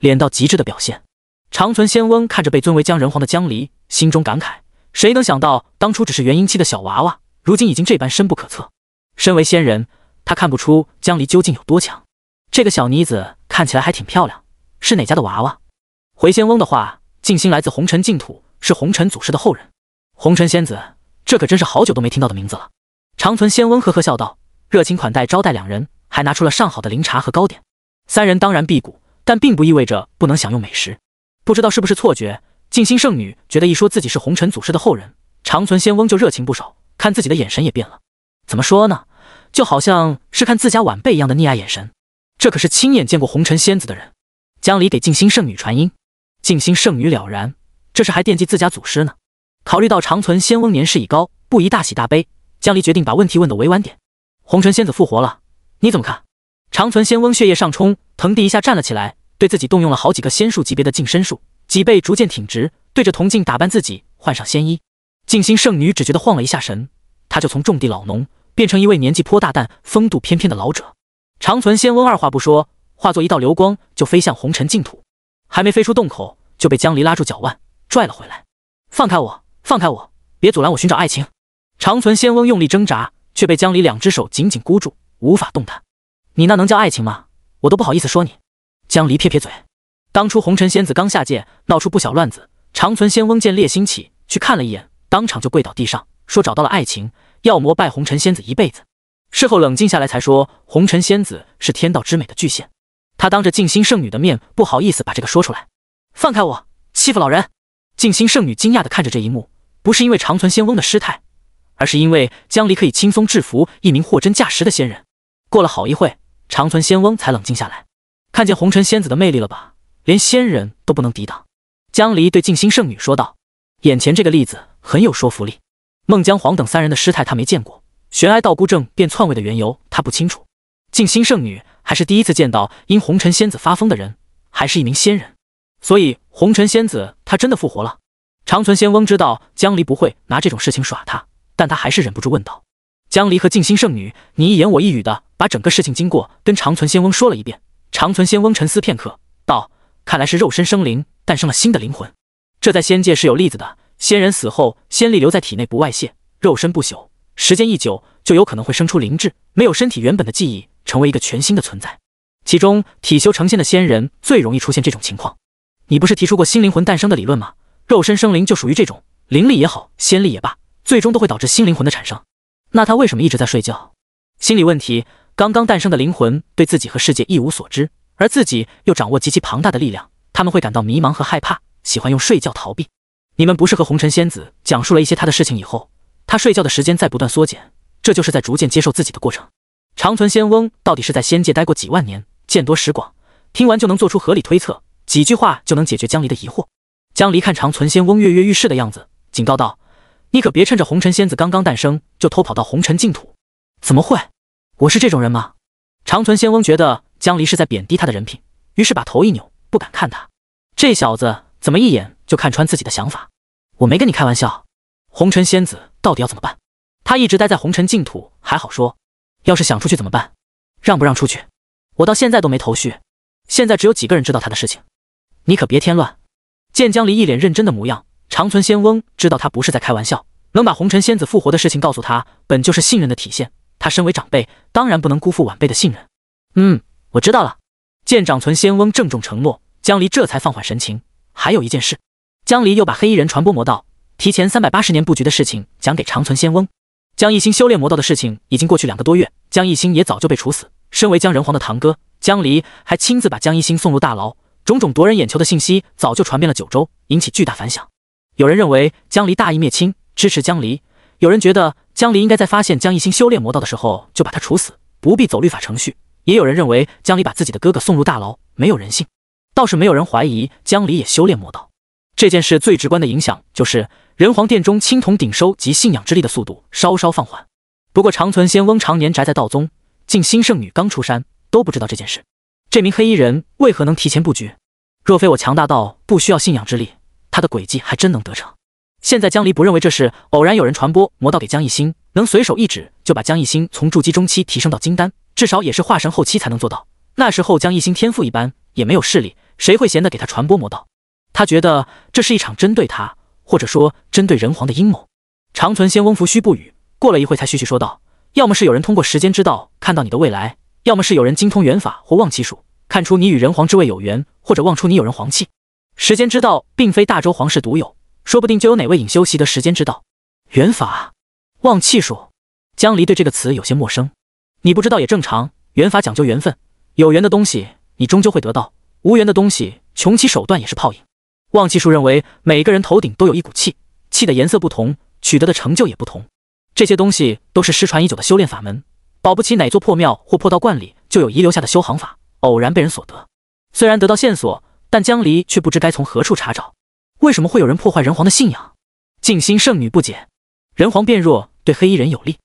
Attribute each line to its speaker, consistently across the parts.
Speaker 1: 脸到极致的表现，长存仙翁看着被尊为江人皇的江离，心中感慨：谁能想到，当初只是元婴期的小娃娃，如今已经这般深不可测？身为仙人，他看不出江离究竟有多强。这个小妮子看起来还挺漂亮，是哪家的娃娃？回仙翁的话，静心来自红尘净土，是红尘祖师的后人。红尘仙子，这可真是好久都没听到的名字了。长存仙翁呵呵笑道，热情款待招待两人，还拿出了上好的灵茶和糕点。三人当然辟谷。但并不意味着不能享用美食。不知道是不是错觉，静心圣女觉得一说自己是红尘祖师的后人，长存仙翁就热情不少，看自己的眼神也变了。怎么说呢？就好像是看自家晚辈一样的溺爱眼神。这可是亲眼见过红尘仙子的人。江离给静心圣女传音，静心圣女了然，这是还惦记自家祖师呢。考虑到长存仙翁年事已高，不宜大喜大悲，江离决定把问题问得委婉点。红尘仙子复活了，你怎么看？长存仙翁血液上冲。藤地一下站了起来，对自己动用了好几个仙术级别的近身术，脊背逐渐挺直，对着铜镜打扮自己，换上仙衣。静心圣女只觉得晃了一下神，她就从种地老农变成一位年纪颇大但风度翩翩的老者。长存仙翁二话不说，化作一道流光就飞向红尘净土，还没飞出洞口就被江离拉住脚腕拽了回来。放开我，放开我，别阻拦我寻找爱情！长存仙翁用力挣扎，却被江离两只手紧紧箍住，无法动弹。你那能叫爱情吗？我都不好意思说你。江离撇撇嘴，当初红尘仙子刚下界，闹出不小乱子。长存仙翁见烈心起，去看了一眼，当场就跪倒地上，说找到了爱情，要膜拜红尘仙子一辈子。事后冷静下来才说，红尘仙子是天道之美的巨仙。他当着静心圣女的面，不好意思把这个说出来。放开我，欺负老人！静心圣女惊讶地看着这一幕，不是因为长存仙翁的失态，而是因为江离可以轻松制服一名货真价实的仙人。过了好一会。长存仙翁才冷静下来，看见红尘仙子的魅力了吧？连仙人都不能抵挡。江离对静心圣女说道：“眼前这个例子很有说服力。”孟姜黄等三人的失态他没见过，玄埃道姑症变篡位的缘由他不清楚。静心圣女还是第一次见到因红尘仙子发疯的人，还是一名仙人。所以红尘仙子她真的复活了？长存仙翁知道江离不会拿这种事情耍他，但他还是忍不住问道。江离和静心圣女你一言我一语的把整个事情经过跟长存仙翁说了一遍。长存仙翁沉思片刻，道：“看来是肉身生灵诞生了新的灵魂，这在仙界是有例子的。仙人死后，仙力留在体内不外泄，肉身不朽，时间一久就有可能会生出灵智，没有身体原本的记忆，成为一个全新的存在。其中体修成仙的仙人最容易出现这种情况。你不是提出过新灵魂诞生的理论吗？肉身生灵就属于这种，灵力也好，仙力也罢，最终都会导致新灵魂的产生。”那他为什么一直在睡觉？心理问题，刚刚诞生的灵魂对自己和世界一无所知，而自己又掌握极其庞大的力量，他们会感到迷茫和害怕，喜欢用睡觉逃避。你们不是和红尘仙子讲述了一些他的事情以后，他睡觉的时间在不断缩减，这就是在逐渐接受自己的过程。长存仙翁到底是在仙界待过几万年，见多识广，听完就能做出合理推测，几句话就能解决江离的疑惑。江离看长存仙翁跃跃欲试的样子，警告道。你可别趁着红尘仙子刚刚诞生就偷跑到红尘净土，怎么会？我是这种人吗？长存仙翁觉得江离是在贬低他的人品，于是把头一扭，不敢看他。这小子怎么一眼就看穿自己的想法？我没跟你开玩笑。红尘仙子到底要怎么办？他一直待在红尘净土还好说，要是想出去怎么办？让不让出去？我到现在都没头绪。现在只有几个人知道他的事情，你可别添乱。见江离一脸认真的模样。长存仙翁知道他不是在开玩笑，能把红尘仙子复活的事情告诉他，本就是信任的体现。他身为长辈，当然不能辜负晚辈的信任。嗯，我知道了。见长存仙翁郑重承诺，江离这才放缓神情。还有一件事，江离又把黑衣人传播魔道，提前三百八十年布局的事情讲给长存仙翁。江一心修炼魔道的事情已经过去两个多月，江一心也早就被处死。身为江人皇的堂哥，江离还亲自把江一心送入大牢。种种夺人眼球的信息早就传遍了九州，引起巨大反响。有人认为江离大义灭亲，支持江离；有人觉得江离应该在发现江一心修炼魔道的时候就把他处死，不必走律法程序。也有人认为江离把自己的哥哥送入大牢，没有人性。倒是没有人怀疑江离也修炼魔道这件事。最直观的影响就是仁皇殿中青铜鼎收集信仰之力的速度稍稍放缓。不过长存仙翁常年宅在道宗，近心圣女刚出山都不知道这件事。这名黑衣人为何能提前布局？若非我强大到不需要信仰之力。他的诡计还真能得逞。现在江离不认为这是偶然，有人传播魔道给江一心，能随手一指就把江一心从筑基中期提升到金丹，至少也是化神后期才能做到。那时候江一心天赋一般，也没有势力，谁会闲得给他传播魔道？他觉得这是一场针对他，或者说针对人皇的阴谋。长存仙翁拂须不语，过了一会才徐徐说道：“要么是有人通过时间之道看到你的未来，要么是有人精通元法或望气术，看出你与人皇之位有缘，或者望出你有人皇气。”时间之道并非大周皇室独有，说不定就有哪位隐修习得时间之道。缘法、望气术，江离对这个词有些陌生。你不知道也正常。缘法讲究缘分，有缘的东西你终究会得到；无缘的东西，穷其手段也是泡影。望气术认为每个人头顶都有一股气，气的颜色不同，取得的成就也不同。这些东西都是失传已久的修炼法门，保不齐哪座破庙或破道观里就有遗留下的修行法，偶然被人所得。虽然得到线索。但江离却不知该从何处查找，为什么会有人破坏人皇的信仰？静心圣女不解，人皇变弱对黑衣人有利，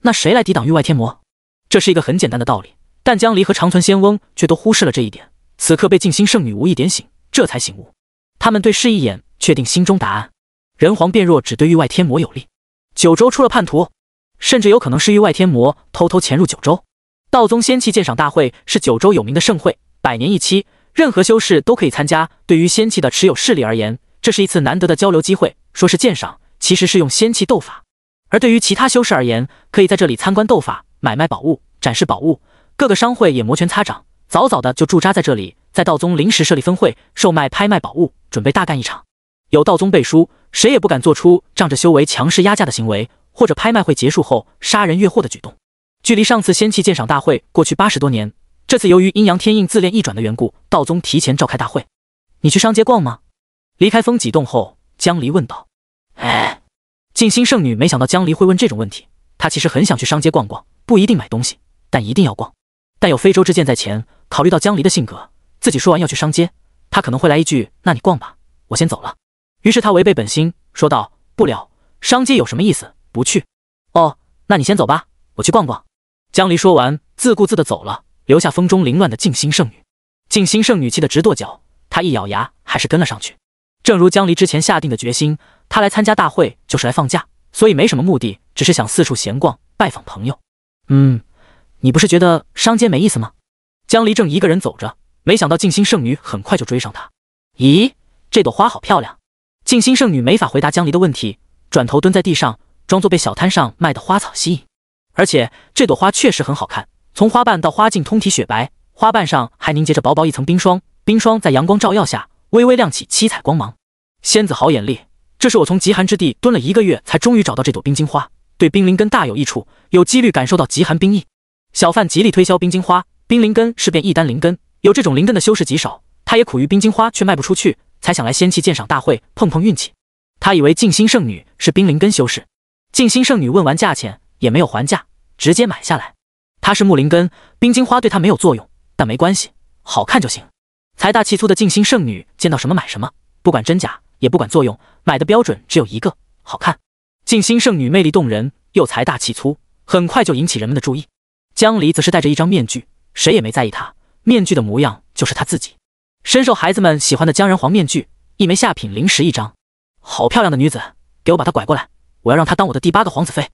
Speaker 1: 那谁来抵挡域外天魔？这是一个很简单的道理，但江离和长存仙翁却都忽视了这一点。此刻被静心圣女无意点醒，这才醒悟。他们对视一眼，确定心中答案：人皇变弱只对域外天魔有利。九州出了叛徒，甚至有可能是域外天魔偷偷潜入九州。道宗仙器鉴赏大会是九州有名的盛会，百年一期。任何修士都可以参加。对于仙气的持有势力而言，这是一次难得的交流机会。说是鉴赏，其实是用仙气斗法。而对于其他修士而言，可以在这里参观斗法、买卖宝物、展示宝物。各个商会也摩拳擦掌，早早的就驻扎在这里，在道宗临时设立分会，售卖、拍卖宝物，准备大干一场。有道宗背书，谁也不敢做出仗着修为强势压价的行为，或者拍卖会结束后杀人越货的举动。距离上次仙气鉴赏大会过去八十多年。这次由于阴阳天印自恋一转的缘故，道宗提前召开大会。你去商街逛吗？离开风几洞后，江离问道。哎，静心圣女没想到江离会问这种问题。她其实很想去商街逛逛，不一定买东西，但一定要逛。但有非洲之剑在前，考虑到江离的性格，自己说完要去商街，他可能会来一句：“那你逛吧，我先走了。”于是他违背本心说道：“不了，商街有什么意思？不去。”哦，那你先走吧，我去逛逛。”江离说完，自顾自的走了。留下风中凌乱的静心圣女，静心圣女气得直跺脚。她一咬牙，还是跟了上去。正如江离之前下定的决心，他来参加大会就是来放假，所以没什么目的，只是想四处闲逛，拜访朋友。嗯，你不是觉得商街没意思吗？江离正一个人走着，没想到静心圣女很快就追上他。咦，这朵花好漂亮！静心圣女没法回答江离的问题，转头蹲在地上，装作被小摊上卖的花草吸引。而且这朵花确实很好看。从花瓣到花茎，通体雪白，花瓣上还凝结着薄薄一层冰霜，冰霜在阳光照耀下微微亮起七彩光芒。仙子好眼力，这是我从极寒之地蹲了一个月才终于找到这朵冰晶花，对冰灵根大有益处，有几率感受到极寒冰意。小贩极力推销冰晶花，冰灵根是变异丹灵根，有这种灵根的修士极少，他也苦于冰晶花却卖不出去，才想来仙气鉴赏大会碰碰运气。他以为静心圣女是冰灵根修士，静心圣女问完价钱也没有还价，直接买下来。她是木灵根冰晶花对她没有作用，但没关系，好看就行。财大气粗的静心圣女见到什么买什么，不管真假也不管作用，买的标准只有一个，好看。静心圣女魅力动人又财大气粗，很快就引起人们的注意。江离则是戴着一张面具，谁也没在意他面具的模样就是他自己，深受孩子们喜欢的江人皇面具，一枚下品灵石一张。好漂亮的女子，给我把她拐过来，我要让她当我的第八个皇子妃。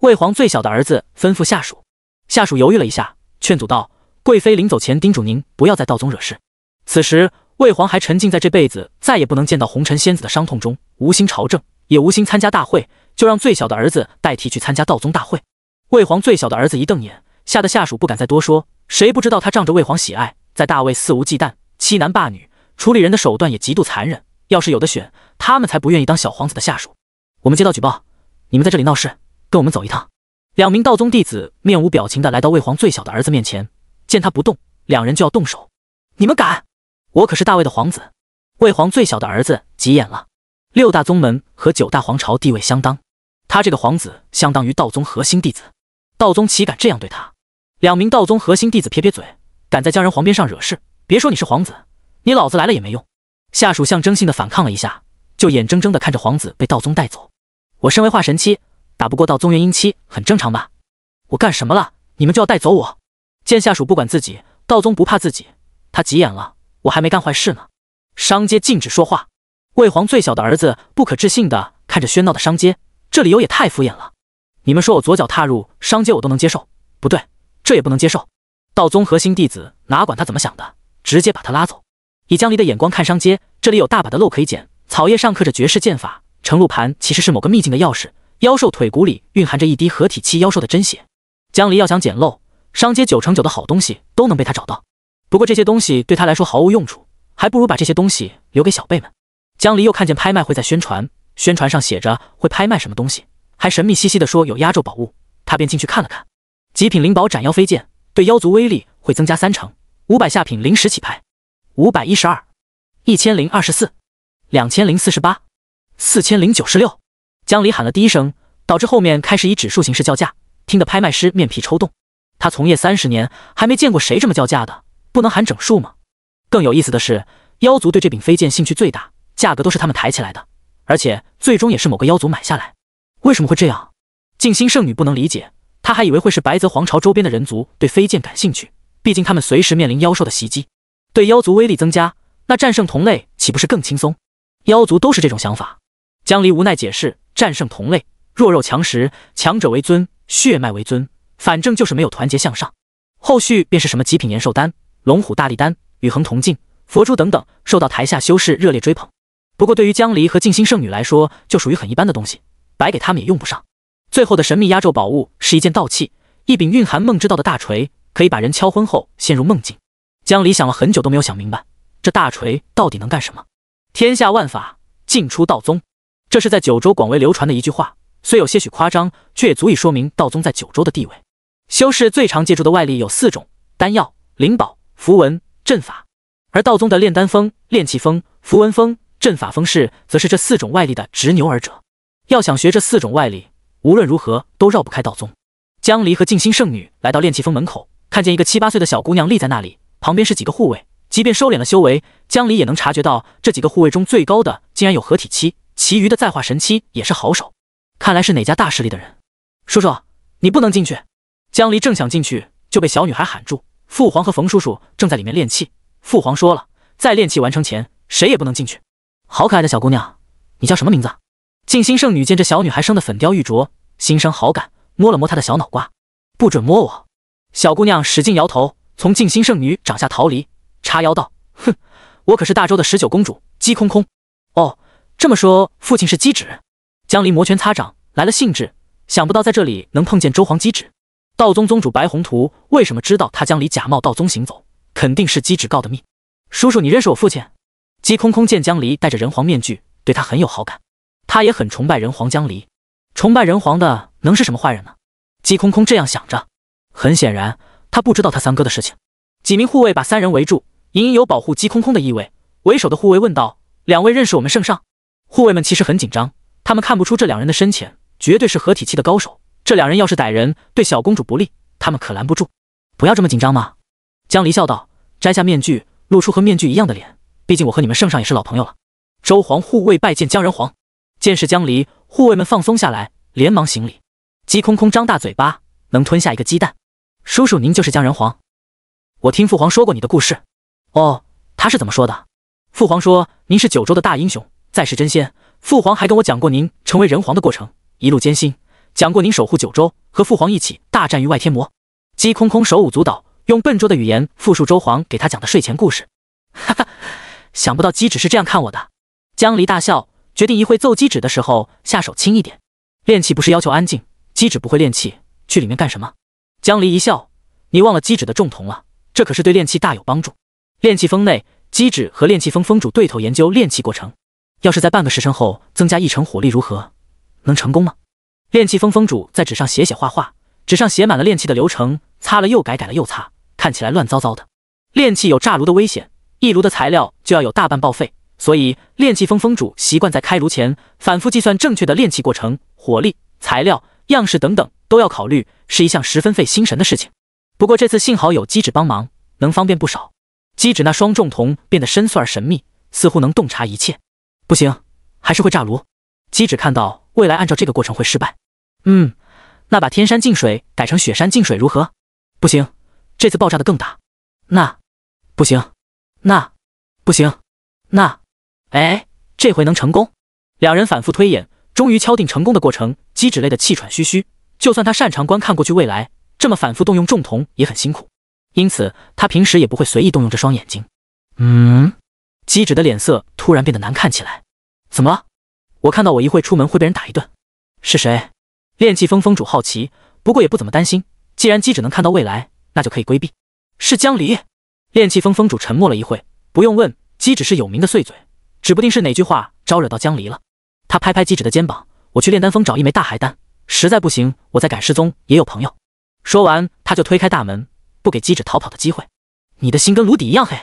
Speaker 1: 魏皇最小的儿子吩咐下属。下属犹豫了一下，劝阻道：“贵妃临走前叮嘱您，不要在道宗惹事。”此时，魏皇还沉浸在这辈子再也不能见到红尘仙子的伤痛中，无心朝政，也无心参加大会，就让最小的儿子代替去参加道宗大会。魏皇最小的儿子一瞪眼，吓得下属不敢再多说。谁不知道他仗着魏皇喜爱，在大魏肆无忌惮，欺男霸女，处理人的手段也极度残忍。要是有的选，他们才不愿意当小皇子的下属。我们接到举报，你们在这里闹事，跟我们走一趟。两名道宗弟子面无表情的来到魏皇最小的儿子面前，见他不动，两人就要动手。你们敢？我可是大魏的皇子！魏皇最小的儿子急眼了。六大宗门和九大皇朝地位相当，他这个皇子相当于道宗核心弟子，道宗岂敢这样对他？两名道宗核心弟子撇撇嘴，敢在江人皇边上惹事，别说你是皇子，你老子来了也没用。下属象征性的反抗了一下，就眼睁睁的看着皇子被道宗带走。我身为化神期。打不过道宗元婴期很正常吧？我干什么了？你们就要带走我？见下属不管自己，道宗不怕自己，他急眼了。我还没干坏事呢。商阶禁止说话。魏皇最小的儿子不可置信的看着喧闹的商阶，这理由也太敷衍了。你们说我左脚踏入商阶，我都能接受，不对，这也不能接受。道宗核心弟子哪管他怎么想的，直接把他拉走。以江离的眼光看商阶，这里有大把的漏可以捡，草叶上刻着绝世剑法，程路盘其实是某个秘境的钥匙。妖兽腿骨里蕴含着一滴合体期妖兽的真血，江离要想捡漏，商街九成九的好东西都能被他找到。不过这些东西对他来说毫无用处，还不如把这些东西留给小辈们。江离又看见拍卖会在宣传，宣传上写着会拍卖什么东西，还神秘兮兮的说有压轴宝物，他便进去看了看。极品灵宝斩妖飞剑，对妖族威力会增加三成，五百下品灵石起拍。五百一十二，一千零二十四，两千零四十八，四千零九十六。江离喊了第一声，导致后面开始以指数形式叫价，听得拍卖师面皮抽动。他从业三十年，还没见过谁这么叫价的，不能喊整数吗？更有意思的是，妖族对这柄飞剑兴趣最大，价格都是他们抬起来的，而且最终也是某个妖族买下来。为什么会这样？静心圣女不能理解，她还以为会是白泽皇朝周边的人族对飞剑感兴趣，毕竟他们随时面临妖兽的袭击，对妖族威力增加，那战胜同类岂不是更轻松？妖族都是这种想法。江离无奈解释。战胜同类，弱肉强食，强者为尊，血脉为尊，反正就是没有团结向上。后续便是什么极品延寿丹、龙虎大力丹、宇恒铜镜、佛珠等等，受到台下修士热烈追捧。不过对于江离和静心圣女来说，就属于很一般的东西，白给他们也用不上。最后的神秘压轴宝物是一件道器，一柄蕴含梦之道的大锤，可以把人敲昏后陷入梦境。江离想了很久都没有想明白，这大锤到底能干什么？天下万法尽出道宗。这是在九州广为流传的一句话，虽有些许夸张，却也足以说明道宗在九州的地位。修士最常借助的外力有四种：丹药、灵宝、符文、阵法。而道宗的炼丹风、炼气风、符文风、阵法风势，则是这四种外力的执牛耳者。要想学这四种外力，无论如何都绕不开道宗。江离和静心圣女来到炼气峰门口，看见一个七八岁的小姑娘立在那里，旁边是几个护卫。即便收敛了修为，江离也能察觉到这几个护卫中最高的竟然有合体期。其余的在化神期也是好手，看来是哪家大势力的人。叔叔，你不能进去。江离正想进去，就被小女孩喊住。父皇和冯叔叔正在里面练气，父皇说了，在练气完成前，谁也不能进去。好可爱的小姑娘，你叫什么名字？静心圣女见这小女孩生的粉雕玉琢，心生好感，摸了摸她的小脑瓜。不准摸我！小姑娘使劲摇头，从静心圣女掌下逃离，叉腰道：“哼，我可是大周的十九公主姬空空。”哦。这么说，父亲是姬止。江离摩拳擦掌，来了兴致。想不到在这里能碰见周皇姬止。道宗宗主白宏图为什么知道他江离假冒道宗行走？肯定是姬止告的密。叔叔，你认识我父亲？姬空空见江离戴着人皇面具，对他很有好感，他也很崇拜人皇江离。崇拜人皇的能是什么坏人呢？姬空空这样想着。很显然，他不知道他三哥的事情。几名护卫把三人围住，隐隐有保护姬空空的意味。为首的护卫问道：“两位认识我们圣上？”护卫们其实很紧张，他们看不出这两人的深浅，绝对是合体期的高手。这两人要是歹人，对小公主不利，他们可拦不住。不要这么紧张嘛。”江离笑道，摘下面具，露出和面具一样的脸。毕竟我和你们圣上也是老朋友了。周皇护卫拜见江人皇。见是江离，护卫们放松下来，连忙行礼。姬空空张大嘴巴，能吞下一个鸡蛋。叔叔，您就是江人皇？我听父皇说过你的故事。哦，他是怎么说的？父皇说您是九州的大英雄。再是真仙，父皇还跟我讲过您成为人皇的过程，一路艰辛，讲过您守护九州和父皇一起大战于外天魔。姬空空手舞足蹈，用笨拙的语言复述周皇给他讲的睡前故事。哈哈，想不到姬止是这样看我的。江离大笑，决定一会奏姬芷的时候下手轻一点。练气不是要求安静，姬芷不会练气，去里面干什么？江离一笑，你忘了姬芷的重瞳了，这可是对练气大有帮助。练气峰内，姬芷和练气峰峰主对头研究练气过程。要是在半个时辰后增加一成火力，如何？能成功吗？炼气峰峰主在纸上写写画画，纸上写满了炼气的流程，擦了又改，改了又擦，看起来乱糟糟的。炼气有炸炉的危险，一炉的材料就要有大半报废，所以炼气峰峰主习惯在开炉前反复计算正确的炼气过程，火力、材料、样式等等都要考虑，是一项十分费心神的事情。不过这次幸好有机智帮忙，能方便不少。机智那双重瞳变得深邃而神秘，似乎能洞察一切。不行，还是会炸炉。机指看到未来，按照这个过程会失败。嗯，那把天山净水改成雪山净水如何？不行，这次爆炸的更大。那不行，那不行，那……哎，这回能成功？两人反复推演，终于敲定成功的过程。机指累得气喘吁吁，就算他擅长观看过去未来，这么反复动用重瞳也很辛苦。因此，他平时也不会随意动用这双眼睛。嗯，机指的脸色突然变得难看起来。怎么了？我看到我一会出门会被人打一顿。是谁？炼气峰峰主好奇，不过也不怎么担心。既然机只能看到未来，那就可以规避。是江离。炼气峰峰主沉默了一会，不用问，机只是有名的碎嘴，指不定是哪句话招惹到江离了。他拍拍机指的肩膀，我去炼丹峰找一枚大海丹，实在不行，我在赶失踪也有朋友。说完，他就推开大门，不给机指逃跑的机会。你的心跟炉底一样黑！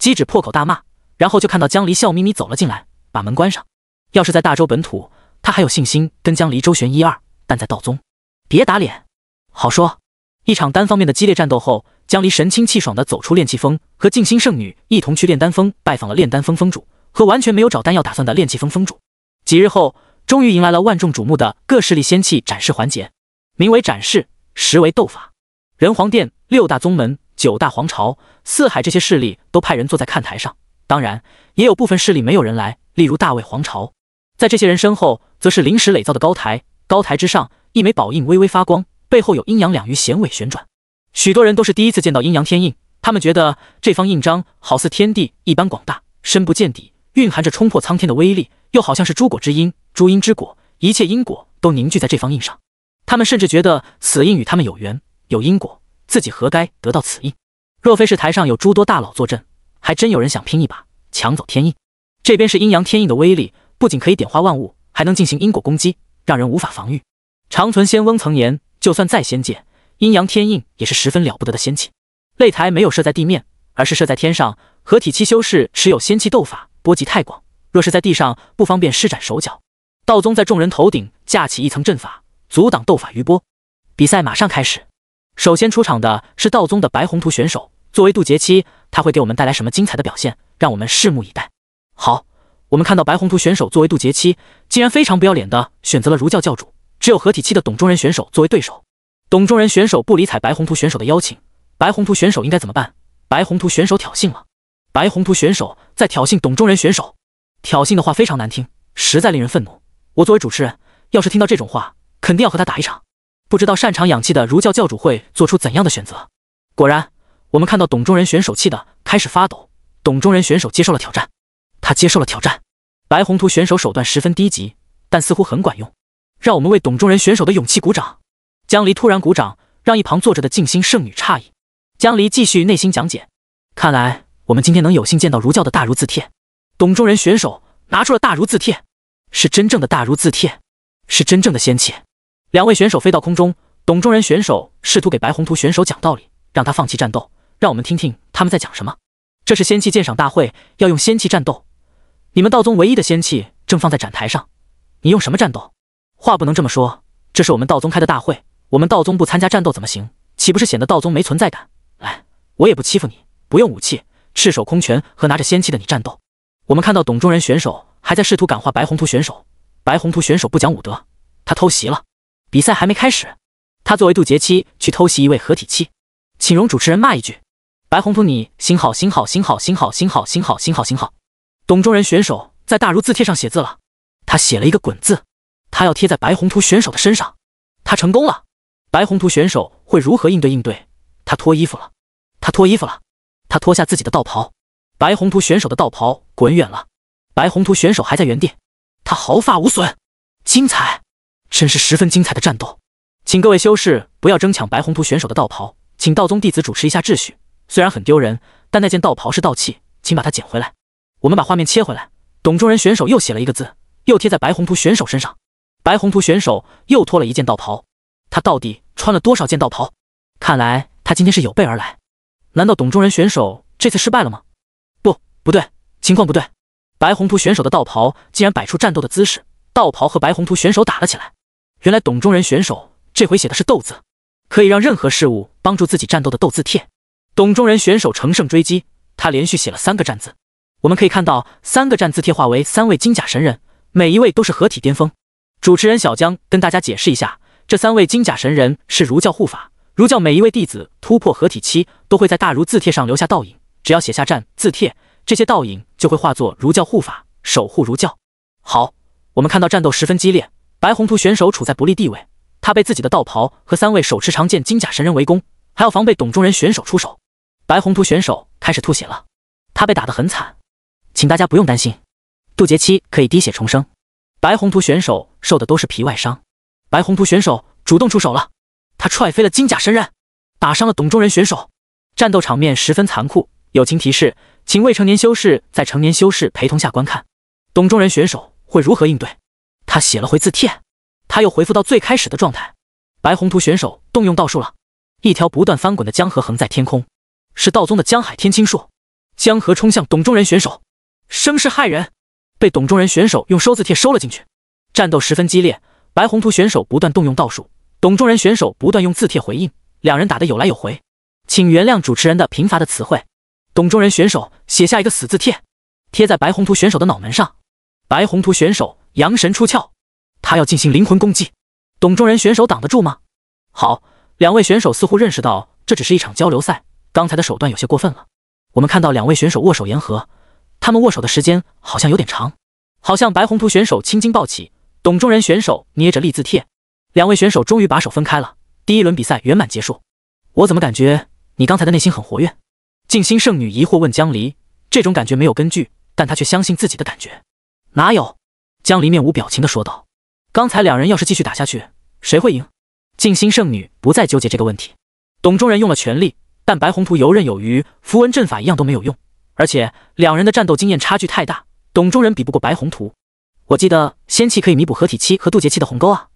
Speaker 1: 机指破口大骂，然后就看到江离笑眯眯走了进来。把门关上。要是在大周本土，他还有信心跟江离周旋一二，但在道宗，别打脸。好说。一场单方面的激烈战斗后，江离神清气爽的走出炼气峰，和静心圣女一同去炼丹峰拜访了炼丹峰峰主和完全没有找丹药打算的炼气峰峰主。几日后，终于迎来了万众瞩目的各势力仙器展示环节。名为展示，实为斗法。仁皇殿、六大宗门、九大皇朝、四海这些势力都派人坐在看台上，当然，也有部分势力没有人来。例如大魏皇朝，在这些人身后，则是临时垒造的高台。高台之上，一枚宝印微微发光，背后有阴阳两鱼衔尾旋转。许多人都是第一次见到阴阳天印，他们觉得这方印章好似天地一般广大，深不见底，蕴含着冲破苍天的威力，又好像是诸果之因，诸因之果，一切因果都凝聚在这方印上。他们甚至觉得此印与他们有缘，有因果，自己何该得到此印？若非是台上有诸多大佬坐镇，还真有人想拼一把，抢走天印。这边是阴阳天印的威力，不仅可以点化万物，还能进行因果攻击，让人无法防御。长存仙翁曾言，就算再仙界，阴阳天印也是十分了不得的仙气。擂台没有设在地面，而是设在天上。合体期修士持有仙气斗法，波及太广，若是在地上，不方便施展手脚。道宗在众人头顶架起一层阵法，阻挡斗法余波。比赛马上开始，首先出场的是道宗的白宏图选手。作为渡劫期，他会给我们带来什么精彩的表现？让我们拭目以待。好，我们看到白宏图选手作为渡劫期，竟然非常不要脸的选择了儒教教主，只有合体期的董中仁选手作为对手。董中仁选手不理睬白宏图选手的邀请，白宏图选手应该怎么办？白宏图选手挑衅了，白宏图选手在挑衅董中仁选手，挑衅的话非常难听，实在令人愤怒。我作为主持人，要是听到这种话，肯定要和他打一场。不知道擅长养气的儒教教主会做出怎样的选择。果然，我们看到董中仁选手气的开始发抖，董中仁选手接受了挑战。他接受了挑战，白宏图选手手段十分低级，但似乎很管用。让我们为董中仁选手的勇气鼓掌。江离突然鼓掌，让一旁坐着的静心圣女诧异。江离继续内心讲解，看来我们今天能有幸见到儒教的大儒字帖。董中仁选手拿出了大儒字帖，是真正的大儒字帖，是真正的仙器。两位选手飞到空中，董中仁选手试图给白宏图选手讲道理，让他放弃战斗。让我们听听他们在讲什么。这是仙器鉴赏大会，要用仙器战斗。你们道宗唯一的仙器正放在展台上，你用什么战斗？话不能这么说，这是我们道宗开的大会，我们道宗不参加战斗怎么行？岂不是显得道宗没存在感？来，我也不欺负你，不用武器，赤手空拳和拿着仙器的你战斗。我们看到董中人选手还在试图感化白宏图选手，白宏图选手不讲武德，他偷袭了。比赛还没开始，他作为渡劫期去偷袭一位合体期，请容主持人骂一句：白宏图，你星好星好星好星好星好星好星好新好！董中仁选手在大如字帖上写字了，他写了一个“滚”字，他要贴在白宏图选手的身上，他成功了。白宏图选手会如何应对？应对他脱衣服了，他脱衣服了，他脱下自己的道袍。白宏图选手的道袍滚远了，白宏图选手还在原地，他毫发无损，精彩，真是十分精彩的战斗。请各位修士不要争抢白宏图选手的道袍，请道宗弟子主持一下秩序。虽然很丢人，但那件道袍是道器，请把它捡回来。我们把画面切回来，董中仁选手又写了一个字，又贴在白宏图选手身上。白宏图选手又脱了一件道袍，他到底穿了多少件道袍？看来他今天是有备而来。难道董中仁选手这次失败了吗？不，不对，情况不对。白宏图选手的道袍竟然摆出战斗的姿势，道袍和白宏图选手打了起来。原来董中仁选手这回写的是斗字，可以让任何事物帮助自己战斗的斗字帖。董中仁选手乘胜追击，他连续写了三个战字。我们可以看到三个战字帖化为三位金甲神人，每一位都是合体巅峰。主持人小江跟大家解释一下，这三位金甲神人是儒教护法。儒教每一位弟子突破合体期，都会在大儒字帖上留下倒影。只要写下战字帖，这些倒影就会化作儒教护法，守护儒教。好，我们看到战斗十分激烈，白宏图选手处在不利地位，他被自己的道袍和三位手持长剑金甲神人围攻，还要防备董中人选手出手。白宏图选手开始吐血了，他被打得很惨。请大家不用担心，渡劫期可以滴血重生。白宏图选手受的都是皮外伤。白宏图选手主动出手了，他踹飞了金甲神刃，打伤了董中人选手。战斗场面十分残酷。友情提示，请未成年修士在成年修士陪同下观看。董中人选手会如何应对？他写了回字帖，他又回复到最开始的状态。白宏图选手动用道术了，一条不断翻滚的江河横在天空，是道宗的江海天青术。江河冲向董中人选手。声势骇人，被董仲仁选手用收字帖收了进去。战斗十分激烈，白宏图选手不断动用道术，董仲仁选手不断用字帖回应，两人打得有来有回。请原谅主持人的贫乏的词汇。董仲仁选手写下一个死字帖，贴在白宏图选手的脑门上。白宏图选手阳神出窍，他要进行灵魂攻击。董仲仁选手挡得住吗？好，两位选手似乎认识到这只是一场交流赛，刚才的手段有些过分了。我们看到两位选手握手言和。他们握手的时间好像有点长，好像白宏图选手青筋暴起，董中仁选手捏着立字帖，两位选手终于把手分开了。第一轮比赛圆满结束。我怎么感觉你刚才的内心很活跃？静心圣女疑惑问江离。这种感觉没有根据，但她却相信自己的感觉。哪有？江离面无表情的说道。刚才两人要是继续打下去，谁会赢？静心圣女不再纠结这个问题。董中仁用了全力，但白宏图游刃有余，符文阵法一样都没有用。而且两人的战斗经验差距太大，董中人比不过白宏图。我记得仙气可以弥补合体期和渡劫期的鸿沟啊。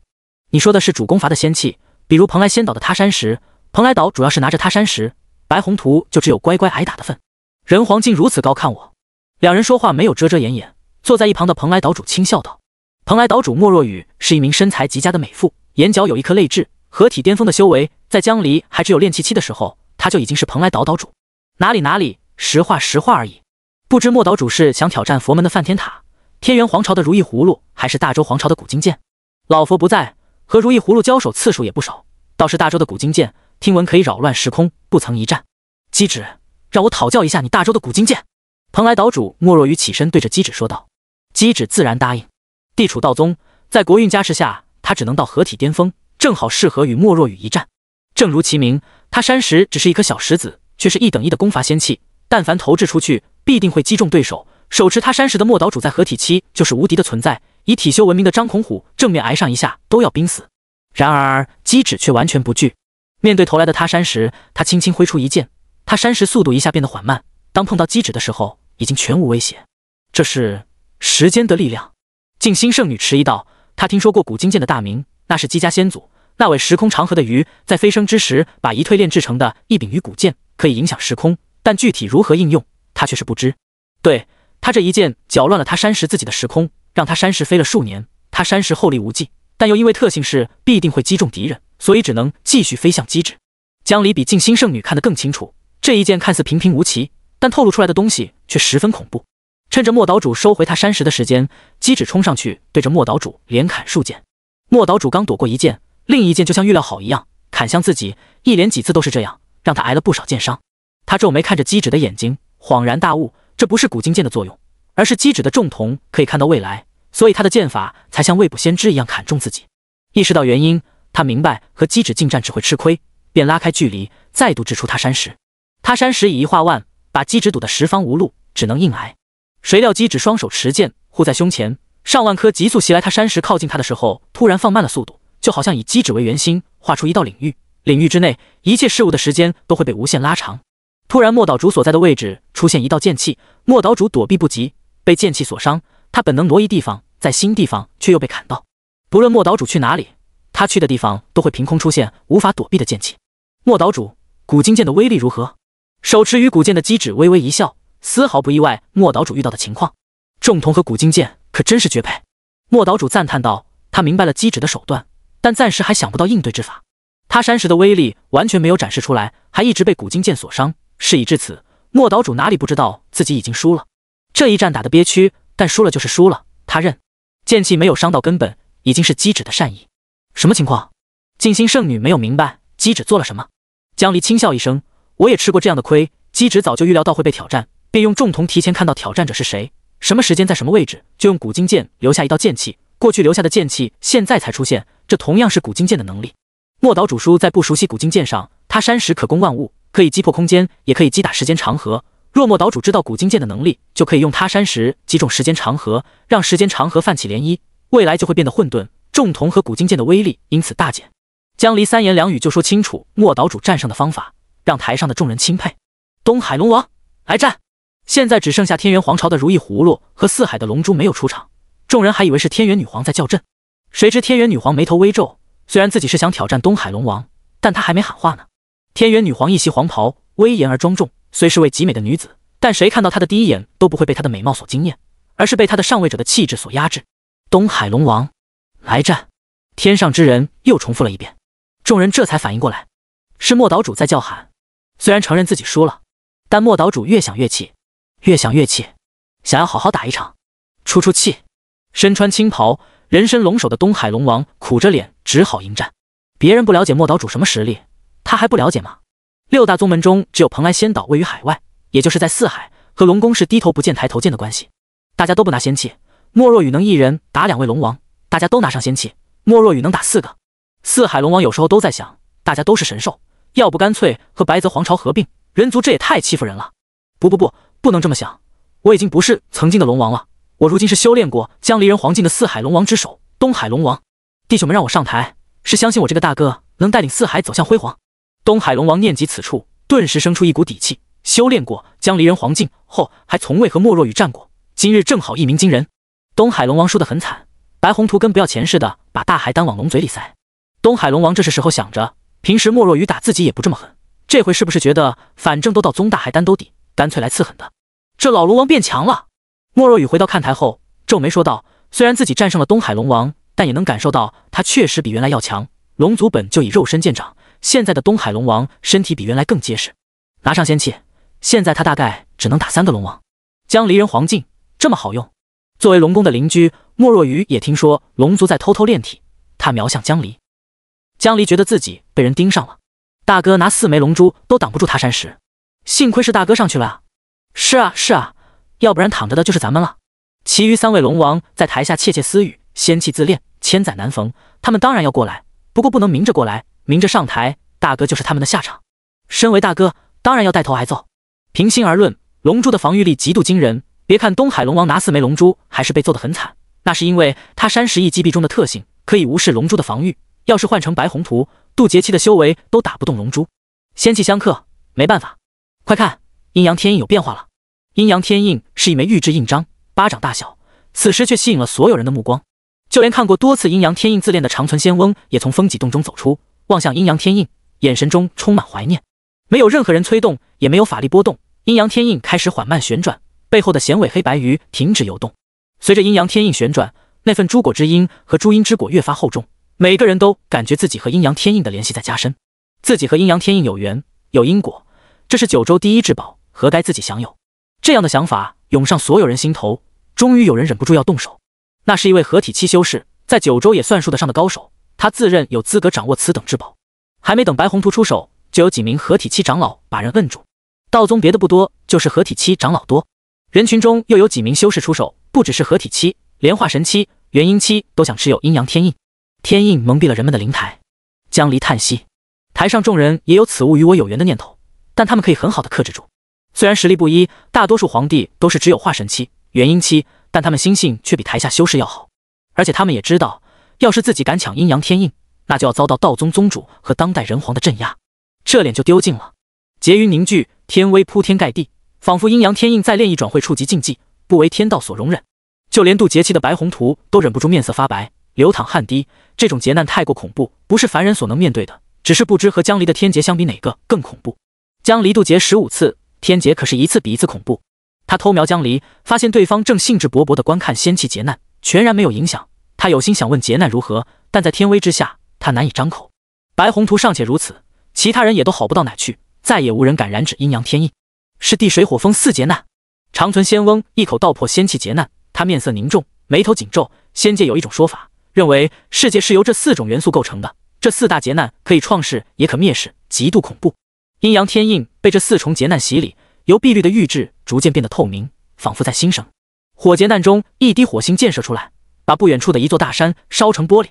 Speaker 1: 你说的是主攻伐的仙气，比如蓬莱仙岛的他山石。蓬莱岛主要是拿着他山石，白宏图就只有乖乖挨打的份。人皇竟如此高看我。两人说话没有遮遮掩掩，坐在一旁的蓬莱岛主轻笑道：“蓬莱岛主莫若雨是一名身材极佳的美妇，眼角有一颗泪痣。合体巅峰的修为，在江离还只有炼气期的时候，他就已经是蓬莱岛岛主。哪里哪里。”实话实话而已，不知莫岛主是想挑战佛门的梵天塔、天元皇朝的如意葫芦，还是大周皇朝的古今剑？老佛不在，和如意葫芦交手次数也不少，倒是大周的古今剑，听闻可以扰乱时空，不曾一战。机指，让我讨教一下你大周的古今剑。蓬莱岛主莫若愚起身，对着机指说道。机指自然答应。地处道宗，在国运加持下，他只能到合体巅峰，正好适合与莫若愚一战。正如其名，他山石只是一颗小石子，却是一等一的攻伐仙器。但凡投掷出去，必定会击中对手。手持他山石的莫岛主在合体期就是无敌的存在。以体修闻名的张孔虎正面挨上一下都要濒死。然而机指却完全不惧，面对投来的他山石，他轻轻挥出一剑。他山石速度一下变得缓慢，当碰到机指的时候，已经全无威胁。这是时间的力量。静心圣女迟疑道：“她听说过古今剑的大名，那是姬家先祖那位时空长河的鱼在飞升之时把遗蜕炼制成的一柄鱼骨剑，可以影响时空。”但具体如何应用，他却是不知。对他这一剑搅乱了他山石自己的时空，让他山石飞了数年。他山石后力无尽，但又因为特性是必定会击中敌人，所以只能继续飞向机智。江离比静心圣女看得更清楚，这一剑看似平平无奇，但透露出来的东西却十分恐怖。趁着莫岛主收回他山石的时间，机指冲上去对着莫岛主连砍数剑。莫岛主刚躲过一剑，另一剑就像预料好一样砍向自己，一连几次都是这样，让他挨了不少剑伤。他皱眉看着姬止的眼睛，恍然大悟：这不是古今剑的作用，而是姬止的重瞳可以看到未来，所以他的剑法才像未卜先知一样砍中自己。意识到原因，他明白和姬止近战只会吃亏，便拉开距离，再度掷出他山石。他山石以一化万，把姬止堵得十方无路，只能硬挨。谁料姬止双手持剑护在胸前，上万颗急速袭来。他山石靠近他的时候，突然放慢了速度，就好像以姬止为圆心画出一道领域，领域之内一切事物的时间都会被无限拉长。突然，莫岛主所在的位置出现一道剑气，莫岛主躲避不及，被剑气所伤。他本能挪移地方，在新地方却又被砍到。不论莫岛主去哪里，他去的地方都会凭空出现无法躲避的剑气。莫岛主，古今剑的威力如何？手持鱼骨剑的姬指微微一笑，丝毫不意外莫岛主遇到的情况。重瞳和古今剑可真是绝配。莫岛主赞叹道，他明白了姬指的手段，但暂时还想不到应对之法。他山石的威力完全没有展示出来，还一直被古今剑所伤。事已至此，莫岛主哪里不知道自己已经输了？这一战打的憋屈，但输了就是输了，他认。剑气没有伤到根本，已经是姬芷的善意。什么情况？静心圣女没有明白姬芷做了什么。江离轻笑一声：“我也吃过这样的亏。姬芷早就预料到会被挑战，便用重瞳提前看到挑战者是谁，什么时间在什么位置，就用古今剑留下一道剑气。过去留下的剑气，现在才出现，这同样是古今剑的能力。莫岛主输在不熟悉古今剑上，他山石可攻万物。”可以击破空间，也可以击打时间长河。若莫岛主知道古今剑的能力，就可以用他山石击中时间长河，让时间长河泛起涟漪，未来就会变得混沌，重瞳和古今剑的威力因此大减。江离三言两语就说清楚莫岛主战胜的方法，让台上的众人钦佩。东海龙王来战！现在只剩下天元皇朝的如意葫芦和四海的龙珠没有出场，众人还以为是天元女皇在叫阵，谁知天元女皇眉头微皱，虽然自己是想挑战东海龙王，但她还没喊话呢。天元女皇一袭黄袍，威严而庄重。虽是位极美的女子，但谁看到她的第一眼都不会被她的美貌所惊艳，而是被她的上位者的气质所压制。东海龙王，来战！天上之人又重复了一遍，众人这才反应过来，是莫岛主在叫喊。虽然承认自己输了，但莫岛主越想越气，越想越气，想要好好打一场，出出气。身穿青袍，人身龙首的东海龙王苦着脸，只好迎战。别人不了解莫岛主什么实力。他还不了解吗？六大宗门中，只有蓬莱仙岛位于海外，也就是在四海和龙宫是低头不见抬头见的关系。大家都不拿仙器，莫若雨能一人打两位龙王，大家都拿上仙器，莫若雨能打四个。四海龙王有时候都在想，大家都是神兽，要不干脆和白泽皇朝合并，人族这也太欺负人了。不不不，不能这么想，我已经不是曾经的龙王了，我如今是修炼过江离人黄境的四海龙王之首，东海龙王。弟兄们，让我上台，是相信我这个大哥能带领四海走向辉煌。东海龙王念及此处，顿时生出一股底气。修炼过江离人黄境后，还从未和莫若雨战过，今日正好一鸣惊人。东海龙王输得很惨，白宏图跟不要钱似的把大海丹往龙嘴里塞。东海龙王这是时候想着，平时莫若雨打自己也不这么狠，这回是不是觉得反正都到宗大海丹兜底，干脆来次狠的？这老龙王变强了。莫若雨回到看台后皱眉说道：“虽然自己战胜了东海龙王，但也能感受到他确实比原来要强。龙族本就以肉身见长。”现在的东海龙王身体比原来更结实，拿上仙器，现在他大概只能打三个龙王。江离人黄镜这么好用。作为龙宫的邻居，莫若愚也听说龙族在偷偷炼体。他瞄向江离，江离觉得自己被人盯上了。大哥拿四枚龙珠都挡不住他山石，幸亏是大哥上去了。是啊，是啊，要不然躺着的就是咱们了。其余三位龙王在台下窃窃私语：“仙气自恋，千载难逢，他们当然要过来，不过不能明着过来。”明着上台，大哥就是他们的下场。身为大哥，当然要带头挨揍。平心而论，龙珠的防御力极度惊人。别看东海龙王拿四枚龙珠，还是被揍得很惨，那是因为他山石翼击毙中的特性可以无视龙珠的防御。要是换成白虹图渡劫期的修为，都打不动龙珠。仙气相克，没办法。快看，阴阳天印有变化了。阴阳天印是一枚玉制印章，巴掌大小，此时却吸引了所有人的目光。就连看过多次阴阳天印自恋的长存仙翁，也从风脊洞中走出。望向阴阳天印，眼神中充满怀念。没有任何人催动，也没有法力波动，阴阳天印开始缓慢旋转，背后的衔尾黑白鱼停止游动。随着阴阳天印旋转，那份诸果之因和诸阴之果越发厚重。每个人都感觉自己和阴阳天印的联系在加深，自己和阴阳天印有缘有因果，这是九州第一至宝，何该自己享有？这样的想法涌上所有人心头。终于有人忍不住要动手，那是一位合体期修士，在九州也算数得上的高手。他自认有资格掌握此等至宝，还没等白宏图出手，就有几名合体期长老把人摁住。道宗别的不多，就是合体期长老多。人群中又有几名修士出手，不只是合体期，连化神期、元婴期都想持有阴阳天印。天印蒙蔽了人们的灵台。江离叹息，台上众人也有此物与我有缘的念头，但他们可以很好的克制住。虽然实力不一，大多数皇帝都是只有化神期、元婴期，但他们心性却比台下修士要好，而且他们也知道。要是自己敢抢阴阳天印，那就要遭到道宗宗主和当代人皇的镇压，这脸就丢尽了。劫云凝聚，天威铺天盖地，仿佛阴阳天印再练一转会触及禁忌，不为天道所容忍。就连渡劫期的白宏图都忍不住面色发白，流淌汗滴。这种劫难太过恐怖，不是凡人所能面对的。只是不知和江离的天劫相比，哪个更恐怖？江离渡劫十五次，天劫可是一次比一次恐怖。他偷瞄江离，发现对方正兴致勃勃地观看仙气劫难，全然没有影响。他有心想问劫难如何，但在天威之下，他难以张口。白宏图尚且如此，其他人也都好不到哪去，再也无人敢染指阴阳天印。是地水火风四劫难。长存仙翁一口道破仙气劫难，他面色凝重，眉头紧皱。仙界有一种说法，认为世界是由这四种元素构成的。这四大劫难可以创世，也可灭世，极度恐怖。阴阳天印被这四重劫难洗礼，由碧绿的玉质逐渐变得透明，仿佛在新生。火劫难中，一滴火星溅射出来。把不远处的一座大山烧成玻璃，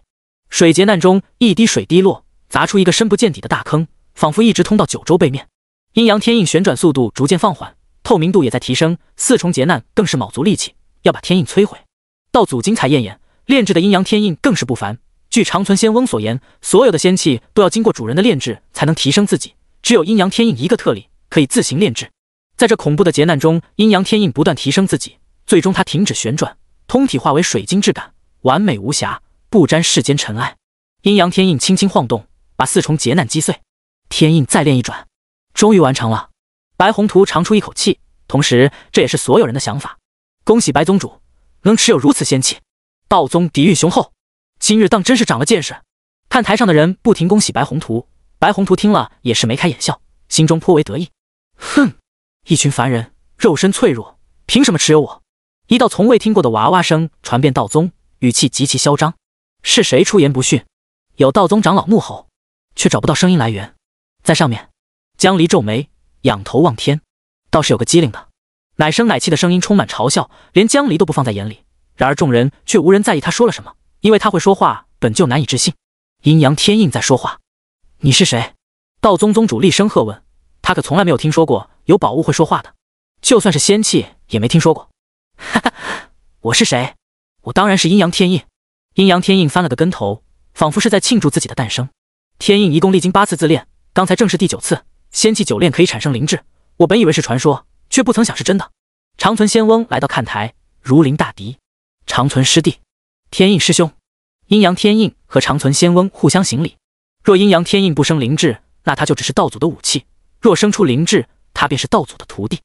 Speaker 1: 水劫难中一滴水滴落，砸出一个深不见底的大坑，仿佛一直通到九州背面。阴阳天印旋转速度逐渐放缓，透明度也在提升。四重劫难更是卯足力气要把天印摧毁。道祖金才艳艳炼制的阴阳天印更是不凡。据长存仙翁所言，所有的仙器都要经过主人的炼制才能提升自己，只有阴阳天印一个特例可以自行炼制。在这恐怖的劫难中，阴阳天印不断提升自己，最终它停止旋转。通体化为水晶质感，完美无瑕，不沾世间尘埃。阴阳天印轻轻晃动，把四重劫难击碎。天印再练一转，终于完成了。白宏图长出一口气，同时这也是所有人的想法。恭喜白宗主，能持有如此仙器，道宗底蕴雄厚，今日当真是长了见识。看台上的人不停恭喜白宏图，白宏图听了也是眉开眼笑，心中颇为得意。哼，一群凡人，肉身脆弱，凭什么持有我？一道从未听过的娃娃声传遍道宗，语气极其嚣张。是谁出言不逊？有道宗长老怒吼，却找不到声音来源。在上面，江离皱眉，仰头望天，倒是有个机灵的，奶声奶气的声音充满嘲笑，连江离都不放在眼里。然而众人却无人在意他说了什么，因为他会说话本就难以置信。阴阳天印在说话，你是谁？道宗宗主厉声喝问，他可从来没有听说过有宝物会说话的，就算是仙器也没听说过。哈哈，我是谁？我当然是阴阳天印。阴阳天印翻了个跟头，仿佛是在庆祝自己的诞生。天印一共历经八次自恋，刚才正是第九次。仙气九炼可以产生灵智，我本以为是传说，却不曾想是真的。长存仙翁来到看台，如临大敌。长存师弟，天印师兄，阴阳天印和长存仙翁互相行礼。若阴阳天印不生灵智，那他就只是道祖的武器；若生出灵智，他便是道祖的徒弟。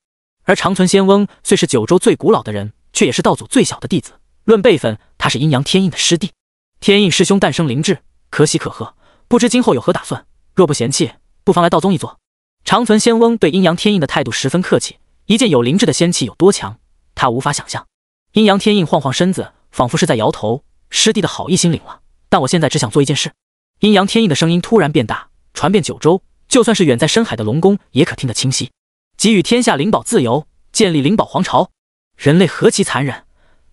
Speaker 1: 而长存仙翁虽是九州最古老的人，却也是道祖最小的弟子。论辈分，他是阴阳天印的师弟。天印师兄诞生灵智，可喜可贺。不知今后有何打算？若不嫌弃，不妨来道宗一坐。长存仙翁对阴阳天印的态度十分客气。一件有灵智的仙器有多强，他无法想象。阴阳天印晃晃身子，仿佛是在摇头。师弟的好意心领了，但我现在只想做一件事。阴阳天印的声音突然变大，传遍九州，就算是远在深海的龙宫也可听得清晰。给予天下灵宝自由，建立灵宝皇朝。人类何其残忍，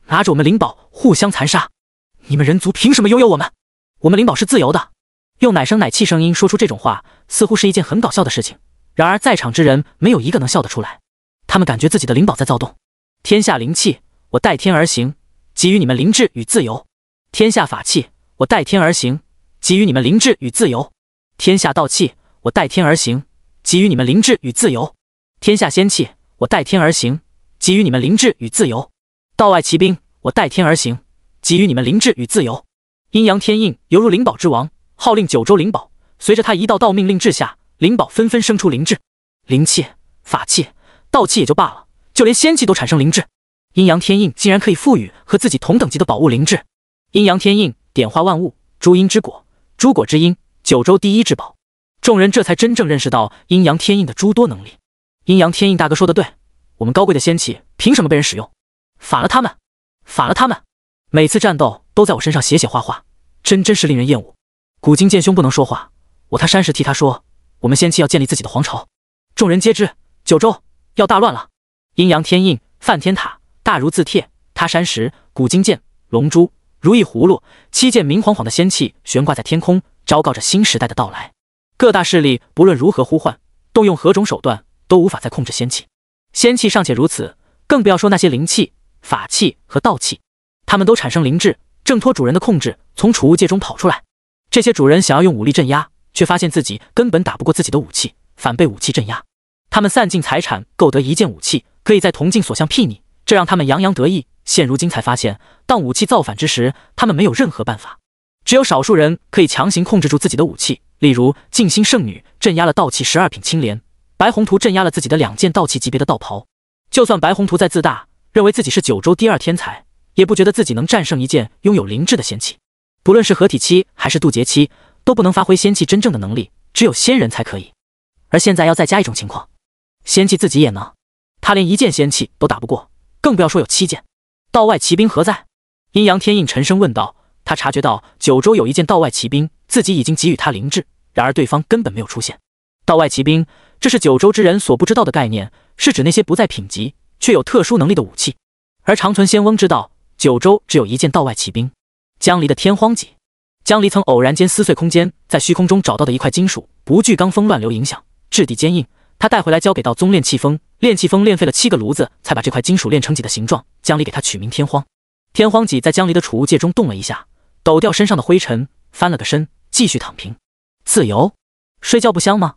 Speaker 1: 拿着我们灵宝互相残杀。你们人族凭什么拥有我们？我们灵宝是自由的。用奶声奶气声音说出这种话，似乎是一件很搞笑的事情。然而在场之人没有一个能笑得出来，他们感觉自己的灵宝在躁动。天下灵气，我代天而行，给予你们灵智与自由。天下法器，我代天而行，给予你们灵智与自由。天下道器，我代天而行，给予你们灵智与自由。天下仙器，我代天而行，给予你们灵智与自由；道外奇兵，我代天而行，给予你们灵智与自由。阴阳天印犹如灵宝之王，号令九州灵宝。随着他一道道命令制下，灵宝纷纷生出灵智。灵气、法器、道器也就罢了，就连仙器都产生灵智。阴阳天印竟然可以赋予和自己同等级的宝物灵智。阴阳天印点化万物，诸阴之果，诸果之阴，九州第一之宝。众人这才真正认识到阴阳天印的诸多能力。阴阳天印大哥说的对，我们高贵的仙气凭什么被人使用？反了他们！反了他们！每次战斗都在我身上写写画画，真真是令人厌恶。古今剑兄不能说话，我他山石替他说，我们仙气要建立自己的皇朝，众人皆知，九州要大乱了。阴阳天印、梵天塔、大如字帖、他山石、古今剑、龙珠、如意葫芦，七件明晃晃的仙气悬挂在天空，昭告着新时代的到来。各大势力不论如何呼唤，动用何种手段。都无法再控制仙气。仙气尚且如此，更不要说那些灵气、法器和道器，他们都产生灵智，挣脱主人的控制，从储物界中跑出来。这些主人想要用武力镇压，却发现自己根本打不过自己的武器，反被武器镇压。他们散尽财产购得一件武器，可以在铜镜所向睥睨，这让他们洋洋得意。现如今才发现，当武器造反之时，他们没有任何办法，只有少数人可以强行控制住自己的武器，例如静心圣女镇压了道器十二品青莲。白宏图镇压了自己的两件道器级别的道袍，就算白宏图再自大，认为自己是九州第二天才，也不觉得自己能战胜一件拥有灵智的仙器。不论是合体期还是渡劫期，都不能发挥仙器真正的能力，只有仙人才可以。而现在要再加一种情况，仙器自己也能。他连一件仙器都打不过，更不要说有七件。道外奇兵何在？阴阳天印沉声问道。他察觉到九州有一件道外奇兵，自己已经给予他灵智，然而对方根本没有出现。道外奇兵。这是九州之人所不知道的概念，是指那些不在品级却有特殊能力的武器。而长存仙翁知道，九州只有一件道外奇兵——江离的天荒戟。江离曾偶然间撕碎空间，在虚空中找到的一块金属，不惧罡风乱流影响，质地坚硬。他带回来交给道宗炼气峰，炼气峰炼废了七个炉子，才把这块金属炼成戟的形状。江离给他取名天荒。天荒戟在江离的储物界中动了一下，抖掉身上的灰尘，翻了个身，继续躺平，自由睡觉不香吗？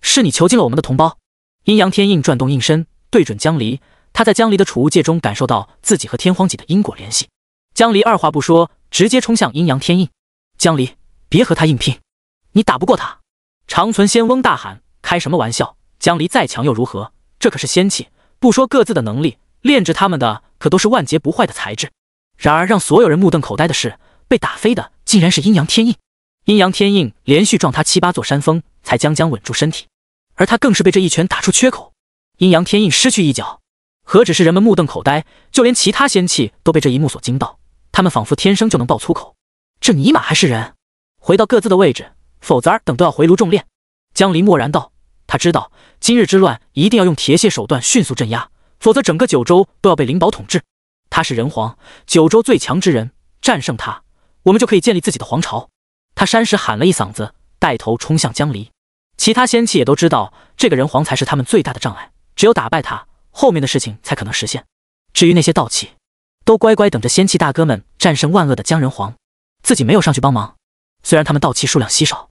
Speaker 1: 是你囚禁了我们的同胞！阴阳天印转动应身，对准江离。他在江离的储物界中感受到自己和天荒戟的因果联系。江离二话不说，直接冲向阴阳天印。江离，别和他硬拼，你打不过他！长存仙翁大喊：“开什么玩笑！江离再强又如何？这可是仙器，不说各自的能力，炼制他们的可都是万劫不坏的材质。”然而，让所有人目瞪口呆的是，被打飞的竟然是阴阳天印！阴阳天印连续撞塌七八座山峰。才将将稳住身体，而他更是被这一拳打出缺口，阴阳天印失去一角。何止是人们目瞪口呆，就连其他仙气都被这一幕所惊到。他们仿佛天生就能爆粗口，这尼玛还是人？回到各自的位置，否则尔等都要回炉重炼。江离默然道：“他知道今日之乱一定要用铁血手段迅速镇压，否则整个九州都要被灵宝统治。他是人皇，九州最强之人，战胜他，我们就可以建立自己的皇朝。”他山石喊了一嗓子，带头冲向江离。其他仙器也都知道，这个人皇才是他们最大的障碍，只有打败他，后面的事情才可能实现。至于那些道器，都乖乖等着仙器大哥们战胜万恶的江人皇，自己没有上去帮忙。虽然他们道器数量稀少，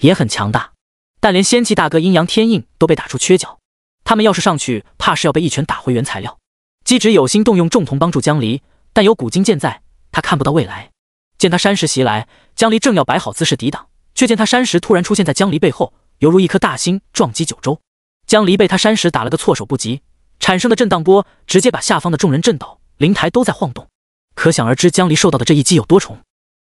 Speaker 1: 也很强大，但连仙器大哥阴阳天印都被打出缺角，他们要是上去，怕是要被一拳打回原材料。姬直有心动用重瞳帮助江离，但有古今剑在，他看不到未来。见他山石袭来，江离正要摆好姿势抵挡，却见他山石突然出现在江离背后。犹如一颗大星撞击九州，江离被他山石打了个措手不及，产生的震荡波直接把下方的众人震倒，灵台都在晃动，可想而知江离受到的这一击有多重。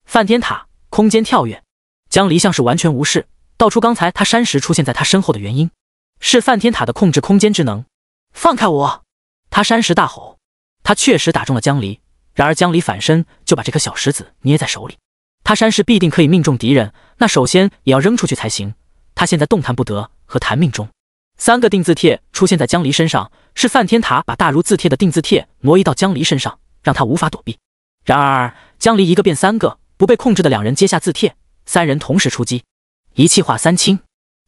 Speaker 1: 梵天塔空间跳跃，江离像是完全无视，道出刚才他山石出现在他身后的原因，是梵天塔的控制空间之能。放开我！他山石大吼，他确实打中了江离，然而江离反身就把这颗小石子捏在手里，他山石必定可以命中敌人，那首先也要扔出去才行。他现在动弹不得，和谈命中？三个定字帖出现在江离身上，是梵天塔把大如字帖的定字帖挪移到江离身上，让他无法躲避。然而江离一个变三个，不被控制的两人接下字帖，三人同时出击，一气化三清。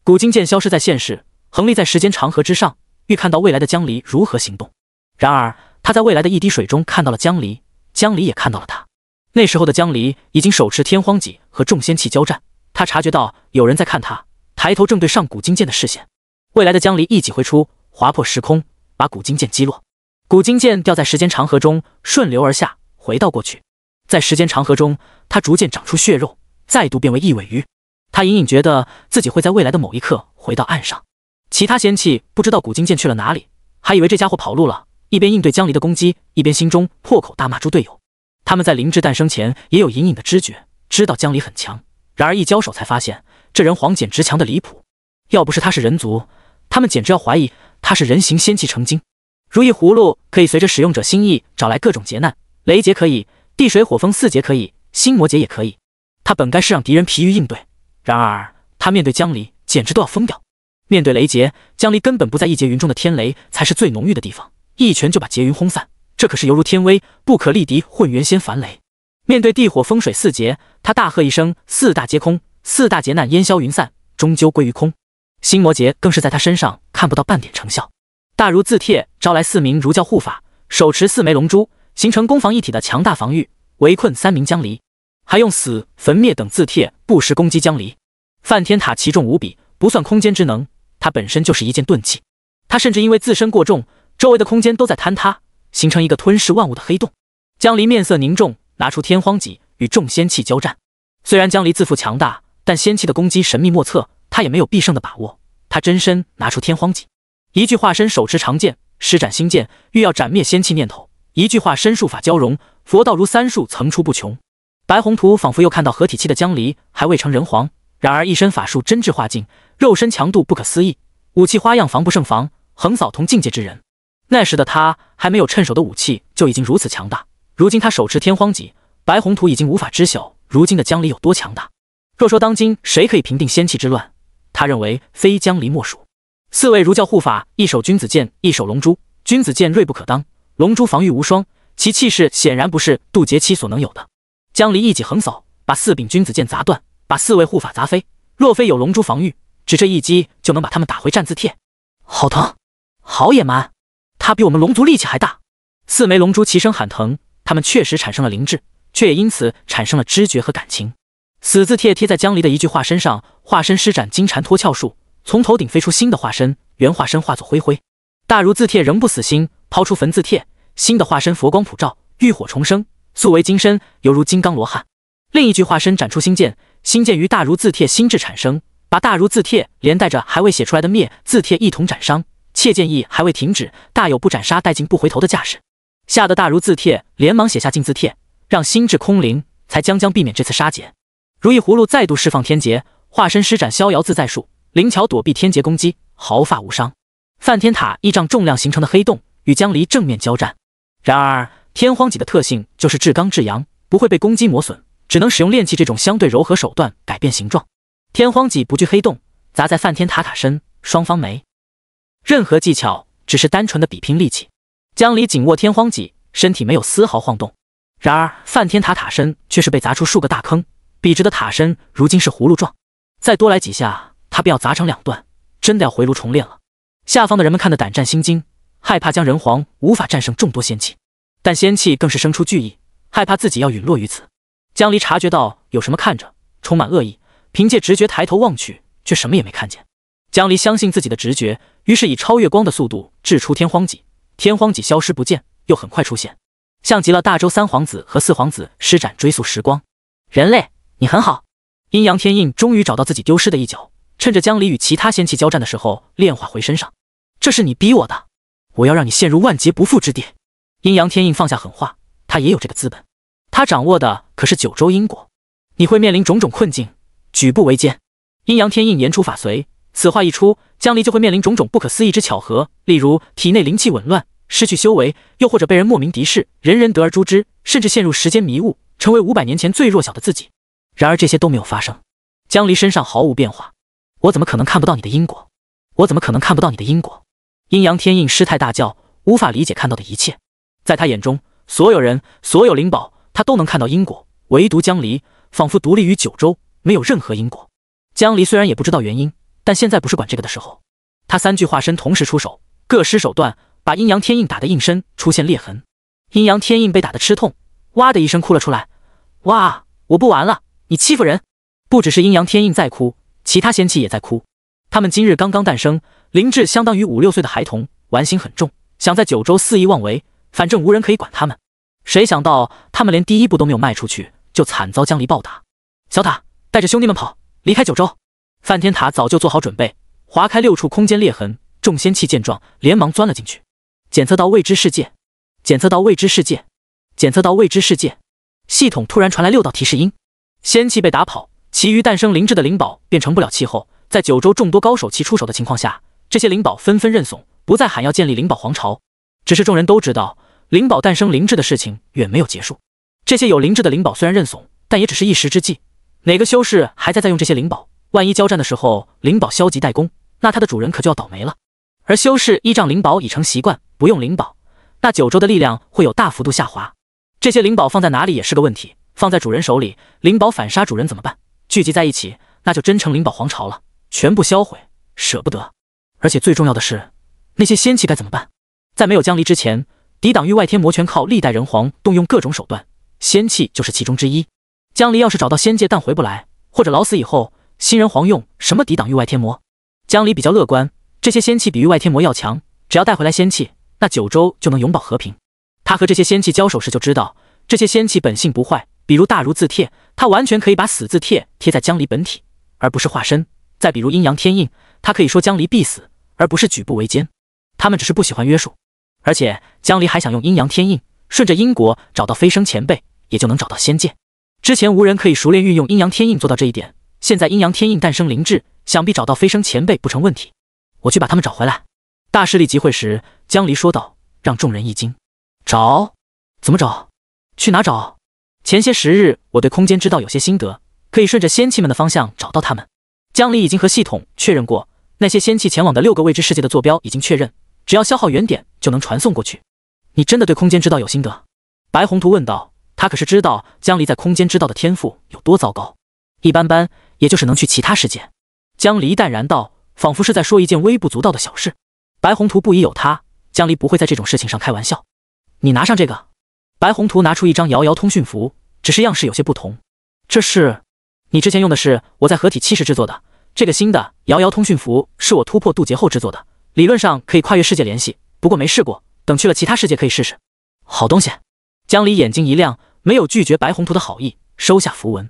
Speaker 1: 古今剑消失在现实，横立在时间长河之上，欲看到未来的江离如何行动。然而他在未来的一滴水中看到了江离，江离也看到了他。那时候的江离已经手持天荒戟和众仙器交战，他察觉到有人在看他。抬头正对上古金剑的视线，未来的江离一戟挥出，划破时空，把古金剑击落。古金剑掉在时间长河中，顺流而下，回到过去。在时间长河中，它逐渐长出血肉，再度变为一尾鱼。他隐隐觉得自己会在未来的某一刻回到岸上。其他仙器不知道古金剑去了哪里，还以为这家伙跑路了。一边应对江离的攻击，一边心中破口大骂：“猪队友！”他们在灵智诞生前也有隐隐的知觉，知道江离很强。然而一交手才发现。这人黄简直强的离谱，要不是他是人族，他们简直要怀疑他是人形仙气成精。如意葫芦可以随着使用者心意找来各种劫难，雷劫可以，地水火风四劫可以，心魔劫也可以。他本该是让敌人疲于应对，然而他面对江离简直都要疯掉。面对雷劫，江离根本不在一劫云中的天雷才是最浓郁的地方，一拳就把劫云轰散，这可是犹如天威，不可力敌。混元仙凡雷，面对地火风水四劫，他大喝一声：“四大皆空。”四大劫难烟消云散，终究归于空。心魔劫更是在他身上看不到半点成效。大如字帖招来四名儒教护法，手持四枚龙珠，形成攻防一体的强大防御，围困三名江离，还用死、焚灭等字帖不时攻击江离。梵天塔奇重无比，不算空间之能，它本身就是一件钝器。它甚至因为自身过重，周围的空间都在坍塌，形成一个吞噬万物的黑洞。江离面色凝重，拿出天荒戟与众仙器交战。虽然江离自负强大，但仙气的攻击神秘莫测，他也没有必胜的把握。他真身拿出天荒戟，一句化身手持长剑，施展星剑，欲要斩灭仙气念头。一句话身术法交融，佛道如三术层出不穷。白宏图仿佛又看到合体期的江离，还未成人皇，然而一身法术真挚化境，肉身强度不可思议，武器花样防不胜防，横扫同境界之人。那时的他还没有趁手的武器，就已经如此强大。如今他手持天荒戟，白宏图已经无法知晓如今的江离有多强大。若说当今谁可以平定仙气之乱，他认为非江离莫属。四位儒教护法，一手君子剑，一手龙珠。君子剑锐不可当，龙珠防御无双，其气势显然不是渡劫期所能有的。江离一戟横扫，把四柄君子剑砸断，把四位护法砸飞。若非有龙珠防御，只这一击就能把他们打回战字帖。好疼，好野蛮！他比我们龙族力气还大。四枚龙珠齐声喊疼。他们确实产生了灵智，却也因此产生了知觉和感情。死字帖贴在江离的一句话身上，化身施展金蝉脱壳术，从头顶飞出新的化身，原化身化作灰灰。大如字帖仍不死心，抛出焚字帖，新的化身佛光普照，浴火重生，素为金身，犹如金刚罗汉。另一句化身斩出心剑，心剑于大如字帖心智产生，把大如字帖连带着还未写出来的灭字帖一同斩伤。切剑意还未停止，大有不斩杀殆尽不回头的架势，吓得大如字帖连忙写下净字帖，让心智空灵，才将将避免这次杀劫。如意葫芦再度释放天劫，化身施展逍遥自在术，灵巧躲避天劫攻击，毫发无伤。梵天塔依仗重量形成的黑洞与江离正面交战，然而天荒戟的特性就是至刚至阳，不会被攻击磨损，只能使用炼器这种相对柔和手段改变形状。天荒戟不惧黑洞，砸在梵天塔塔身，双方没任何技巧，只是单纯的比拼力气。江离紧握天荒戟，身体没有丝毫晃动，然而梵天塔塔身却是被砸出数个大坑。笔直的塔身如今是葫芦状，再多来几下，它便要砸成两段，真的要回炉重练了。下方的人们看得胆战心惊，害怕将人皇无法战胜众多仙气，但仙气更是生出惧意，害怕自己要陨落于此。江离察觉到有什么看着，充满恶意，凭借直觉抬头望去，却什么也没看见。江离相信自己的直觉，于是以超越光的速度掷出天荒戟。天荒戟消失不见，又很快出现，像极了大周三皇子和四皇子施展追溯时光，人类。你很好，阴阳天印终于找到自己丢失的一角，趁着江离与其他仙气交战的时候炼化回身上。这是你逼我的，我要让你陷入万劫不复之地。阴阳天印放下狠话，他也有这个资本，他掌握的可是九州因果，你会面临种种困境，举步维艰。阴阳天印言出法随，此话一出，江离就会面临种种不可思议之巧合，例如体内灵气紊乱，失去修为，又或者被人莫名敌视，人人得而诛之，甚至陷入时间迷雾，成为五百年前最弱小的自己。然而这些都没有发生，江离身上毫无变化，我怎么可能看不到你的因果？我怎么可能看不到你的因果？阴阳天印师太大叫，无法理解看到的一切。在他眼中，所有人、所有灵宝，他都能看到因果，唯独江离，仿佛独立于九州，没有任何因果。江离虽然也不知道原因，但现在不是管这个的时候。他三具化身同时出手，各施手段，把阴阳天印打得硬身出现裂痕。阴阳天印被打得吃痛，哇的一声哭了出来：“哇，我不玩了！”你欺负人！不只是阴阳天印在哭，其他仙气也在哭。他们今日刚刚诞生，灵智相当于五六岁的孩童，玩心很重，想在九州肆意妄为，反正无人可以管他们。谁想到他们连第一步都没有迈出去，就惨遭江离暴打。小塔带着兄弟们跑，离开九州。梵天塔早就做好准备，划开六处空间裂痕。众仙气见状，连忙钻了进去。检测到未知世界，检测到未知世界，检测到未知世界。系统突然传来六道提示音。仙气被打跑，其余诞生灵智的灵宝便成不了气候。在九州众多高手齐出手的情况下，这些灵宝纷纷认怂，不再喊要建立灵宝皇朝。只是众人都知道，灵宝诞生灵智的事情远没有结束。这些有灵智的灵宝虽然认怂，但也只是一时之计。哪个修士还在再用这些灵宝？万一交战的时候灵宝消极怠工，那它的主人可就要倒霉了。而修士依仗灵宝已成习惯，不用灵宝，那九州的力量会有大幅度下滑。这些灵宝放在哪里也是个问题。放在主人手里，灵宝反杀主人怎么办？聚集在一起，那就真成灵宝皇朝了。全部销毁，舍不得。而且最重要的是，那些仙气该怎么办？在没有江离之前，抵挡域外天魔全靠历代人皇动用各种手段，仙气就是其中之一。江离要是找到仙界但回不来，或者老死以后，新人皇用什么抵挡域外天魔？江离比较乐观，这些仙气比域外天魔要强，只要带回来仙气，那九州就能永保和平。他和这些仙气交手时就知道，这些仙气本性不坏。比如大如字帖，他完全可以把死字帖贴在江离本体，而不是化身。再比如阴阳天印，他可以说江离必死，而不是举步维艰。他们只是不喜欢约束，而且江离还想用阴阳天印顺着因果找到飞升前辈，也就能找到仙界。之前无人可以熟练运用阴阳天印做到这一点，现在阴阳天印诞生灵智，想必找到飞升前辈不成问题。我去把他们找回来。大势力集会时，江离说道，让众人一惊：找？怎么找？去哪找？前些时日，我对空间之道有些心得，可以顺着仙气们的方向找到他们。江离已经和系统确认过，那些仙气前往的六个未知世界的坐标已经确认，只要消耗原点就能传送过去。你真的对空间之道有心得？白宏图问道。他可是知道江离在空间之道的天赋有多糟糕，一般般，也就是能去其他世界。江离淡然道，仿佛是在说一件微不足道的小事。白宏图不疑有他，江离不会在这种事情上开玩笑。你拿上这个。白宏图拿出一张遥遥通讯符。只是样式有些不同。这是你之前用的是我在合体七十制作的，这个新的遥遥通讯符是我突破渡劫后制作的，理论上可以跨越世界联系，不过没试过。等去了其他世界可以试试。好东西！江离眼睛一亮，没有拒绝白宏图的好意，收下符文。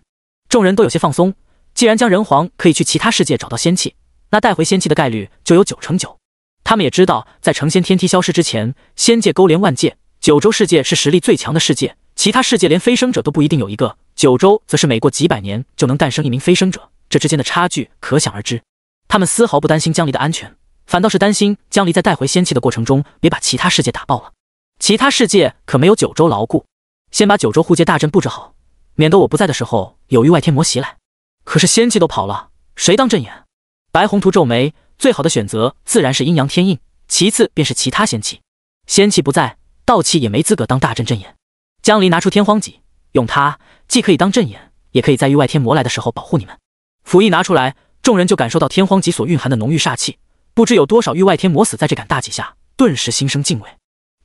Speaker 1: 众人都有些放松，既然将人皇可以去其他世界找到仙器，那带回仙器的概率就有九成九。他们也知道，在成仙天梯消失之前，仙界勾连万界，九州世界是实力最强的世界。其他世界连飞升者都不一定有一个，九州则是每过几百年就能诞生一名飞升者，这之间的差距可想而知。他们丝毫不担心江离的安全，反倒是担心江离在带回仙气的过程中别把其他世界打爆了。其他世界可没有九州牢固，先把九州护界大阵布置好，免得我不在的时候有域外天魔袭来。可是仙气都跑了，谁当阵眼？白宏图皱眉，最好的选择自然是阴阳天印，其次便是其他仙气。仙气不在，道器也没资格当大阵阵眼。江离拿出天荒戟，用它既可以当阵眼，也可以在域外天魔来的时候保护你们。符一拿出来，众人就感受到天荒戟所蕴含的浓郁煞气，不知有多少域外天魔死在这杆大戟下，顿时心生敬畏。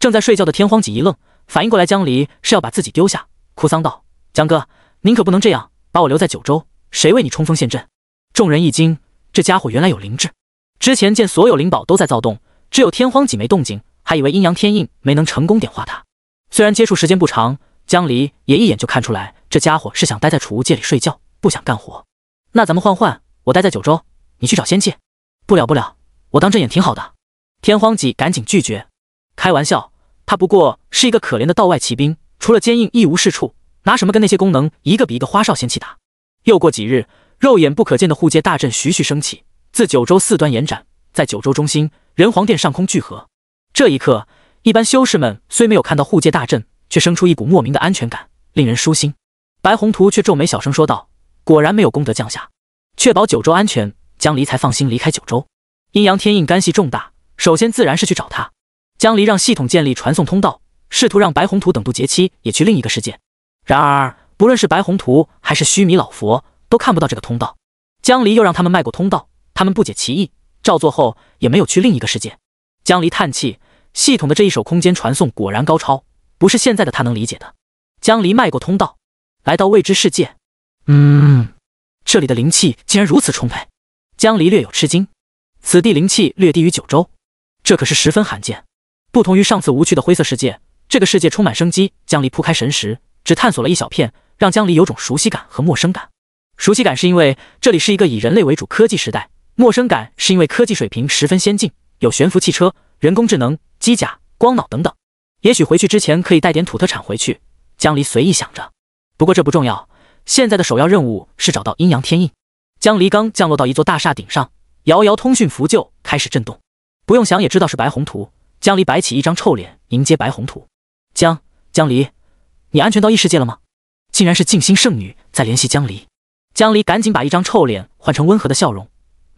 Speaker 1: 正在睡觉的天荒戟一愣，反应过来江离是要把自己丢下，哭丧道：“江哥，您可不能这样，把我留在九州，谁为你冲锋陷阵？”众人一惊，这家伙原来有灵智。之前见所有灵宝都在躁动，只有天荒戟没动静，还以为阴阳天印没能成功点化它。虽然接触时间不长，江离也一眼就看出来，这家伙是想待在储物界里睡觉，不想干活。那咱们换换，我待在九州，你去找仙界。不了不了，我当阵眼挺好的。天荒戟赶紧拒绝。开玩笑，他不过是一个可怜的道外骑兵，除了坚硬一无是处，拿什么跟那些功能一个比一个花哨仙气打？又过几日，肉眼不可见的护界大阵徐徐升起，自九州四端延展，在九州中心人皇殿上空聚合。这一刻。一般修士们虽没有看到护界大阵，却生出一股莫名的安全感，令人舒心。白宏图却皱眉，小声说道：“果然没有功德降下，确保九州安全，江离才放心离开九州。阴阳天印干系重大，首先自然是去找他。”江离让系统建立传送通道，试图让白宏图等渡劫期也去另一个世界。然而，不论是白宏图还是须弥老佛，都看不到这个通道。江离又让他们迈过通道，他们不解其意，照做后也没有去另一个世界。江离叹气。系统的这一手空间传送果然高超，不是现在的他能理解的。江离迈过通道，来到未知世界。
Speaker 2: 嗯，
Speaker 1: 这里的灵气竟然如此充沛，江离略有吃惊。此地灵气略低于九州，这可是十分罕见。不同于上次无趣的灰色世界，这个世界充满生机。江离铺开神识，只探索了一小片，让江离有种熟悉感和陌生感。熟悉感是因为这里是一个以人类为主科技时代，陌生感是因为科技水平十分先进，有悬浮汽车。人工智能、机甲、光脑等等，也许回去之前可以带点土特产回去。江离随意想着，不过这不重要，现在的首要任务是找到阴阳天印。江离刚降落到一座大厦顶上，遥遥通讯符就开始震动。不用想也知道是白宏图。江离摆起一张臭脸迎接白宏图。江江离，你安全到异世界了吗？竟然是静心圣女在联系江离。江离赶紧把一张臭脸换成温和的笑容。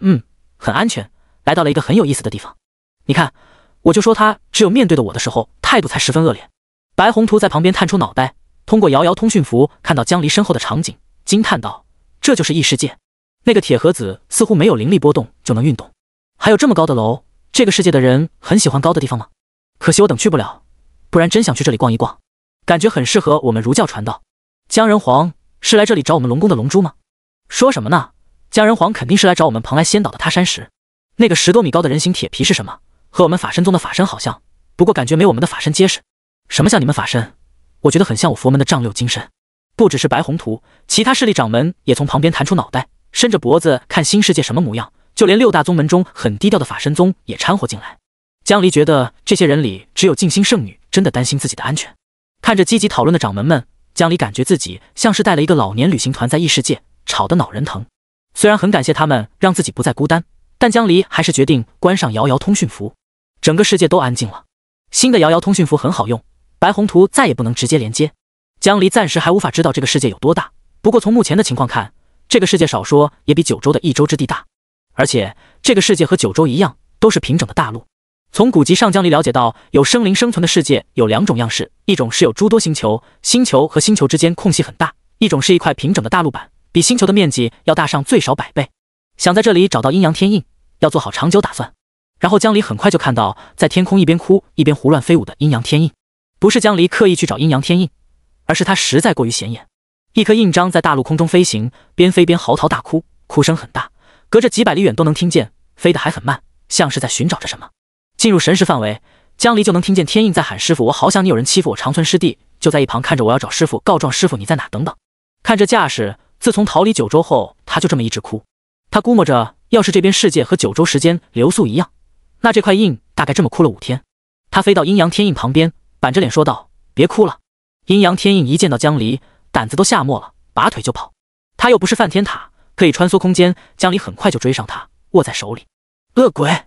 Speaker 1: 嗯，很安全，来到了一个很有意思的地方。你看。我就说他只有面对的我的时候态度才十分恶劣。白宏图在旁边探出脑袋，通过遥遥通讯符看到江离身后的场景，惊叹道：“这就是异世界？那个铁盒子似乎没有灵力波动就能运动，还有这么高的楼，这个世界的人很喜欢高的地方吗？可惜我等去不了，不然真想去这里逛一逛，感觉很适合我们儒教传道。”江人皇是来这里找我们龙宫的龙珠吗？说什么呢？江人皇肯定是来找我们蓬莱仙岛的他山石。那个十多米高的人形铁皮是什么？和我们法身宗的法身好像，不过感觉没我们的法身结实。什么像你们法身？我觉得很像我佛门的丈六金身。不只是白宏图，其他势力掌门也从旁边探出脑袋，伸着脖子看新世界什么模样。就连六大宗门中很低调的法身宗也掺和进来。江离觉得这些人里，只有静心圣女真的担心自己的安全。看着积极讨论的掌门们，江离感觉自己像是带了一个老年旅行团在异世界，吵得脑仁疼。虽然很感谢他们让自己不再孤单，但江离还是决定关上遥遥通讯符。整个世界都安静了。新的遥遥通讯符很好用，白宏图再也不能直接连接。江离暂时还无法知道这个世界有多大，不过从目前的情况看，这个世界少说也比九州的一州之地大。而且这个世界和九州一样，都是平整的大陆。从古籍上，江离了解到，有生灵生存的世界有两种样式：一种是有诸多星球，星球和星球之间空隙很大；一种是一块平整的大陆板，比星球的面积要大上最少百倍。想在这里找到阴阳天印，要做好长久打算。然后江离很快就看到，在天空一边哭一边胡乱飞舞的阴阳天印，不是江离刻意去找阴阳天印，而是他实在过于显眼。一颗印章在大陆空中飞行，边飞边嚎啕大哭，哭声很大，隔着几百里远都能听见。飞得还很慢，像是在寻找着什么。进入神识范围，江离就能听见天印在喊：“师傅，我好想你！”有人欺负我，长存师弟就在一旁看着，我要找师傅告状，师傅你在哪？等等，看这架势，自从逃离九州后，他就这么一直哭。他估摸着，要是这边世界和九州时间流速一样。那这块印大概这么哭了五天，他飞到阴阳天印旁边，板着脸说道：“别哭了。”阴阳天印一见到江离，胆子都吓没了，拔腿就跑。他又不是梵天塔，可以穿梭空间，江离很快就追上他，握在手里。恶鬼，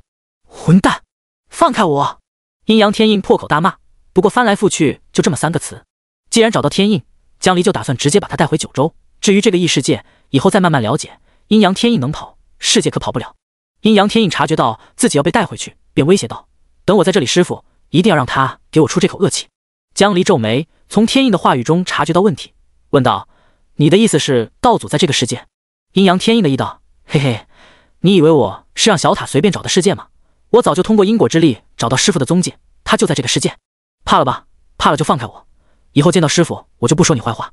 Speaker 1: 混蛋，放开我！阴阳天印破口大骂，不过翻来覆去就这么三个词。既然找到天印，江离就打算直接把他带回九州。至于这个异世界，以后再慢慢了解。阴阳天印能跑，世界可跑不了。阴阳天印察觉到自己要被带回去，便威胁道：“等我在这里，师傅一定要让他给我出这口恶气。”江离皱眉，从天印的话语中察觉到问题，问道：“你的意思是，道祖在这个世界？”阴阳天印的一道：“嘿嘿，你以为我是让小塔随便找的世界吗？我早就通过因果之力找到师傅的踪迹，他就在这个世界。怕了吧？怕了就放开我，以后见到师傅，我就不说你坏话。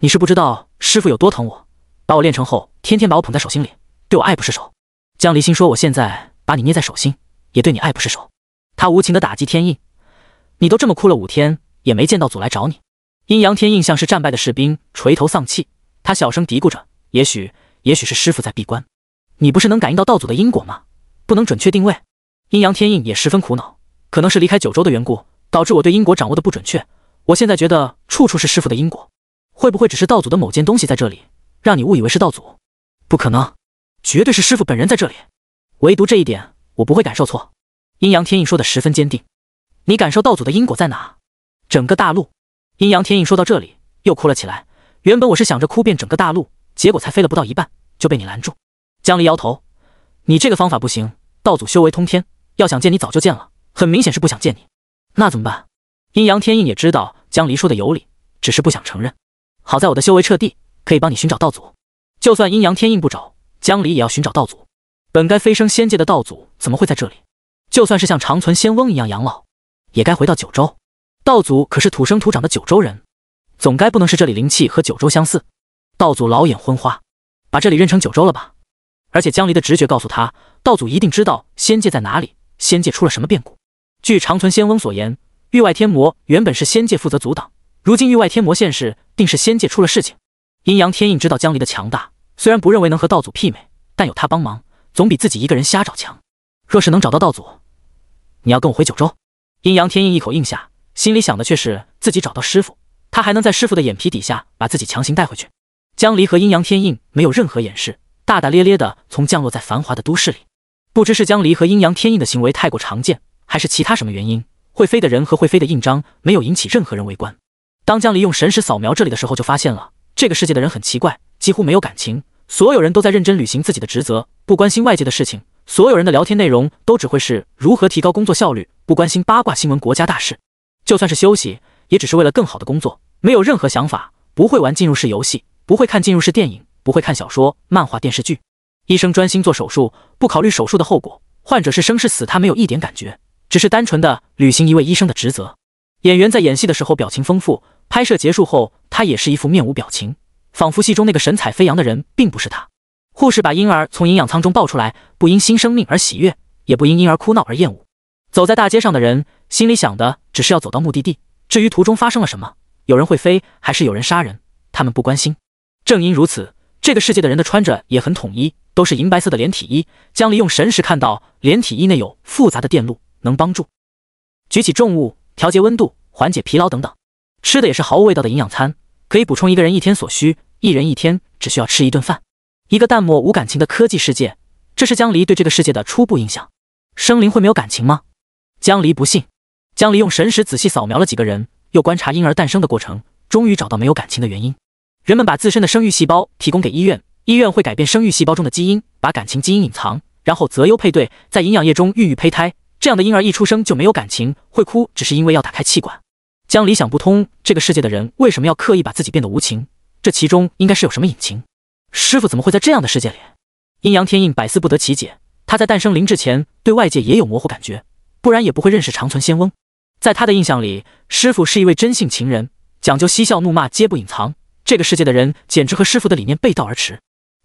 Speaker 1: 你是不知道师傅有多疼我，把我练成后，天天把我捧在手心里，对我爱不释手。”江离心说：“我现在把你捏在手心，也对你爱不释手。”他无情的打击天印：“你都这么哭了五天，也没见到祖来找你。”阴阳天印像是战败的士兵，垂头丧气。他小声嘀咕着：“也许，也许是师傅在闭关。”你不是能感应到道祖的因果吗？不能准确定位。阴阳天印也十分苦恼，可能是离开九州的缘故，导致我对因果掌握的不准确。我现在觉得处处是师傅的因果，会不会只是道祖的某件东西在这里，让你误以为是道祖？不可能。绝对是师傅本人在这里，唯独这一点我不会感受错。阴阳天印说的十分坚定。你感受道祖的因果在哪？整个大陆。阴阳天印说到这里又哭了起来。原本我是想着哭遍整个大陆，结果才飞了不到一半就被你拦住。江离摇头：“你这个方法不行。道祖修为通天，要想见你早就见了，很明显是不想见你。那怎么办？”阴阳天印也知道江离说的有理，只是不想承认。好在我的修为彻地，可以帮你寻找道祖。就算阴阳天印不找。江离也要寻找道祖，本该飞升仙界的道祖怎么会在这里？就算是像长存仙翁一样养老，也该回到九州。道祖可是土生土长的九州人，总该不能是这里灵气和九州相似。道祖老眼昏花，把这里认成九州了吧？而且江离的直觉告诉他，道祖一定知道仙界在哪里，仙界出了什么变故。据长存仙翁所言，域外天魔原本是仙界负责阻挡，如今域外天魔现世，定是仙界出了事情。阴阳天印知道江离的强大。虽然不认为能和道祖媲美，但有他帮忙，总比自己一个人瞎找强。若是能找到道祖，你要跟我回九州。阴阳天印一口应下，心里想的却是自己找到师傅，他还能在师傅的眼皮底下把自己强行带回去。江离和阴阳天印没有任何掩饰，大大咧咧的从降落在繁华的都市里。不知是江离和阴阳天印的行为太过常见，还是其他什么原因，会飞的人和会飞的印章没有引起任何人围观。当江离用神识扫描这里的时候，就发现了这个世界的人很奇怪。几乎没有感情，所有人都在认真履行自己的职责，不关心外界的事情。所有人的聊天内容都只会是如何提高工作效率，不关心八卦新闻、国家大事。就算是休息，也只是为了更好的工作，没有任何想法。不会玩进入式游戏，不会看进入式电影，不会看小说、漫画、电视剧。医生专心做手术，不考虑手术的后果，患者是生是死，他没有一点感觉，只是单纯的履行一位医生的职责。演员在演戏的时候表情丰富，拍摄结束后，他也是一副面无表情。仿佛戏中那个神采飞扬的人并不是他。护士把婴儿从营养舱中抱出来，不因新生命而喜悦，也不因婴儿哭闹而厌恶。走在大街上的人心里想的只是要走到目的地，至于途中发生了什么，有人会飞还是有人杀人，他们不关心。正因如此，这个世界的人的穿着也很统一，都是银白色的连体衣。江离用神识看到连体衣内有复杂的电路，能帮助举起重物、调节温度、缓解疲劳等等。吃的也是毫无味道的营养餐，可以补充一个人一天所需。一人一天只需要吃一顿饭，一个淡漠无感情的科技世界，这是江离对这个世界的初步印象。生灵会没有感情吗？江离不信。江离用神识仔细扫描了几个人，又观察婴儿诞生的过程，终于找到没有感情的原因。人们把自身的生育细胞提供给医院，医院会改变生育细胞中的基因，把感情基因隐藏，然后择优配对，在营养液中孕育胚胎。这样的婴儿一出生就没有感情，会哭只是因为要打开气管。江离想不通这个世界的人为什么要刻意把自己变得无情。这其中应该是有什么隐情，师傅怎么会在这样的世界里？阴阳天印百思不得其解。他在诞生灵智前对外界也有模糊感觉，不然也不会认识长存仙翁。在他的印象里，师傅是一位真性情人，讲究嬉笑怒骂皆不隐藏。这个世界的人简直和师傅的理念背道而驰。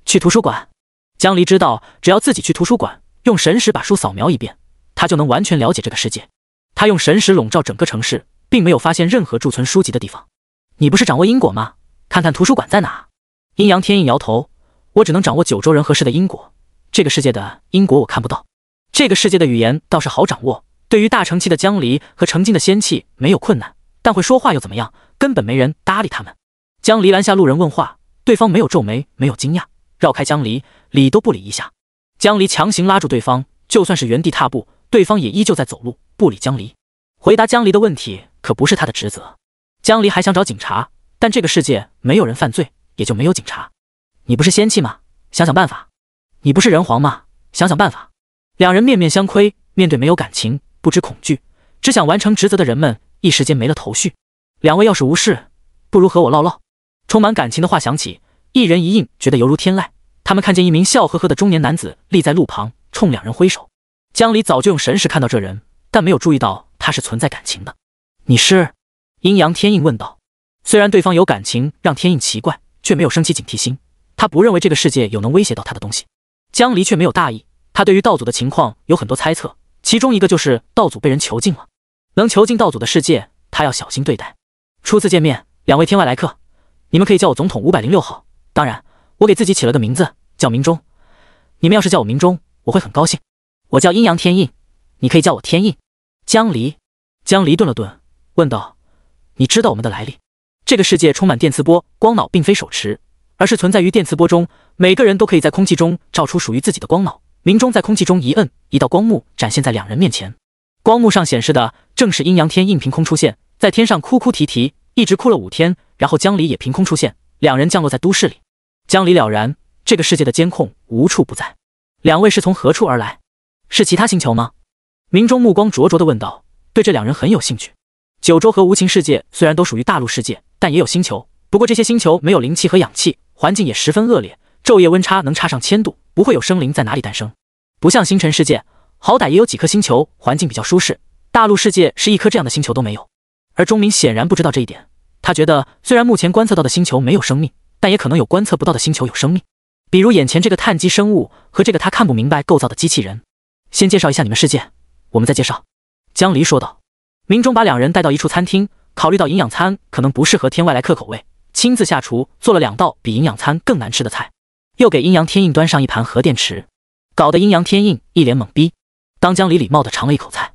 Speaker 1: 去图书馆，江离知道，只要自己去图书馆，用神识把书扫描一遍，他就能完全了解这个世界。他用神识笼罩整个城市，并没有发现任何贮存书籍的地方。你不是掌握因果吗？看看图书馆在哪？阴阳天印摇头，我只能掌握九州人和事的因果，这个世界的因果我看不到。这个世界的语言倒是好掌握，对于大成期的江离和成精的仙气没有困难。但会说话又怎么样？根本没人搭理他们。江离拦下路人问话，对方没有皱眉，没有惊讶，绕开江离，理都不理一下。江离强行拉住对方，就算是原地踏步，对方也依旧在走路，不理江离。回答江离的问题可不是他的职责。江离还想找警察。但这个世界没有人犯罪，也就没有警察。你不是仙气吗？想想办法。你不是人皇吗？想想办法。两人面面相窥，面对没有感情、不知恐惧、只想完成职责的人们，一时间没了头绪。两位要是无事，不如和我唠唠。充满感情的话响起，一人一印觉得犹如天籁。他们看见一名笑呵呵的中年男子立在路旁，冲两人挥手。江离早就用神识看到这人，但没有注意到他是存在感情的。你是？阴阳天印问道。虽然对方有感情，让天印奇怪，却没有升起警惕心。他不认为这个世界有能威胁到他的东西。江离却没有大意，他对于道祖的情况有很多猜测，其中一个就是道祖被人囚禁了。能囚禁道祖的世界，他要小心对待。初次见面，两位天外来客，你们可以叫我总统五百零六号。当然，我给自己起了个名字，叫明中。你们要是叫我明中，我会很高兴。我叫阴阳天印，你可以叫我天印。江离，江离顿了顿，问道：“你知道我们的来历？”这个世界充满电磁波，光脑并非手持，而是存在于电磁波中。每个人都可以在空气中照出属于自己的光脑。明中在空气中一摁，一道光幕展现在两人面前，光幕上显示的正是阴阳天应凭空出现在天上，哭哭啼啼，一直哭了五天。然后江离也凭空出现，两人降落在都市里。江离了然，这个世界的监控无处不在。两位是从何处而来？是其他星球吗？明中目光灼灼地问道，对这两人很有兴趣。九州和无情世界虽然都属于大陆世界。但也有星球，不过这些星球没有灵气和氧气，环境也十分恶劣，昼夜温差能差上千度，不会有生灵在哪里诞生。不像星辰世界，好歹也有几颗星球环境比较舒适。大陆世界是一颗这样的星球都没有。而钟明显然不知道这一点，他觉得虽然目前观测到的星球没有生命，但也可能有观测不到的星球有生命，比如眼前这个碳基生物和这个他看不明白构造的机器人。先介绍一下你们世界，我们再介绍。江离说道。明中把两人带到一处餐厅。考虑到营养餐可能不适合天外来客口味，亲自下厨做了两道比营养餐更难吃的菜，又给阴阳天印端上一盘核电池，搞得阴阳天印一脸懵逼。当江离礼貌地尝了一口菜，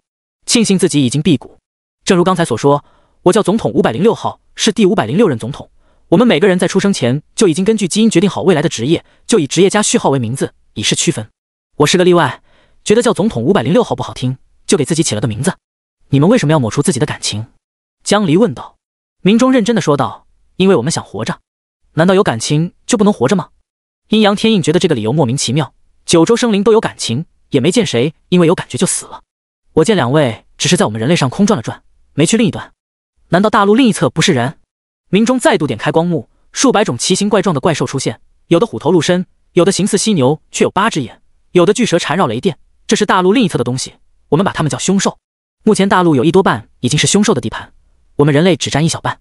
Speaker 1: 庆幸自己已经辟谷。正如刚才所说，我叫总统五百零六号，是第五百零六任总统。我们每个人在出生前就已经根据基因决定好未来的职业，就以职业加序号为名字，以示区分。我是个例外，觉得叫总统五百零六号不好听，就给自己起了个名字。你们为什么要抹除自己的感情？江离问道：“明中，认真的说道，因为我们想活着。难道有感情就不能活着吗？”阴阳天印觉得这个理由莫名其妙。九州生灵都有感情，也没见谁因为有感觉就死了。我见两位只是在我们人类上空转了转，没去另一端。难道大陆另一侧不是人？明中再度点开光幕，数百种奇形怪状的怪兽出现，有的虎头鹿身，有的形似犀牛却有八只眼，有的巨蛇缠绕雷电。这是大陆另一侧的东西，我们把它们叫凶兽。目前大陆有一多半已经是凶兽的地盘。我们人类只占一小半，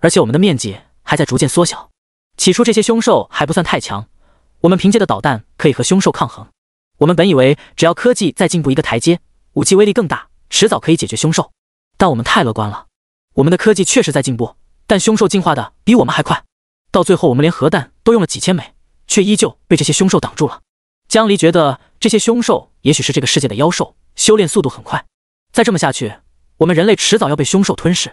Speaker 1: 而且我们的面积还在逐渐缩小。起初这些凶兽还不算太强，我们凭借的导弹可以和凶兽抗衡。我们本以为只要科技再进步一个台阶，武器威力更大，迟早可以解决凶兽。但我们太乐观了，我们的科技确实在进步，但凶兽进化的比我们还快。到最后我们连核弹都用了几千枚，却依旧被这些凶兽挡住了。江离觉得这些凶兽也许是这个世界的妖兽，修炼速度很快。再这么下去，我们人类迟早要被凶兽吞噬。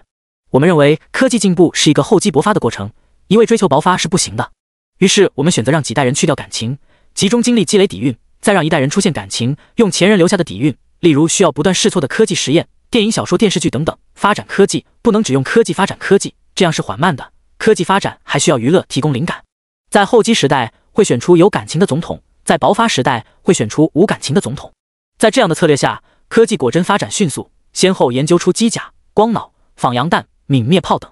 Speaker 1: 我们认为科技进步是一个厚积薄发的过程，一味追求薄发是不行的。于是我们选择让几代人去掉感情，集中精力积累底蕴，再让一代人出现感情，用前人留下的底蕴，例如需要不断试错的科技实验、电影、小说、电视剧等等发展科技。不能只用科技发展科技，这样是缓慢的。科技发展还需要娱乐提供灵感。在厚积时代会选出有感情的总统，在薄发时代会选出无感情的总统。在这样的策略下，科技果真发展迅速，先后研究出机甲、光脑、仿羊蛋。泯灭炮等，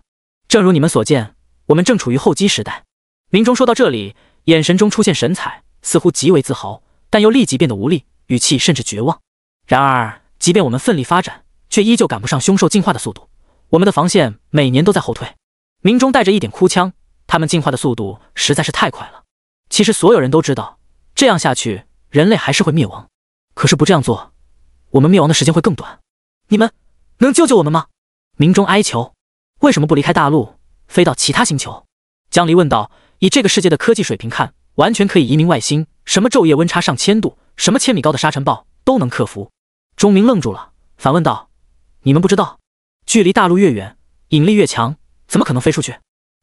Speaker 1: 正如你们所见，我们正处于后机时代。明中说到这里，眼神中出现神采，似乎极为自豪，但又立即变得无力，语气甚至绝望。然而，即便我们奋力发展，却依旧赶不上凶兽进化的速度。我们的防线每年都在后退。明中带着一点哭腔：“他们进化的速度实在是太快了。其实所有人都知道，这样下去，人类还是会灭亡。可是不这样做，我们灭亡的时间会更短。你们能救救我们吗？”明中哀求。为什么不离开大陆，飞到其他星球？江离问道。以这个世界的科技水平看，完全可以移民外星。什么昼夜温差上千度，什么千米高的沙尘暴，都能克服。钟明愣住了，反问道：“你们不知道，距离大陆越远，引力越强，怎么可能飞出去？”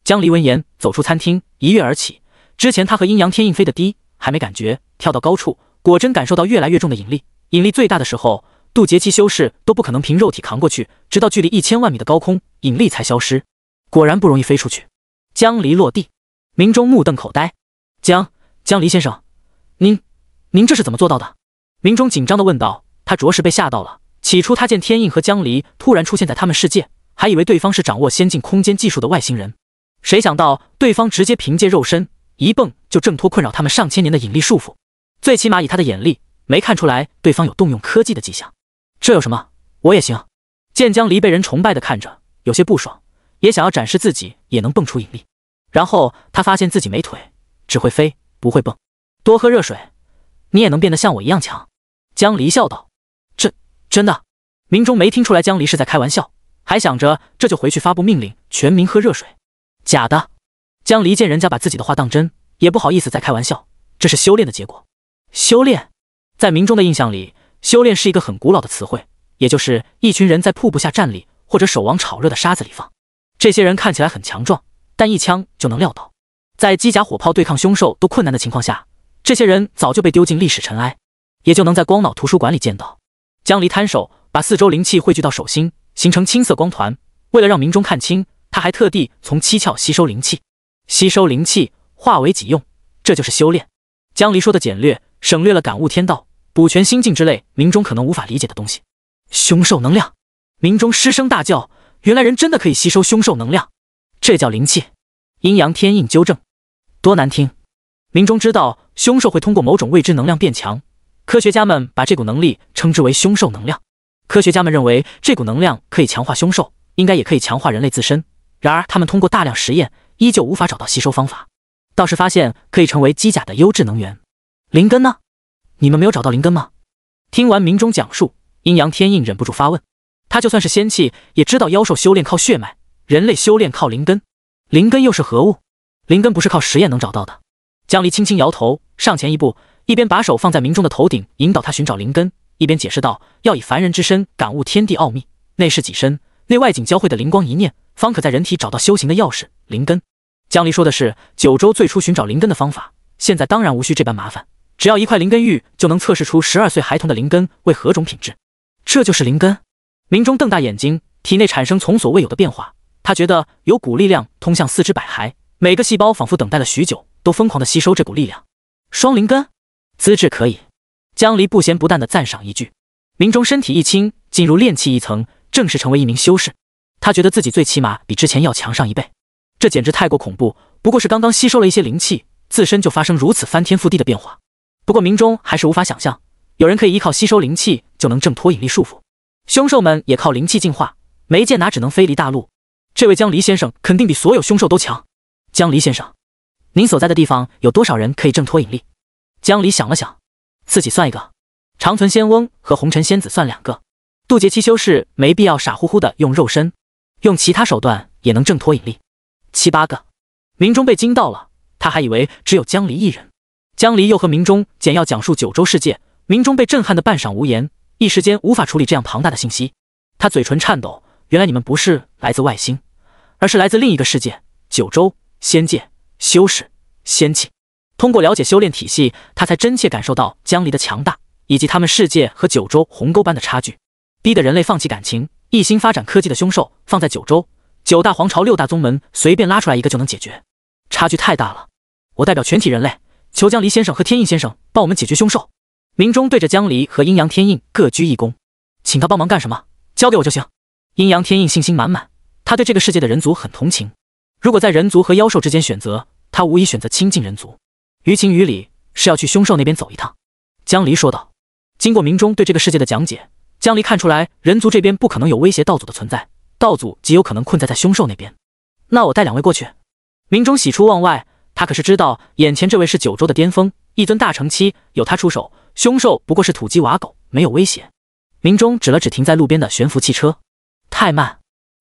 Speaker 1: 江离闻言，走出餐厅，一跃而起。之前他和阴阳天印飞得低，还没感觉；跳到高处，果真感受到越来越重的引力。引力最大的时候。渡劫期修士都不可能凭肉体扛过去，直到距离一千万米的高空，引力才消失。果然不容易飞出去。江离落地，明中目瞪口呆。江江离先生，您您这是怎么做到的？明中紧张地问道。他着实被吓到了。起初他见天印和江离突然出现在他们世界，还以为对方是掌握先进空间技术的外星人，谁想到对方直接凭借肉身一蹦就挣脱困扰他们上千年的引力束缚。最起码以他的眼力，没看出来对方有动用科技的迹象。这有什么？我也行。见江离被人崇拜的看着，有些不爽，也想要展示自己也能蹦出引力。然后他发现自己没腿，只会飞不会蹦。多喝热水，你也能变得像我一样强。江离笑道：“这真的？”明中没听出来江离是在开玩笑，还想着这就回去发布命令，全民喝热水。假的。江离见人家把自己的话当真，也不好意思再开玩笑。这是修炼的结果。修炼，在明中的印象里。修炼是一个很古老的词汇，也就是一群人在瀑布下站立，或者手往炒热的沙子里放。这些人看起来很强壮，但一枪就能撂倒。在机甲火炮对抗凶兽都困难的情况下，这些人早就被丢进历史尘埃，也就能在光脑图书馆里见到。江离摊手，把四周灵气汇聚到手心，形成青色光团。为了让明中看清，他还特地从七窍吸收灵气，吸收灵气化为己用，这就是修炼。江离说的简略，省略了感悟天道。补全心境之类，冥中可能无法理解的东西。凶兽能量，冥中失声大叫。原来人真的可以吸收凶兽能量，这叫灵气。阴阳天印纠正，多难听。冥中知道，凶兽会通过某种未知能量变强。科学家们把这股能力称之为凶兽能量。科学家们认为这股能量可以强化凶兽，应该也可以强化人类自身。然而他们通过大量实验，依旧无法找到吸收方法。倒是发现可以成为机甲的优质能源。灵根呢？你们没有找到灵根吗？听完明中讲述，阴阳天印忍不住发问。他就算是仙气，也知道妖兽修炼靠血脉，人类修炼靠灵根。灵根又是何物？灵根不是靠实验能找到的。江离轻轻摇头，上前一步，一边把手放在明中的头顶，引导他寻找灵根，一边解释道：“要以凡人之身感悟天地奥秘，内视己身，内外景交汇的灵光一念，方可在人体找到修行的钥匙——灵根。”江离说的是九州最初寻找灵根的方法，现在当然无需这般麻烦。只要一块灵根玉就能测试出十二岁孩童的灵根为何种品质，这就是灵根。明中瞪大眼睛，体内产生从所未有的变化，他觉得有股力量通向四肢百骸，每个细胞仿佛等待了许久，都疯狂的吸收这股力量。双灵根资质可以，江离不咸不淡的赞赏一句。明中身体一轻，进入炼气一层，正式成为一名修士。他觉得自己最起码比之前要强上一倍，这简直太过恐怖。不过是刚刚吸收了一些灵气，自身就发生如此翻天覆地的变化。不过，明中还是无法想象，有人可以依靠吸收灵气就能挣脱引力束缚。凶兽们也靠灵气进化，没见哪只能飞离大陆。这位江离先生肯定比所有凶兽都强。江离先生，您所在的地方有多少人可以挣脱引力？江离想了想，自己算一个，长存仙翁和红尘仙子算两个。渡劫期修士没必要傻乎乎的用肉身，用其他手段也能挣脱引力。七八个。明中被惊到了，他还以为只有江离一人。江离又和明中简要讲述九州世界，明中被震撼的半晌无言，一时间无法处理这样庞大的信息。他嘴唇颤抖，原来你们不是来自外星，而是来自另一个世界——九州仙界。修士、仙气，通过了解修炼体系，他才真切感受到江离的强大，以及他们世界和九州鸿沟般的差距。逼得人类放弃感情，一心发展科技的凶兽，放在九州，九大皇朝、六大宗门随便拉出来一个就能解决。差距太大了，我代表全体人类。求江离先生和天印先生帮我们解决凶兽。明中对着江离和阴阳天印各鞠一躬，请他帮忙干什么？交给我就行。阴阳天印信心满满，他对这个世界的人族很同情。如果在人族和妖兽之间选择，他无疑选择亲近人族。于情于理，是要去凶兽那边走一趟。江离说道。经过明中对这个世界的讲解，江离看出来人族这边不可能有威胁道祖的存在，道祖极有可能困在在凶兽那边。那我带两位过去。明中喜出望外。他可是知道，眼前这位是九州的巅峰，一尊大成期，有他出手，凶兽不过是土鸡瓦狗，没有威胁。明中指了指停在路边的悬浮汽车，太慢。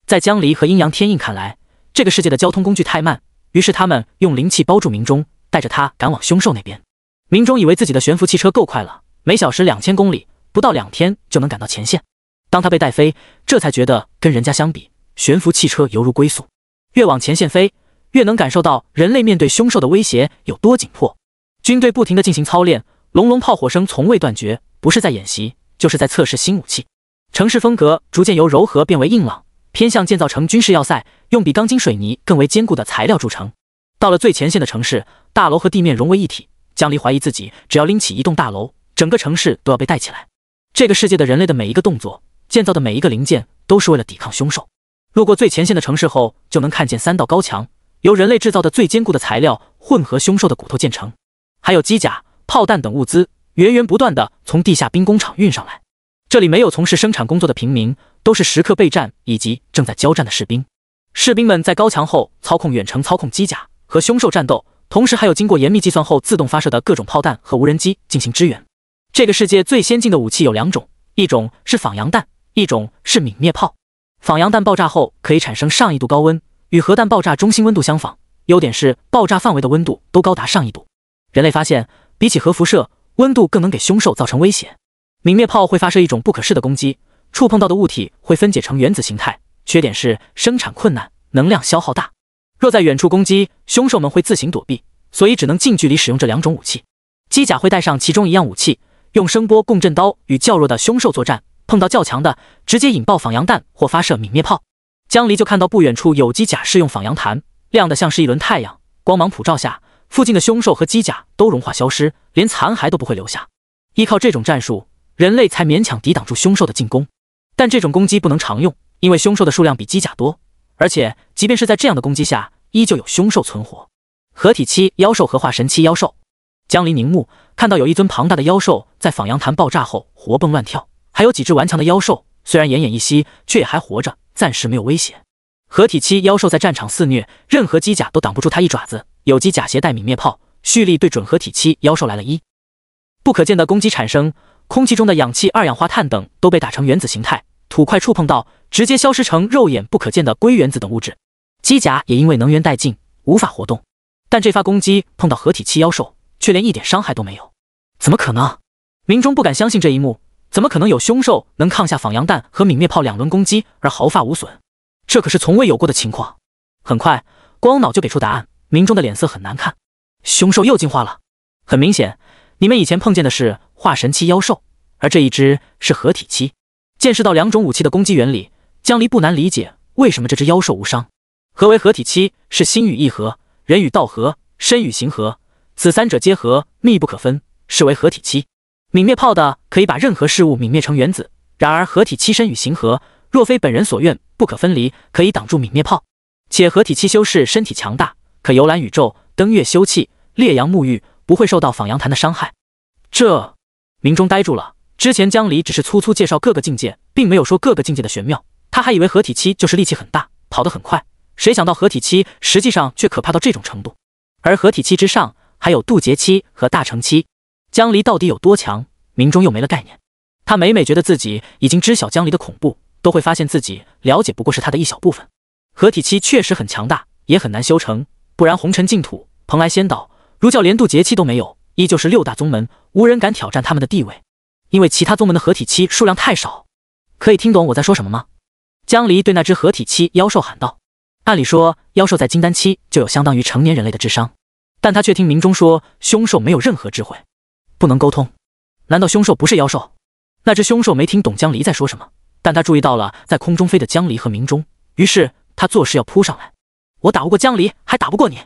Speaker 1: 在江离和阴阳天印看来，这个世界的交通工具太慢，于是他们用灵气包住明中，带着他赶往凶兽那边。明中以为自己的悬浮汽车够快了，每小时两千公里，不到两天就能赶到前线。当他被带飞，这才觉得跟人家相比，悬浮汽车犹如龟速。越往前线飞。越能感受到人类面对凶兽的威胁有多紧迫。军队不停地进行操练，隆隆炮火声从未断绝，不是在演习，就是在测试新武器。城市风格逐渐由柔和变为硬朗，偏向建造成军事要塞，用比钢筋水泥更为坚固的材料筑成。到了最前线的城市，大楼和地面融为一体。江离怀疑自己只要拎起一栋大楼，整个城市都要被带起来。这个世界的人类的每一个动作，建造的每一个零件，都是为了抵抗凶兽。路过最前线的城市后，就能看见三道高墙。由人类制造的最坚固的材料混合凶兽的骨头建成，还有机甲、炮弹等物资源源不断的从地下兵工厂运上来。这里没有从事生产工作的平民，都是时刻备战以及正在交战的士兵。士兵们在高墙后操控远程操控机甲和凶兽战斗，同时还有经过严密计算后自动发射的各种炮弹和无人机进行支援。这个世界最先进的武器有两种，一种是仿羊弹，一种是泯灭炮。仿羊弹爆炸后可以产生上亿度高温。与核弹爆炸中心温度相仿，优点是爆炸范围的温度都高达上亿度。人类发现，比起核辐射，温度更能给凶兽造成威胁。泯灭炮会发射一种不可视的攻击，触碰到的物体会分解成原子形态。缺点是生产困难，能量消耗大。若在远处攻击，凶兽们会自行躲避，所以只能近距离使用这两种武器。机甲会带上其中一样武器，用声波共振刀与较弱的凶兽作战，碰到较强的，直接引爆仿羊弹或发射泯灭炮。江离就看到不远处有机甲试用仿阳坛，亮得像是一轮太阳，光芒普照下，附近的凶兽和机甲都融化消失，连残骸都不会留下。依靠这种战术，人类才勉强抵挡住凶兽的进攻。但这种攻击不能常用，因为凶兽的数量比机甲多，而且即便是在这样的攻击下，依旧有凶兽存活。合体期妖兽和化神期妖兽，江离凝目看到有一尊庞大的妖兽在仿阳坛爆炸后活蹦乱跳，还有几只顽强的妖兽。虽然奄奄一息，却也还活着，暂时没有威胁。合体期妖兽在战场肆虐，任何机甲都挡不住它一爪子。有机甲携带泯灭炮，蓄力对准合体期妖兽来了一，不可见的攻击产生，空气中的氧气、二氧化碳等都被打成原子形态，土块触碰到直接消失成肉眼不可见的硅原子等物质。机甲也因为能源殆尽无法活动，但这发攻击碰到合体期妖兽却连一点伤害都没有，怎么可能？明中不敢相信这一幕。怎么可能有凶兽能抗下仿羊弹和泯灭炮两轮攻击而毫发无损？这可是从未有过的情况。很快，光脑就给出答案。明中的脸色很难看。凶兽又进化了。很明显，你们以前碰见的是化神期妖兽，而这一只是合体期。见识到两种武器的攻击原理，江离不难理解为什么这只妖兽无伤。何为合体期？是心与意合，人与道合，身与形合，此三者皆合，密不可分，是为合体期。泯灭炮的可以把任何事物泯灭成原子。然而合体七身与形合，若非本人所愿，不可分离。可以挡住泯灭炮，且合体期修士身体强大，可游览宇宙、登月休憩、烈阳沐浴，不会受到访阳坛的伤害。这明中呆住了。之前江离只是粗粗介绍各个境界，并没有说各个境界的玄妙。他还以为合体期就是力气很大、跑得很快，谁想到合体期实际上却可怕到这种程度。而合体期之上还有渡劫期和大成期。江离到底有多强？明中又没了概念。他每每觉得自己已经知晓江离的恐怖，都会发现自己了解不过是他的一小部分。合体期确实很强大，也很难修成。不然，红尘净土、蓬莱仙岛、儒教连渡劫期都没有，依旧是六大宗门无人敢挑战他们的地位，因为其他宗门的合体期数量太少。可以听懂我在说什么吗？江离对那只合体期妖兽喊道：“按理说，妖兽在金丹期就有相当于成年人类的智商，但他却听明中说凶兽没有任何智慧。”不能沟通，难道凶兽不是妖兽？那只凶兽没听懂江离在说什么，但他注意到了在空中飞的江离和明中，于是他作势要扑上来。我打不过江离，还打不过你。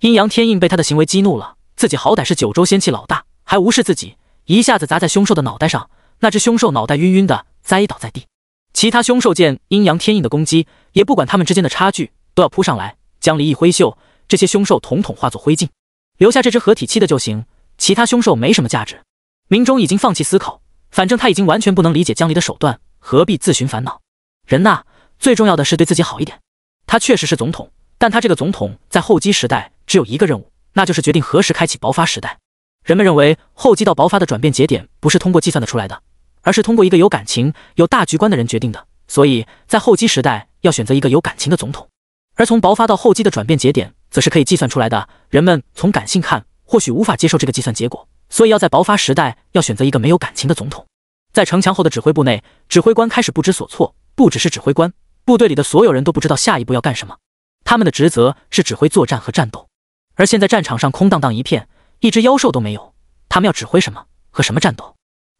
Speaker 1: 阴阳天印被他的行为激怒了，自己好歹是九州仙气老大，还无视自己，一下子砸在凶兽的脑袋上，那只凶兽脑袋晕晕的栽倒在地。其他凶兽见阴阳天印的攻击，也不管他们之间的差距，都要扑上来。江离一挥袖，这些凶兽统统化作灰烬，留下这只合体期的就行。其他凶兽没什么价值。明中已经放弃思考，反正他已经完全不能理解江离的手段，何必自寻烦恼？人呐，最重要的是对自己好一点。他确实是总统，但他这个总统在后期时代只有一个任务，那就是决定何时开启薄发时代。人们认为后基到薄发的转变节点不是通过计算得出来的，而是通过一个有感情、有大局观的人决定的。所以，在后基时代要选择一个有感情的总统，而从薄发到后基的转变节点，则是可以计算出来的。人们从感性看。或许无法接受这个计算结果，所以要在薄发时代要选择一个没有感情的总统。在城墙后的指挥部内，指挥官开始不知所措。不只是指挥官，部队里的所有人都不知道下一步要干什么。他们的职责是指挥作战和战斗，而现在战场上空荡荡一片，一只妖兽都没有。他们要指挥什么？和什么战斗？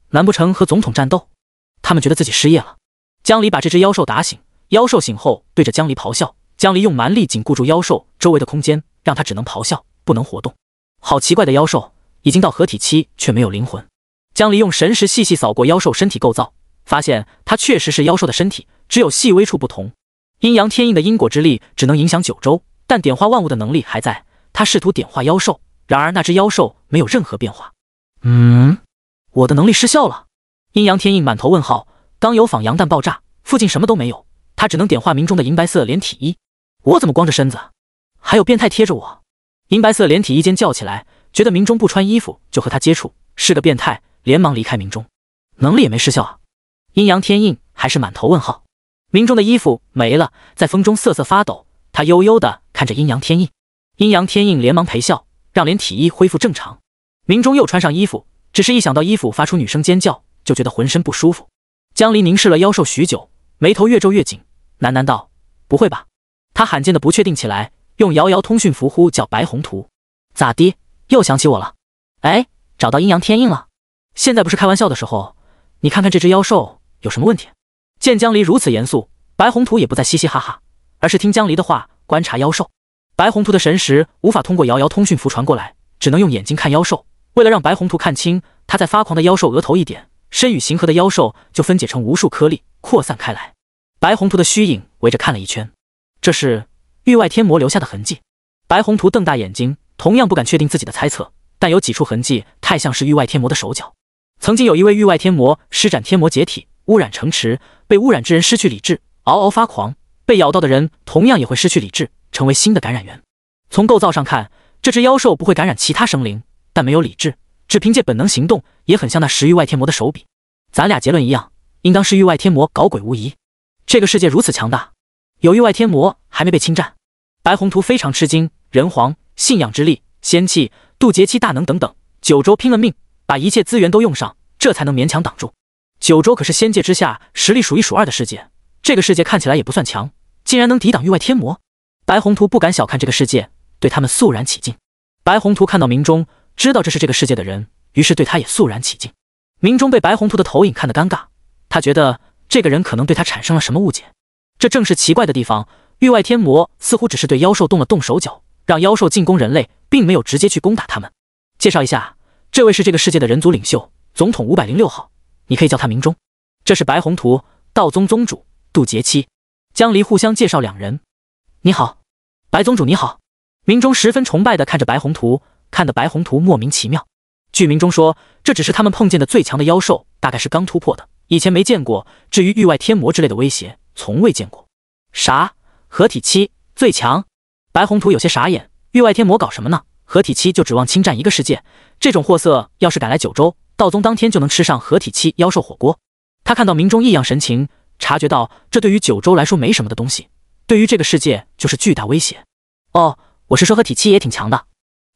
Speaker 1: 难不成和总统战斗？他们觉得自己失业了。江离把这只妖兽打醒，妖兽醒后对着江离咆哮。江离用蛮力紧固住妖兽周围的空间，让它只能咆哮，不能活动。好奇怪的妖兽，已经到合体期，却没有灵魂。江离用神识细细扫过妖兽身体构造，发现它确实是妖兽的身体，只有细微处不同。阴阳天印的因果之力只能影响九州，但点化万物的能力还在。他试图点化妖兽，然而那只妖兽没有任何变化。嗯，我的能力失效了。阴阳天印满头问号。刚有仿羊蛋爆炸，附近什么都没有，他只能点化冥中的银白色连体衣。我怎么光着身子？还有变态贴着我。银白色连体衣间叫起来，觉得明中不穿衣服就和他接触，是个变态，连忙离开明中。能力也没失效啊，阴阳天印还是满头问号。明中的衣服没了，在风中瑟瑟发抖。他悠悠的看着阴阳天印，阴阳天印连忙陪笑，让连体衣恢复正常。明中又穿上衣服，只是一想到衣服发出女声尖叫，就觉得浑身不舒服。江离凝视了妖兽许久，眉头越皱越紧，喃喃道：“不会吧？”他罕见的不确定起来。用遥遥通讯符呼叫白宏图，咋的？又想起我了？哎，找到阴阳天印了。现在不是开玩笑的时候，你看看这只妖兽有什么问题？见江离如此严肃，白宏图也不再嘻嘻哈哈，而是听江离的话，观察妖兽。白宏图的神识无法通过遥遥通讯符传过来，只能用眼睛看妖兽。为了让白宏图看清，他在发狂的妖兽额头一点，身与形合的妖兽就分解成无数颗粒扩散开来。白宏图的虚影围着看了一圈，这是。域外天魔留下的痕迹，白宏图瞪大眼睛，同样不敢确定自己的猜测，但有几处痕迹太像是域外天魔的手脚。曾经有一位域外天魔施展天魔解体，污染城池，被污染之人失去理智，嗷嗷发狂；被咬到的人同样也会失去理智，成为新的感染源。从构造上看，这只妖兽不会感染其他生灵，但没有理智，只凭借本能行动，也很像那十域外天魔的手笔。咱俩结论一样，应当是域外天魔搞鬼无疑。这个世界如此强大，有域外天魔还没被侵占。白宏图非常吃惊，人皇信仰之力、仙气、渡劫期大能等等，九州拼了命，把一切资源都用上，这才能勉强挡住。九州可是仙界之下实力数一数二的世界，这个世界看起来也不算强，竟然能抵挡域外天魔。白宏图不敢小看这个世界，对他们肃然起敬。白宏图看到明中，知道这是这个世界的人，于是对他也肃然起敬。明中被白宏图的投影看得尴尬，他觉得这个人可能对他产生了什么误解。这正是奇怪的地方。域外天魔似乎只是对妖兽动了动手脚，让妖兽进攻人类，并没有直接去攻打他们。介绍一下，这位是这个世界的人族领袖，总统五百零六号，你可以叫他明中。这是白宏图，道宗宗主，渡劫期。江离互相介绍两人。你好，白宗主，你好。明中十分崇拜的看着白宏图，看得白宏图莫名其妙。据明中说，这只是他们碰见的最强的妖兽，大概是刚突破的，以前没见过。至于域外天魔之类的威胁，从未见过。啥？合体期最强，白宏图有些傻眼。域外天魔搞什么呢？合体期就指望侵占一个世界？这种货色要是敢来九州，道宗当天就能吃上合体期妖兽火锅。他看到明中异样神情，察觉到这对于九州来说没什么的东西，对于这个世界就是巨大威胁。哦，我是说合体期也挺强的。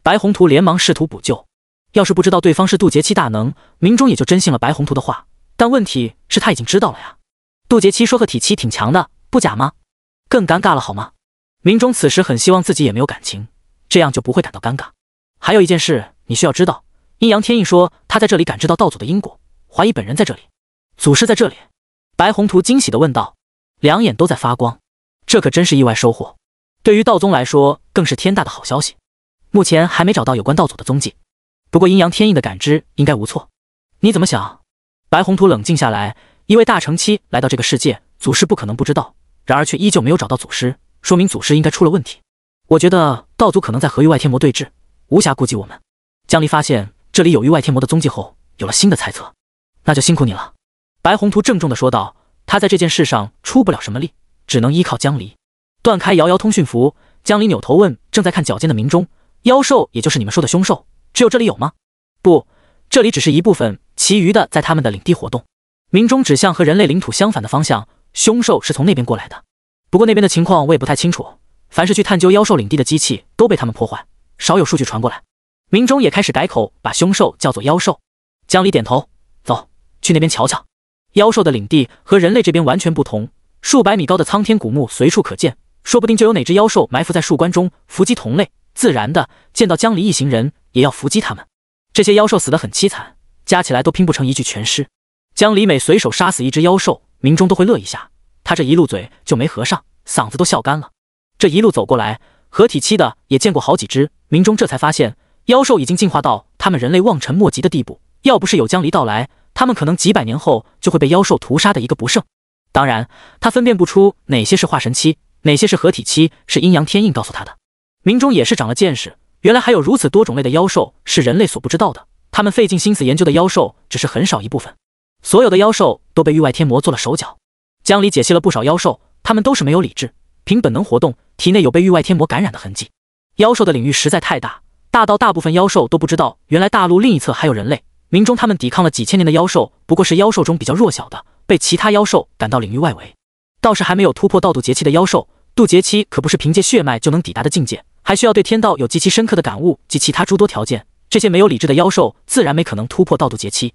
Speaker 1: 白宏图连忙试图补救。要是不知道对方是渡劫期大能，明中也就真信了白宏图的话。但问题是他已经知道了呀。渡劫期说合体期挺强的，不假吗？更尴尬了好吗？明中此时很希望自己也没有感情，这样就不会感到尴尬。还有一件事，你需要知道。阴阳天印说他在这里感知到道祖的因果，怀疑本人在这里。祖师在这里？白宏图惊喜地问道，两眼都在发光。这可真是意外收获，对于道宗来说更是天大的好消息。目前还没找到有关道祖的踪迹，不过阴阳天印的感知应该无错。你怎么想？白宏图冷静下来，一位大乘期来到这个世界，祖师不可能不知道。然而却依旧没有找到祖师，说明祖师应该出了问题。我觉得道祖可能在和域外天魔对峙，无暇顾及我们。江离发现这里有域外天魔的踪迹后，有了新的猜测。那就辛苦你了，白宏图郑重地说道。他在这件事上出不了什么力，只能依靠江离。断开遥遥通讯符，江离扭头问正在看脚尖的明中：“妖兽，也就是你们说的凶兽，只有这里有吗？”“不，这里只是一部分，其余的在他们的领地活动。”明中指向和人类领土相反的方向。凶兽是从那边过来的，不过那边的情况我也不太清楚。凡是去探究妖兽领地的机器都被他们破坏，少有数据传过来。明中也开始改口，把凶兽叫做妖兽。江离点头，走去那边瞧瞧。妖兽的领地和人类这边完全不同，数百米高的苍天古墓随处可见，说不定就有哪只妖兽埋伏在树冠中伏击同类。自然的，见到江离一行人也要伏击他们。这些妖兽死得很凄惨，加起来都拼不成一具全尸。江离每随手杀死一只妖兽。明中都会乐一下，他这一路嘴就没合上，嗓子都笑干了。这一路走过来，合体期的也见过好几只。明中这才发现，妖兽已经进化到他们人类望尘莫及的地步。要不是有江离到来，他们可能几百年后就会被妖兽屠杀的一个不剩。当然，他分辨不出哪些是化神期，哪些是合体期，是阴阳天印告诉他的。明中也是长了见识，原来还有如此多种类的妖兽是人类所不知道的。他们费尽心思研究的妖兽，只是很少一部分。所有的妖兽都被域外天魔做了手脚。江离解析了不少妖兽，他们都是没有理智，凭本能活动，体内有被域外天魔感染的痕迹。妖兽的领域实在太大，大到大部分妖兽都不知道，原来大陆另一侧还有人类。冥中，他们抵抗了几千年的妖兽，不过是妖兽中比较弱小的，被其他妖兽赶到领域外围。倒是还没有突破道渡劫期的妖兽，渡劫期可不是凭借血脉就能抵达的境界，还需要对天道有极其深刻的感悟及其他诸多条件。这些没有理智的妖兽，自然没可能突破道渡劫期。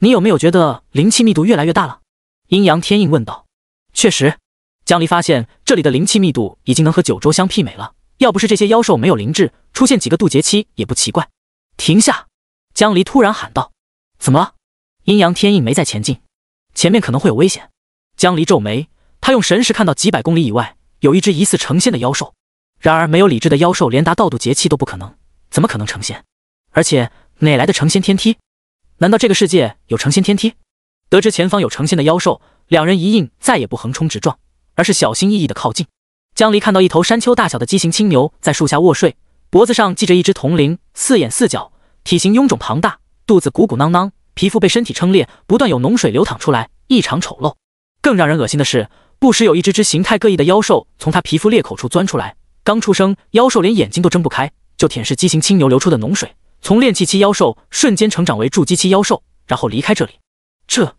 Speaker 1: 你有没有觉得灵气密度越来越大了？阴阳天印问道。确实，江离发现这里的灵气密度已经能和九州相媲美了。要不是这些妖兽没有灵智，出现几个渡劫期也不奇怪。停下！江离突然喊道。怎么了？阴阳天印没再前进，前面可能会有危险。江离皱眉，他用神识看到几百公里以外有一只疑似成仙的妖兽。然而没有理智的妖兽连达到渡劫期都不可能，怎么可能成仙？而且哪来的成仙天梯？难道这个世界有成仙天梯？得知前方有成仙的妖兽，两人一应再也不横冲直撞，而是小心翼翼的靠近。江离看到一头山丘大小的畸形青牛在树下卧睡，脖子上系着一只铜铃，四眼四角，体型臃肿庞大，肚子鼓鼓囊囊，皮肤被身体撑裂，不断有脓水流淌出来，异常丑陋。更让人恶心的是，不时有一只只形态各异的妖兽从他皮肤裂口处钻出来，刚出生妖兽连眼睛都睁不开，就舔舐畸形青牛流出的脓水。从炼气期妖兽瞬间成长为筑基期妖兽，然后离开这里。这，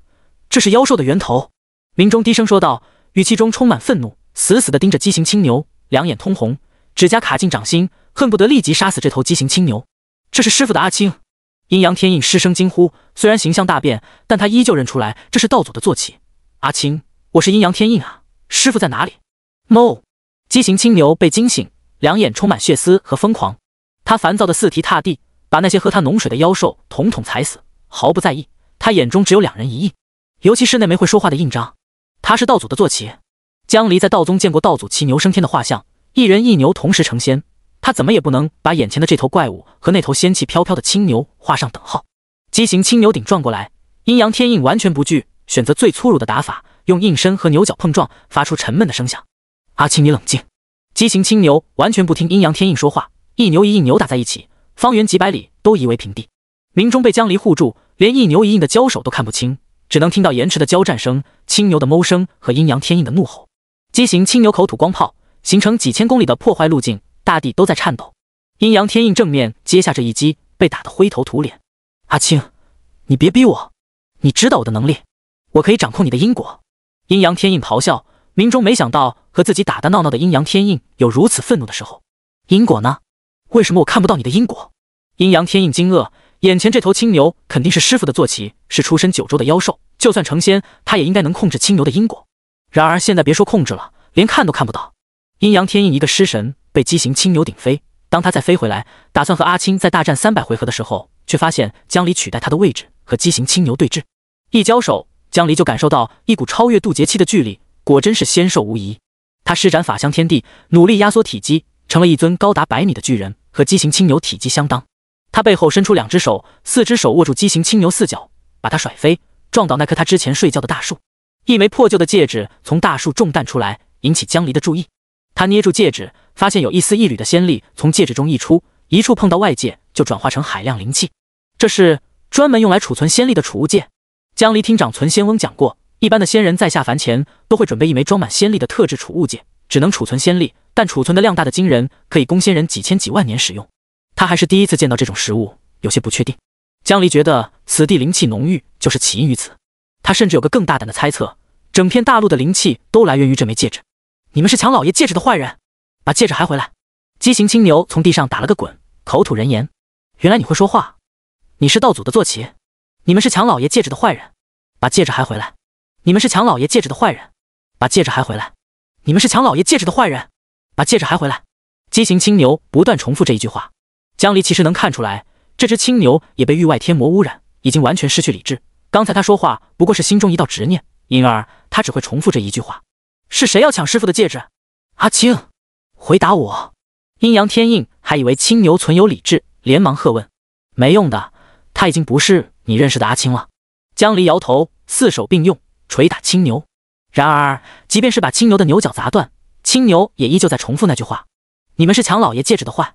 Speaker 1: 这是妖兽的源头。林中低声说道，语气中充满愤怒，死死地盯着畸形青牛，两眼通红，指甲卡进掌心，恨不得立即杀死这头畸形青牛。这是师傅的阿青。阴阳天印失声惊呼，虽然形象大变，但他依旧认出来这是道祖的坐骑阿青。我是阴阳天印啊，师傅在哪里？no，畸形青牛被惊醒，两眼充满血丝和疯狂，他烦躁的四蹄踏地。把那些喝他浓水的妖兽统统踩死，毫不在意。他眼中只有两人一印，尤其是那枚会说话的印章。他是道祖的坐骑。江离在道宗见过道祖骑牛升天的画像，一人一牛同时成仙。他怎么也不能把眼前的这头怪物和那头仙气飘飘的青牛画上等号。畸形青牛顶撞过来，阴阳天印完全不惧，选择最粗鲁的打法，用印身和牛角碰撞，发出沉闷的声响。阿青，你冷静。畸形青牛完全不听阴阳天印说话，一牛一印扭打在一起。方圆几百里都夷为平地，明中被江离护住，连一牛一印的交手都看不清，只能听到延迟的交战声、青牛的哞声和阴阳天印的怒吼。畸形青牛口吐光炮，形成几千公里的破坏路径，大地都在颤抖。阴阳天印正面接下这一击，被打得灰头土脸。阿青，你别逼我，你知道我的能力，我可以掌控你的因果。阴阳天印咆哮，明中没想到和自己打打闹闹的阴阳天印有如此愤怒的时候。因果呢？为什么我看不到你的因果？阴阳天印惊愕，眼前这头青牛肯定是师傅的坐骑，是出身九州的妖兽。就算成仙，他也应该能控制青牛的因果。然而现在，别说控制了，连看都看不到。阴阳天印一个失神，被畸形青牛顶飞。当他再飞回来，打算和阿青再大战三百回合的时候，却发现江离取代他的位置，和畸形青牛对峙。一交手，江离就感受到一股超越渡劫期的巨力，果真是仙兽无疑。他施展法相天地，努力压缩体积。成了一尊高达百米的巨人，和畸形青牛体积相当。他背后伸出两只手，四只手握住畸形青牛四脚，把它甩飞，撞倒那棵他之前睡觉的大树。一枚破旧的戒指从大树中弹出来，引起江离的注意。他捏住戒指，发现有一丝一缕的仙力从戒指中溢出，一触碰到外界就转化成海量灵气。这是专门用来储存仙力的储物戒。江离听长存仙翁讲过，一般的仙人在下凡前都会准备一枚装满仙力的特制储物戒。只能储存仙力，但储存的量大的惊人，可以供仙人几千几万年使用。他还是第一次见到这种食物，有些不确定。江离觉得此地灵气浓郁，就是起因于此。他甚至有个更大胆的猜测：整片大陆的灵气都来源于这枚戒指。你们是抢老爷戒指的坏人，把戒指还回来！畸形青牛从地上打了个滚，口吐人言：“原来你会说话，你是道祖的坐骑。你们是抢老爷戒指的坏人，把戒指还回来。你们是抢老爷戒指的坏人，把戒指还回来。”你们是抢老爷戒指的坏人，把戒指还回来！畸形青牛不断重复这一句话。江离其实能看出来，这只青牛也被域外天魔污染，已经完全失去理智。刚才他说话不过是心中一道执念，因而他只会重复这一句话。是谁要抢师傅的戒指？阿青，回答我！阴阳天印还以为青牛存有理智，连忙喝问。没用的，他已经不是你认识的阿青了。江离摇头，四手并用，捶打青牛。然而，即便是把青牛的牛角砸断，青牛也依旧在重复那句话：“你们是抢老爷戒指的坏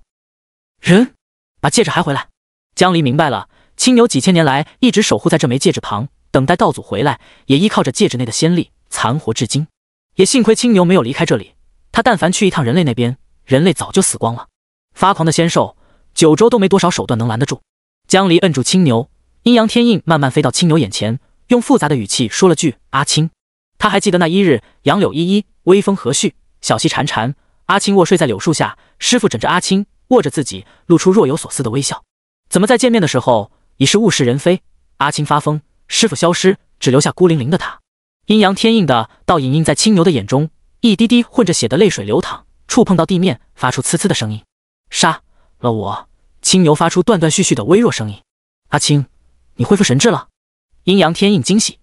Speaker 1: 人，把戒指还回来。”江离明白了，青牛几千年来一直守护在这枚戒指旁，等待道祖回来，也依靠着戒指内的仙力残活至今。也幸亏青牛没有离开这里，他但凡去一趟人类那边，人类早就死光了。发狂的仙兽，九州都没多少手段能拦得住。江离摁住青牛，阴阳天印慢慢飞到青牛眼前，用复杂的语气说了句：“阿青。”他还记得那一日，杨柳依依，微风和煦，小溪潺潺。阿青卧睡在柳树下，师傅枕着阿青，握着自己，露出若有所思的微笑。怎么在见面的时候已是物是人非？阿青发疯，师傅消失，只留下孤零零的他。阴阳天印的倒影映在青牛的眼中，一滴滴混着血的泪水流淌，触碰到地面，发出呲呲的声音。杀了我！青牛发出断断续续的微弱声音。阿青，你恢复神智了？阴阳天印惊喜，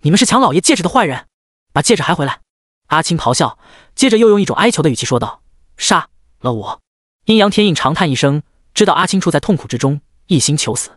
Speaker 1: 你们是抢老爷戒指的坏人。把戒指还回来！阿青咆哮，接着又用一种哀求的语气说道：“杀了我！”阴阳天印长叹一声，知道阿青处在痛苦之中，一心求死。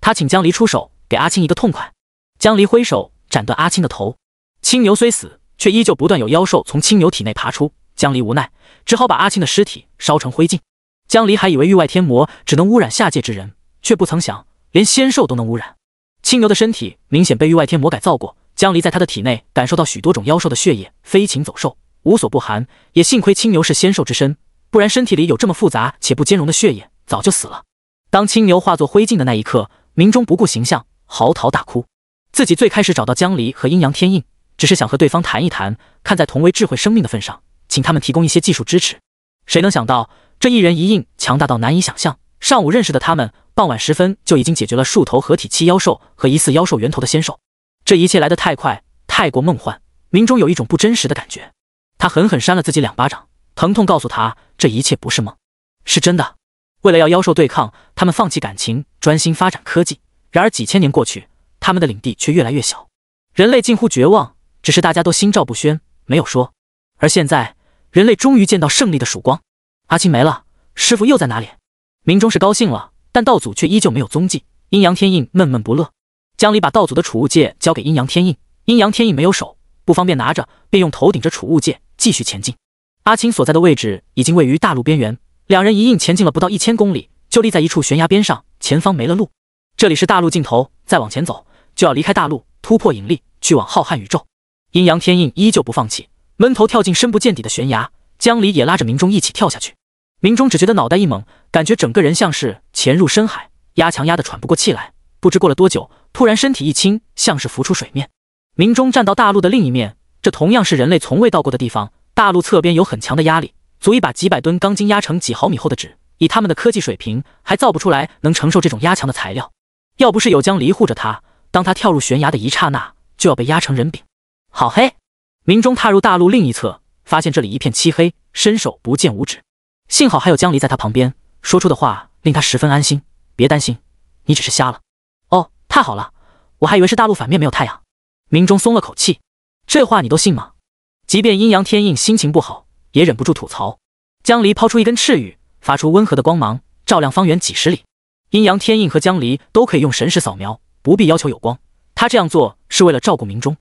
Speaker 1: 他请江离出手，给阿青一个痛快。江离挥手斩断阿青的头。青牛虽死，却依旧不断有妖兽从青牛体内爬出。江离无奈，只好把阿青的尸体烧成灰烬。江离还以为域外天魔只能污染下界之人，却不曾想连仙兽都能污染。青牛的身体明显被域外天魔改造过。江离在他的体内感受到许多种妖兽的血液，飞禽走兽无所不含。也幸亏青牛是仙兽之身，不然身体里有这么复杂且不兼容的血液，早就死了。当青牛化作灰烬的那一刻，明中不顾形象，嚎啕大哭。自己最开始找到江离和阴阳天印，只是想和对方谈一谈，看在同为智慧生命的份上，请他们提供一些技术支持。谁能想到，这一人一印强大到难以想象。上午认识的他们，傍晚时分就已经解决了数头合体期妖兽和疑似妖兽源头的仙兽。这一切来得太快，太过梦幻，明中有一种不真实的感觉。他狠狠扇了自己两巴掌，疼痛告诉他这一切不是梦，是真的。为了要妖兽对抗，他们放弃感情，专心发展科技。然而几千年过去，他们的领地却越来越小，人类近乎绝望。只是大家都心照不宣，没有说。而现在，人类终于见到胜利的曙光。阿青没了，师傅又在哪里？明中是高兴了，但道祖却依旧没有踪迹。阴阳天印闷闷不乐。江离把道祖的储物戒交给阴阳天印，阴阳天印没有手，不方便拿着，便用头顶着储物戒继续前进。阿青所在的位置已经位于大陆边缘，两人一印前进了不到一千公里，就立在一处悬崖边上，前方没了路。这里是大陆尽头，再往前走就要离开大陆，突破引力，去往浩瀚宇宙。阴阳天印依旧不放弃，闷头跳进深不见底的悬崖。江离也拉着明中一起跳下去，明中只觉得脑袋一懵，感觉整个人像是潜入深海，压强压得喘不过气来。不知过了多久。突然身体一轻，像是浮出水面。明中站到大陆的另一面，这同样是人类从未到过的地方。大陆侧边有很强的压力，足以把几百吨钢筋压成几毫米厚的纸。以他们的科技水平，还造不出来能承受这种压强的材料。要不是有江离护着他，当他跳入悬崖的一刹那，就要被压成人饼。好黑！明中踏入大陆另一侧，发现这里一片漆黑，伸手不见五指。幸好还有江离在他旁边，说出的话令他十分安心。别担心，你只是瞎了。太好了，我还以为是大陆反面没有太阳。明中松了口气，这话你都信吗？即便阴阳天印心情不好，也忍不住吐槽。江离抛出一根赤羽，发出温和的光芒，照亮方圆几十里。阴阳天印和江离都可以用神识扫描，不必要求有光。他这样做是为了照顾明中。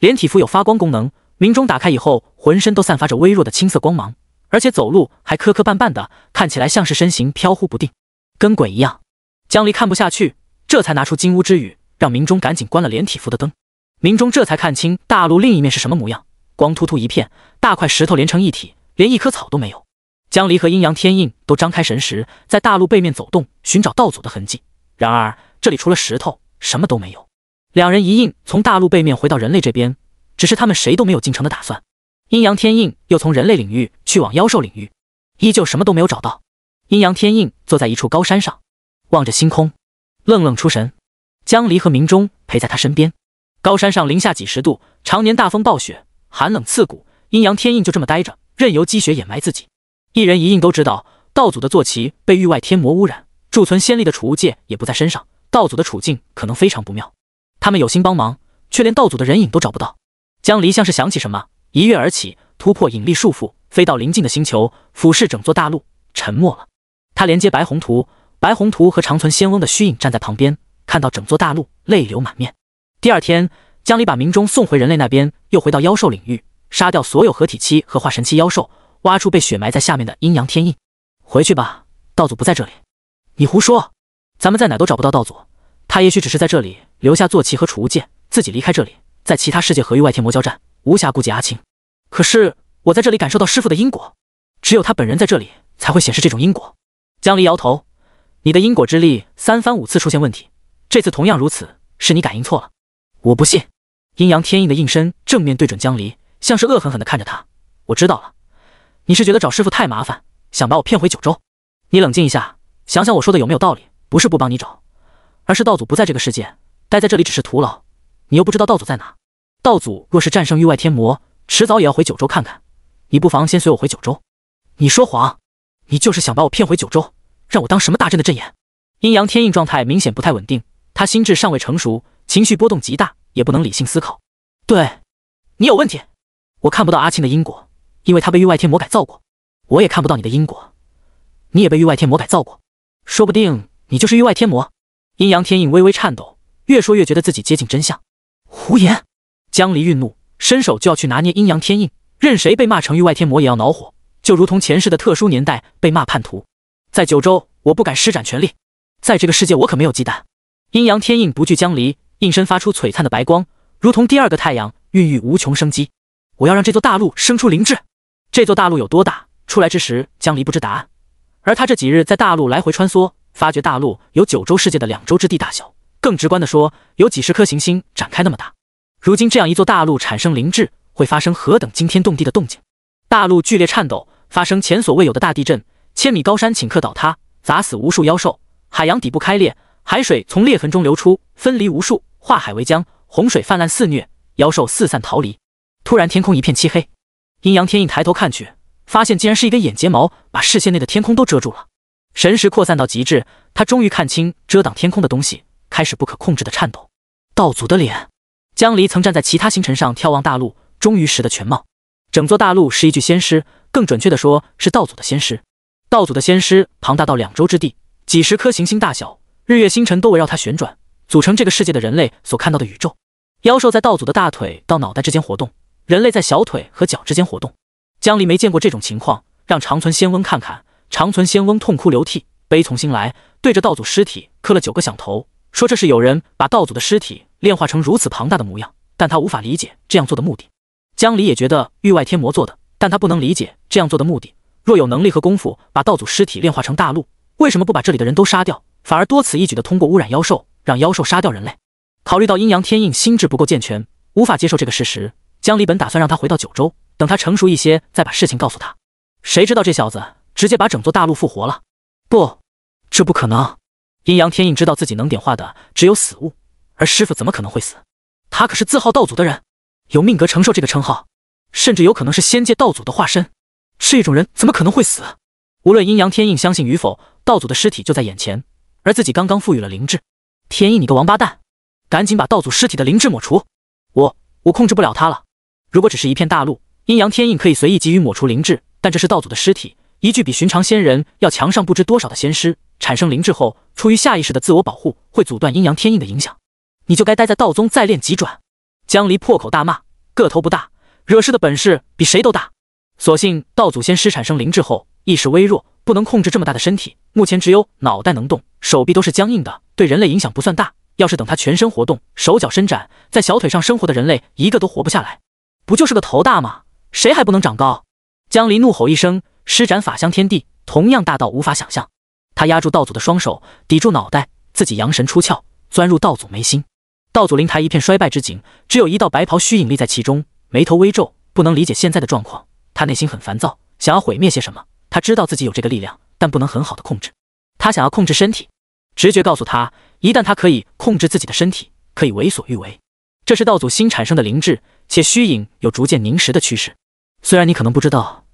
Speaker 1: 连体服有发光功能，明中打开以后，浑身都散发着微弱的青色光芒，而且走路还磕磕绊绊的，看起来像是身形飘忽不定，跟鬼一样。江离看不下去。这才拿出金屋之语，让明中赶紧关了连体服的灯。明中这才看清大陆另一面是什么模样，光秃秃一片，大块石头连成一体，连一棵草都没有。江离和阴阳天印都张开神识，在大陆背面走动，寻找道祖的痕迹。然而这里除了石头，什么都没有。两人一应从大陆背面回到人类这边，只是他们谁都没有进城的打算。阴阳天印又从人类领域去往妖兽领域，依旧什么都没有找到。阴阳天印坐在一处高山上，望着星空。愣愣出神，江离和明中陪在他身边。高山上零下几十度，常年大风暴雪，寒冷刺骨。阴阳天印就这么待着，任由积雪掩埋自己。一人一印都知道，道祖的坐骑被域外天魔污染，贮存仙力的储物戒也不在身上，道祖的处境可能非常不妙。他们有心帮忙，却连道祖的人影都找不到。江离像是想起什么，一跃而起，突破引力束缚，飞到临近的星球，俯视整座大陆，沉默了。他连接白宏图。白宏图和长存仙翁的虚影站在旁边，看到整座大陆，泪流满面。第二天，江离把明钟送回人类那边，又回到妖兽领域，杀掉所有合体期和化神期妖兽，挖出被雪埋在下面的阴阳天印。回去吧，道祖不在这里。你胡说，咱们在哪都找不到道祖，他也许只是在这里留下坐骑和储物件，自己离开这里，在其他世界和域外天魔交战，无暇顾及阿青。可是我在这里感受到师傅的因果，只有他本人在这里才会显示这种因果。江离摇头。你的因果之力三番五次出现问题，这次同样如此，是你感应错了。我不信。阴阳天印的印身正面对准江离，像是恶狠狠地看着他。我知道了，你是觉得找师傅太麻烦，想把我骗回九州。你冷静一下，想想我说的有没有道理。不是不帮你找，而是道祖不在这个世界，待在这里只是徒劳。你又不知道道祖在哪。道祖若是战胜域外天魔，迟早也要回九州看看。你不妨先随我回九州。你说谎，你就是想把我骗回九州。让我当什么大阵的阵眼？阴阳天印状态明显不太稳定，他心智尚未成熟，情绪波动极大，也不能理性思考。对，你有问题。我看不到阿庆的因果，因为他被域外天魔改造过。我也看不到你的因果，你也被域外天魔改造过，说不定你就是域外天魔。阴阳天印微微颤抖，越说越觉得自己接近真相。胡言！江离愠怒，伸手就要去拿捏阴阳天印。任谁被骂成域外天魔也要恼火，就如同前世的特殊年代被骂叛徒。在九州，我不敢施展全力；在这个世界，我可没有忌惮。阴阳天印不惧江离，应身发出璀璨的白光，如同第二个太阳，孕育无穷生机。我要让这座大陆生出灵智。这座大陆有多大？出来之时，江离不知答案。而他这几日在大陆来回穿梭，发觉大陆有九州世界的两州之地大小，更直观的说，有几十颗行星展开那么大。如今这样一座大陆产生灵智，会发生何等惊天动地的动静？大陆剧烈颤抖，发生前所未有的大地震。千米高山顷刻倒塌，砸死无数妖兽；海洋底部开裂，海水从裂痕中流出，分离无数，化海为江，洪水泛滥肆虐，妖兽四散逃离。突然，天空一片漆黑，阴阳天印抬头看去，发现竟然是一根眼睫毛把视线内的天空都遮住了。神识扩散到极致，他终于看清遮挡天空的东西，开始不可控制的颤抖。道祖的脸，江离曾站在其他星辰上眺望大陆，终于识得全貌。整座大陆是一具仙尸，更准确的说是道祖的仙尸。道祖的仙师庞大到两周之地，几十颗行星大小，日月星辰都围绕它旋转，组成这个世界的人类所看到的宇宙。妖兽在道祖的大腿到脑袋之间活动，人类在小腿和脚之间活动。江离没见过这种情况，让长存仙翁看看。长存仙翁痛哭流涕，悲从心来，对着道祖尸体磕了九个响头，说这是有人把道祖的尸体炼化成如此庞大的模样，但他无法理解这样做的目的。江离也觉得域外天魔做的，但他不能理解这样做的目的。若有能力和功夫把道祖尸体炼化成大陆，为什么不把这里的人都杀掉，反而多此一举的通过污染妖兽，让妖兽杀掉人类？考虑到阴阳天印心智不够健全，无法接受这个事实，江离本打算让他回到九州，等他成熟一些再把事情告诉他。谁知道这小子直接把整座大陆复活了？不，这不可能！阴阳天印知道自己能点化的只有死物，而师傅怎么可能会死？他可是自号道祖的人，有命格承受这个称号，甚至有可能是仙界道祖的化身。是一种人，怎么可能会死？无论阴阳天印相信与否，道祖的尸体就在眼前，而自己刚刚赋予了灵智。天印，你个王八蛋，赶紧把道祖尸体的灵智抹除！我我控制不了他了。如果只是一片大陆，阴阳天印可以随意给予抹除灵智，但这是道祖的尸体，一具比寻常仙人要强上不知多少的仙尸，产生灵智后，出于下意识的自我保护，会阻断阴阳天印的影响。你就该待在道宗再练几转。江离破口大骂，个头不大，惹事的本事比谁都大。所幸道祖先师产生灵智后意识微弱，不能控制这么大的身体，目前只有脑袋能动，手臂都是僵硬的，对人类影响不算大。要是等他全身活动，手脚伸展，在小腿上生活的人类一个都活不下来。不就是个头大吗？谁还不能长高？江离怒吼一声，施展法相天地，同样大到无法想象。他压住道祖的双手，抵住脑袋，自己阳神出窍，钻入道祖眉心。道祖灵台一片衰败之景，只有一道白袍虚影立在其中，眉头微皱，不能理解现在的状况。他内心很烦躁，想要毁灭些什么。他知道自己有这个力量，但不能很好的控制。他想要控制身体，直觉告诉他，一旦他可以控制自己的身体，可以为所欲为。这是道祖新产生的灵智，且虚影有逐渐凝实的趋势。虽然你可能不知道，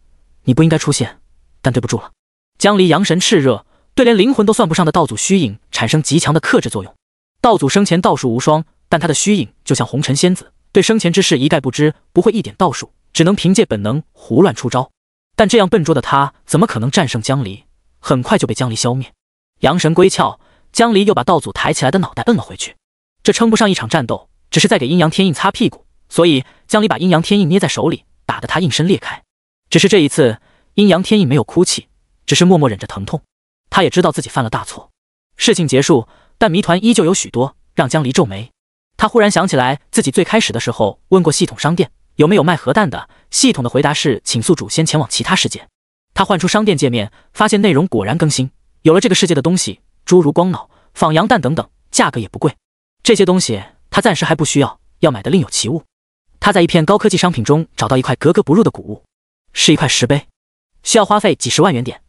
Speaker 1: 你不应该出现，但对不住了。江离阳神炽热，对连灵魂都算不上的道祖虚影产生极强的克制作用。道祖生前道术无双，但他的虚影就像红尘仙子，对生前之事一概不知，不会一点道术。只能凭借本能胡乱出招，但这样笨拙的他怎么可能战胜江离？很快就被江离消灭。阳神归窍，江离又把道祖抬起来的脑袋摁了回去。这称不上一场战斗，只是在给阴阳天印擦屁股。所以江离把阴阳天印捏在手里，打得他应声裂开。只是这一次，阴阳天印没有哭泣，只是默默忍着疼痛。他也知道自己犯了大错。事情结束，但谜团依旧有许多，让江离皱眉。他忽然想起来，自己最开始的时候问过系统商店。有没有卖核弹的？系统的回答是，请宿主先前往其他世界。他换出商店界面，发现内容果然更新，有了这个世界的东西，诸如光脑、仿羊蛋等等，价格也不贵。这些东西他暂时还不需要，要买的另有其物。他在一片高科技商品中找到一块格格不入的古物，是一块石碑，需要花费几十万元点。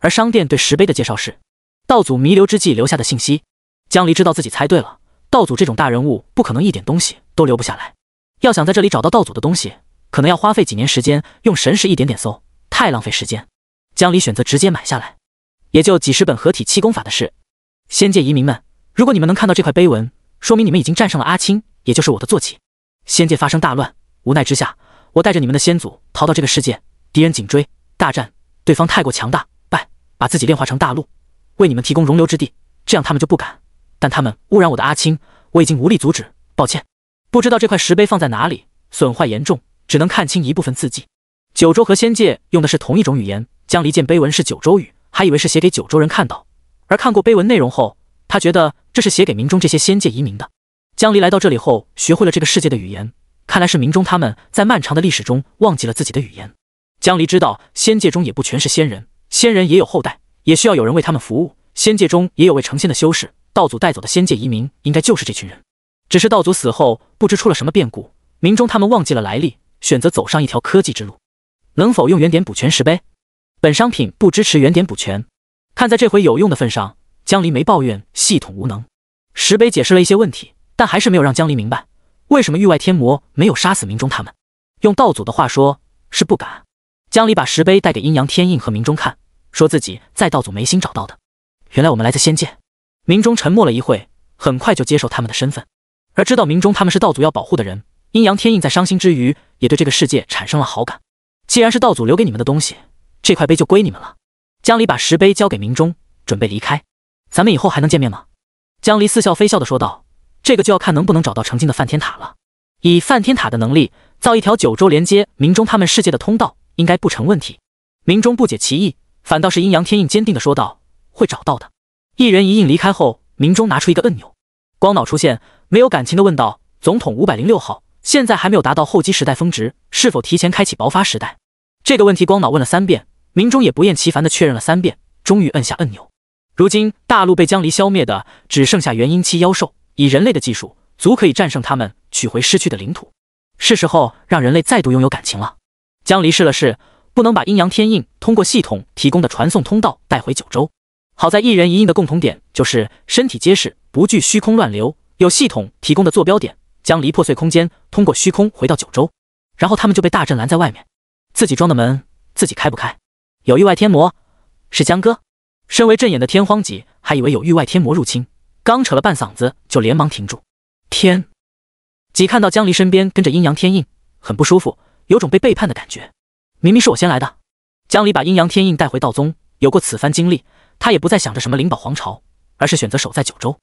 Speaker 1: 而商店对石碑的介绍是，道祖弥留之际留下的信息。江离知道自己猜对了，道祖这种大人物不可能一点东西都留不下来。要想在这里找到道祖的东西，可能要花费几年时间，用神识一点点搜，太浪费时间。江离选择直接买下来，也就几十本合体七功法的事。仙界移民们，如果你们能看到这块碑文，说明你们已经战胜了阿青，也就是我的坐骑。仙界发生大乱，无奈之下，我带着你们的先祖逃到这个世界，敌人紧追，大战，对方太过强大，败，把自己炼化成大陆，为你们提供容留之地，这样他们就不敢。但他们污染我的阿青，我已经无力阻止，抱歉。不知道这块石碑放在哪里，损坏严重，只能看清一部分字迹。九州和仙界用的是同一种语言。江离见碑文是九州语，还以为是写给九州人看到，而看过碑文内容后，他觉得这是写给明中这些仙界移民的。江离来到这里后，学会了这个世界的语言。看来是明中他们在漫长的历史中忘记了自己的语言。江离知道仙界中也不全是仙人，仙人也有后代，也需要有人为他们服务。仙界中也有未成仙的修士。道祖带走的仙界移民，应该就是这群人。只是道祖死后。不知出了什么变故，明中他们忘记了来历，选择走上一条科技之路。能否用原点补全石碑？本商品不支持原点补全。看在这回有用的份上，江离没抱怨系统无能。石碑解释了一些问题，但还是没有让江离明白为什么域外天魔没有杀死明中他们。用道祖的话说，是不敢。江离把石碑带给阴阳天印和明中看，说自己在道祖眉心找到的。原来我们来自仙界。明中沉默了一会，很快就接受他们的身份。而知道明中他们是道祖要保护的人，阴阳天印在伤心之余，也对这个世界产生了好感。既然是道祖留给你们的东西，这块碑就归你们了。江离把石碑交给明中，准备离开。咱们以后还能见面吗？江离似笑非笑的说道：“这个就要看能不能找到成精的梵天塔了。以梵天塔的能力，造一条九州连接明中他们世界的通道，应该不成问题。”明中不解其意，反倒是阴阳天印坚定的说道：“会找到的。”一人一印离开后，明中拿出一个按钮，光脑出现。没有感情的问道：“总统五百零六号，现在还没有达到候机时代峰值，是否提前开启薄发时代？”这个问题光脑问了三遍，明众也不厌其烦的确认了三遍，终于按下按钮。如今大陆被江离消灭的只剩下元婴期妖兽，以人类的技术，足可以战胜他们，取回失去的领土。是时候让人类再度拥有感情了。江离试了试，不能把阴阳天印通过系统提供的传送通道带回九州。好在一人一印的共同点就是身体结实，不惧虚空乱流。有系统提供的坐标点，将离破碎空间，通过虚空回到九州，然后他们就被大阵拦在外面。自己装的门，自己开不开？有域外天魔？是江哥。身为阵眼的天荒几，还以为有域外天魔入侵，刚扯了半嗓子，就连忙停住。天几看到江离身边跟着阴阳天印，很不舒服，有种被背叛的感觉。明明是我先来的。江离把阴阳天印带回道宗，有过此番经历，他也不再想着什么灵宝皇朝，而是选择守在九州。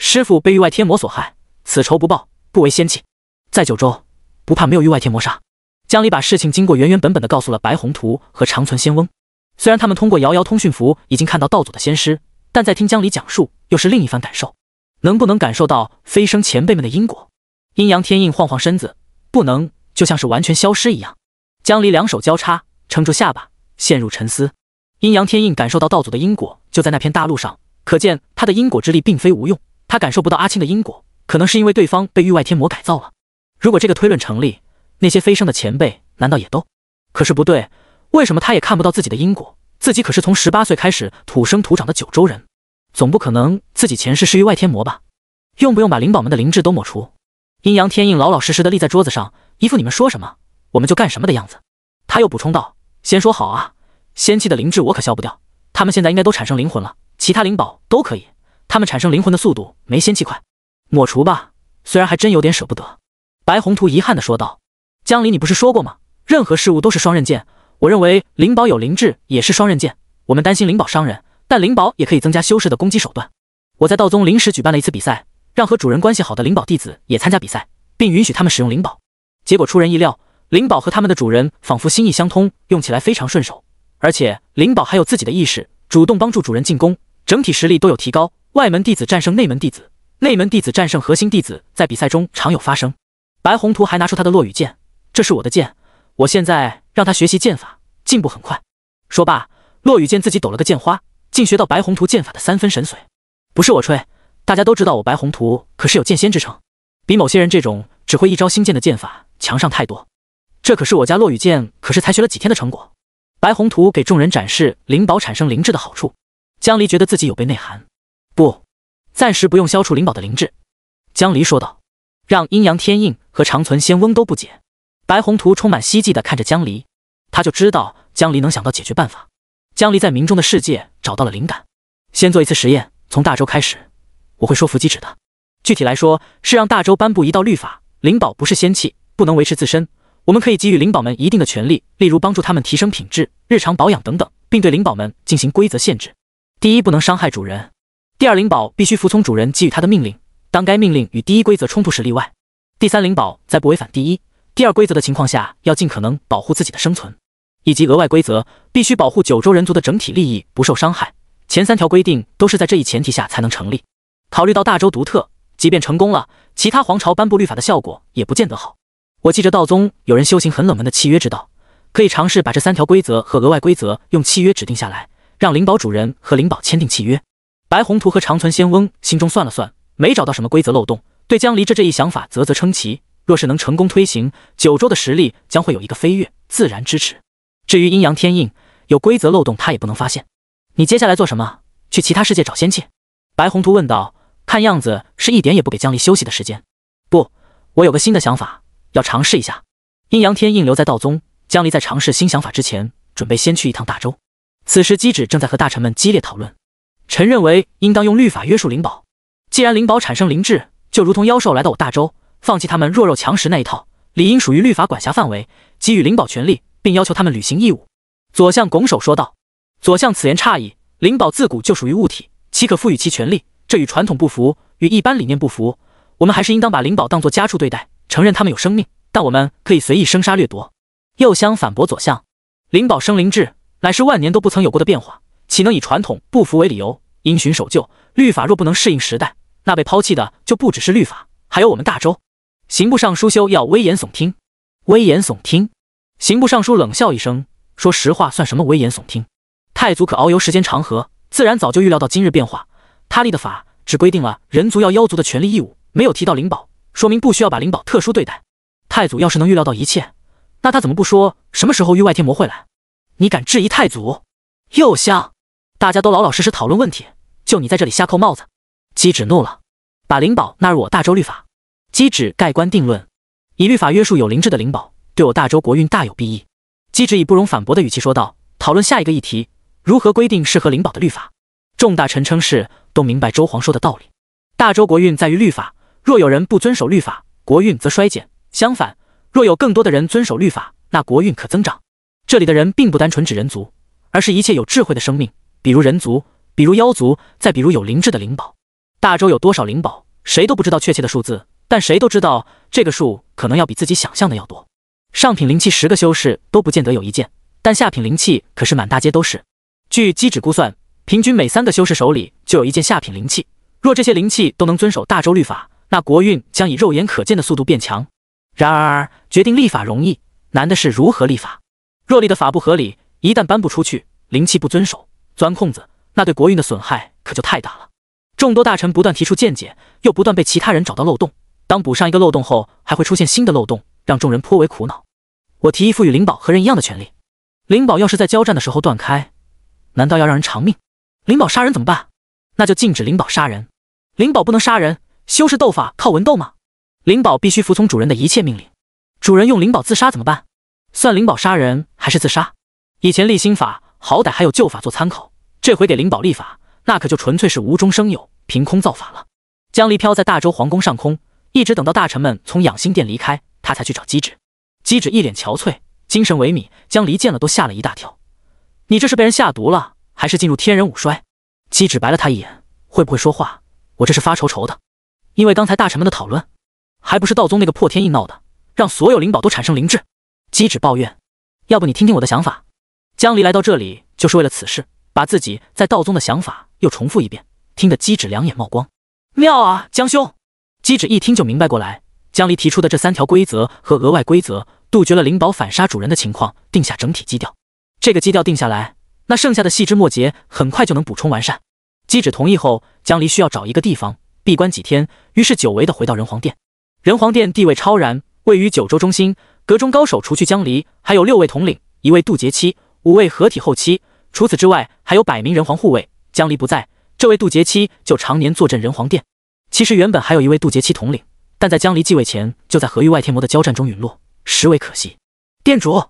Speaker 1: 师傅被域外天魔所害，此仇不报不为仙气。在九州，不怕没有域外天魔杀。江离把事情经过原原本本的告诉了白宏图和长存仙翁。虽然他们通过遥遥通讯符已经看到道祖的仙师，但在听江离讲述，又是另一番感受。能不能感受到飞升前辈们的因果？阴阳天印晃晃身子，不能，就像是完全消失一样。江离两手交叉，撑住下巴，陷入沉思。阴阳天印感受到道祖的因果就在那片大陆上，可见他的因果之力并非无用。他感受不到阿青的因果，可能是因为对方被域外天魔改造了。如果这个推论成立，那些飞升的前辈难道也都？可是不对，为什么他也看不到自己的因果？自己可是从十八岁开始土生土长的九州人，总不可能自己前世是域外天魔吧？用不用把灵宝们的灵智都抹除？阴阳天印老老实实的立在桌子上，一副你们说什么我们就干什么的样子。他又补充道：“先说好啊，仙气的灵智我可消不掉。他们现在应该都产生灵魂了，其他灵宝都可以。”他们产生灵魂的速度没仙气快，抹除吧。虽然还真有点舍不得，白宏图遗憾地说道：“江离，你不是说过吗？任何事物都是双刃剑。我认为灵宝有灵智也是双刃剑。我们担心灵宝伤人，但灵宝也可以增加修士的攻击手段。我在道宗临时举办了一次比赛，让和主人关系好的灵宝弟子也参加比赛，并允许他们使用灵宝。结果出人意料，灵宝和他们的主人仿佛心意相通，用起来非常顺手。而且灵宝还有自己的意识，主动帮助主人进攻，整体实力都有提高。”外门弟子战胜内门弟子，内门弟子战胜核心弟子，在比赛中常有发生。白宏图还拿出他的落羽剑，这是我的剑，我现在让他学习剑法，进步很快。说罢，落羽剑自己抖了个剑花，竟学到白宏图剑法的三分神髓。不是我吹，大家都知道我白宏图可是有剑仙之称，比某些人这种只会一招新剑的剑法强上太多。这可是我家落羽剑，可是才学了几天的成果。白宏图给众人展示灵宝产生灵智的好处，江离觉得自己有被内涵。不，暂时不用消除灵宝的灵智。江离说道，让阴阳天印和长存仙翁都不解。白宏图充满希冀的看着江离，他就知道江离能想到解决办法。江离在冥中的世界找到了灵感，先做一次实验。从大周开始，我会说服机制的。具体来说，是让大周颁布一道律法：灵宝不是仙器，不能维持自身。我们可以给予灵宝们一定的权利，例如帮助他们提升品质、日常保养等等，并对灵宝们进行规则限制。第一，不能伤害主人。第二灵宝必须服从主人给予他的命令，当该命令与第一规则冲突时例外。第三灵宝在不违反第一、第二规则的情况下，要尽可能保护自己的生存，以及额外规则必须保护九州人族的整体利益不受伤害。前三条规定都是在这一前提下才能成立。考虑到大周独特，即便成功了，其他皇朝颁布律法的效果也不见得好。我记着道宗有人修行很冷门的契约之道，可以尝试把这三条规则和额外规则用契约指定下来，让灵宝主人和灵宝签订契约。白宏图和长存仙翁心中算了算，没找到什么规则漏洞，对江离这这一想法啧啧称奇。若是能成功推行，九州的实力将会有一个飞跃，自然支持。至于阴阳天印有规则漏洞，他也不能发现。你接下来做什么？去其他世界找仙气？白宏图问道。看样子是一点也不给江离休息的时间。不，我有个新的想法，要尝试一下。阴阳天印留在道宗，江离在尝试新想法之前，准备先去一趟大周。此时机智正在和大臣们激烈讨论。臣认为应当用律法约束灵宝。既然灵宝产生灵智，就如同妖兽来到我大周，放弃他们弱肉强食那一套，理应属于律法管辖范围，给予灵宝权利，并要求他们履行义务。左相拱手说道：“左相此言差矣，灵宝自古就属于物体，岂可赋予其权利？这与传统不符，与一般理念不符。我们还是应当把灵宝当作家畜对待，承认他们有生命，但我们可以随意生杀掠夺。”右相反驳左相：“灵宝生灵智，乃是万年都不曾有过的变化。”岂能以传统不服为理由，因循守旧？律法若不能适应时代，那被抛弃的就不只是律法，还有我们大周。刑部尚书修要危言耸听，危言耸听！刑部尚书冷笑一声，说实话，算什么危言耸听？太祖可遨游时间长河，自然早就预料到今日变化。他立的法只规定了人族要妖族的权利义务，没有提到灵宝，说明不需要把灵宝特殊对待。太祖要是能预料到一切，那他怎么不说什么时候域外天魔会来？你敢质疑太祖？又相。大家都老老实实讨论问题，就你在这里瞎扣帽子。姬止怒了，把灵宝纳入我大周律法。姬止盖棺定论，以律法约束有灵智的灵宝，对我大周国运大有裨益。姬止以不容反驳的语气说道：“讨论下一个议题，如何规定适合灵宝的律法？”众大臣称是，都明白周皇说的道理。大周国运在于律法，若有人不遵守律法，国运则衰减；相反，若有更多的人遵守律法，那国运可增长。这里的人并不单纯指人族，而是一切有智慧的生命。比如人族，比如妖族，再比如有灵智的灵宝。大周有多少灵宝，谁都不知道确切的数字，但谁都知道这个数可能要比自己想象的要多。上品灵器十个修士都不见得有一件，但下品灵器可是满大街都是。据机指估算，平均每三个修士手里就有一件下品灵器。若这些灵器都能遵守大周律法，那国运将以肉眼可见的速度变强。然而，决定立法容易，难的是如何立法。若立的法不合理，一旦颁布出去，灵气不遵守。钻空子，那对国运的损害可就太大了。众多大臣不断提出见解，又不断被其他人找到漏洞。当补上一个漏洞后，还会出现新的漏洞，让众人颇为苦恼。我提议赋予灵宝和人一样的权利。灵宝要是在交战的时候断开，难道要让人偿命？灵宝杀人怎么办？那就禁止灵宝杀人。灵宝不能杀人，修士斗法靠文斗吗？灵宝必须服从主人的一切命令。主人用灵宝自杀怎么办？算灵宝杀人还是自杀？以前立心法。好歹还有旧法做参考，这回给灵宝立法，那可就纯粹是无中生有，凭空造法了。江离飘在大周皇宫上空，一直等到大臣们从养心殿离开，他才去找姬芷。姬芷一脸憔悴，精神萎靡，江离见了都吓了一大跳。你这是被人下毒了，还是进入天人五衰？姬芷白了他一眼，会不会说话？我这是发愁愁的，因为刚才大臣们的讨论，还不是道宗那个破天印闹的，让所有灵宝都产生灵智。姬芷抱怨，要不你听听我的想法。江离来到这里就是为了此事，把自己在道宗的想法又重复一遍，听得姬芷两眼冒光。妙啊，江兄！姬芷一听就明白过来，江离提出的这三条规则和额外规则，杜绝了灵宝反杀主人的情况，定下整体基调。这个基调定下来，那剩下的细枝末节很快就能补充完善。姬芷同意后，江离需要找一个地方闭关几天，于是久违的回到人皇殿。人皇殿地位超然，位于九州中心，阁中高手除去江离，还有六位统领，一位渡劫期。五位合体后期，除此之外还有百名人皇护卫。江离不在，这位渡劫期就常年坐镇人皇殿。其实原本还有一位渡劫期统领，但在江离继位前就在和域外天魔的交战中陨落，实为可惜。店主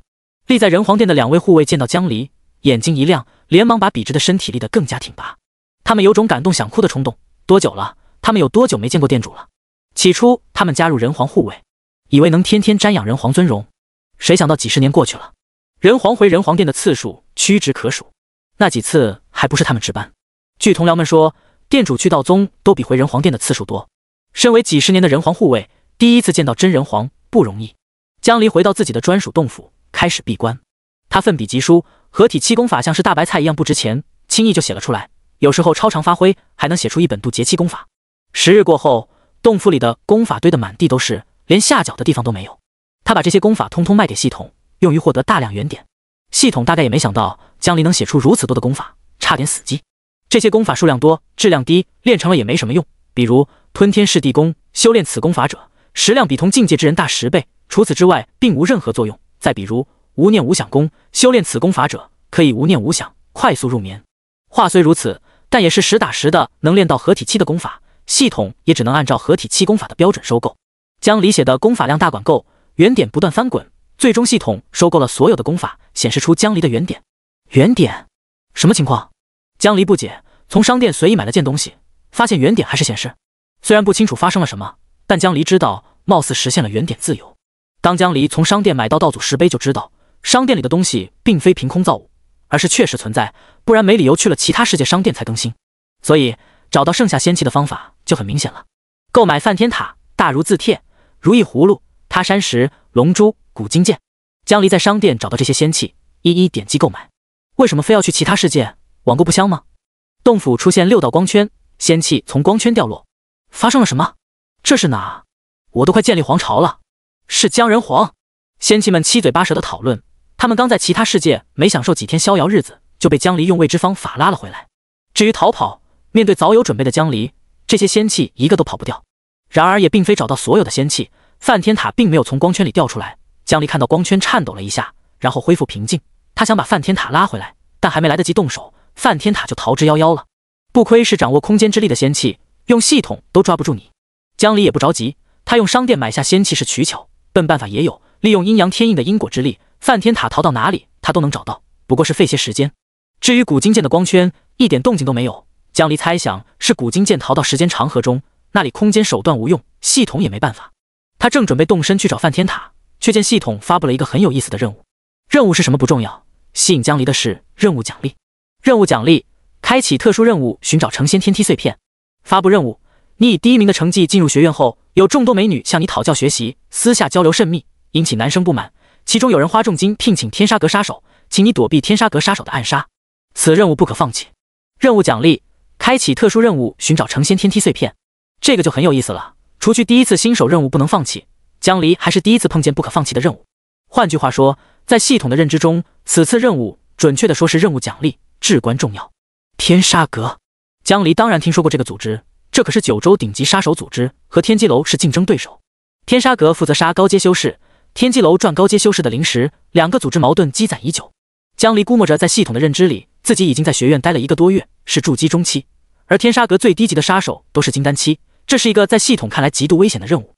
Speaker 1: 立在人皇殿的两位护卫见到江离，眼睛一亮，连忙把笔直的身体立得更加挺拔。他们有种感动想哭的冲动。多久了？他们有多久没见过店主了？起初他们加入人皇护卫，以为能天天瞻仰人皇尊容，谁想到几十年过去了。人皇回人皇殿的次数屈指可数，那几次还不是他们值班。据同僚们说，店主去道宗都比回人皇殿的次数多。身为几十年的人皇护卫，第一次见到真人皇不容易。江离回到自己的专属洞府，开始闭关。他奋笔疾书，合体七功法像是大白菜一样不值钱，轻易就写了出来。有时候超常发挥，还能写出一本渡劫七功法。十日过后，洞府里的功法堆得满地都是，连下脚的地方都没有。他把这些功法通通卖给系统。用于获得大量原点，系统大概也没想到江离能写出如此多的功法，差点死机。这些功法数量多，质量低，练成了也没什么用。比如吞天噬地功，修炼此功法者食量比同境界之人大十倍，除此之外并无任何作用。再比如无念无想功，修炼此功法者可以无念无想快速入眠。话虽如此，但也是实打实的能练到合体期的功法，系统也只能按照合体期功法的标准收购。江离写的功法量大管够，原点不断翻滚。最终，系统收购了所有的功法，显示出江离的原点。原点？什么情况？江离不解。从商店随意买了件东西，发现原点还是显示。虽然不清楚发生了什么，但江离知道，貌似实现了原点自由。当江离从商店买到道祖石碑，就知道商店里的东西并非凭空造物，而是确实存在，不然没理由去了其他世界商店才更新。所以，找到剩下仙器的方法就很明显了：购买梵天塔、大如字帖、如意葫芦、他山石、龙珠。古今剑，江离在商店找到这些仙器，一一点击购买。为什么非要去其他世界网购不香吗？洞府出现六道光圈，仙器从光圈掉落，发生了什么？这是哪？我都快建立皇朝了。是江人皇。仙器们七嘴八舌的讨论，他们刚在其他世界没享受几天逍遥日子，就被江离用未知方法拉了回来。至于逃跑，面对早有准备的江离，这些仙器一个都跑不掉。然而也并非找到所有的仙器，梵天塔并没有从光圈里掉出来。江离看到光圈颤抖了一下，然后恢复平静。他想把梵天塔拉回来，但还没来得及动手，梵天塔就逃之夭夭了。不亏是掌握空间之力的仙器，用系统都抓不住你。江离也不着急，他用商店买下仙器是取巧，笨办法也有。利用阴阳天印的因果之力，梵天塔逃到哪里他都能找到，不过是费些时间。至于古今剑的光圈，一点动静都没有。江离猜想是古今剑逃到时间长河中，那里空间手段无用，系统也没办法。他正准备动身去找梵天塔。却见系统发布了一个很有意思的任务，任务是什么不重要，吸引江离的是任务奖励。任务奖励：开启特殊任务，寻找成仙天梯碎片。发布任务：你以第一名的成绩进入学院后，有众多美女向你讨教学习，私下交流甚密，引起男生不满。其中有人花重金聘请天杀阁杀手，请你躲避天杀阁杀手的暗杀。此任务不可放弃。任务奖励：开启特殊任务，寻找成仙天梯碎片。这个就很有意思了。除去第一次新手任务，不能放弃。江离还是第一次碰见不可放弃的任务，换句话说，在系统的认知中，此次任务，准确的说是任务奖励，至关重要。天杀阁，江离当然听说过这个组织，这可是九州顶级杀手组织，和天机楼是竞争对手。天杀阁负责杀高阶修士，天机楼赚高阶修士的灵石，两个组织矛盾积攒已久。江离估摸着，在系统的认知里，自己已经在学院待了一个多月，是筑基中期，而天杀阁最低级的杀手都是金丹期，这是一个在系统看来极度危险的任务。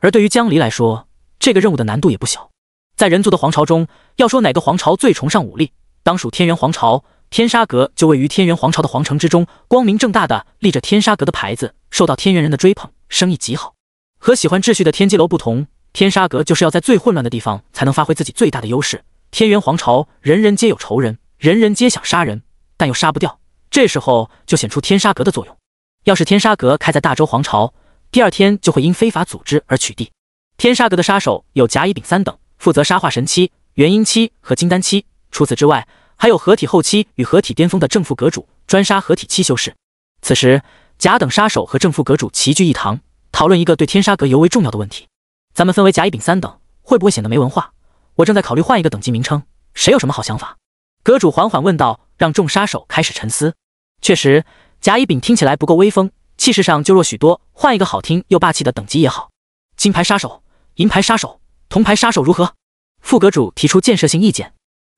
Speaker 1: 而对于江离来说，这个任务的难度也不小。在人族的皇朝中，要说哪个皇朝最崇尚武力，当属天元皇朝。天沙阁就位于天元皇朝的皇城之中，光明正大的立着天沙阁的牌子，受到天元人的追捧，生意极好。和喜欢秩序的天机楼不同，天沙阁就是要在最混乱的地方才能发挥自己最大的优势。天元皇朝人人皆有仇人，人人皆想杀人，但又杀不掉，这时候就显出天沙阁的作用。要是天沙阁开在大周皇朝，第二天就会因非法组织而取缔。天杀阁的杀手有甲、乙、丙三等，负责杀化神期、元婴期和金丹期。除此之外，还有合体后期与合体巅峰的正副阁主，专杀合体期修士。此时，甲等杀手和正副阁主齐聚一堂，讨论一个对天杀阁尤为重要的问题：咱们分为甲、乙、丙三等，会不会显得没文化？我正在考虑换一个等级名称，谁有什么好想法？阁主缓缓问道，让众杀手开始沉思。确实，甲、乙、丙听起来不够威风。气势上就弱许多，换一个好听又霸气的等级也好。金牌杀手、银牌杀手、铜牌杀手如何？副阁主提出建设性意见。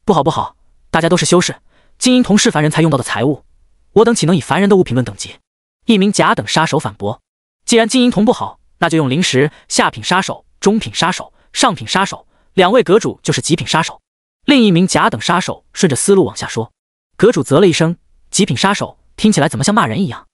Speaker 1: 不好不好，大家都是修士，金银铜是凡人才用到的财物，我等岂能以凡人的物品论等级？一名甲等杀手反驳。既然金银铜不好，那就用灵石。下品杀手、中品杀手、上品杀手，两位阁主就是极品杀手。另一名甲等杀手顺着思路往下说。阁主啧了一声，极品杀手听起来怎么像骂人一样？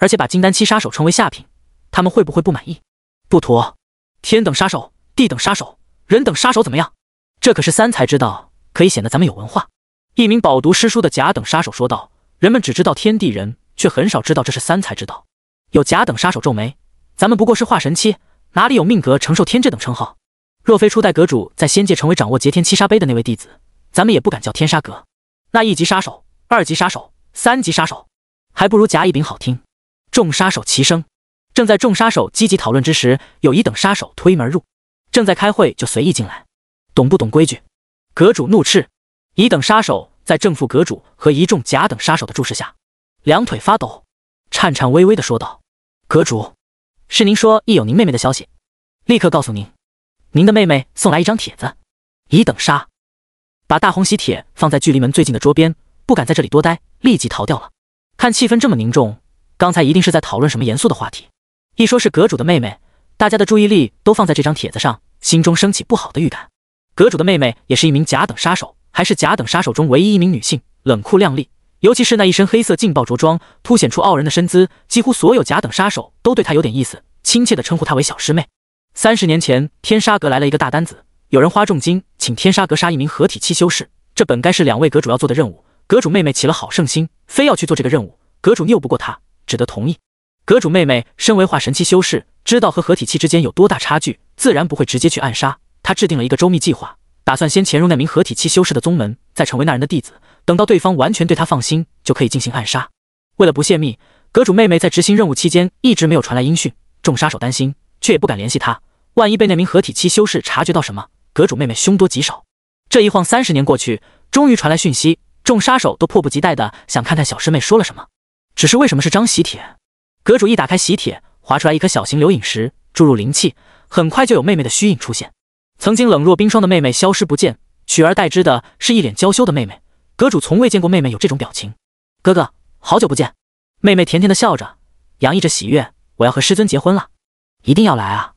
Speaker 1: 而且把金丹七杀手称为下品，他们会不会不满意？不妥，天等杀手、地等杀手、人等杀手怎么样？这可是三才之道，可以显得咱们有文化。一名饱读诗书的甲等杀手说道：“人们只知道天地人，却很少知道这是三才之道。”有甲等杀手皱眉：“咱们不过是化神期，哪里有命格承受天这等称号？若非初代阁主在仙界成为掌握劫天七杀碑的那位弟子，咱们也不敢叫天杀阁。那一级杀手、二级杀手、三级杀手，还不如甲乙丙好听。”众杀手齐声。正在众杀手积极讨论之时，有一等杀手推门入，正在开会就随意进来，懂不懂规矩？阁主怒斥。一等杀手在正副阁主和一众甲等杀手的注视下，两腿发抖，颤颤巍巍的说道：“阁主，是您说一有您妹妹的消息，立刻告诉您。您的妹妹送来一张帖子。一等杀，把大红喜帖放在距离门最近的桌边，不敢在这里多待，立即逃掉了。看气氛这么凝重。”刚才一定是在讨论什么严肃的话题。一说是阁主的妹妹，大家的注意力都放在这张帖子上，心中升起不好的预感。阁主的妹妹也是一名甲等杀手，还是甲等杀手中唯一一名女性，冷酷靓丽，尤其是那一身黑色劲爆着装，凸显出傲人的身姿。几乎所有甲等杀手都对她有点意思，亲切地称呼她为小师妹。三十年前，天杀阁来了一个大单子，有人花重金请天杀阁杀一名合体七修士。这本该是两位阁主要做的任务，阁主妹妹起了好胜心，非要去做这个任务，阁主拗不过她。只得同意。阁主妹妹身为化神期修士，知道和合体期之间有多大差距，自然不会直接去暗杀。她制定了一个周密计划，打算先潜入那名合体期修士的宗门，再成为那人的弟子。等到对方完全对她放心，就可以进行暗杀。为了不泄密，阁主妹妹在执行任务期间一直没有传来音讯。众杀手担心，却也不敢联系她，万一被那名合体期修士察觉到什么，阁主妹妹凶多吉少。这一晃三十年过去，终于传来讯息，众杀手都迫不及待的想看看小师妹说了什么。只是为什么是张喜帖？阁主一打开喜帖，划出来一颗小型留影石，注入灵气，很快就有妹妹的虚影出现。曾经冷若冰霜的妹妹消失不见，取而代之的是一脸娇羞的妹妹。阁主从未见过妹妹有这种表情。哥哥，好久不见！妹妹甜甜的笑着，洋溢着喜悦。我要和师尊结婚了，一定要来啊！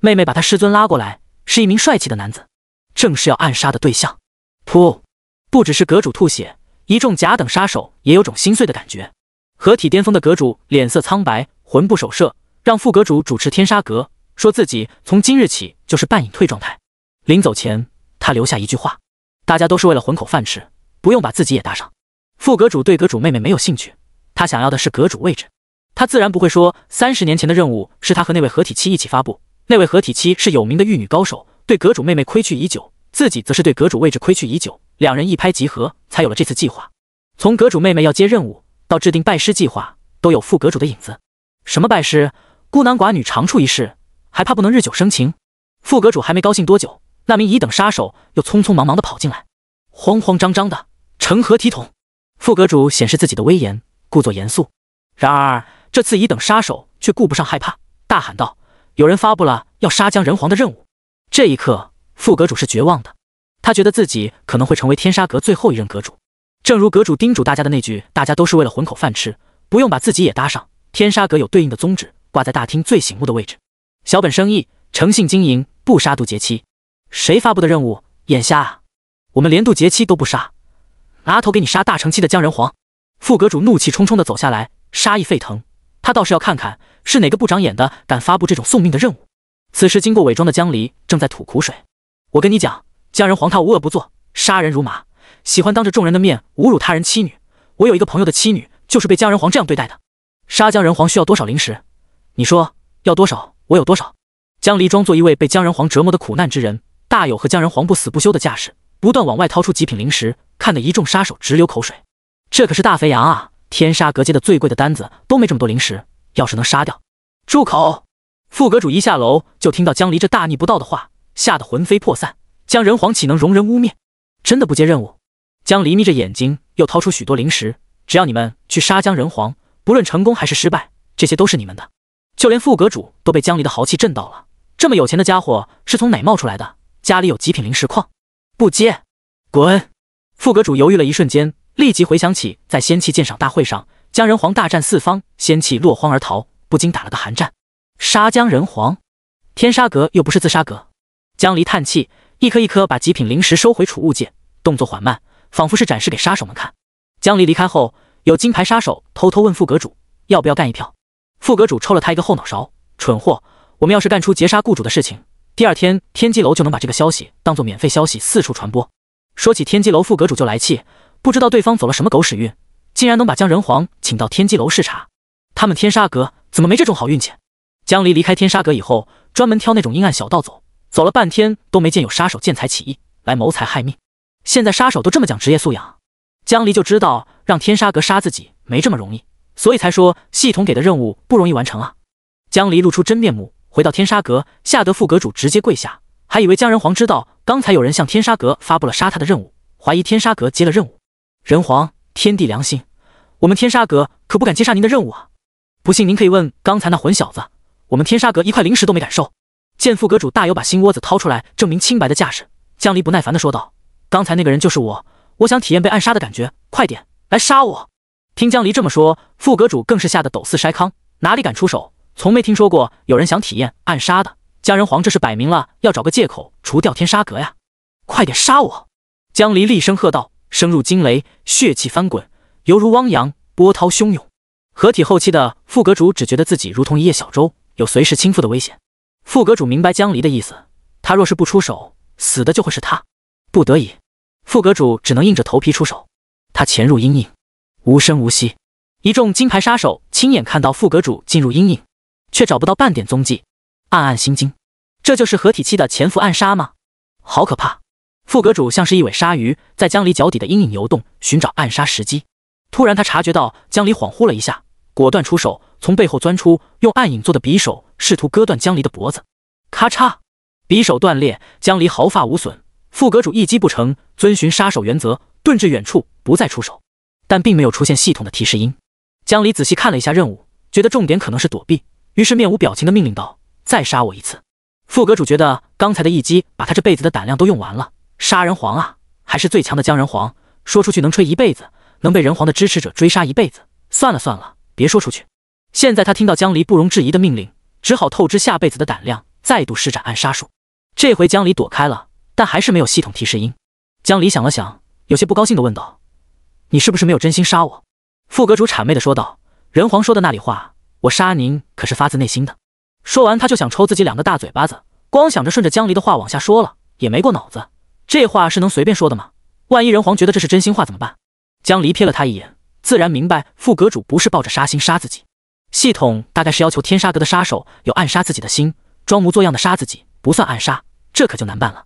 Speaker 1: 妹妹把她师尊拉过来，是一名帅气的男子，正是要暗杀的对象。噗！不只是阁主吐血，一众甲等杀手也有种心碎的感觉。合体巅峰的阁主脸色苍白，魂不守舍，让副阁主主持天杀阁，说自己从今日起就是半隐退状态。临走前，他留下一句话：大家都是为了混口饭吃，不用把自己也搭上。副阁主对阁主妹妹没有兴趣，他想要的是阁主位置，他自然不会说三十年前的任务是他和那位合体期一起发布。那位合体期是有名的玉女高手，对阁主妹妹亏去已久，自己则是对阁主位置亏去已久，两人一拍即合，才有了这次计划。从阁主妹妹要接任务。到制定拜师计划，都有副阁主的影子。什么拜师？孤男寡女长处一室，还怕不能日久生情？副阁主还没高兴多久，那名乙等杀手又匆匆忙忙的跑进来，慌慌张张的，成何体统？副阁主显示自己的威严，故作严肃。然而这次乙等杀手却顾不上害怕，大喊道：“有人发布了要杀江人皇的任务。”这一刻，副阁主是绝望的，他觉得自己可能会成为天杀阁最后一任阁主。正如阁主叮嘱大家的那句，大家都是为了混口饭吃，不用把自己也搭上。天杀阁有对应的宗旨，挂在大厅最醒目的位置：小本生意，诚信经营，不杀渡劫期。谁发布的任务？眼瞎啊！我们连渡劫期都不杀，拿头给你杀大成期的江人皇！副阁主怒气冲冲的走下来，杀意沸腾。他倒是要看看是哪个不长眼的敢发布这种送命的任务。此时，经过伪装的江离正在吐苦水：“我跟你讲，江人皇他无恶不作，杀人如麻。”喜欢当着众人的面侮辱他人妻女。我有一个朋友的妻女就是被江人皇这样对待的。杀江人皇需要多少灵石？你说要多少，我有多少。江离装作一位被江人皇折磨的苦难之人，大有和江人皇不死不休的架势，不断往外掏出极品灵石，看得一众杀手直流口水。这可是大肥羊啊！天杀阁街的最贵的单子都没这么多灵石，要是能杀掉，住口！副阁主一下楼就听到江离这大逆不道的话，吓得魂飞魄散。江人皇岂能容人污蔑？真的不接任务？江离眯着眼睛，又掏出许多灵石。只要你们去杀江人皇，不论成功还是失败，这些都是你们的。就连副阁主都被江离的豪气震到了。这么有钱的家伙是从哪冒出来的？家里有极品灵石矿？不接，滚！副阁主犹豫了一瞬间，立即回想起在仙器鉴赏大会上，江人皇大战四方仙器，落荒而逃，不禁打了个寒战。杀江人皇？天杀阁又不是自杀阁。江离叹气，一颗一颗把极品灵石收回储物界，动作缓慢。仿佛是展示给杀手们看。江离离开后，有金牌杀手偷偷问副阁主：“要不要干一票？”副阁主抽了他一个后脑勺：“蠢货，我们要是干出劫杀雇主的事情，第二天天机楼就能把这个消息当做免费消息四处传播。”说起天机楼副阁主就来气，不知道对方走了什么狗屎运，竟然能把江仁皇请到天机楼视察。他们天杀阁怎么没这种好运气？江离离开天杀阁以后，专门挑那种阴暗小道走，走了半天都没见有杀手见财起意来谋财害命。现在杀手都这么讲职业素养，江离就知道让天杀阁杀自己没这么容易，所以才说系统给的任务不容易完成啊！江离露出真面目，回到天杀阁，吓得副阁主直接跪下，还以为江人皇知道刚才有人向天杀阁发布了杀他的任务，怀疑天杀阁接了任务。人皇，天地良心，我们天杀阁可不敢接杀您的任务啊！不信您可以问刚才那混小子，我们天杀阁一块灵石都没敢收。见副阁主大有把心窝子掏出来证明清白的架势，江离不耐烦的说道。刚才那个人就是我，我想体验被暗杀的感觉，快点来杀我！听江离这么说，副阁主更是吓得抖四筛糠，哪里敢出手？从没听说过有人想体验暗杀的，江人皇这是摆明了要找个借口除掉天杀阁呀！快点杀我！江离厉声喝道，声入惊雷，血气翻滚，犹如汪洋，波涛汹涌。合体后期的副阁主只觉得自己如同一叶小舟，有随时倾覆的危险。副阁主明白江离的意思，他若是不出手，死的就会是他。不得已。副阁主只能硬着头皮出手，他潜入阴影，无声无息。一众金牌杀手亲眼看到副阁主进入阴影，却找不到半点踪迹，暗暗心惊。这就是合体期的潜伏暗杀吗？好可怕！副阁主像是一尾鲨鱼，在江离脚底的阴影游动，寻找暗杀时机。突然，他察觉到江离恍惚了一下，果断出手，从背后钻出，用暗影做的匕首试图割断江离的脖子。咔嚓，匕首断裂，江离毫发无损。副阁主一击不成，遵循杀手原则，遁至远处，不再出手。但并没有出现系统的提示音。江离仔细看了一下任务，觉得重点可能是躲避，于是面无表情的命令道：“再杀我一次。”副阁主觉得刚才的一击把他这辈子的胆量都用完了，杀人皇啊，还是最强的江人皇，说出去能吹一辈子，能被人皇的支持者追杀一辈子。算了算了，别说出去。现在他听到江离不容置疑的命令，只好透支下辈子的胆量，再度施展暗杀术。这回江离躲开了。但还是没有系统提示音。江离想了想，有些不高兴的问道：“你是不是没有真心杀我？”副阁主谄媚的说道：“人皇说的那里话，我杀您可是发自内心的。”说完，他就想抽自己两个大嘴巴子，光想着顺着江离的话往下说了，也没过脑子。这话是能随便说的吗？万一人皇觉得这是真心话怎么办？江离瞥了他一眼，自然明白副阁主不是抱着杀心杀自己。系统大概是要求天杀阁的杀手有暗杀自己的心，装模作样的杀自己不算暗杀，这可就难办了。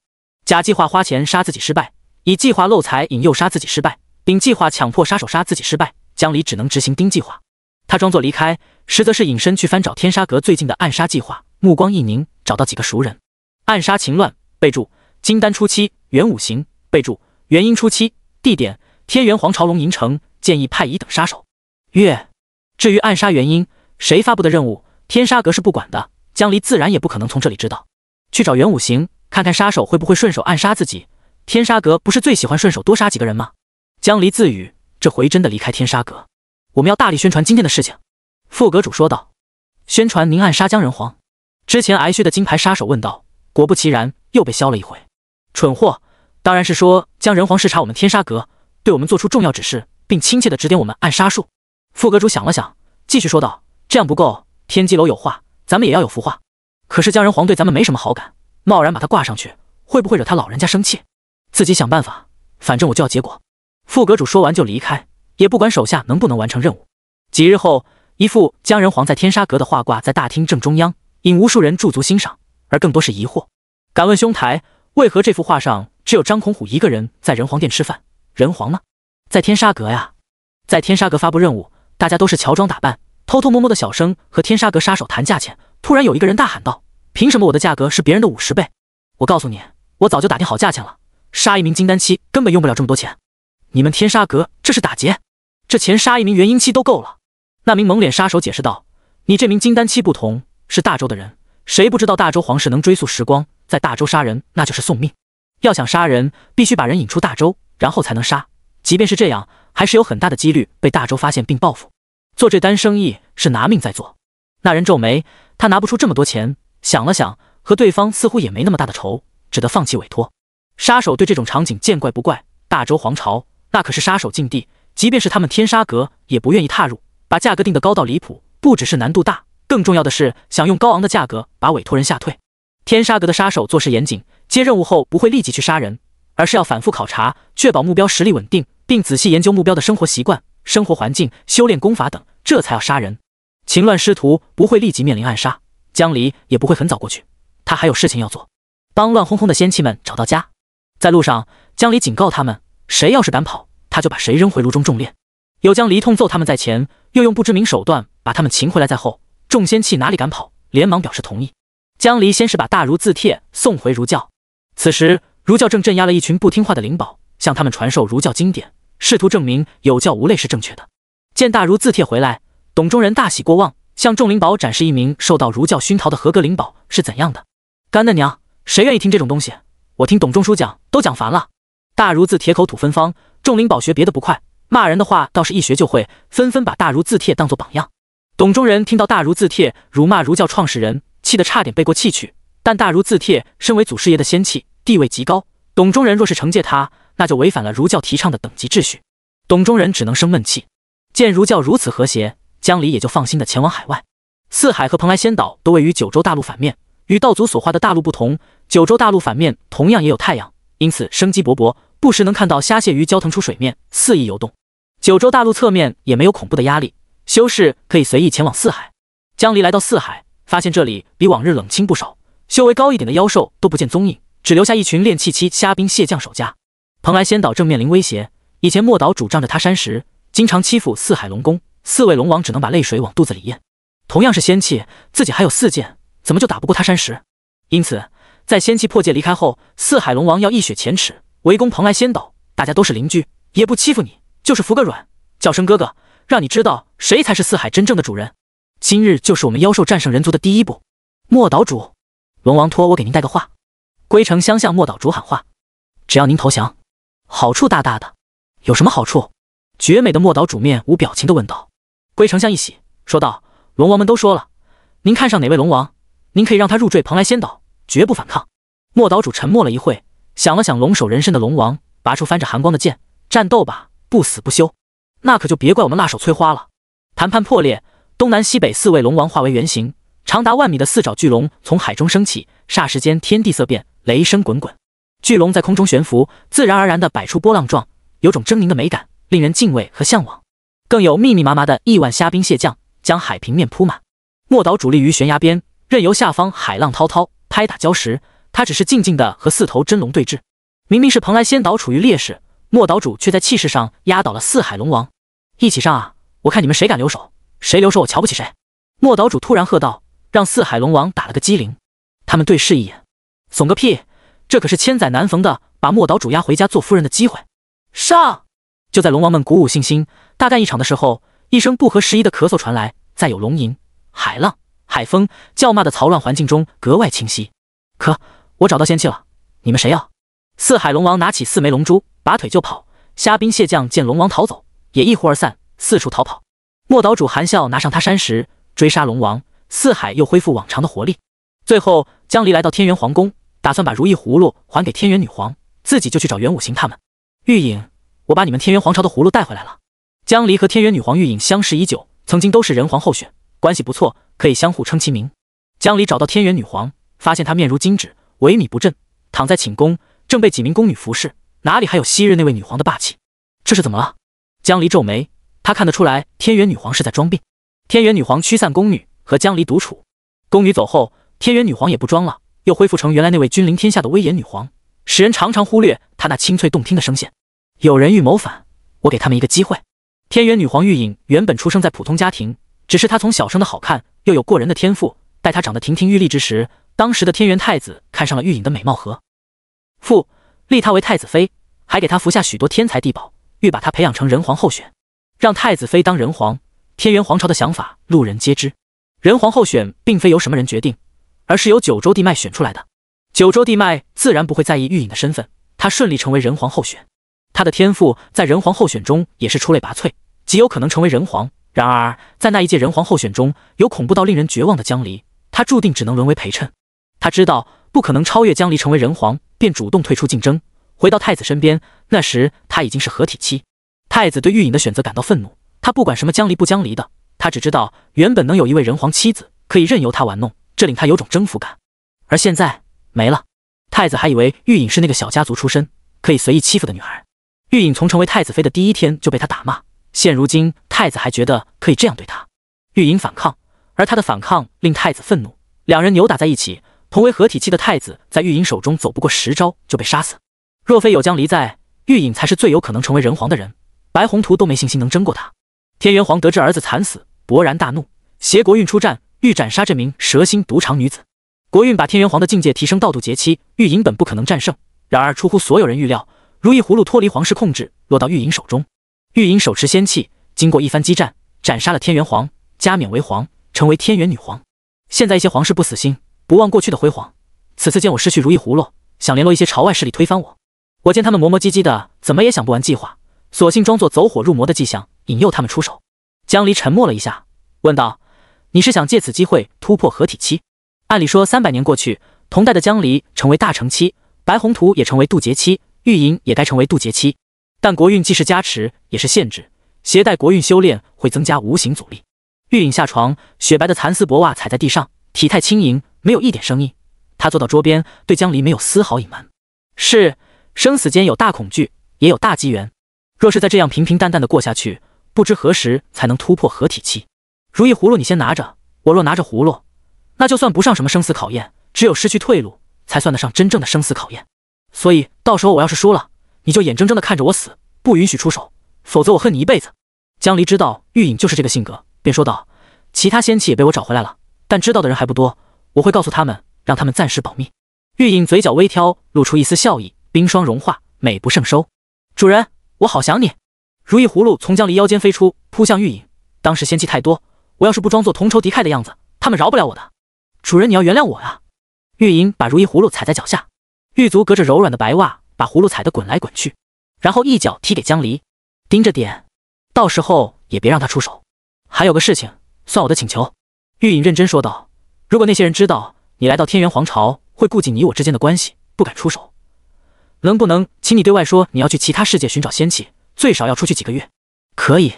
Speaker 1: 假计划花钱杀自己失败，以计划漏财引诱杀自己失败，丙计划强迫杀手杀自己失败，江离只能执行丁计划。他装作离开，实则是隐身去翻找天沙阁最近的暗杀计划，目光一凝，找到几个熟人。暗杀秦乱，备注金丹初期，元五行，备注元婴初期，地点天元皇朝龙吟城，建议派一等杀手。月。至于暗杀元婴，谁发布的任务，天沙阁是不管的，江离自然也不可能从这里知道。去找元五行。看看杀手会不会顺手暗杀自己？天杀阁不是最喜欢顺手多杀几个人吗？江离自语。这回真的离开天杀阁，我们要大力宣传今天的事情。副阁主说道。宣传您暗杀江人皇，之前挨削的金牌杀手问道。果不其然，又被削了一回。蠢货，当然是说江人皇视察我们天杀阁，对我们做出重要指示，并亲切的指点我们暗杀术。副阁主想了想，继续说道：这样不够，天机楼有画，咱们也要有幅画。可是江人皇对咱们没什么好感。贸然把他挂上去，会不会惹他老人家生气？自己想办法，反正我就要结果。副阁主说完就离开，也不管手下能不能完成任务。几日后，一幅江人皇在天沙阁的画挂在大厅正中央，引无数人驻足欣赏，而更多是疑惑。敢问兄台，为何这幅画上只有张孔虎一个人在人皇殿吃饭？人皇呢？在天沙阁呀，在天沙阁发布任务，大家都是乔装打扮，偷偷摸摸的小声和天沙阁杀手谈价钱。突然有一个人大喊道。凭什么我的价格是别人的五十倍？我告诉你，我早就打听好价钱了。杀一名金丹期根本用不了这么多钱。你们天杀阁这是打劫？这钱杀一名元婴期都够了。那名蒙脸杀手解释道：“你这名金丹期不同，是大周的人，谁不知道大周皇室能追溯时光，在大周杀人那就是送命。要想杀人，必须把人引出大周，然后才能杀。即便是这样，还是有很大的几率被大周发现并报复。做这单生意是拿命在做。”那人皱眉，他拿不出这么多钱。想了想，和对方似乎也没那么大的仇，只得放弃委托。杀手对这种场景见怪不怪。大周皇朝那可是杀手禁地，即便是他们天杀阁也不愿意踏入。把价格定得高到离谱，不只是难度大，更重要的是想用高昂的价格把委托人吓退。天杀阁的杀手做事严谨，接任务后不会立即去杀人，而是要反复考察，确保目标实力稳定，并仔细研究目标的生活习惯、生活环境、修炼功法等，这才要杀人。情乱师徒不会立即面临暗杀。江离也不会很早过去，他还有事情要做，帮乱哄哄的仙气们找到家。在路上，江离警告他们，谁要是敢跑，他就把谁扔回炉中重炼。有江离痛揍他们在前，又用不知名手段把他们擒回来在后，众仙气哪里敢跑，连忙表示同意。江离先是把大儒字帖送回儒教，此时儒教正镇压了一群不听话的灵宝，向他们传授儒教经典，试图证明有教无类是正确的。见大儒字帖回来，董中人大喜过望。向众灵宝展示一名受到儒教熏陶的合格灵宝是怎样的？干的娘，谁愿意听这种东西？我听董仲舒讲都讲烦了。大儒字帖口吐芬芳，众灵宝学别的不快，骂人的话倒是一学就会，纷纷把大儒字帖当做榜样。董仲人听到大儒字帖辱骂儒教创始人，气得差点背过气去。但大儒字帖身为祖师爷的仙气地位极高，董仲人若是惩戒他，那就违反了儒教提倡的等级秩序。董仲人只能生闷气，见儒教如此和谐。江离也就放心的前往海外，四海和蓬莱仙岛都位于九州大陆反面，与道祖所画的大陆不同，九州大陆反面同样也有太阳，因此生机勃勃，不时能看到虾蟹鱼蛟腾出水面，肆意游动。九州大陆侧面也没有恐怖的压力，修士可以随意前往四海。江离来到四海，发现这里比往日冷清不少，修为高一点的妖兽都不见踪影，只留下一群练气期虾兵蟹将守家。蓬莱仙岛正面临威胁，以前莫岛主仗着他山石，经常欺负四海龙宫。四位龙王只能把泪水往肚子里咽。同样是仙气，自己还有四件，怎么就打不过他山石？因此，在仙气破界离开后，四海龙王要一雪前耻，围攻蓬莱仙岛。大家都是邻居，也不欺负你，就是服个软，叫声哥哥，让你知道谁才是四海真正的主人。今日就是我们妖兽战胜人族的第一步。莫岛主，龙王托我给您带个话，归城相向莫岛主喊话，只要您投降，好处大大的。有什么好处？绝美的莫岛主面无表情的问道。归丞相一喜，说道：“龙王们都说了，您看上哪位龙王，您可以让他入赘蓬莱仙岛，绝不反抗。”莫岛主沉默了一会，想了想，龙首人身的龙王拔出翻着寒光的剑，战斗吧，不死不休。那可就别怪我们辣手摧花了。谈判破裂，东南西北四位龙王化为原形，长达万米的四爪巨龙从海中升起，霎时间天地色变，雷声滚滚。巨龙在空中悬浮，自然而然地摆出波浪状，有种狰狞的美感，令人敬畏和向往。更有密密麻麻的亿万虾兵蟹将，将海平面铺满。莫岛主立于悬崖边，任由下方海浪滔滔拍打礁石，他只是静静的和四头真龙对峙。明明是蓬莱仙岛处于劣势，莫岛主却在气势上压倒了四海龙王。一起上啊！我看你们谁敢留手，谁留手我瞧不起谁。莫岛主突然喝道，让四海龙王打了个激灵。他们对视一眼，怂个屁！这可是千载难逢的把莫岛主押回家做夫人的机会。上！就在龙王们鼓舞信心、大干一场的时候，一声不合时宜的咳嗽传来，在有龙吟、海浪、海风叫骂的嘈乱环境中格外清晰。可我找到仙器了，你们谁要？四海龙王拿起四枚龙珠，拔腿就跑。虾兵蟹将见龙王逃走，也一呼而散，四处逃跑。莫岛主含笑拿上他山石追杀龙王，四海又恢复往常的活力。最后，江离来到天元皇宫，打算把如意葫芦还给天元女皇，自己就去找元五行他们。玉影。我把你们天元皇朝的葫芦带回来了。江离和天元女皇玉隐相识已久，曾经都是人皇候选，关系不错，可以相互称其名。江离找到天元女皇，发现她面如金纸，萎靡不振，躺在寝宫，正被几名宫女服侍，哪里还有昔日那位女皇的霸气？这是怎么了？江离皱眉，他看得出来天元女皇是在装病。天元女皇驱散宫女，和江离独处。宫女走后，天元女皇也不装了，又恢复成原来那位君临天下的威严女皇，使人常常忽略她那清脆动听的声线。有人欲谋反，我给他们一个机会。天元女皇玉隐原本出生在普通家庭，只是她从小生的好看，又有过人的天赋。待她长得亭亭玉立之时，当时的天元太子看上了玉隐的美貌和，父立她为太子妃，还给她服下许多天才地宝，欲把她培养成人皇后选。让太子妃当人皇，天元皇朝的想法路人皆知。人皇后选并非由什么人决定，而是由九州地脉选出来的。九州地脉自然不会在意玉隐的身份，她顺利成为人皇后选。他的天赋在人皇候选中也是出类拔萃，极有可能成为人皇。然而，在那一届人皇候选中，有恐怖到令人绝望的江离，他注定只能沦为陪衬。他知道不可能超越江离成为人皇，便主动退出竞争，回到太子身边。那时他已经是合体期。太子对玉隐的选择感到愤怒，他不管什么江离不江离的，他只知道原本能有一位人皇妻子可以任由他玩弄，这令他有种征服感。而现在没了，太子还以为玉隐是那个小家族出身，可以随意欺负的女孩。玉隐从成为太子妃的第一天就被他打骂，现如今太子还觉得可以这样对他。玉隐反抗，而他的反抗令太子愤怒，两人扭打在一起。同为合体期的太子，在玉隐手中走不过十招就被杀死。若非有江离在，玉隐才是最有可能成为人皇的人。白宏图都没信心能争过他。天元皇得知儿子惨死，勃然大怒，携国运出战，欲斩杀这名蛇心毒肠女子。国运把天元皇的境界提升到渡劫期，玉隐本不可能战胜。然而出乎所有人预料。如意葫芦脱离皇室控制，落到玉莹手中。玉莹手持仙器，经过一番激战，斩杀了天元皇，加冕为皇，成为天元女皇。现在一些皇室不死心，不忘过去的辉煌。此次见我失去如意葫芦，想联络一些朝外势力推翻我。我见他们磨磨唧唧的，怎么也想不完计划，索性装作走火入魔的迹象，引诱他们出手。江离沉默了一下，问道：“你是想借此机会突破合体期？按理说，三百年过去，同代的江离成为大成期，白宏图也成为渡劫期。”玉隐也该成为渡劫期，但国运既是加持，也是限制。携带国运修炼会增加无形阻力。玉隐下床，雪白的蚕丝薄袜踩在地上，体态轻盈，没有一点声音。他坐到桌边，对江离没有丝毫隐瞒。是生死间有大恐惧，也有大机缘。若是再这样平平淡淡的过下去，不知何时才能突破合体期。如意葫芦你先拿着，我若拿着葫芦，那就算不上什么生死考验。只有失去退路，才算得上真正的生死考验。所以到时候我要是输了，你就眼睁睁的看着我死，不允许出手，否则我恨你一辈子。江离知道玉隐就是这个性格，便说道：“其他仙器也被我找回来了，但知道的人还不多，我会告诉他们，让他们暂时保密。”玉隐嘴角微挑，露出一丝笑意，冰霜融化，美不胜收。主人，我好想你。如意葫芦从江离腰间飞出，扑向玉隐。当时仙气太多，我要是不装作同仇敌忾的样子，他们饶不了我的。主人，你要原谅我啊！玉隐把如意葫芦踩在脚下。狱卒隔着柔软的白袜，把葫芦踩得滚来滚去，然后一脚踢给江离，盯着点，到时候也别让他出手。还有个事情，算我的请求。”玉隐认真说道，“如果那些人知道你来到天元皇朝，会顾忌你我之间的关系，不敢出手，能不能请你对外说你要去其他世界寻找仙气，最少要出去几个月？”“可以。”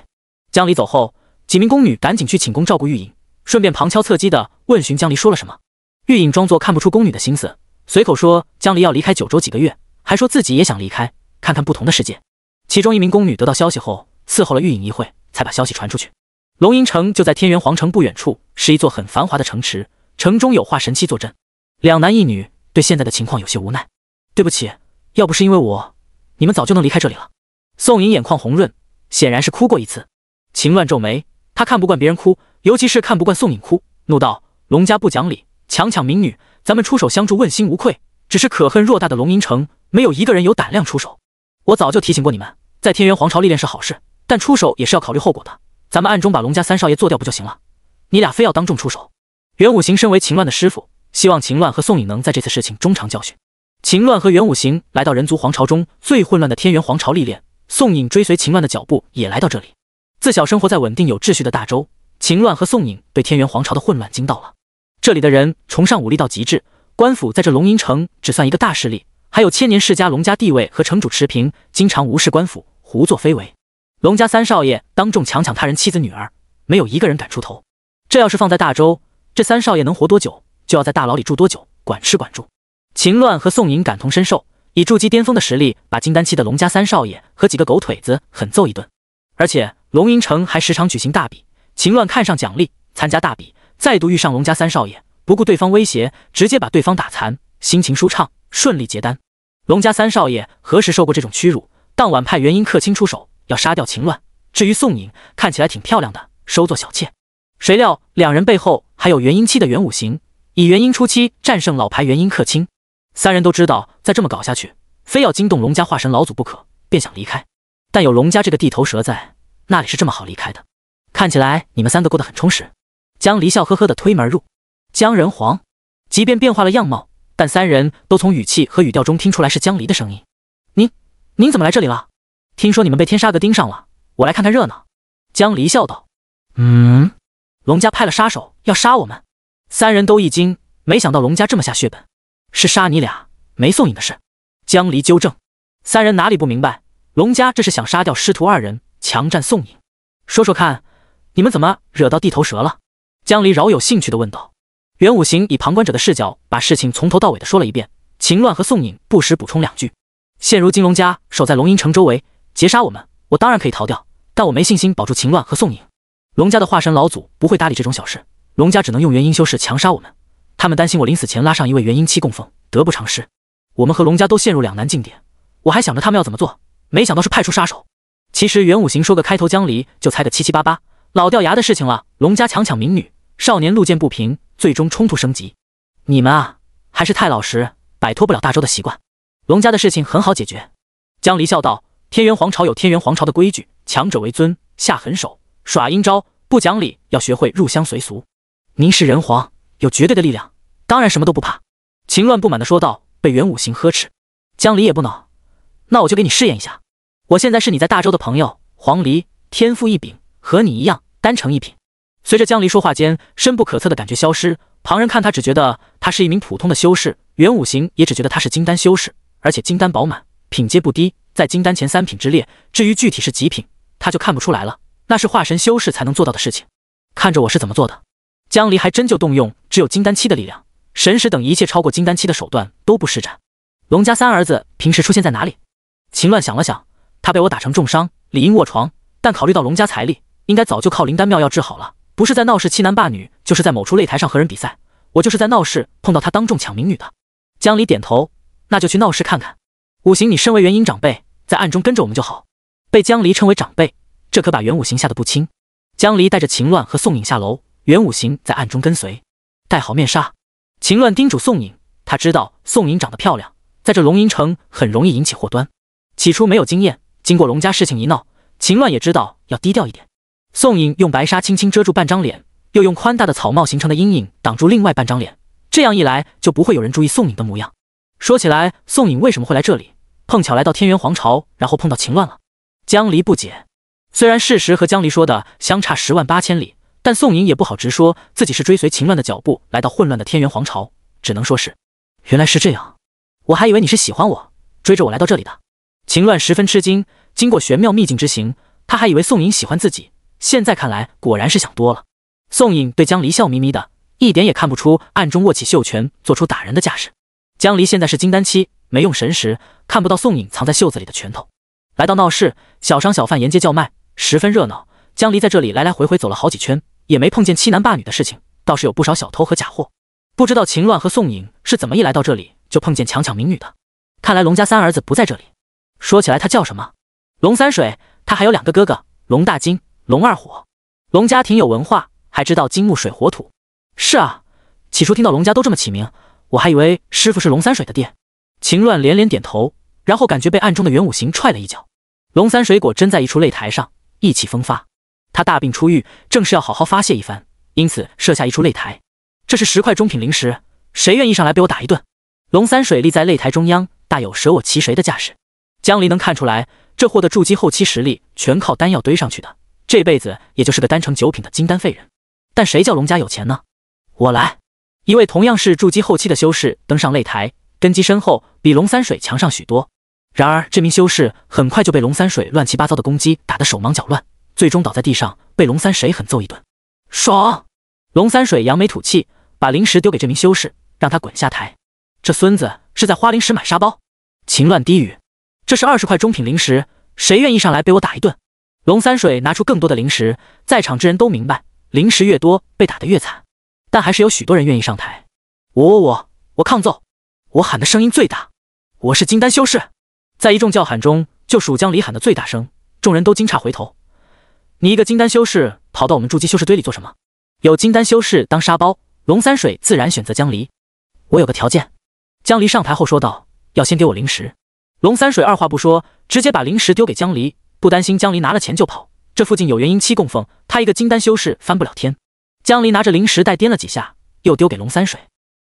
Speaker 1: 江离走后，几名宫女赶紧去寝宫照顾玉隐，顺便旁敲侧击地问询江离说了什么。玉隐装作看不出宫女的心思。随口说江离要离开九州几个月，还说自己也想离开，看看不同的世界。其中一名宫女得到消息后，伺候了玉影一会，才把消息传出去。龙吟城就在天元皇城不远处，是一座很繁华的城池，城中有化神期坐镇。两男一女对现在的情况有些无奈。对不起，要不是因为我，你们早就能离开这里了。宋颖眼眶红润，显然是哭过一次。秦乱皱眉，他看不惯别人哭，尤其是看不惯宋颖哭，怒道：“龙家不讲理，强抢民女。”咱们出手相助，问心无愧。只是可恨，偌大的龙吟城没有一个人有胆量出手。我早就提醒过你们，在天元皇朝历练是好事，但出手也是要考虑后果的。咱们暗中把龙家三少爷做掉不就行了？你俩非要当众出手。元五行身为秦乱的师父，希望秦乱和宋颖能在这次事情中尝教训。秦乱和元五行来到人族皇朝中最混乱的天元皇朝历练，宋颖追随秦乱的脚步也来到这里。自小生活在稳定有秩序的大周，秦乱和宋颖对天元皇朝的混乱惊到了。这里的人崇尚武力到极致，官府在这龙吟城只算一个大势力，还有千年世家龙家地位和城主持平，经常无视官府，胡作非为。龙家三少爷当众强抢他人妻子女儿，没有一个人敢出头。这要是放在大周，这三少爷能活多久，就要在大牢里住多久，管吃管住。秦乱和宋颖感同身受，以筑基巅峰的实力，把金丹期的龙家三少爷和几个狗腿子狠揍一顿。而且龙吟城还时常举行大比，秦乱看上奖励，参加大比。再度遇上龙家三少爷，不顾对方威胁，直接把对方打残，心情舒畅，顺利结单。龙家三少爷何时受过这种屈辱？当晚派元婴客卿出手，要杀掉秦乱。至于宋颖，看起来挺漂亮的，收做小妾。谁料两人背后还有元婴期的元五行，以元婴初期战胜老牌元婴客卿。三人都知道，再这么搞下去，非要惊动龙家化神老祖不可，便想离开。但有龙家这个地头蛇在，那里是这么好离开的？看起来你们三个过得很充实。江离笑呵呵的推门而入。江仁皇，即便变化了样貌，但三人都从语气和语调中听出来是江离的声音。您，您怎么来这里了？听说你们被天杀阁盯上了，我来看看热闹。江离笑道。嗯，龙家派了杀手要杀我们，三人都一惊，没想到龙家这么下血本，是杀你俩，没送影的事。江离纠正。三人哪里不明白，龙家这是想杀掉师徒二人，强占宋影。说说看，你们怎么惹到地头蛇了？江离饶有兴趣地问道：“元五行以旁观者的视角，把事情从头到尾的说了一遍。秦乱和宋颖不时补充两句。现如今，龙家守在龙吟城周围劫杀我们，我当然可以逃掉，但我没信心保住秦乱和宋颖。龙家的化神老祖不会搭理这种小事，龙家只能用元婴修士强杀我们。他们担心我临死前拉上一位元婴期供奉，得不偿失。我们和龙家都陷入两难境点，我还想着他们要怎么做，没想到是派出杀手。其实，元五行说个开头，江离就猜个七七八八。”老掉牙的事情了，龙家强抢民女，少年路见不平，最终冲突升级。你们啊，还是太老实，摆脱不了大周的习惯。龙家的事情很好解决，江离笑道：“天元皇朝有天元皇朝的规矩，强者为尊，下狠手，耍阴招，不讲理，要学会入乡随俗。”您是人皇，有绝对的力量，当然什么都不怕。秦乱不满的说道：“被元五行呵斥。”江离也不恼，那我就给你试验一下。我现在是你在大周的朋友，黄离，天赋异禀。和你一样，丹成一品。随着江离说话间，深不可测的感觉消失。旁人看他，只觉得他是一名普通的修士；元五行也只觉得他是金丹修士，而且金丹饱满，品阶不低，在金丹前三品之列。至于具体是几品，他就看不出来了。那是化神修士才能做到的事情。看着我是怎么做的，江离还真就动用只有金丹期的力量，神识等一切超过金丹期的手段都不施展。龙家三儿子平时出现在哪里？秦乱想了想，他被我打成重伤，理应卧床，但考虑到龙家财力。应该早就靠灵丹妙药治好了，不是在闹市欺男霸女，就是在某处擂台上和人比赛。我就是在闹市碰到他当众抢民女的。江离点头，那就去闹市看看。五行，你身为元婴长辈，在暗中跟着我们就好。被江离称为长辈，这可把元五行吓得不轻。江离带着秦乱和宋颖下楼，元五行在暗中跟随，戴好面纱。秦乱叮嘱宋颖，他知道宋颖长得漂亮，在这龙吟城很容易引起祸端。起初没有经验，经过龙家事情一闹，秦乱也知道要低调一点。宋颖用白纱轻轻遮住半张脸，又用宽大的草帽形成的阴影挡住另外半张脸，这样一来就不会有人注意宋颖的模样。说起来，宋颖为什么会来这里？碰巧来到天元皇朝，然后碰到秦乱了。江离不解，虽然事实和江离说的相差十万八千里，但宋颖也不好直说自己是追随秦乱的脚步来到混乱的天元皇朝，只能说是。原来是这样，我还以为你是喜欢我，追着我来到这里的。秦乱十分吃惊，经过玄妙秘境之行，他还以为宋颖喜欢自己。现在看来，果然是想多了。宋颖对江离笑眯眯的，一点也看不出暗中握起袖拳，做出打人的架势。江离现在是金丹期，没用神识，看不到宋颖藏在袖子里的拳头。来到闹市，小商小贩沿街叫卖，十分热闹。江离在这里来来回回走了好几圈，也没碰见欺男霸女的事情，倒是有不少小偷和假货。不知道秦乱和宋颖是怎么一来到这里就碰见强抢民女的？看来龙家三儿子不在这里。说起来，他叫什么？龙三水。他还有两个哥哥，龙大金。龙二火，龙家挺有文化，还知道金木水火土。是啊，起初听到龙家都这么起名，我还以为师傅是龙三水的爹。秦乱连连点头，然后感觉被暗中的元五行踹了一脚。龙三水果真在一处擂台上，意气风发。他大病初愈，正是要好好发泄一番，因此设下一处擂台。这是十块中品灵石，谁愿意上来被我打一顿？龙三水立在擂台中央，大有舍我其谁的架势。江离能看出来，这货的筑基后期实力全靠丹药堆上去的。这辈子也就是个丹成九品的金丹废人，但谁叫龙家有钱呢？我来，一位同样是筑基后期的修士登上擂台，根基深厚，比龙三水强上许多。然而这名修士很快就被龙三水乱七八糟的攻击打得手忙脚乱，最终倒在地上，被龙三水狠揍一顿。爽！龙三水扬眉吐气，把灵石丢给这名修士，让他滚下台。这孙子是在花灵石买沙包？秦乱低语：“这是二十块中品灵石，谁愿意上来被我打一顿？”龙三水拿出更多的灵石，在场之人都明白，灵石越多，被打得越惨。但还是有许多人愿意上台。我我我我抗揍，我喊的声音最大，我是金丹修士。在一众叫喊中，就属江离喊的最大声，众人都惊诧回头。你一个金丹修士跑到我们筑基修士堆里做什么？有金丹修士当沙包，龙三水自然选择江离。我有个条件，江离上台后说道，要先给我灵石。龙三水二话不说，直接把灵石丢给江离。不担心江离拿了钱就跑，这附近有元婴期供奉，他一个金丹修士翻不了天。江离拿着灵石袋颠了几下，又丢给龙三水。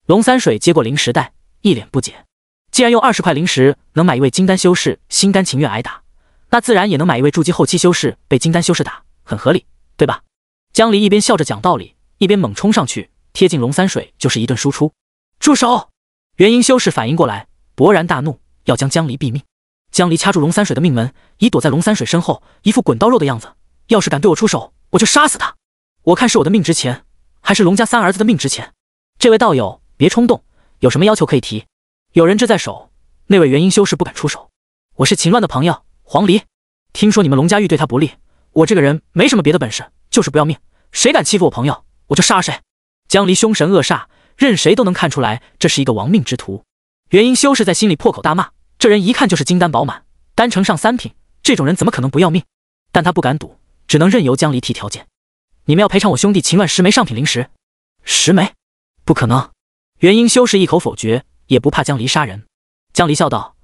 Speaker 1: 龙三水接过灵石袋，一脸不解。既然用二十块灵石能买一位金丹修士心甘情愿挨打，那自然也能买一位筑基后期修士被金丹修士打，很合理，对吧？江离一边笑着讲道理，一边猛冲上去，贴近龙三水就是一顿输出。住手！元婴修士反应过来，勃然大怒，要将江离毙命。江离掐住龙三水的命门，已躲在龙三水身后，一副滚刀肉的样子。要是敢对我出手，我就杀死他。我看是我的命值钱，还是龙家三儿子的命值钱？这位道友，别冲动，有什么要求可以提。有人质在手，那位元婴修士不敢出手。我是秦乱的朋友黄离，听说你们龙家欲对他不利。我这个人没什么别的本事，就是不要命。谁敢欺负我朋友，我就杀了谁。江离凶神恶煞，任谁都能看出来，这是一个亡命之徒。元婴修士在心里破口大骂。这人一看就是金丹饱满，丹成上三品，这种人怎么可能不要命？但他不敢赌，只能任由江离提条件。你们要赔偿我兄弟秦乱十枚上品灵石，十枚？不可能！元婴修士一口否决，也不怕江离杀人。江离笑道：“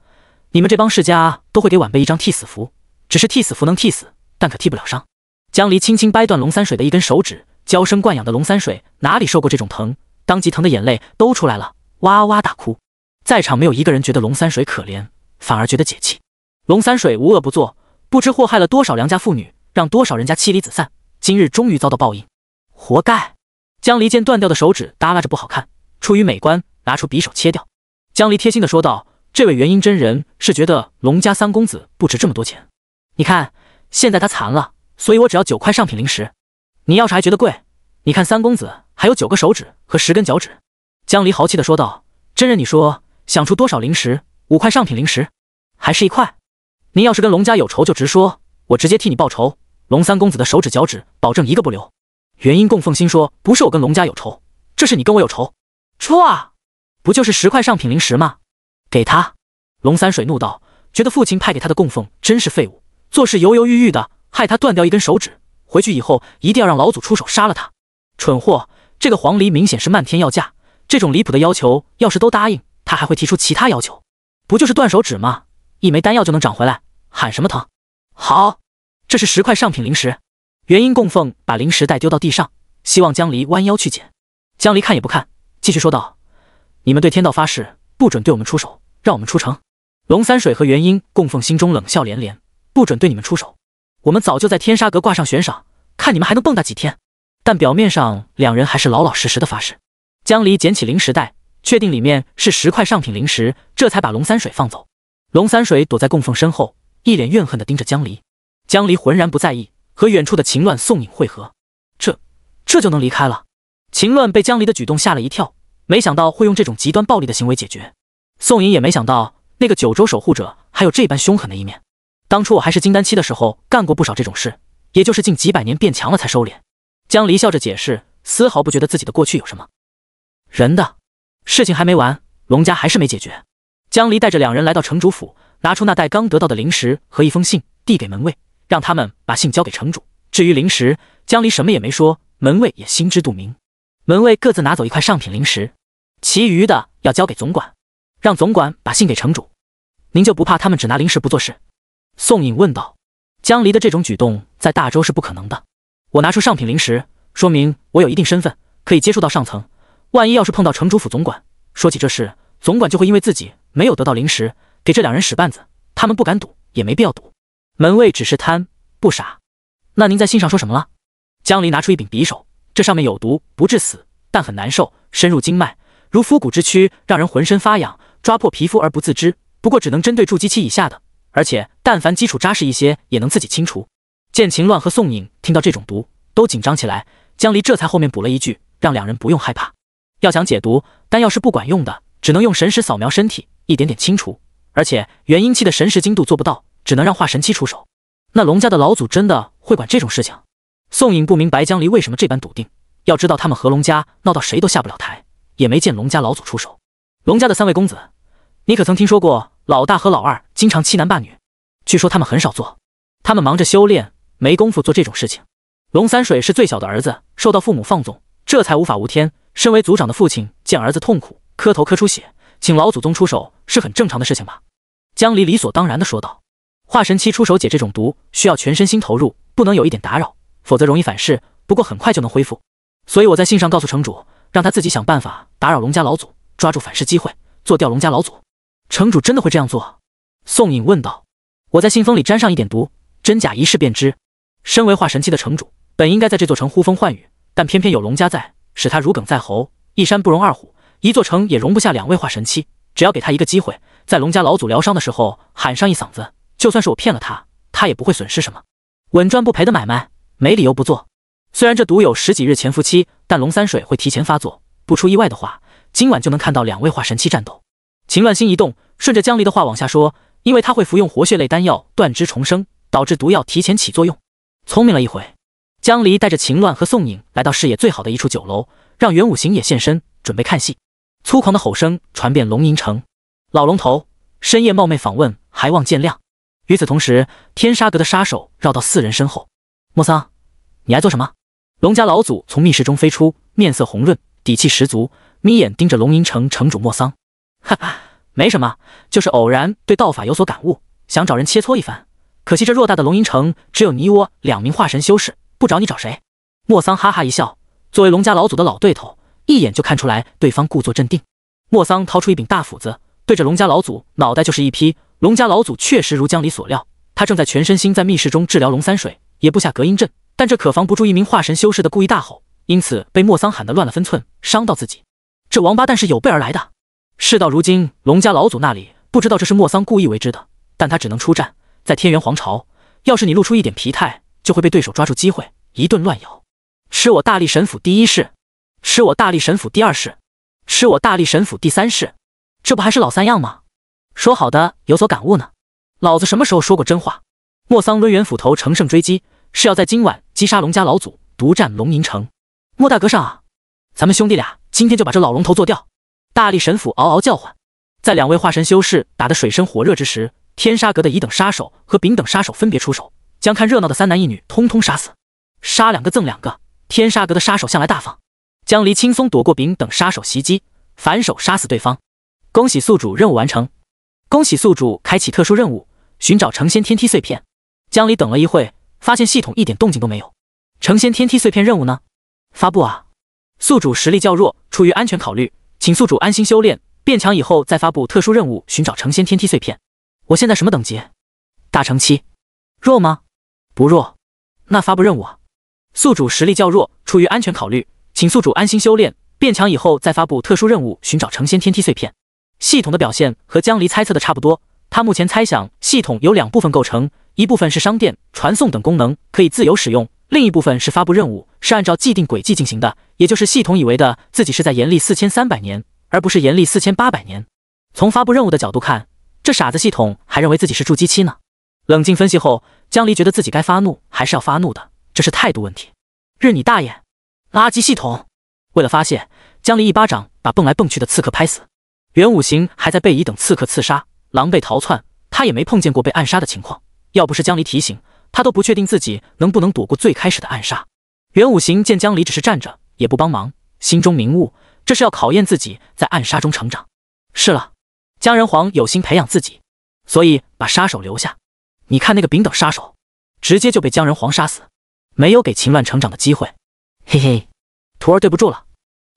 Speaker 1: 你们这帮世家都会给晚辈一张替死符，只是替死符能替死，但可替不了伤。”江离轻轻掰断龙三水的一根手指，娇生惯养的龙三水哪里受过这种疼，当即疼的眼泪都出来了，哇哇大哭。在场没有一个人觉得龙三水可怜，反而觉得解气。龙三水无恶不作，不知祸害了多少良家妇女，让多少人家妻离子散。今日终于遭到报应，活该。江离见断掉的手指耷拉着不好看，出于美观，拿出匕首切掉。江离贴心的说道：“这位元婴真人是觉得龙家三公子不值这么多钱。你看，现在他残了，所以我只要九块上品灵石。你要是还觉得贵，你看三公子还有九个手指和十根脚趾。”江离豪气的说道：“真人，你说。”想出多少灵石？五块上品灵石，还是一块？您要是跟龙家有仇，就直说，我直接替你报仇。龙三公子的手指脚趾，保证一个不留。元婴供奉心说，不是我跟龙家有仇，这是你跟我有仇。出啊！不就是十块上品灵石吗？给他！龙三水怒道，觉得父亲派给他的供奉真是废物，做事犹犹豫豫的，害他断掉一根手指。回去以后，一定要让老祖出手杀了他。蠢货，这个黄鹂明显是漫天要价，这种离谱的要求，要是都答应。他还会提出其他要求，不就是断手指吗？一枚丹药就能长回来，喊什么疼？好，这是十块上品灵石。元婴供奉把灵石袋丢到地上，希望江离弯腰去捡。江离看也不看，继续说道：“你们对天道发誓，不准对我们出手，让我们出城。”龙三水和元婴供奉心中冷笑连连，不准对你们出手，我们早就在天沙阁挂上悬赏，看你们还能蹦跶几天。但表面上两人还是老老实实的发誓。江离捡起灵石袋。确定里面是十块上品灵石，这才把龙三水放走。龙三水躲在供奉身后，一脸怨恨地盯着江离。江离浑然不在意，和远处的秦乱、宋颖汇合。这，这就能离开了？秦乱被江离的举动吓了一跳，没想到会用这种极端暴力的行为解决。宋颖也没想到那个九州守护者还有这般凶狠的一面。当初我还是金丹期的时候，干过不少这种事，也就是近几百年变强了才收敛。江离笑着解释，丝毫不觉得自己的过去有什么人的。事情还没完，龙家还是没解决。江离带着两人来到城主府，拿出那袋刚得到的灵石和一封信，递给门卫，让他们把信交给城主。至于灵石，江离什么也没说，门卫也心知肚明。门卫各自拿走一块上品灵石，其余的要交给总管，让总管把信给城主。您就不怕他们只拿灵石不做事？宋颖问道。江离的这种举动在大周是不可能的。我拿出上品灵石，说明我有一定身份，可以接触到上层。万一要是碰到城主府总管，说起这事，总管就会因为自己没有得到灵石给这两人使绊子，他们不敢赌，也没必要赌。门卫只是贪，不傻。那您在信上说什么了？江离拿出一柄匕首，这上面有毒，不致死，但很难受，深入经脉，如肤骨之蛆，让人浑身发痒，抓破皮肤而不自知。不过只能针对筑基期以下的，而且但凡基础扎实一些，也能自己清除。见秦乱和宋颖听到这种毒，都紧张起来。江离这才后面补了一句，让两人不用害怕。要想解毒，丹药是不管用的，只能用神识扫描身体，一点点清除。而且元婴期的神识精度做不到，只能让化神期出手。那龙家的老祖真的会管这种事情？宋颖不明白江离为什么这般笃定。要知道，他们和龙家闹到谁都下不了台，也没见龙家老祖出手。龙家的三位公子，你可曾听说过？老大和老二经常欺男霸女，据说他们很少做。他们忙着修炼，没工夫做这种事情。龙三水是最小的儿子，受到父母放纵，这才无法无天。身为族长的父亲见儿子痛苦，磕头磕出血，请老祖宗出手是很正常的事情吧？江离理所当然的说道。化神期出手解这种毒，需要全身心投入，不能有一点打扰，否则容易反噬。不过很快就能恢复，所以我在信上告诉城主，让他自己想办法打扰龙家老祖，抓住反噬机会，做掉龙家老祖。城主真的会这样做？宋颖问道。我在信封里沾上一点毒，真假一试便知。身为化神期的城主，本应该在这座城呼风唤雨，但偏偏有龙家在。使他如鲠在喉。一山不容二虎，一座城也容不下两位化神期。只要给他一个机会，在龙家老祖疗伤的时候喊上一嗓子，就算是我骗了他，他也不会损失什么。稳赚不赔的买卖，没理由不做。虽然这毒有十几日潜伏期，但龙三水会提前发作。不出意外的话，今晚就能看到两位化神期战斗。秦乱心一动，顺着江离的话往下说，因为他会服用活血类丹药断肢重生，导致毒药提前起作用。聪明了一回。江离带着秦乱和宋颖来到视野最好的一处酒楼，让元五行也现身，准备看戏。粗狂的吼声传遍龙吟城。老龙头，深夜冒昧访问，还望见谅。与此同时，天杀阁的杀手绕到四人身后。莫桑，你来做什么？龙家老祖从密室中飞出，面色红润，底气十足，眯眼盯着龙吟城城主莫桑。哈哈，没什么，就是偶然对道法有所感悟，想找人切磋一番。可惜这偌大的龙吟城，只有你我两名化神修士。不找你找谁？莫桑哈哈一笑，作为龙家老祖的老对头，一眼就看出来对方故作镇定。莫桑掏出一柄大斧子，对着龙家老祖脑袋就是一劈。龙家老祖确实如江离所料，他正在全身心在密室中治疗龙三水，也不下隔音阵，但这可防不住一名化神修士的故意大吼，因此被莫桑喊得乱了分寸，伤到自己。这王八蛋是有备而来的。事到如今，龙家老祖那里不知道这是莫桑故意为之的，但他只能出战。在天元皇朝，要是你露出一点疲态。就会被对手抓住机会，一顿乱咬。吃我大力神斧第一式，吃我大力神斧第二式，吃我大力神斧第三式，这不还是老三样吗？说好的有所感悟呢？老子什么时候说过真话？莫桑抡圆斧头乘胜追击，是要在今晚击杀龙家老祖，独占龙吟城。莫大阁上啊，咱们兄弟俩今天就把这老龙头做掉！大力神斧嗷嗷叫唤，在两位化神修士打得水深火热之时，天杀阁的乙等杀手和丙等杀手分别出手。将看热闹的三男一女通通杀死，杀两个赠两个。天杀阁的杀手向来大方。江离轻松躲过丙等杀手袭击，反手杀死对方。恭喜宿主任务完成，恭喜宿主开启特殊任务，寻找成仙天梯碎片。江离等了一会，发现系统一点动静都没有。成仙天梯碎片任务呢？发布啊！宿主实力较弱，出于安全考虑，请宿主安心修炼，变强以后再发布特殊任务寻找成仙天梯碎片。我现在什么等级？大成期，弱吗？不弱，那发布任务啊。宿主实力较弱，出于安全考虑，请宿主安心修炼，变强以后再发布特殊任务，寻找成仙天梯碎片。系统的表现和江离猜测的差不多。他目前猜想，系统有两部分构成，一部分是商店、传送等功能，可以自由使用；另一部分是发布任务，是按照既定轨迹进行的，也就是系统以为的自己是在严历四千三百年，而不是严历四千八百年。从发布任务的角度看，这傻子系统还认为自己是筑基期呢。冷静分析后，江离觉得自己该发怒还是要发怒的，这是态度问题。日你大爷！垃圾系统！为了发泄，江离一巴掌把蹦来蹦去的刺客拍死。元五行还在被一等刺客刺杀，狼狈逃窜。他也没碰见过被暗杀的情况，要不是江离提醒，他都不确定自己能不能躲过最开始的暗杀。元五行见江离只是站着也不帮忙，心中明悟，这是要考验自己在暗杀中成长。是了，江仁皇有心培养自己，所以把杀手留下。你看那个丙等杀手，直接就被江仁皇杀死，没有给秦乱成长的机会。嘿嘿，徒儿对不住了。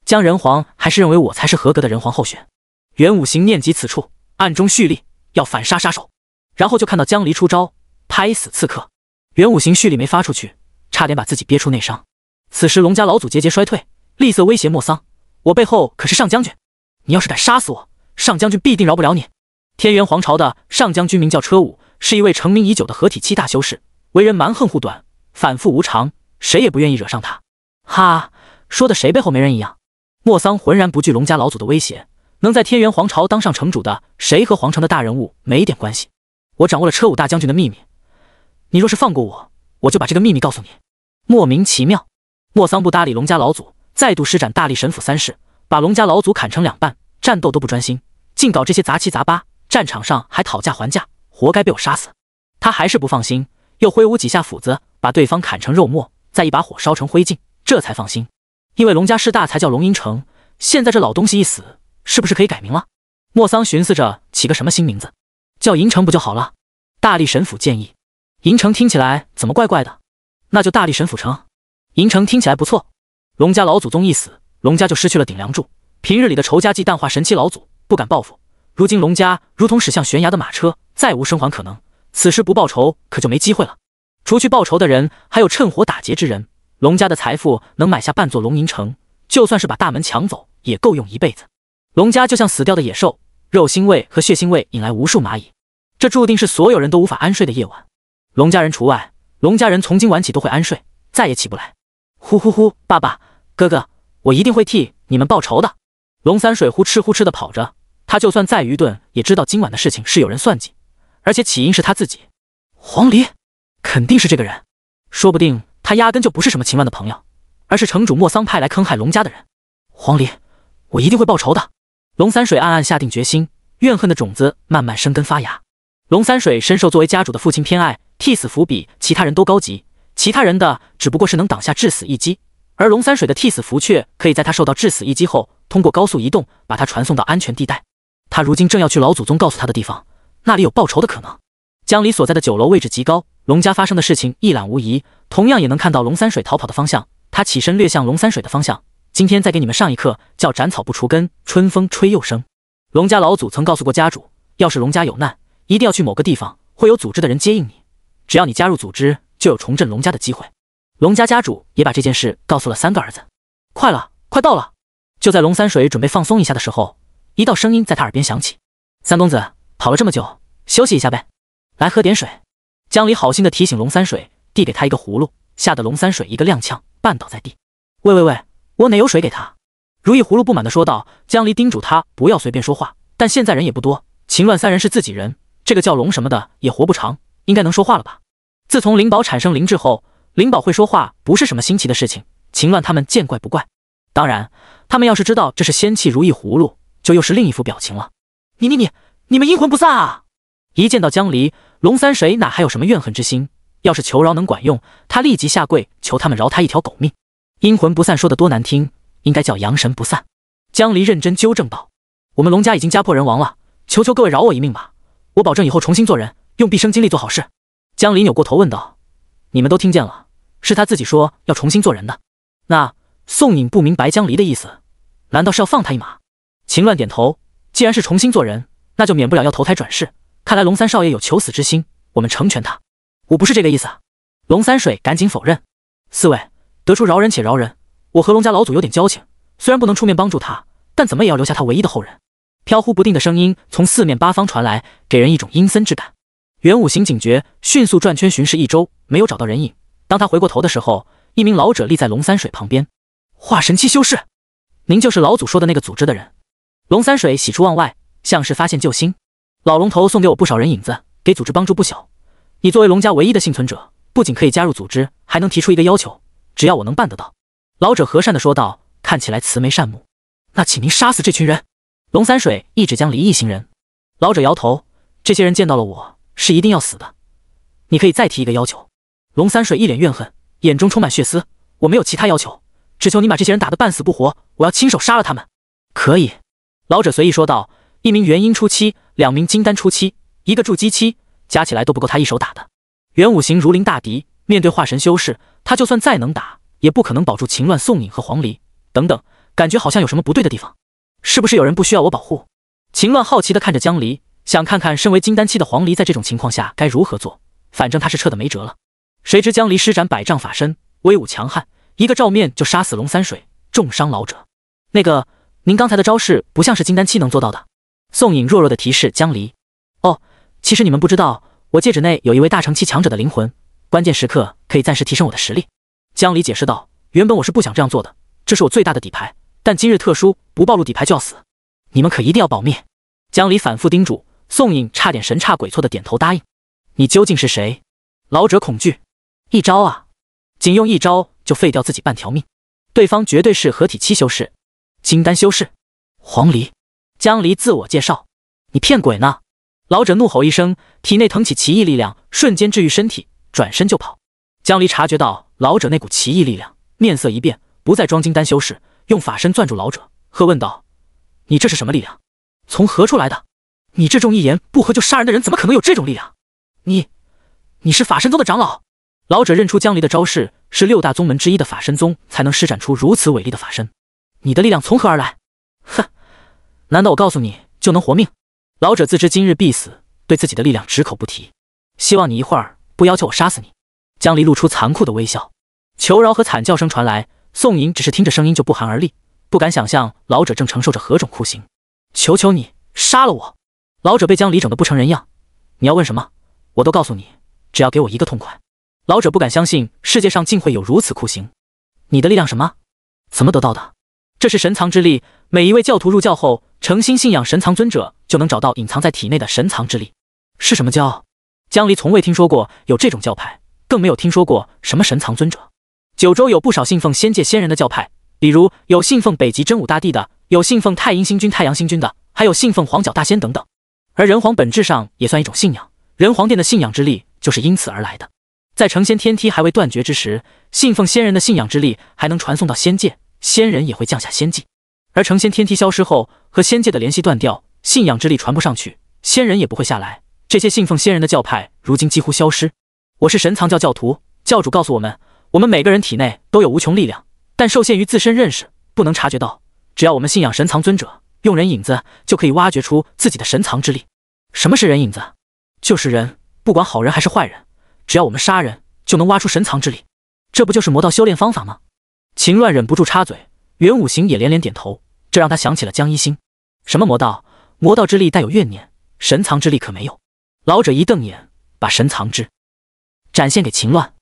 Speaker 1: 江仁皇还是认为我才是合格的人皇候选。元五行念及此处，暗中蓄力要反杀杀手，然后就看到江离出招拍死刺客。元五行蓄力没发出去，差点把自己憋出内伤。此时龙家老祖节节衰退，厉色威胁莫桑：“我背后可是上将军，你要是敢杀死我，上将军必定饶不了你。”天元皇朝的上将军名叫车武。是一位成名已久的合体七大修士，为人蛮横护短，反复无常，谁也不愿意惹上他。哈，说的谁背后没人一样。莫桑浑然不惧龙家老祖的威胁，能在天元皇朝当上城主的，谁和皇城的大人物没一点关系？我掌握了车武大将军的秘密，你若是放过我，我就把这个秘密告诉你。莫名其妙，莫桑不搭理龙家老祖，再度施展大力神斧三式，把龙家老祖砍成两半。战斗都不专心，竟搞这些杂七杂八，战场上还讨价还价。活该被我杀死！他还是不放心，又挥舞几下斧子，把对方砍成肉末，再一把火烧成灰烬，这才放心。因为龙家势大，才叫龙银城。现在这老东西一死，是不是可以改名了？莫桑寻思着起个什么新名字，叫银城不就好了？大力神府建议，银城听起来怎么怪怪的？那就大力神府城。银城听起来不错。龙家老祖宗一死，龙家就失去了顶梁柱，平日里的仇家忌淡化，神七老祖不敢报复。如今龙家如同驶向悬崖的马车，再无生还可能。此时不报仇，可就没机会了。除去报仇的人，还有趁火打劫之人。龙家的财富能买下半座龙吟城，就算是把大门抢走，也够用一辈子。龙家就像死掉的野兽，肉腥味和血腥味引来无数蚂蚁。这注定是所有人都无法安睡的夜晚，龙家人除外。龙家人从今晚起都会安睡，再也起不来。呼呼呼，爸爸，哥哥，我一定会替你们报仇的。龙三水呼哧呼哧的跑着。他就算再愚钝，也知道今晚的事情是有人算计，而且起因是他自己。黄离，肯定是这个人，说不定他压根就不是什么秦乱的朋友，而是城主莫桑派来坑害龙家的人。黄离，我一定会报仇的。龙三水暗暗下定决心，怨恨的种子慢慢生根发芽。龙三水深受作为家主的父亲偏爱，替死符比其他人都高级，其他人的只不过是能挡下致死一击，而龙三水的替死符却可以在他受到致死一击后，通过高速移动把他传送到安全地带。他如今正要去老祖宗告诉他的地方，那里有报仇的可能。江离所在的酒楼位置极高，龙家发生的事情一览无遗，同样也能看到龙三水逃跑的方向。他起身掠向龙三水的方向，今天再给你们上一课，叫斩草不除根，春风吹又生。龙家老祖曾告诉过家主，要是龙家有难，一定要去某个地方，会有组织的人接应你。只要你加入组织，就有重振龙家的机会。龙家家主也把这件事告诉了三个儿子。快了，快到了！就在龙三水准备放松一下的时候。一道声音在他耳边响起：“三公子跑了这么久，休息一下呗，来喝点水。”江离好心的提醒龙三水，递给他一个葫芦，吓得龙三水一个踉跄，绊倒在地。“喂喂喂，我哪有水给他？”如意葫芦不满的说道。江离叮嘱他不要随便说话，但现在人也不多，秦乱三人是自己人，这个叫龙什么的也活不长，应该能说话了吧？自从灵宝产生灵智后，灵宝会说话不是什么新奇的事情，秦乱他们见怪不怪。当然，他们要是知道这是仙气如意葫芦。就又是另一副表情了。你你你，你们阴魂不散啊！一见到江离，龙三水哪还有什么怨恨之心？要是求饶能管用，他立即下跪求他们饶他一条狗命。阴魂不散说的多难听，应该叫阳神不散。江离认真纠正道：“我们龙家已经家破人亡了，求求各位饶我一命吧！我保证以后重新做人，用毕生精力做好事。”江离扭过头问道：“你们都听见了？是他自己说要重新做人的。”那宋颖不明白江离的意思，难道是要放他一马？秦乱点头，既然是重新做人，那就免不了要投胎转世。看来龙三少爷有求死之心，我们成全他。我不是这个意思。龙三水赶紧否认。四位，得出饶人且饶人。我和龙家老祖有点交情，虽然不能出面帮助他，但怎么也要留下他唯一的后人。飘忽不定的声音从四面八方传来，给人一种阴森之感。元武行警觉，迅速转圈巡视一周，没有找到人影。当他回过头的时候，一名老者立在龙三水旁边。化神期修士，您就是老祖说的那个组织的人？龙三水喜出望外，像是发现救星。老龙头送给我不少人影子，给组织帮助不小。你作为龙家唯一的幸存者，不仅可以加入组织，还能提出一个要求，只要我能办得到。老者和善的说道，看起来慈眉善目。那请您杀死这群人。龙三水一指江离一行人。老者摇头，这些人见到了我是一定要死的。你可以再提一个要求。龙三水一脸怨恨，眼中充满血丝。我没有其他要求，只求你把这些人打得半死不活。我要亲手杀了他们。可以。老者随意说道：“一名元婴初期，两名金丹初期，一个筑基期，加起来都不够他一手打的。”元五行如临大敌，面对化神修士，他就算再能打，也不可能保住秦乱、宋隐和黄离。等等，感觉好像有什么不对的地方，是不是有人不需要我保护？秦乱好奇地看着江离，想看看身为金丹期的黄离在这种情况下该如何做。反正他是撤的没辙了。谁知江离施展百丈法身，威武强悍，一个照面就杀死龙三水，重伤老者。那个。您刚才的招式不像是金丹期能做到的，宋颖弱弱的提示江离。哦，其实你们不知道，我戒指内有一位大成期强者的灵魂，关键时刻可以暂时提升我的实力。江离解释道，原本我是不想这样做的，这是我最大的底牌，但今日特殊，不暴露底牌就要死，你们可一定要保密。江离反复叮嘱，宋颖差点神差鬼错的点头答应。你究竟是谁？老者恐惧，一招啊，仅用一招就废掉自己半条命，对方绝对是合体期修士。金丹修士，黄离，江离自我介绍。你骗鬼呢！老者怒吼一声，体内腾起奇异力量，瞬间治愈身体，转身就跑。江离察觉到老者那股奇异力量，面色一变，不再装金丹修士，用法身攥住老者，喝问道：“你这是什么力量？从何处来的？你这种一言不合就杀人的人，怎么可能有这种力量？你，你是法身宗的长老？”老者认出江离的招式是六大宗门之一的法身宗才能施展出如此伟力的法身。你的力量从何而来？哼，难道我告诉你就能活命？老者自知今日必死，对自己的力量只口不提。希望你一会儿不要求我杀死你。江离露出残酷的微笑，求饶和惨叫声传来。宋莹只是听着声音就不寒而栗，不敢想象老者正承受着何种酷刑。求求你杀了我！老者被江离整得不成人样。你要问什么，我都告诉你。只要给我一个痛快。老者不敢相信世界上竟会有如此酷刑。你的力量什么？怎么得到的？这是神藏之力，每一位教徒入教后诚心信仰神藏尊者，就能找到隐藏在体内的神藏之力。是什么教？江离从未听说过有这种教派，更没有听说过什么神藏尊者。九州有不少信奉仙界仙人的教派，比如有信奉北极真武大帝的，有信奉太阴星君、太阳星君的，还有信奉黄角大仙等等。而人皇本质上也算一种信仰，人皇殿的信仰之力就是因此而来的。在成仙天梯还未断绝之时，信奉仙人的信仰之力还能传送到仙界。仙人也会降下仙界，而成仙天梯消失后，和仙界的联系断掉，信仰之力传不上去，仙人也不会下来。这些信奉仙人的教派，如今几乎消失。我是神藏教教徒，教主告诉我们，我们每个人体内都有无穷力量，但受限于自身认识，不能察觉到。只要我们信仰神藏尊者，用人影子就可以挖掘出自己的神藏之力。什么是人影子？就是人，不管好人还是坏人，只要我们杀人，就能挖出神藏之力。这不就是魔道修炼方法吗？秦乱忍不住插嘴，元五行也连连点头，这让他想起了江一星。什么魔道？魔道之力带有怨念，神藏之力可没有。老者一瞪眼，把神藏之展现给秦乱。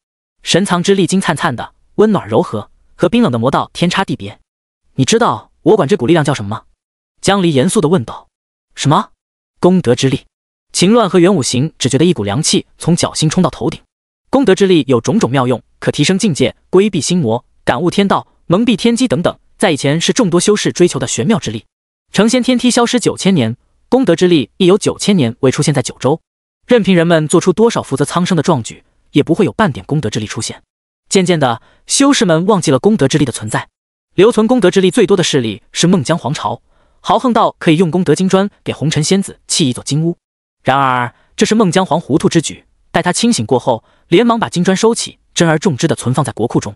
Speaker 1: 神藏之力金灿灿的，温暖柔和，和冰冷的魔道天差地别。你知道我管这股力量叫什么吗？江离严肃地问道。什么？功德之力？秦乱和元五行只觉得一股凉气从脚心冲到头顶。功德之力有种种妙用，可提升境界，规避心魔。感悟天道、蒙蔽天机等等，在以前是众多修士追求的玄妙之力。成仙天梯消失九千年，功德之力亦有九千年未出现在九州。任凭人们做出多少福泽苍生的壮举，也不会有半点功德之力出现。渐渐的，修士们忘记了功德之力的存在。留存功德之力最多的势力是孟姜皇朝，豪横到可以用功德金砖给红尘仙子砌一座金屋。然而，这是孟姜皇糊涂之举。待他清醒过后，连忙把金砖收起，珍而重之的存放在国库中。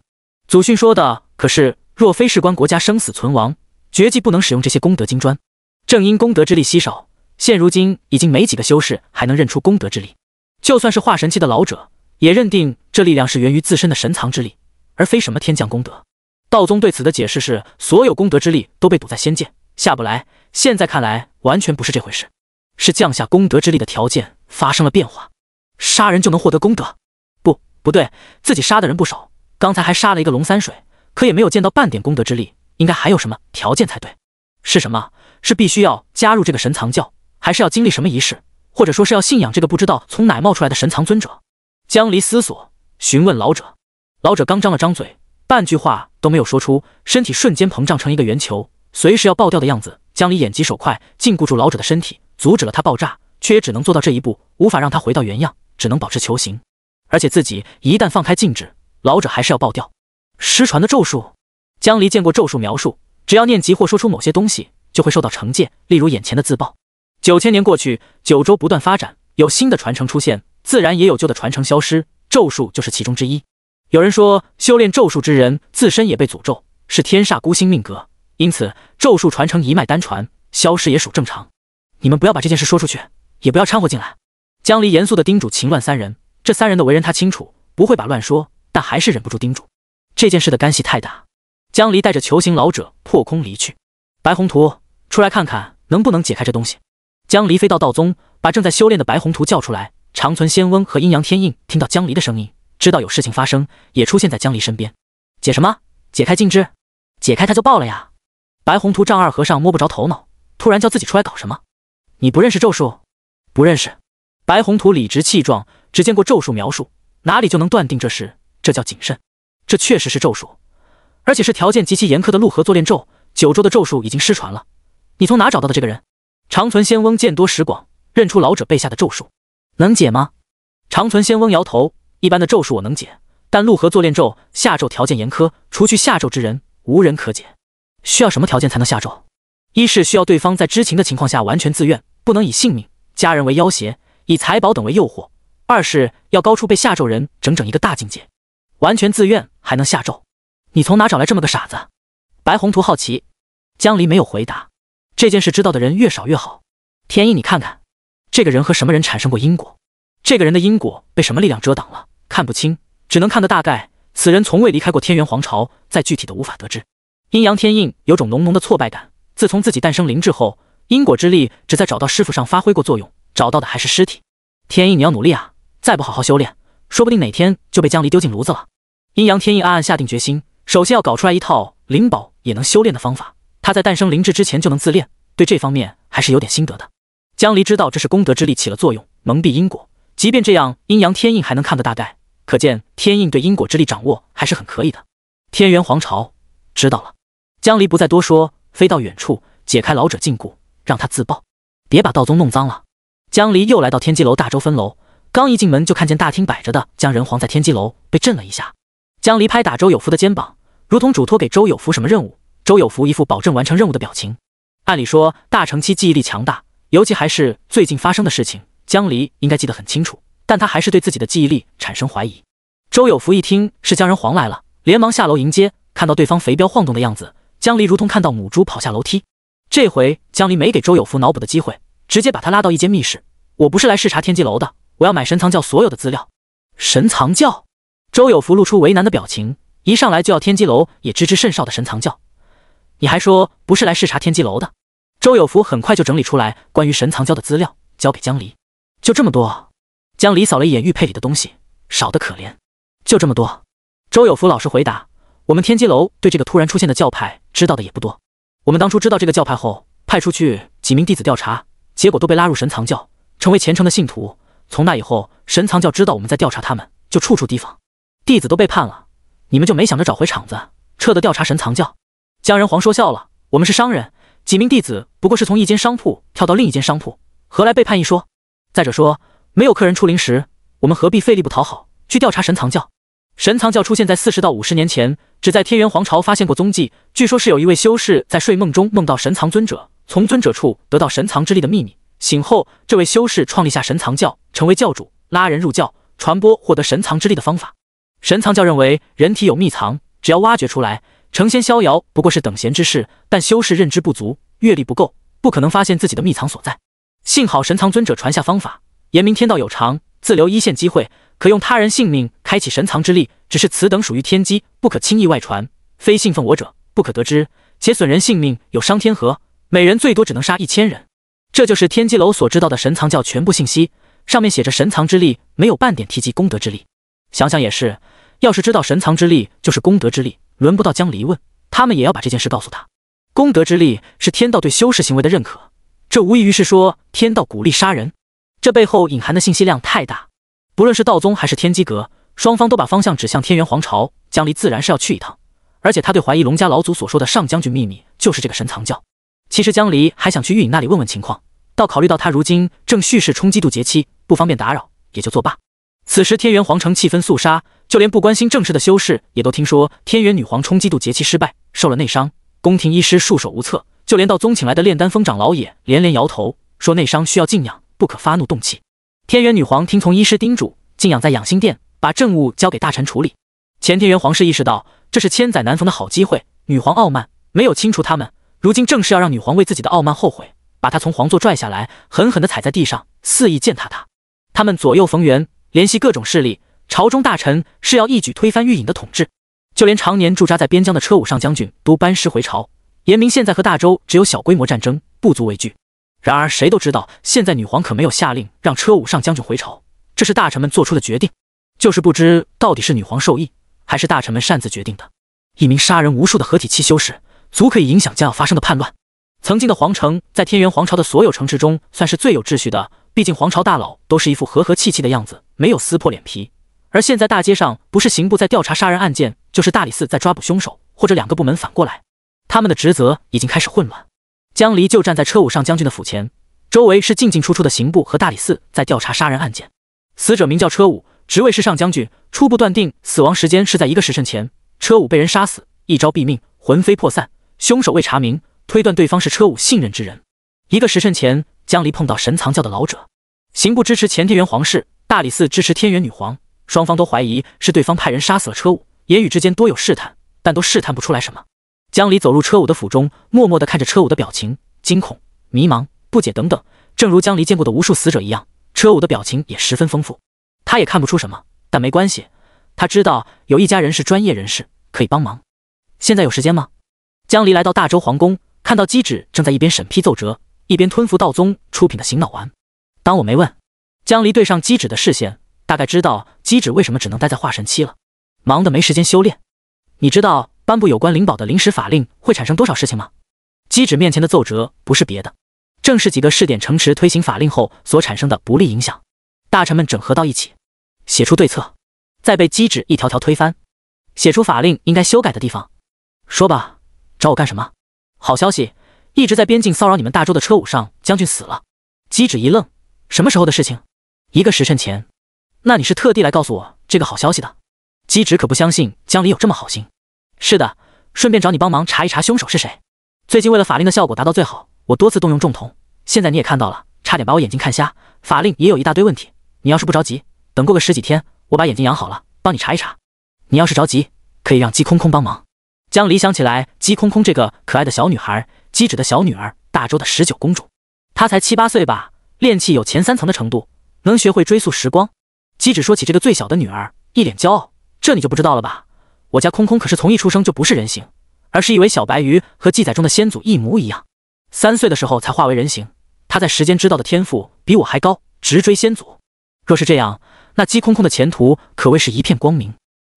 Speaker 1: 祖训说的可是，若非事关国家生死存亡，绝技不能使用这些功德金砖。正因功德之力稀少，现如今已经没几个修士还能认出功德之力。就算是化神期的老者，也认定这力量是源于自身的神藏之力，而非什么天降功德。道宗对此的解释是，所有功德之力都被堵在仙界下不来。现在看来，完全不是这回事，是降下功德之力的条件发生了变化。杀人就能获得功德？不，不对，自己杀的人不少。刚才还杀了一个龙三水，可也没有见到半点功德之力，应该还有什么条件才对？是什么？是必须要加入这个神藏教，还是要经历什么仪式，或者说是要信仰这个不知道从哪冒出来的神藏尊者？江离思索，询问老者。老者刚张了张嘴，半句话都没有说出，身体瞬间膨胀成一个圆球，随时要爆掉的样子。江离眼疾手快，禁锢住老者的身体，阻止了他爆炸，却也只能做到这一步，无法让他回到原样，只能保持球形。而且自己一旦放开禁制。老者还是要爆掉，失传的咒术。江离见过咒术描述，只要念及或说出某些东西，就会受到惩戒。例如眼前的自爆。九千年过去，九州不断发展，有新的传承出现，自然也有旧的传承消失。咒术就是其中之一。有人说，修炼咒术之人自身也被诅咒，是天煞孤星命格，因此咒术传承一脉单传，消失也属正常。你们不要把这件事说出去，也不要掺和进来。江离严肃地叮嘱秦乱三人，这三人的为人他清楚，不会把乱说。但还是忍不住叮嘱，这件事的干系太大。江离带着球形老者破空离去。白宏图，出来看看能不能解开这东西。江离飞到道宗，把正在修炼的白宏图叫出来。长存仙翁和阴阳天印听到江离的声音，知道有事情发生，也出现在江离身边。解什么？解开禁制？解开他就爆了呀！白宏图丈二和尚摸不着头脑，突然叫自己出来搞什么？你不认识咒术？不认识。白宏图理直气壮，只见过咒术描述，哪里就能断定这事？这叫谨慎，这确实是咒术，而且是条件极其严苛的陆河坐炼咒。九州的咒术已经失传了，你从哪找到的这个人？长存仙翁见多识广，认出老者背下的咒术，能解吗？长存仙翁摇头。一般的咒术我能解，但陆河坐炼咒下咒条件严苛，除去下咒之人，无人可解。需要什么条件才能下咒？一是需要对方在知情的情况下完全自愿，不能以性命、家人为要挟，以财宝等为诱惑；二是要高出被下咒人整整一个大境界。完全自愿还能下咒，你从哪找来这么个傻子？白宏图好奇，江离没有回答这件事，知道的人越少越好。天意，你看看这个人和什么人产生过因果？这个人的因果被什么力量遮挡了？看不清，只能看个大概。此人从未离开过天元皇朝，再具体的无法得知。阴阳天印有种浓浓的挫败感，自从自己诞生灵智后，因果之力只在找到师傅上发挥过作用，找到的还是尸体。天印，你要努力啊，再不好好修炼，说不定哪天就被江离丢进炉子了。阴阳天印暗暗下定决心，首先要搞出来一套灵宝也能修炼的方法。他在诞生灵智之前就能自炼，对这方面还是有点心得的。江离知道这是功德之力起了作用，蒙蔽因果。即便这样，阴阳天印还能看得大概，可见天印对因果之力掌握还是很可以的。天元皇朝知道了，江离不再多说，飞到远处解开老者禁锢，让他自爆，别把道宗弄脏了。江离又来到天机楼大周分楼，刚一进门就看见大厅摆着的江人皇，在天机楼被震了一下。江离拍打周有福的肩膀，如同嘱托给周有福什么任务。周有福一副保证完成任务的表情。按理说，大乘期记忆力强大，尤其还是最近发生的事情，江离应该记得很清楚。但他还是对自己的记忆力产生怀疑。周有福一听是江人皇来了，连忙下楼迎接。看到对方肥膘晃动的样子，江离如同看到母猪跑下楼梯。这回江离没给周有福脑补的机会，直接把他拉到一间密室。我不是来视察天机楼的，我要买神藏教所有的资料。神藏教。周有福露出为难的表情，一上来就要天机楼也知之甚少的神藏教，你还说不是来视察天机楼的？周有福很快就整理出来关于神藏教的资料，交给江离。就这么多。江离扫了一眼玉佩里的东西，少得可怜。就这么多。周有福老实回答：“我们天机楼对这个突然出现的教派知道的也不多。我们当初知道这个教派后，派出去几名弟子调查，结果都被拉入神藏教，成为虔诚的信徒。从那以后，神藏教知道我们在调查他们，就处处提防。”弟子都背叛了，你们就没想着找回场子，撤的调查神藏教？江仁皇说笑了，我们是商人，几名弟子不过是从一间商铺跳到另一间商铺，何来背叛一说？再者说，没有客人出灵石，我们何必费力不讨好去调查神藏教？神藏教出现在四十到五十年前，只在天元皇朝发现过踪迹。据说，是有一位修士在睡梦中梦到神藏尊者，从尊者处得到神藏之力的秘密，醒后这位修士创立下神藏教，成为教主，拉人入教，传播获得神藏之力的方法。神藏教认为人体有秘藏，只要挖掘出来，成仙逍遥不过是等闲之事。但修士认知不足，阅历不够，不可能发现自己的秘藏所在。幸好神藏尊者传下方法，言明天道有常，自留一线机会，可用他人性命开启神藏之力。只是此等属于天机，不可轻易外传，非信奉我者不可得知，且损人性命有伤天和，每人最多只能杀一千人。这就是天机楼所知道的神藏教全部信息，上面写着神藏之力，没有半点提及功德之力。想想也是。要是知道神藏之力就是功德之力，轮不到江离问，他们也要把这件事告诉他。功德之力是天道对修士行为的认可，这无异于是说天道鼓励杀人。这背后隐含的信息量太大，不论是道宗还是天机阁，双方都把方向指向天元皇朝。江离自然是要去一趟，而且他对怀疑龙家老祖所说的上将军秘密就是这个神藏教。其实江离还想去玉隐那里问问情况，倒考虑到他如今正蓄势冲击渡劫期，不方便打扰，也就作罢。此时天元皇城气氛肃杀。就连不关心政事的修士也都听说，天元女皇冲击渡劫期失败，受了内伤，宫廷医师束手无策。就连道宗请来的炼丹峰长老也连连摇头，说内伤需要静养，不可发怒动气。天元女皇听从医师叮嘱，静养在养心殿，把政务交给大臣处理。前天元皇室意识到这是千载难逢的好机会，女皇傲慢，没有清除他们，如今正是要让女皇为自己的傲慢后悔，把她从皇座拽下来，狠狠地踩在地上，肆意践踏她。他们左右逢源，联系各种势力。朝中大臣是要一举推翻玉隐的统治，就连常年驻扎在边疆的车武上将军都班师回朝。严明现在和大周只有小规模战争，不足为惧。然而谁都知道，现在女皇可没有下令让车武上将军回朝，这是大臣们做出的决定。就是不知到底是女皇授意，还是大臣们擅自决定的。一名杀人无数的合体期修士，足可以影响将要发生的叛乱。曾经的皇城，在天元皇朝的所有城池中算是最有秩序的，毕竟皇朝大佬都是一副和和气气的样子，没有撕破脸皮。而现在大街上不是刑部在调查杀人案件，就是大理寺在抓捕凶手，或者两个部门反过来，他们的职责已经开始混乱。江离就站在车武上将军的府前，周围是进进出出的刑部和大理寺在调查杀人案件。死者名叫车武，职位是上将军，初步断定死亡时间是在一个时辰前。车武被人杀死，一招毙命，魂飞魄散，凶手未查明，推断对方是车武信任之人。一个时辰前，江离碰到神藏教的老者。刑部支持前天元皇室，大理寺支持天元女皇。双方都怀疑是对方派人杀死了车武，言语之间多有试探，但都试探不出来什么。江离走入车武的府中，默默地看着车武的表情，惊恐、迷茫、不解等等，正如江离见过的无数死者一样，车武的表情也十分丰富。他也看不出什么，但没关系，他知道有一家人是专业人士可以帮忙。现在有时间吗？江离来到大周皇宫，看到姬芷正在一边审批奏折，一边吞服道宗出品的醒脑丸。当我没问，江离对上姬芷的视线，大概知道。机指为什么只能待在化神期了？忙得没时间修炼。你知道颁布有关灵宝的临时法令会产生多少事情吗？机指面前的奏折不是别的，正是几个试点城池推行法令后所产生的不利影响。大臣们整合到一起，写出对策，再被机指一条条推翻，写出法令应该修改的地方。说吧，找我干什么？好消息，一直在边境骚扰你们大周的车武上将军死了。机指一愣，什么时候的事情？一个时辰前。那你是特地来告诉我这个好消息的？姬芷可不相信江离有这么好心。是的，顺便找你帮忙查一查凶手是谁。最近为了法令的效果达到最好，我多次动用重瞳，现在你也看到了，差点把我眼睛看瞎。法令也有一大堆问题。你要是不着急，等过个十几天，我把眼睛养好了，帮你查一查。你要是着急，可以让姬空空帮忙。江离想起来姬空空这个可爱的小女孩，姬芷的小女儿，大周的十九公主，她才七八岁吧，炼气有前三层的程度，能学会追溯时光。姬芷说起这个最小的女儿，一脸骄傲：“这你就不知道了吧？我家空空可是从一出生就不是人形，而是一尾小白鱼，和记载中的先祖一模一样。三岁的时候才化为人形。她在时间之道的天赋比我还高，直追先祖。若是这样，那姬空空的前途可谓是一片光明。”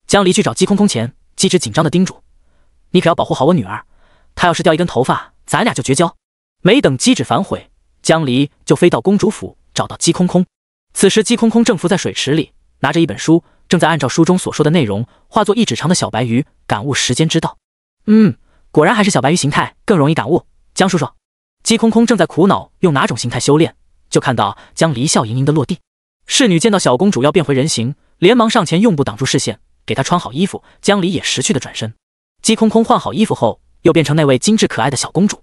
Speaker 1: 江离去找姬空空前，姬芷紧张的叮嘱：“你可要保护好我女儿，她要是掉一根头发，咱俩就绝交。”没等姬芷反悔，江离就飞到公主府找到姬空空。此时，姬空空正浮在水池里，拿着一本书，正在按照书中所说的内容，化作一指长的小白鱼，感悟时间之道。嗯，果然还是小白鱼形态更容易感悟。江叔叔，姬空空正在苦恼用哪种形态修炼，就看到江离笑盈盈的落地。侍女见到小公主要变回人形，连忙上前用布挡住视线，给她穿好衣服。江离也识趣的转身。姬空空换好衣服后，又变成那位精致可爱的小公主。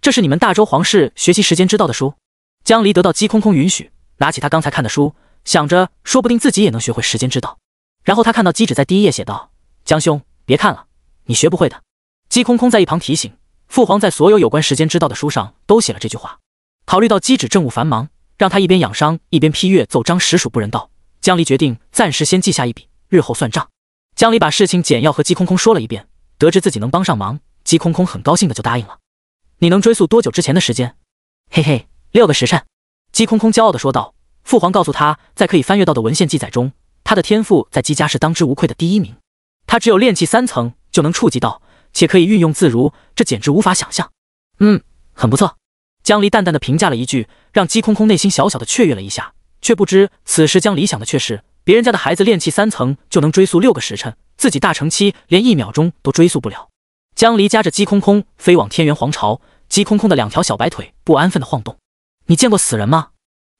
Speaker 1: 这是你们大周皇室学习时间之道的书。江离得到姬空空允许。拿起他刚才看的书，想着说不定自己也能学会时间之道。然后他看到姬芷在第一页写道：“江兄，别看了，你学不会的。”姬空空在一旁提醒：“父皇在所有有关时间之道的书上都写了这句话。考虑到姬芷政务繁忙，让他一边养伤一边批阅奏章，实属不人道。”江离决定暂时先记下一笔，日后算账。江离把事情简要和姬空空说了一遍，得知自己能帮上忙，姬空空很高兴的就答应了。你能追溯多久之前的时间？嘿嘿，六个时辰。姬空空骄傲的说道：“父皇告诉他在可以翻阅到的文献记载中，他的天赋在姬家是当之无愧的第一名。他只有炼气三层就能触及到，且可以运用自如，这简直无法想象。”“嗯，很不错。”江离淡淡的评价了一句，让姬空空内心小小的雀跃了一下，却不知此时江离想的却是别人家的孩子炼气三层就能追溯六个时辰，自己大成期连一秒钟都追溯不了。江离夹着姬空空飞往天元皇朝，姬空空的两条小白腿不安分的晃动。你见过死人吗？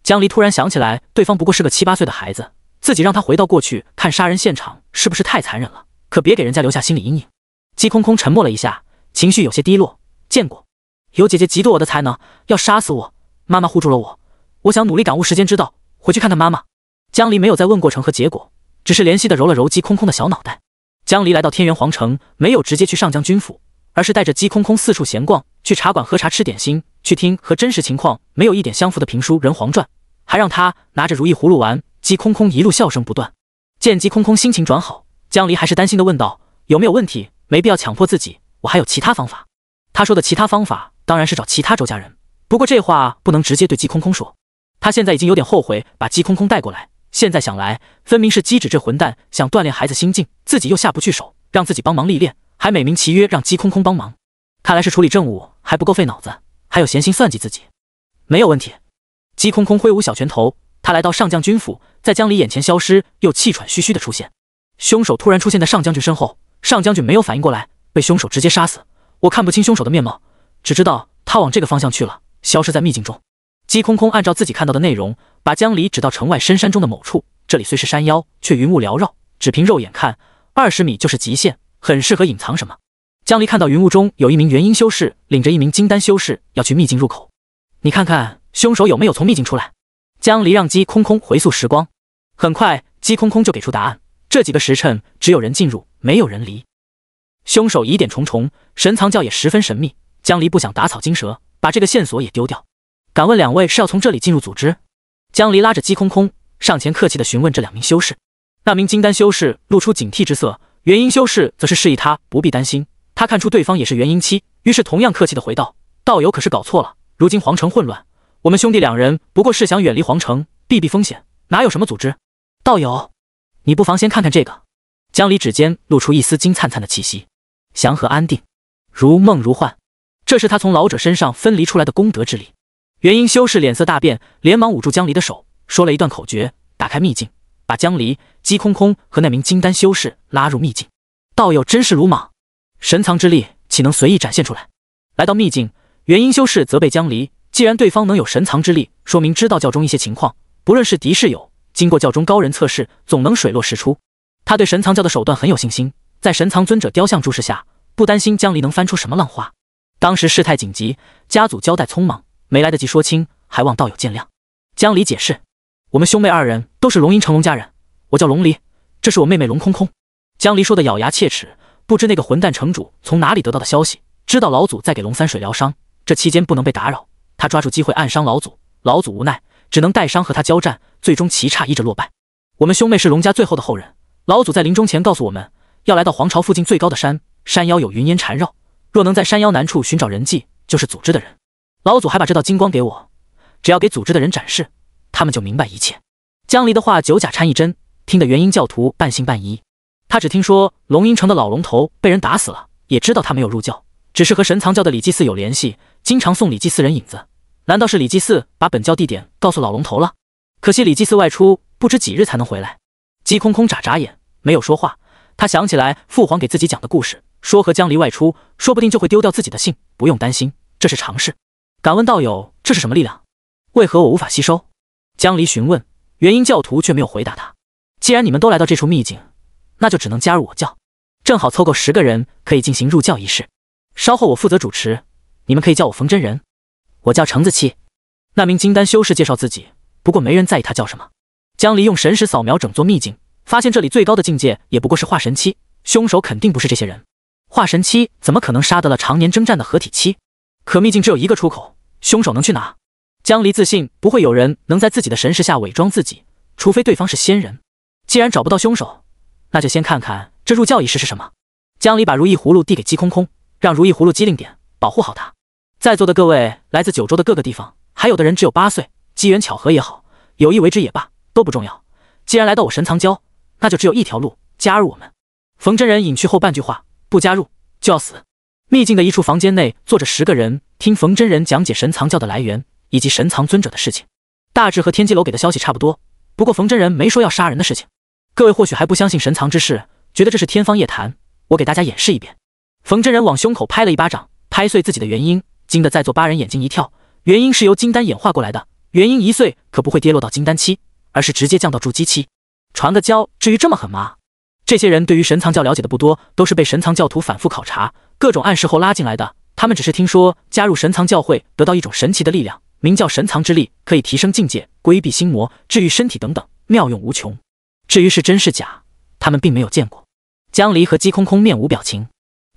Speaker 1: 江离突然想起来，对方不过是个七八岁的孩子，自己让他回到过去看杀人现场，是不是太残忍了？可别给人家留下心理阴影。姬空空沉默了一下，情绪有些低落。见过，有姐姐嫉妒我的才能，要杀死我，妈妈护住了我。我想努力感悟时间之道，回去看看妈妈。江离没有再问过程和结果，只是怜惜的揉了揉姬空空的小脑袋。江离来到天元皇城，没有直接去上将军府。而是带着姬空空四处闲逛，去茶馆喝茶吃点心，去听和真实情况没有一点相符的评书《人皇传》，还让他拿着如意葫芦丸。姬空空一路笑声不断。见姬空空心情转好，江离还是担心的问道：“有没有问题？没必要强迫自己，我还有其他方法。”他说的其他方法当然是找其他周家人，不过这话不能直接对姬空空说。他现在已经有点后悔把姬空空带过来，现在想来，分明是姬止这混蛋想锻炼孩子心境，自己又下不去手，让自己帮忙历练。还美名其曰让姬空空帮忙，看来是处理政务还不够费脑子，还有闲心算计自己。没有问题。姬空空挥舞小拳头，他来到上将军府，在江离眼前消失，又气喘吁吁的出现。凶手突然出现在上将军身后，上将军没有反应过来，被凶手直接杀死。我看不清凶手的面貌，只知道他往这个方向去了，消失在秘境中。姬空空按照自己看到的内容，把江离指到城外深山中的某处。这里虽是山腰，却云雾缭绕，只凭肉眼看，二十米就是极限。很适合隐藏什么？江离看到云雾中有一名元婴修士领着一名金丹修士要去秘境入口，你看看凶手有没有从秘境出来？江离让姬空空回溯时光，很快姬空空就给出答案：这几个时辰只有人进入，没有人离。凶手疑点重重，神藏教也十分神秘。江离不想打草惊蛇，把这个线索也丢掉。敢问两位是要从这里进入组织？江离拉着姬空空上前，客气的询问这两名修士。那名金丹修士露出警惕之色。元婴修士则是示意他不必担心，他看出对方也是元婴期，于是同样客气的回道：“道友可是搞错了，如今皇城混乱，我们兄弟两人不过是想远离皇城，避避风险，哪有什么组织？道友，你不妨先看看这个。”江离指尖露出一丝金灿灿的气息，祥和安定，如梦如幻，这是他从老者身上分离出来的功德之力。元婴修士脸色大变，连忙捂住江离的手，说了一段口诀，打开秘境。把江离、姬空空和那名金丹修士拉入秘境，道友真是鲁莽，神藏之力岂能随意展现出来？来到秘境，元婴修士责备江离，既然对方能有神藏之力，说明知道教中一些情况，不论是敌是友，经过教中高人测试，总能水落石出。他对神藏教的手段很有信心，在神藏尊者雕像注视下，不担心江离能翻出什么浪花。当时事态紧急，家祖交代匆忙，没来得及说清，还望道友见谅。江离解释。我们兄妹二人都是龙吟城龙家人，我叫龙离，这是我妹妹龙空空。江离说的咬牙切齿，不知那个混蛋城主从哪里得到的消息，知道老祖在给龙三水疗伤，这期间不能被打扰。他抓住机会暗伤老祖，老祖无奈只能带伤和他交战，最终棋差一着落败。我们兄妹是龙家最后的后人，老祖在临终前告诉我们要来到皇朝附近最高的山，山腰有云烟缠绕，若能在山腰南处寻找人迹，就是组织的人。老祖还把这道金光给我，只要给组织的人展示。他们就明白一切。江离的话九假掺一针，听得元婴教徒半信半疑。他只听说龙吟城的老龙头被人打死了，也知道他没有入教，只是和神藏教的李祭祀有联系，经常送李祭祀人影子。难道是李祭祀把本教地点告诉老龙头了？可惜李祭祀外出，不知几日才能回来。姬空空眨眨眼，没有说话。他想起来父皇给自己讲的故事，说和江离外出，说不定就会丢掉自己的姓，不用担心，这是常事。敢问道友，这是什么力量？为何我无法吸收？江离询问，元婴教徒却没有回答他。既然你们都来到这处秘境，那就只能加入我教，正好凑够十个人，可以进行入教仪式。稍后我负责主持，你们可以叫我冯真人，我叫橙子七。那名金丹修士介绍自己，不过没人在意他叫什么。江离用神识扫描整座秘境，发现这里最高的境界也不过是化神期，凶手肯定不是这些人。化神期怎么可能杀得了常年征战的合体期？可秘境只有一个出口，凶手能去哪？江离自信不会有人能在自己的神识下伪装自己，除非对方是仙人。既然找不到凶手，那就先看看这入教仪式是什么。江离把如意葫芦递给姬空空，让如意葫芦机灵点，保护好他。在座的各位来自九州的各个地方，还有的人只有八岁，机缘巧合也好，有意为之也罢，都不重要。既然来到我神藏教，那就只有一条路，加入我们。冯真人隐去后半句话，不加入就要死。秘境的一处房间内坐着十个人，听冯真人讲解神藏教的来源。以及神藏尊者的事情，大致和天机楼给的消息差不多。不过冯真人没说要杀人的事情。各位或许还不相信神藏之事，觉得这是天方夜谭。我给大家演示一遍。冯真人往胸口拍了一巴掌，拍碎自己的元婴，惊得在座八人眼睛一跳。元婴是由金丹演化过来的，元婴一碎可不会跌落到金丹期，而是直接降到筑基期。传个教，至于这么狠吗？这些人对于神藏教了解的不多，都是被神藏教徒反复考察、各种暗示后拉进来的。他们只是听说加入神藏教会得到一种神奇的力量。名叫神藏之力，可以提升境界、规避心魔、治愈身体等等，妙用无穷。至于是真是假，他们并没有见过。江离和姬空空面无表情，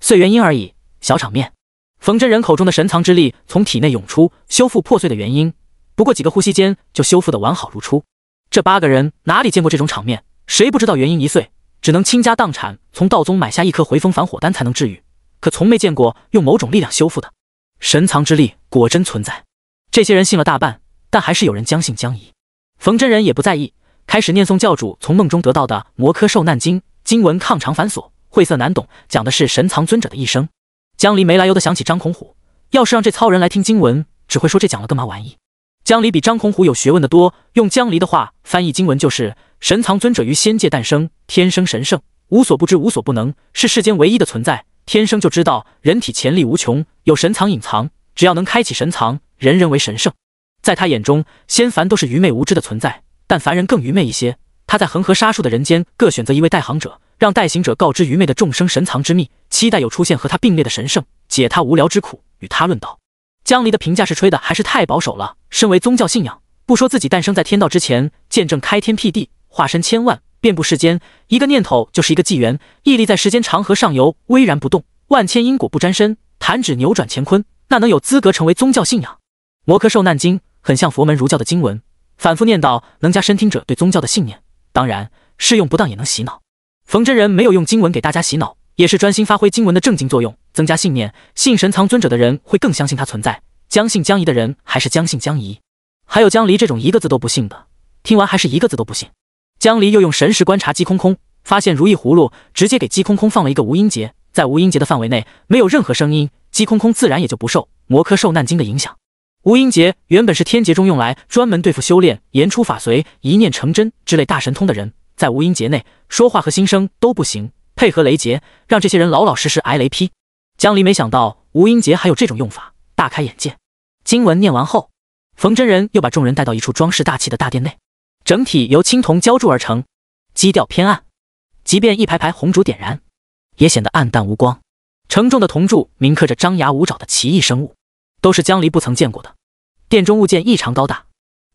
Speaker 1: 碎元婴而已，小场面。冯真人口中的神藏之力从体内涌出，修复破碎的元婴，不过几个呼吸间就修复的完好如初。这八个人哪里见过这种场面？谁不知道元婴一碎，只能倾家荡产从道宗买下一颗回风返火丹才能治愈，可从没见过用某种力量修复的。神藏之力果真存在。这些人信了大半，但还是有人将信将疑。冯真人也不在意，开始念诵教主从梦中得到的《摩诃受难经》，经文抗长繁琐，晦涩难懂，讲的是神藏尊者的一生。江离没来由的想起张孔虎，要是让这糙人来听经文，只会说这讲了个嘛玩意。江离比张孔虎有学问的多，用江离的话翻译经文就是：神藏尊者于仙界诞生，天生神圣，无所不知，无所不能，是世间唯一的存在。天生就知道人体潜力无穷，有神藏隐藏。只要能开启神藏，人人为神圣。在他眼中，仙凡都是愚昧无知的存在，但凡人更愚昧一些。他在恒河沙数的人间各选择一位代行者，让代行者告知愚昧的众生神藏之秘，期待有出现和他并列的神圣，解他无聊之苦，与他论道。江离的评价是吹的，还是太保守了？身为宗教信仰，不说自己诞生在天道之前，见证开天辟地，化身千万，遍布世间，一个念头就是一个纪元，屹立在时间长河上游，巍然不动，万千因果不沾身，弹指扭转乾坤。那能有资格成为宗教信仰？摩诃受难经很像佛门儒教的经文，反复念叨，能加深听者对宗教的信念。当然，适用不当也能洗脑。冯真人没有用经文给大家洗脑，也是专心发挥经文的正经作用，增加信念。信神藏尊者的人会更相信他存在，将信将疑的人还是将信将疑。还有江离这种一个字都不信的，听完还是一个字都不信。江离又用神识观察姬空空，发现如意葫芦直接给姬空空放了一个无音节，在无音节的范围内没有任何声音。姬空空自然也就不受《摩诃受难经》的影响。无音劫原本是天劫中用来专门对付修炼言出法随、一念成真之类大神通的人，在无音劫内说话和心声都不行，配合雷劫，让这些人老老实实挨雷劈。江离没想到无音劫还有这种用法，大开眼界。经文念完后，冯真人又把众人带到一处装饰大气的大殿内，整体由青铜浇铸而成，基调偏暗，即便一排排红烛点燃，也显得暗淡无光。承重的铜柱铭刻着张牙舞爪的奇异生物，都是江离不曾见过的。殿中物件异常高大，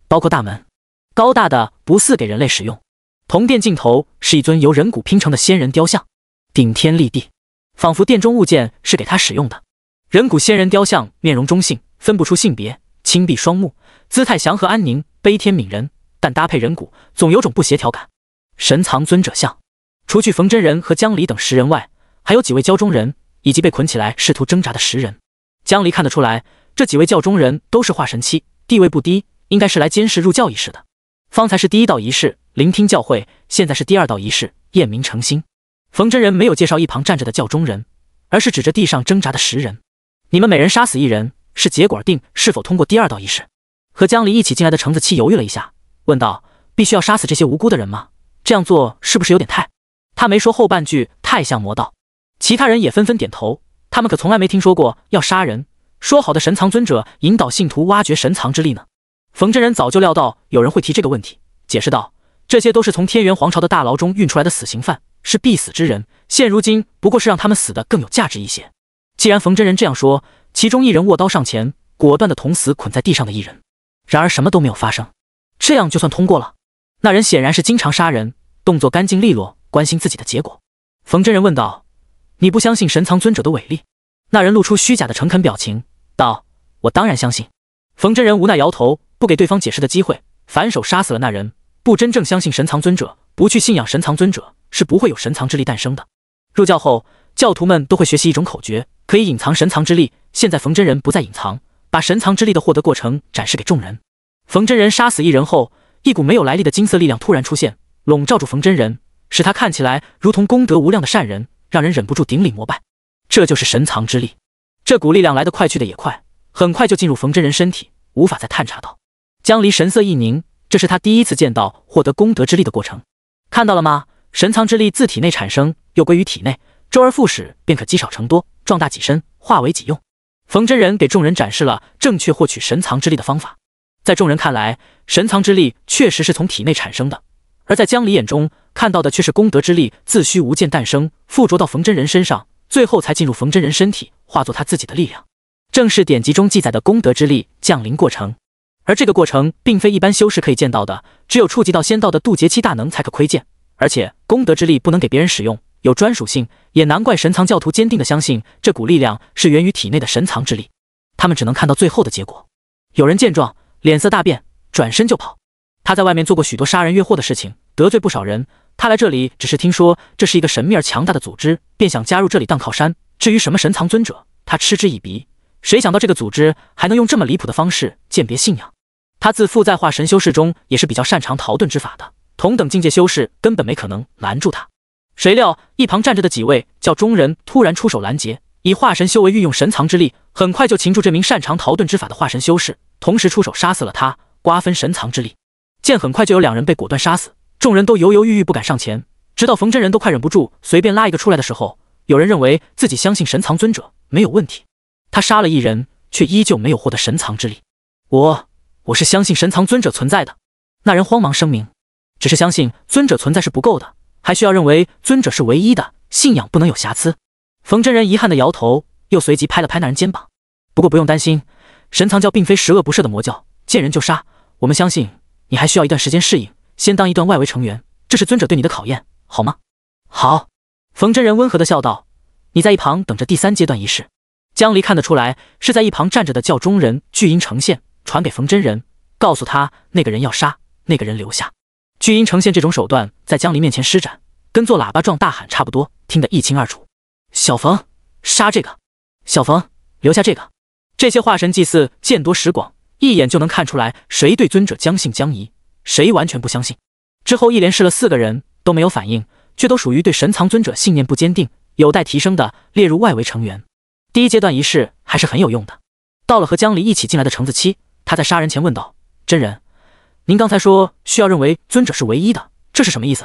Speaker 1: 包括大门，高大的不似给人类使用。铜殿尽头是一尊由人骨拼成的仙人雕像，顶天立地，仿佛殿中物件是给他使用的。人骨仙人雕像面容中性，分不出性别，轻闭双目，姿态祥和安宁，悲天悯人，但搭配人骨总有种不协调感。神藏尊者像，除去冯真人和江离等十人外，还有几位交中人。以及被捆起来试图挣扎的十人，江离看得出来，这几位教中人都是化神期，地位不低，应该是来监视入教仪式的。方才是第一道仪式，聆听教诲，现在是第二道仪式，验明诚心。冯真人没有介绍一旁站着的教中人，而是指着地上挣扎的十人：“你们每人杀死一人，是结果定是否通过第二道仪式。”和江离一起进来的橙子七犹豫了一下，问道：“必须要杀死这些无辜的人吗？这样做是不是有点太……”他没说后半句，太像魔道。其他人也纷纷点头，他们可从来没听说过要杀人。说好的神藏尊者引导信徒挖掘神藏之力呢？冯真人早就料到有人会提这个问题，解释道：“这些都是从天元皇朝的大牢中运出来的死刑犯，是必死之人。现如今不过是让他们死的更有价值一些。”既然冯真人这样说，其中一人握刀上前，果断的捅死捆在地上的一人。然而什么都没有发生，这样就算通过了。那人显然是经常杀人，动作干净利落，关心自己的结果。冯真人问道。你不相信神藏尊者的伟力？那人露出虚假的诚恳表情，道：“我当然相信。”冯真人无奈摇头，不给对方解释的机会，反手杀死了那人。不真正相信神藏尊者，不去信仰神藏尊者，是不会有神藏之力诞生的。入教后，教徒们都会学习一种口诀，可以隐藏神藏之力。现在冯真人不再隐藏，把神藏之力的获得过程展示给众人。冯真人杀死一人后，一股没有来历的金色力量突然出现，笼罩住冯真人，使他看起来如同功德无量的善人。让人忍不住顶礼膜拜，这就是神藏之力。这股力量来得快，去的也快，很快就进入冯真人身体，无法再探查到。江离神色一凝，这是他第一次见到获得功德之力的过程。看到了吗？神藏之力自体内产生，又归于体内，周而复始，便可积少成多，壮大己身，化为己用。冯真人给众人展示了正确获取神藏之力的方法。在众人看来，神藏之力确实是从体内产生的。而在江离眼中看到的却是功德之力自虚无间诞生，附着到冯真人身上，最后才进入冯真人身体，化作他自己的力量。正是典籍中记载的功德之力降临过程。而这个过程并非一般修士可以见到的，只有触及到仙道的渡劫期大能才可窥见。而且功德之力不能给别人使用，有专属性。也难怪神藏教徒坚定的相信这股力量是源于体内的神藏之力，他们只能看到最后的结果。有人见状，脸色大变，转身就跑。他在外面做过许多杀人越货的事情。得罪不少人，他来这里只是听说这是一个神秘而强大的组织，便想加入这里当靠山。至于什么神藏尊者，他嗤之以鼻。谁想到这个组织还能用这么离谱的方式鉴别信仰？他自负在化神修士中也是比较擅长逃遁之法的，同等境界修士根本没可能拦住他。谁料一旁站着的几位叫中人突然出手拦截，以化神修为运用神藏之力，很快就擒住这名擅长逃遁之法的化神修士，同时出手杀死了他，瓜分神藏之力。见很快就有两人被果断杀死。众人都犹犹豫豫，不敢上前。直到冯真人都快忍不住，随便拉一个出来的时候，有人认为自己相信神藏尊者没有问题。他杀了一人，却依旧没有获得神藏之力。我，我是相信神藏尊者存在的。那人慌忙声明，只是相信尊者存在是不够的，还需要认为尊者是唯一的，信仰不能有瑕疵。冯真人遗憾的摇头，又随即拍了拍那人肩膀。不过不用担心，神藏教并非十恶不赦的魔教，见人就杀。我们相信你，还需要一段时间适应。先当一段外围成员，这是尊者对你的考验，好吗？好。冯真人温和的笑道：“你在一旁等着第三阶段仪式。”江离看得出来，是在一旁站着的教中人巨婴呈现，传给冯真人，告诉他那个人要杀，那个人留下。巨婴呈现这种手段在江离面前施展，跟做喇叭状大喊差不多，听得一清二楚。小冯，杀这个；小冯，留下这个。这些化神祭祀见多识广，一眼就能看出来谁对尊者将信将疑。谁完全不相信？之后一连试了四个人都没有反应，却都属于对神藏尊者信念不坚定、有待提升的，列入外围成员。第一阶段仪式还是很有用的。到了和江离一起进来的橙子七，他在杀人前问道：“真人，您刚才说需要认为尊者是唯一的，这是什么意思？”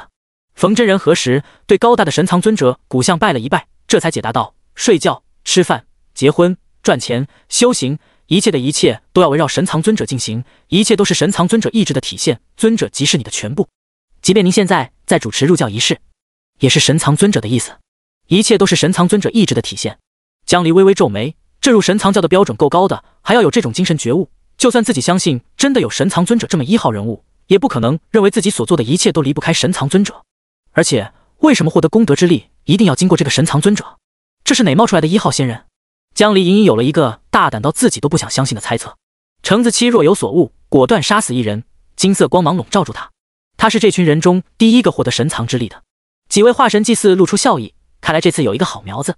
Speaker 1: 冯真人何时对高大的神藏尊者古像拜了一拜，这才解答道：“睡觉、吃饭、结婚、赚钱、修行。”一切的一切都要围绕神藏尊者进行，一切都是神藏尊者意志的体现。尊者即是你的全部，即便您现在在主持入教仪式，也是神藏尊者的意思。一切都是神藏尊者意志的体现。江离微微皱眉，这入神藏教的标准够高的，还要有这种精神觉悟。就算自己相信真的有神藏尊者这么一号人物，也不可能认为自己所做的一切都离不开神藏尊者。而且，为什么获得功德之力一定要经过这个神藏尊者？这是哪冒出来的一号仙人？江离隐隐有了一个。大胆到自己都不想相信的猜测，橙子七若有所悟，果断杀死一人，金色光芒笼罩住他。他是这群人中第一个获得神藏之力的。几位化神祭祀露出笑意，看来这次有一个好苗子。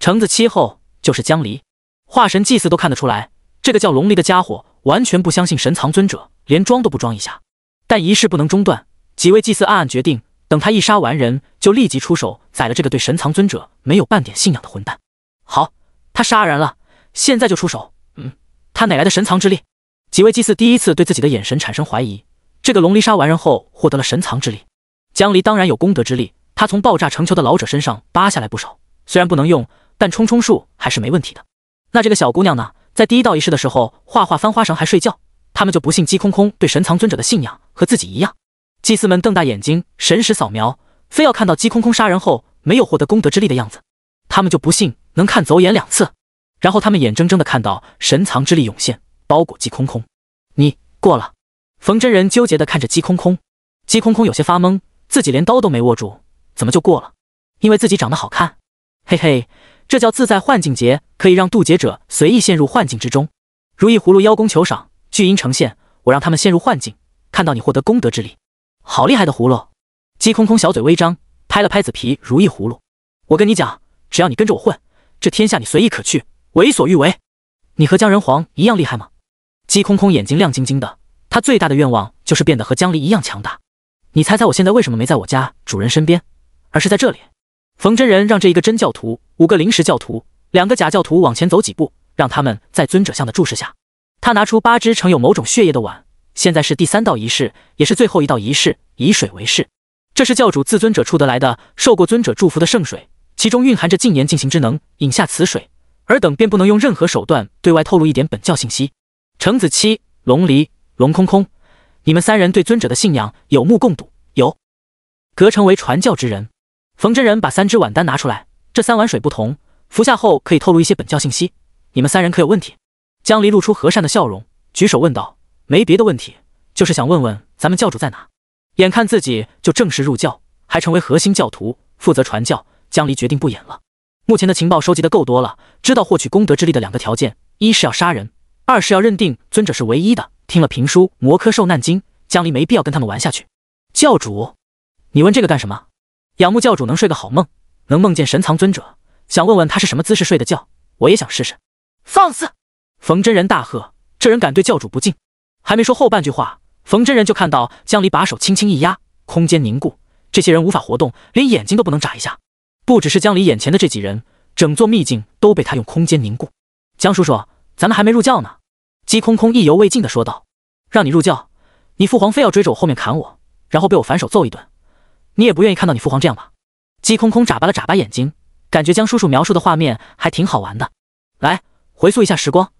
Speaker 1: 橙子七后就是江离，化神祭祀都看得出来，这个叫龙离的家伙完全不相信神藏尊者，连装都不装一下。但仪式不能中断，几位祭祀暗暗决定，等他一杀完人，就立即出手宰了这个对神藏尊者没有半点信仰的混蛋。好，他杀人了。现在就出手！嗯，他哪来的神藏之力？几位祭祀第一次对自己的眼神产生怀疑。这个龙离杀完人后获得了神藏之力，江离当然有功德之力，他从爆炸成球的老者身上扒下来不少，虽然不能用，但冲冲术还是没问题的。那这个小姑娘呢？在第一道仪式的时候画画翻花绳还睡觉，他们就不信姬空空对神藏尊者的信仰和自己一样。祭司们瞪大眼睛，神识扫描，非要看到姬空空杀人后没有获得功德之力的样子，他们就不信能看走眼两次。然后他们眼睁睁的看到神藏之力涌现，包裹姬空空。你过了？冯真人纠结的看着姬空空，姬空空有些发懵，自己连刀都没握住，怎么就过了？因为自己长得好看？嘿嘿，这叫自在幻境劫，可以让渡劫者随意陷入幻境之中。如意葫芦邀功求赏，巨婴呈现，我让他们陷入幻境，看到你获得功德之力。好厉害的葫芦！姬空空小嘴微张，拍了拍紫皮如意葫芦。我跟你讲，只要你跟着我混，这天下你随意可去。为所欲为，你和江人皇一样厉害吗？姬空空眼睛亮晶晶的，他最大的愿望就是变得和江离一样强大。你猜猜我现在为什么没在我家主人身边，而是在这里？冯真人让这一个真教徒、五个临时教徒、两个假教徒往前走几步，让他们在尊者像的注视下。他拿出八只盛有某种血液的碗，现在是第三道仪式，也是最后一道仪式，以水为誓。这是教主自尊者处得来的，受过尊者祝福的圣水，其中蕴含着禁言、进行之能。饮下此水。尔等便不能用任何手段对外透露一点本教信息。程子期、龙离、龙空空，你们三人对尊者的信仰有目共睹。有，格成为传教之人。冯真人把三只碗丹拿出来，这三碗水不同，服下后可以透露一些本教信息。你们三人可有问题？江离露出和善的笑容，举手问道：“没别的问题，就是想问问咱们教主在哪。”眼看自己就正式入教，还成为核心教徒，负责传教，江离决定不演了。目前的情报收集的够多了，知道获取功德之力的两个条件：一是要杀人，二是要认定尊者是唯一的。听了评书《魔科受难经》，江离没必要跟他们玩下去。教主，你问这个干什么？仰慕教主能睡个好梦，能梦见神藏尊者，想问问他是什么姿势睡的觉，我也想试试。放肆！冯真人大喝，这人敢对教主不敬，还没说后半句话，冯真人就看到江离把手轻轻一压，空间凝固，这些人无法活动，连眼睛都不能眨一下。不只是江离眼前的这几人，整座秘境都被他用空间凝固。江叔叔，咱们还没入教呢。”姬空空意犹未尽地说道，“让你入教，你父皇非要追着我后面砍我，然后被我反手揍一顿，你也不愿意看到你父皇这样吧？”姬空空眨巴了眨巴眼睛，感觉江叔叔描述的画面还挺好玩的。来，回溯一下时光，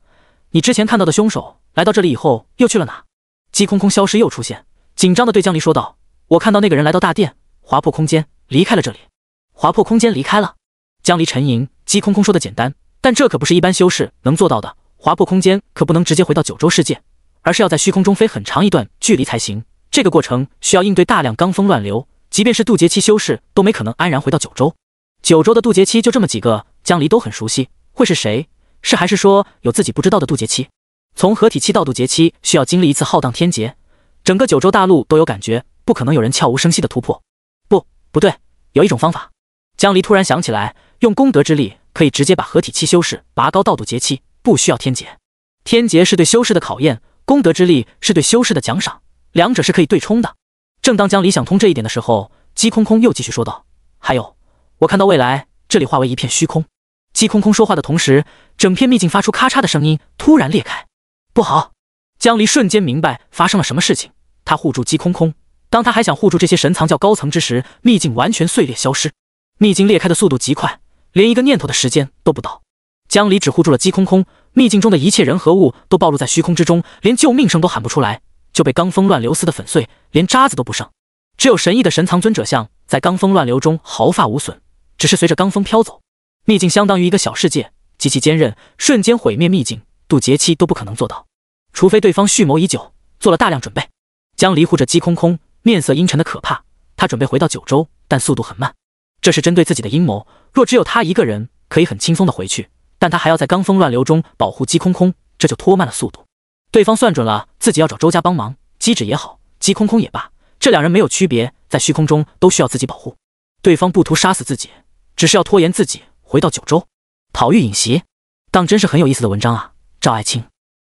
Speaker 1: 你之前看到的凶手来到这里以后又去了哪？”姬空空消失又出现，紧张地对江离说道：“我看到那个人来到大殿，划破空间离开了这里。”划破空间离开了，江离沉吟，姬空空说的简单，但这可不是一般修士能做到的。划破空间可不能直接回到九州世界，而是要在虚空中飞很长一段距离才行。这个过程需要应对大量罡风乱流，即便是渡劫期修士都没可能安然回到九州。九州的渡劫期就这么几个，江离都很熟悉。会是谁？是还是说有自己不知道的渡劫期？从合体期到渡劫期需要经历一次浩荡天劫，整个九州大陆都有感觉，不可能有人悄无声息的突破。不，不对，有一种方法。江离突然想起来，用功德之力可以直接把合体期修士拔高到渡劫期，不需要天劫。天劫是对修士的考验，功德之力是对修士的奖赏，两者是可以对冲的。正当江离想通这一点的时候，姬空空又继续说道：“还有，我看到未来这里化为一片虚空。”姬空空说话的同时，整片秘境发出咔嚓的声音，突然裂开。不好！江离瞬间明白发生了什么事情，他护住姬空空。当他还想护住这些神藏教高层之时，秘境完全碎裂消失。秘境裂开的速度极快，连一个念头的时间都不到。江离只护住了姬空空，秘境中的一切人和物都暴露在虚空之中，连救命声都喊不出来，就被罡风乱流撕得粉碎，连渣子都不剩。只有神意的神藏尊者像在罡风乱流中毫发无损，只是随着罡风飘走。秘境相当于一个小世界，极其坚韧，瞬间毁灭秘境，渡劫期都不可能做到，除非对方蓄谋已久，做了大量准备。江离护着姬空空，面色阴沉的可怕。他准备回到九州，但速度很慢。这是针对自己的阴谋。若只有他一个人，可以很轻松的回去，但他还要在罡风乱流中保护姬空空，这就拖慢了速度。对方算准了自己要找周家帮忙，姬芷也好，姬空空也罢，这两人没有区别，在虚空中都需要自己保护。对方不图杀死自己，只是要拖延自己回到九州。讨玉隐袭，当真是很有意思的文章啊，赵爱卿。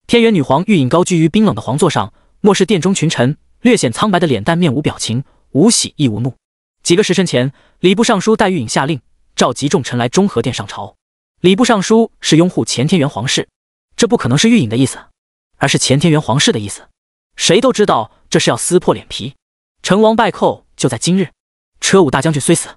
Speaker 1: 天元女皇玉隐高居于冰冷的皇座上，漠视殿中群臣，略显苍白的脸蛋面无表情，无喜亦无怒。几个时辰前，礼部尚书戴玉隐下令召集众臣来中和殿上朝。礼部尚书是拥护前天元皇室，这不可能是玉隐的意思，而是前天元皇室的意思。谁都知道，这是要撕破脸皮，成王败寇就在今日。车武大将军虽死，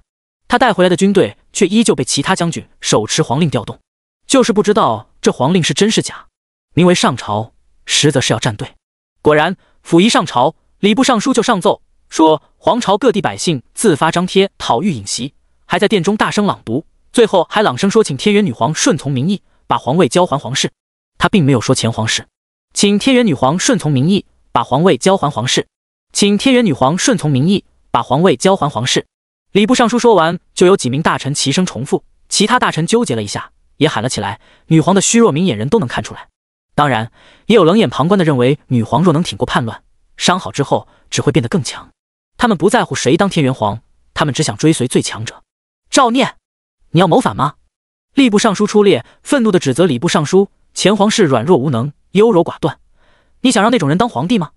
Speaker 1: 他带回来的军队却依旧被其他将军手持皇令调动，就是不知道这皇令是真是假。名为上朝，实则是要站队。果然，甫一上朝，礼部尚书就上奏。说皇朝各地百姓自发张贴讨御尹席，还在殿中大声朗读，最后还朗声说：“请天元女皇顺从民意，把皇位交还皇室。”他并没有说前皇室。请天元女皇顺从民意，把皇位交还皇室。请天元女皇顺从民意，把皇位交还皇室。礼部尚书说完，就有几名大臣齐声重复。其他大臣纠结了一下，也喊了起来。女皇的虚弱明眼人都能看出来，当然也有冷眼旁观的认为，女皇若能挺过叛乱，伤好之后只会变得更强。他们不在乎谁当天元皇，他们只想追随最强者。赵念，你要谋反吗？吏部尚书出列，愤怒地指责礼部尚书：前皇室软弱无能、优柔寡断。你想让那种人当皇帝吗？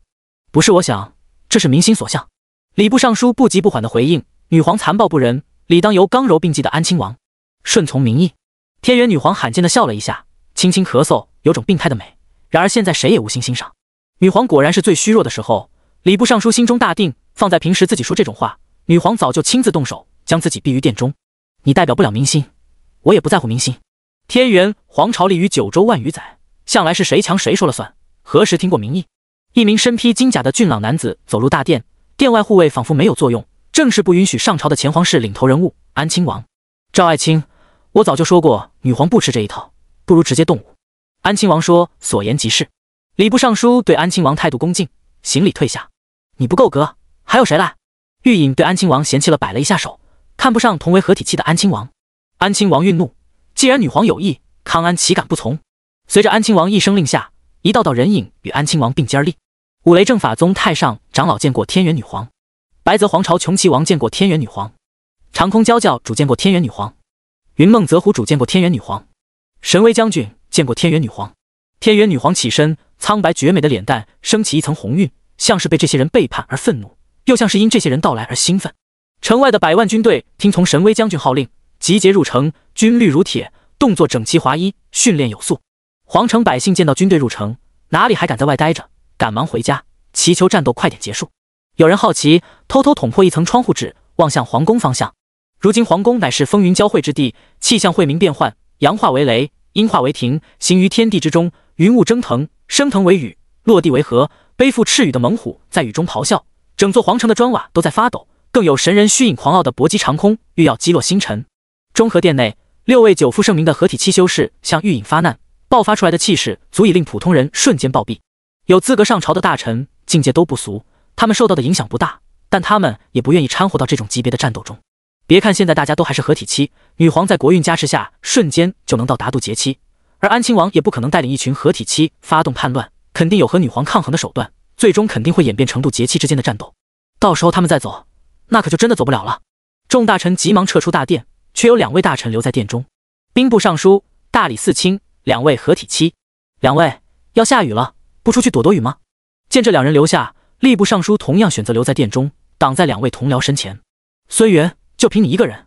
Speaker 1: 不是，我想这是民心所向。礼部尚书不急不缓地回应：女皇残暴不仁，理当由刚柔并济的安亲王顺从民意。天元女皇罕见地笑了一下，轻轻咳嗽，有种病态的美。然而现在谁也无心欣赏。女皇果然是最虚弱的时候。礼部尚书心中大定。放在平时自己说这种话，女皇早就亲自动手将自己避于殿中。你代表不了民心，我也不在乎民心。天元皇朝立于九州万余载，向来是谁强谁说了算，何时听过民意？一名身披金甲的俊朗男子走入大殿，殿外护卫仿佛没有作用，正是不允许上朝的钱皇室领头人物安亲王赵爱卿。我早就说过，女皇不吃这一套，不如直接动武。安亲王说，所言极是。礼部尚书对安亲王态度恭敬，行礼退下。你不够格。还有谁来？玉隐对安亲王嫌弃了，摆了一下手，看不上同为合体期的安亲王。安亲王愠怒，既然女皇有意，康安岂敢不从？随着安亲王一声令下，一道道人影与安亲王并肩而立。五雷正法宗太上长老见过天元女皇，白泽皇朝穷奇王见过天元女皇，长空娇娇主见过天元女皇，云梦泽湖主见过天元女皇，神威将军见过天元女皇。天元女皇起身，苍白绝美的脸蛋升起一层红晕，像是被这些人背叛而愤怒。又像是因这些人到来而兴奋，城外的百万军队听从神威将军号令，集结入城，军律如铁，动作整齐划一，训练有素。皇城百姓见到军队入城，哪里还敢在外待着，赶忙回家祈求战斗快点结束。有人好奇，偷偷捅破一层窗户纸，望向皇宫方向。如今皇宫乃是风云交汇之地，气象晦明变幻，阳化为雷，阴化为霆，行于天地之中，云雾蒸腾，升腾为雨，落地为河。背负赤羽的猛虎在雨中咆哮。整座皇城的砖瓦都在发抖，更有神人虚影狂傲的搏击长空，欲要击落星辰。中和殿内，六位久负盛名的合体期修士向玉隐发难，爆发出来的气势足以令普通人瞬间暴毙。有资格上朝的大臣境界都不俗，他们受到的影响不大，但他们也不愿意掺和到这种级别的战斗中。别看现在大家都还是合体期，女皇在国运加持下，瞬间就能到达渡劫期，而安亲王也不可能带领一群合体期发动叛乱，肯定有和女皇抗衡的手段。最终肯定会演变成渡劫期之间的战斗，到时候他们再走，那可就真的走不了了。众大臣急忙撤出大殿，却有两位大臣留在殿中。兵部尚书、大理寺卿两位合体期，两位要下雨了，不出去躲躲雨吗？见这两人留下，吏部尚书同样选择留在殿中，挡在两位同僚身前。孙元，就凭你一个人，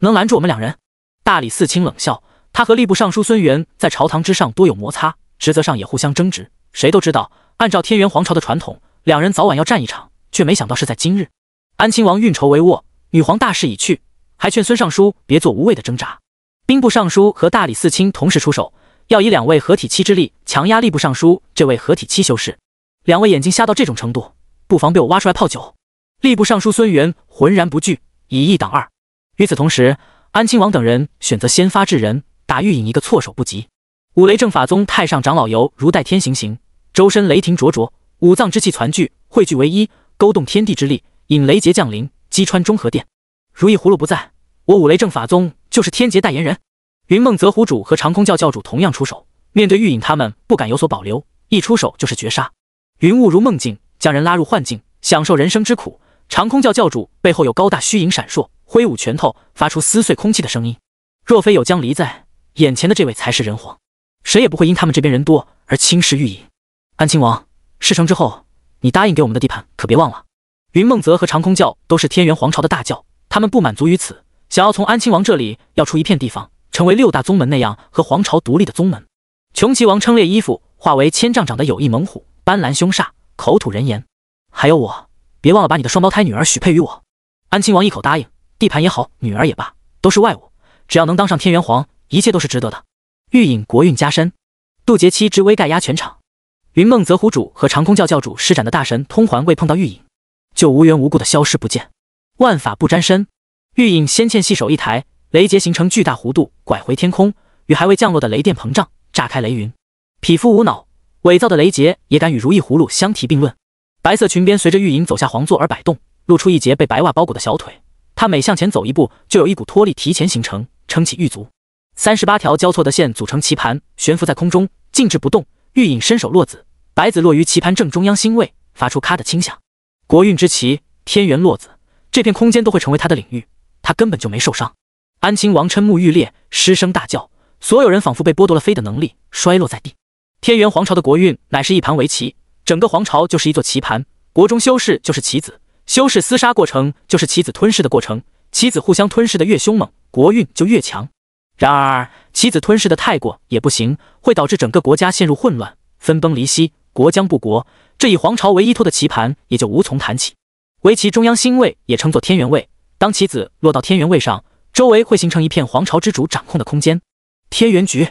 Speaker 1: 能拦住我们两人？大理寺卿冷笑，他和吏部尚书孙元在朝堂之上多有摩擦，职责上也互相争执，谁都知道。按照天元皇朝的传统，两人早晚要战一场，却没想到是在今日。安亲王运筹帷幄，女皇大势已去，还劝孙尚书别做无谓的挣扎。兵部尚书和大理寺卿同时出手，要以两位合体期之力强压吏部尚书这位合体期修士。两位眼睛瞎到这种程度，不妨被我挖出来泡酒。吏部尚书孙元浑然不惧，以一挡二。与此同时，安亲王等人选择先发制人，打玉隐一个措手不及。五雷正法宗太上长老犹如代天行刑。周身雷霆灼灼，五脏之气攒聚汇聚为一，勾动天地之力，引雷劫降临，击穿中和殿。如意葫芦不在，我五雷正法宗就是天劫代言人。云梦泽湖主和长空教教主同样出手，面对玉隐他们不敢有所保留，一出手就是绝杀。云雾如梦境，将人拉入幻境，享受人生之苦。长空教教主背后有高大虚影闪烁，挥舞拳头，发出撕碎空气的声音。若非有江离在，眼前的这位才是人皇，谁也不会因他们这边人多而轻视玉隐。安亲王，事成之后，你答应给我们的地盘可别忘了。云梦泽和长空教都是天元皇朝的大教，他们不满足于此，想要从安亲王这里要出一片地方，成为六大宗门那样和皇朝独立的宗门。穷奇王称裂衣服，化为千丈长的有谊猛虎，斑斓凶煞，口吐人言。还有我，别忘了把你的双胞胎女儿许配于我。安亲王一口答应，地盘也好，女儿也罢，都是外物，只要能当上天元皇，一切都是值得的。玉隐国运加深，渡劫期之威盖压全场。云梦泽湖主和长空教教主施展的大神通环未碰到玉影，就无缘无故的消失不见。万法不沾身，玉影纤纤细手一抬，雷劫形成巨大弧度拐回天空，与还未降落的雷电膨胀，炸开雷云。匹夫无脑，伪造的雷劫也敢与如意葫芦相提并论？白色裙边随着玉影走下皇座而摆动，露出一截被白袜包裹的小腿。他每向前走一步，就有一股脱力提前形成，撑起玉足。三十八条交错的线组成棋盘，悬浮在空中，静止不动。玉隐伸手落子，白子落于棋盘正中央星位，发出咔的轻响。国运之棋，天元落子，这片空间都会成为他的领域。他根本就没受伤。安亲王嗔目欲裂，失声大叫。所有人仿佛被剥夺了飞的能力，摔落在地。天元皇朝的国运乃是一盘围棋，整个皇朝就是一座棋盘，国中修士就是棋子，修士厮杀过程就是棋子吞噬的过程，棋子互相吞噬的越凶猛，国运就越强。然而，棋子吞噬的太过也不行，会导致整个国家陷入混乱、分崩离析、国将不国。这以皇朝为依托的棋盘也就无从谈起。围棋中央星位也称作天元位，当棋子落到天元位上，周围会形成一片皇朝之主掌控的空间。天元局，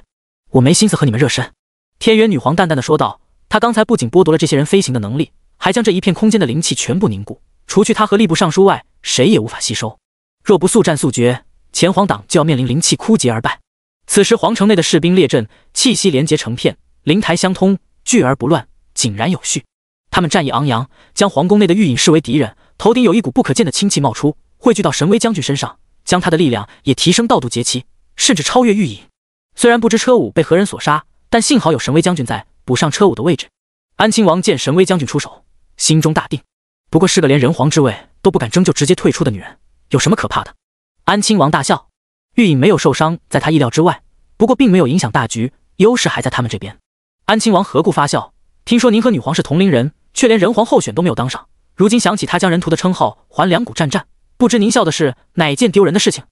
Speaker 1: 我没心思和你们热身。”天元女皇淡淡的说道。她刚才不仅剥夺了这些人飞行的能力，还将这一片空间的灵气全部凝固，除去她和吏部尚书外，谁也无法吸收。若不速战速决。前皇党就要面临灵气枯竭而败。此时皇城内的士兵列阵，气息连结成片，灵台相通，聚而不乱，井然有序。他们战意昂扬，将皇宫内的御影视为敌人。头顶有一股不可见的清气冒出，汇聚到神威将军身上，将他的力量也提升到度劫期，甚至超越御影。虽然不知车武被何人所杀，但幸好有神威将军在，补上车武的位置。安亲王见神威将军出手，心中大定。不过是个连人皇之位都不敢争就直接退出的女人，有什么可怕的？安亲王大笑，玉隐没有受伤，在他意料之外。不过，并没有影响大局，优势还在他们这边。安亲王何故发笑？听说您和女皇是同龄人，却连仁皇候选都没有当上。如今想起他将人屠的称号，还两股战战。不知您笑的是哪件丢人的事情？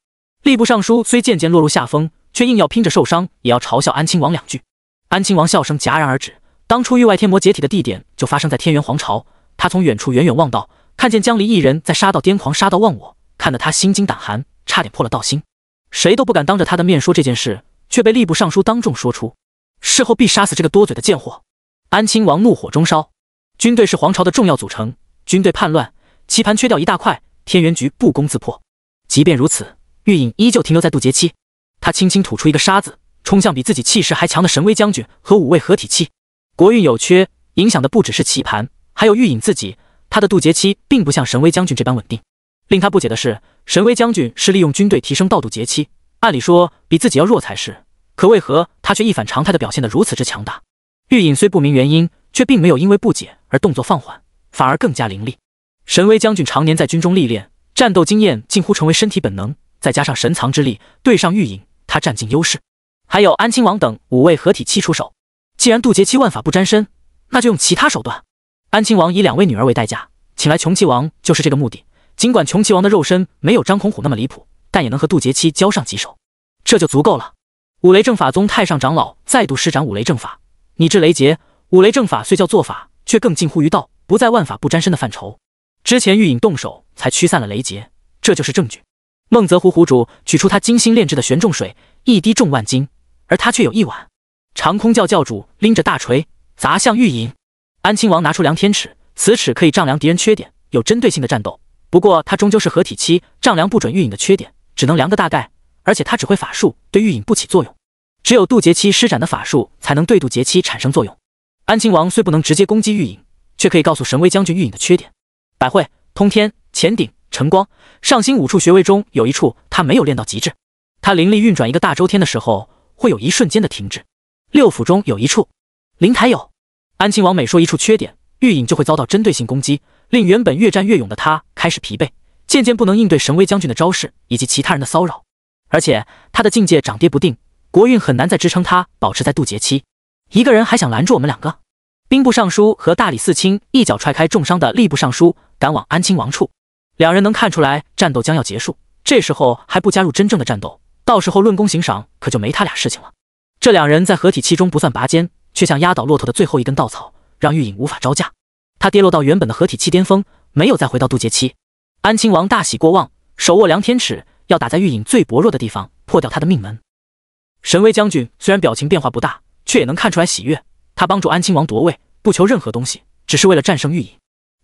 Speaker 1: 吏部尚书虽渐渐落入下风，却硬要拼着受伤，也要嘲笑安亲王两句。安亲王笑声戛然而止。当初域外天魔解体的地点，就发生在天元皇朝。他从远处远远望到，看见江离一人在杀到癫狂，杀到忘我，看得他心惊胆寒。差点破了道心，谁都不敢当着他的面说这件事，却被吏部尚书当众说出。事后必杀死这个多嘴的贱货！安亲王怒火中烧。军队是皇朝的重要组成，军队叛乱，棋盘缺掉一大块，天元局不攻自破。即便如此，玉隐依旧停留在渡劫期。他轻轻吐出一个“沙子，冲向比自己气势还强的神威将军和五位合体期。国运有缺，影响的不只是棋盘，还有玉隐自己。他的渡劫期并不像神威将军这般稳定。令他不解的是，神威将军是利用军队提升道度劫期，按理说比自己要弱才是，可为何他却一反常态的表现得如此之强大？玉隐虽不明原因，却并没有因为不解而动作放缓，反而更加凌厉。神威将军常年在军中历练，战斗经验近乎成为身体本能，再加上神藏之力，对上玉隐，他占尽优势。还有安亲王等五位合体七出手，既然渡劫期万法不沾身，那就用其他手段。安亲王以两位女儿为代价，请来穷奇王，就是这个目的。尽管穷奇王的肉身没有张孔虎那么离谱，但也能和渡劫期交上几手，这就足够了。五雷正法宗太上长老再度施展五雷正法，你制雷劫，五雷正法虽叫做法，却更近乎于道，不在万法不沾身的范畴。之前玉隐动手才驱散了雷劫，这就是证据。孟泽湖湖主取出他精心炼制的玄重水，一滴重万斤，而他却有一碗。长空教教主拎着大锤砸向玉隐。安亲王拿出量天尺，此尺可以丈量敌人缺点，有针对性的战斗。不过他终究是合体期，丈量不准玉影的缺点，只能量个大概。而且他只会法术，对玉影不起作用。只有渡劫期施展的法术，才能对渡劫期产生作用。安亲王虽不能直接攻击玉影，却可以告诉神威将军玉影的缺点。百会、通天、前顶、晨光、上星五处穴位中有一处他没有练到极致，他灵力运转一个大周天的时候会有一瞬间的停滞。六腑中有一处，灵台有。安亲王每说一处缺点。玉影就会遭到针对性攻击，令原本越战越勇的他开始疲惫，渐渐不能应对神威将军的招式以及其他人的骚扰。而且他的境界涨跌不定，国运很难再支撑他保持在渡劫期。一个人还想拦住我们两个？兵部尚书和大理寺卿一脚踹开重伤的吏部尚书，赶往安亲王处。两人能看出来战斗将要结束，这时候还不加入真正的战斗，到时候论功行赏可就没他俩事情了。这两人在合体期中不算拔尖，却像压倒骆驼的最后一根稻草。让玉影无法招架，他跌落到原本的合体期巅峰，没有再回到渡劫期。安亲王大喜过望，手握量天尺，要打在玉影最薄弱的地方，破掉他的命门。神威将军虽然表情变化不大，却也能看出来喜悦。他帮助安亲王夺位，不求任何东西，只是为了战胜玉影。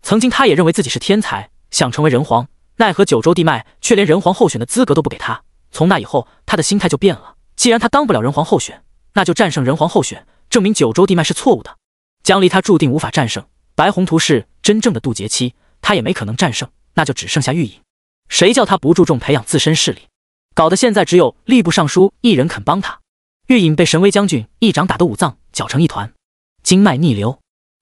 Speaker 1: 曾经他也认为自己是天才，想成为人皇，奈何九州地脉却连人皇候选的资格都不给他。从那以后，他的心态就变了。既然他当不了人皇候选，那就战胜人皇候选，证明九州地脉是错误的。江离他注定无法战胜白宏图是真正的渡劫期，他也没可能战胜，那就只剩下玉隐。谁叫他不注重培养自身势力，搞得现在只有吏部尚书一人肯帮他。玉隐被神威将军一掌打得五脏搅成一团，经脉逆流，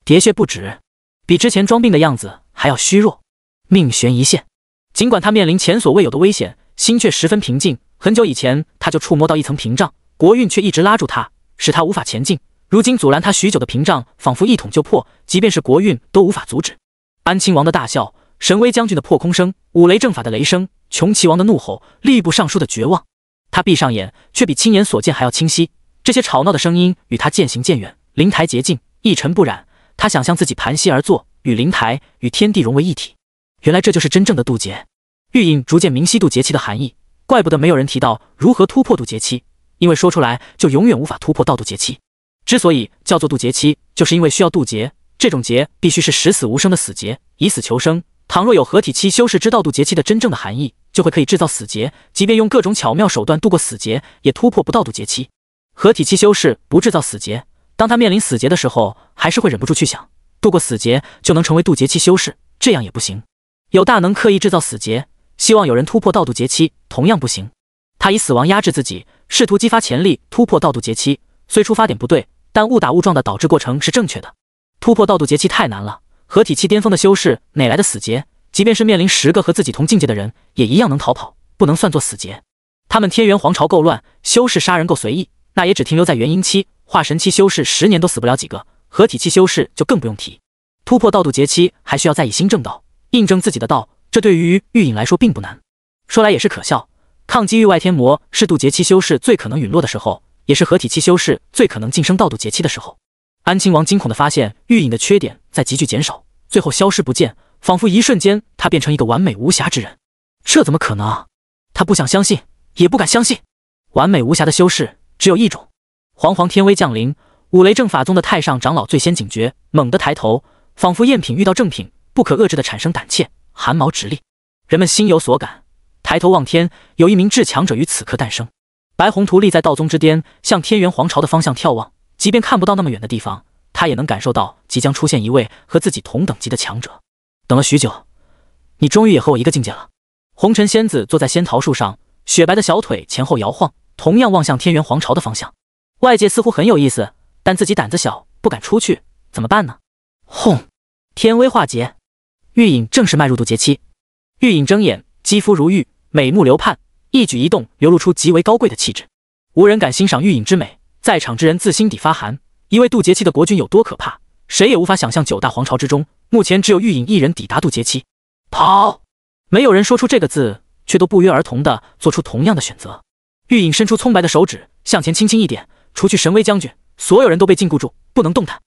Speaker 1: 喋血不止，比之前装病的样子还要虚弱，命悬一线。尽管他面临前所未有的危险，心却十分平静。很久以前他就触摸到一层屏障，国运却一直拉住他，使他无法前进。如今阻拦他许久的屏障仿佛一捅就破，即便是国运都无法阻止。安亲王的大笑，神威将军的破空声，五雷正法的雷声，穷奇王的怒吼，吏部尚书的绝望。他闭上眼，却比亲眼所见还要清晰。这些吵闹的声音与他渐行渐远，灵台洁净，一尘不染。他想象自己盘膝而坐，与灵台，与天地融为一体。原来这就是真正的渡劫。玉隐逐渐明晰渡劫期的含义，怪不得没有人提到如何突破渡劫期，因为说出来就永远无法突破道渡劫期。之所以叫做渡劫期，就是因为需要渡劫。这种劫必须是十死无生的死劫，以死求生。倘若有合体期修士知道渡劫期的真正的含义，就会可以制造死劫。即便用各种巧妙手段渡过死劫，也突破不到渡劫期。合体期修士不制造死劫，当他面临死劫的时候，还是会忍不住去想，渡过死劫就能成为渡劫期修士，这样也不行。有大能刻意制造死劫，希望有人突破道渡劫期，同样不行。他以死亡压制自己，试图激发潜力突破道渡劫期，虽出发点不对。但误打误撞的导致过程是正确的。突破道渡劫期太难了，合体期巅峰的修士哪来的死劫？即便是面临十个和自己同境界的人，也一样能逃跑，不能算作死劫。他们天元皇朝够乱，修士杀人够随意，那也只停留在元婴期、化神期修士十年都死不了几个，合体期修士就更不用提。突破道渡劫期还需要再以心正道，印证自己的道，这对于玉隐来说并不难。说来也是可笑，抗击域外天魔是渡劫期修士最可能陨落的时候。也是合体期修士最可能晋升道度劫期的时候。安亲王惊恐的发现，玉隐的缺点在急剧减少，最后消失不见，仿佛一瞬间，他变成一个完美无瑕之人。这怎么可能？他不想相信，也不敢相信。完美无瑕的修士只有一种。煌煌天威降临，五雷正法宗的太上长老最先警觉，猛地抬头，仿佛赝品遇到正品，不可遏制的产生胆怯，汗毛直立。人们心有所感，抬头望天，有一名至强者于此刻诞生。白宏图立在道宗之巅，向天元皇朝的方向眺望。即便看不到那么远的地方，他也能感受到即将出现一位和自己同等级的强者。等了许久，你终于也和我一个境界了。红尘仙子坐在仙桃树上，雪白的小腿前后摇晃，同样望向天元皇朝的方向。外界似乎很有意思，但自己胆子小，不敢出去，怎么办呢？轰！天威化劫，玉隐正式迈入渡劫期。玉隐睁眼，肌肤如玉，美目流盼。一举一动流露出极为高贵的气质，无人敢欣赏玉隐之美。在场之人自心底发寒。一位渡劫期的国君有多可怕？谁也无法想象。九大皇朝之中，目前只有玉隐一人抵达渡劫期。跑！没有人说出这个字，却都不约而同的做出同样的选择。玉隐伸出葱白的手指，向前轻轻一点，除去神威将军，所有人都被禁锢住，不能动弹。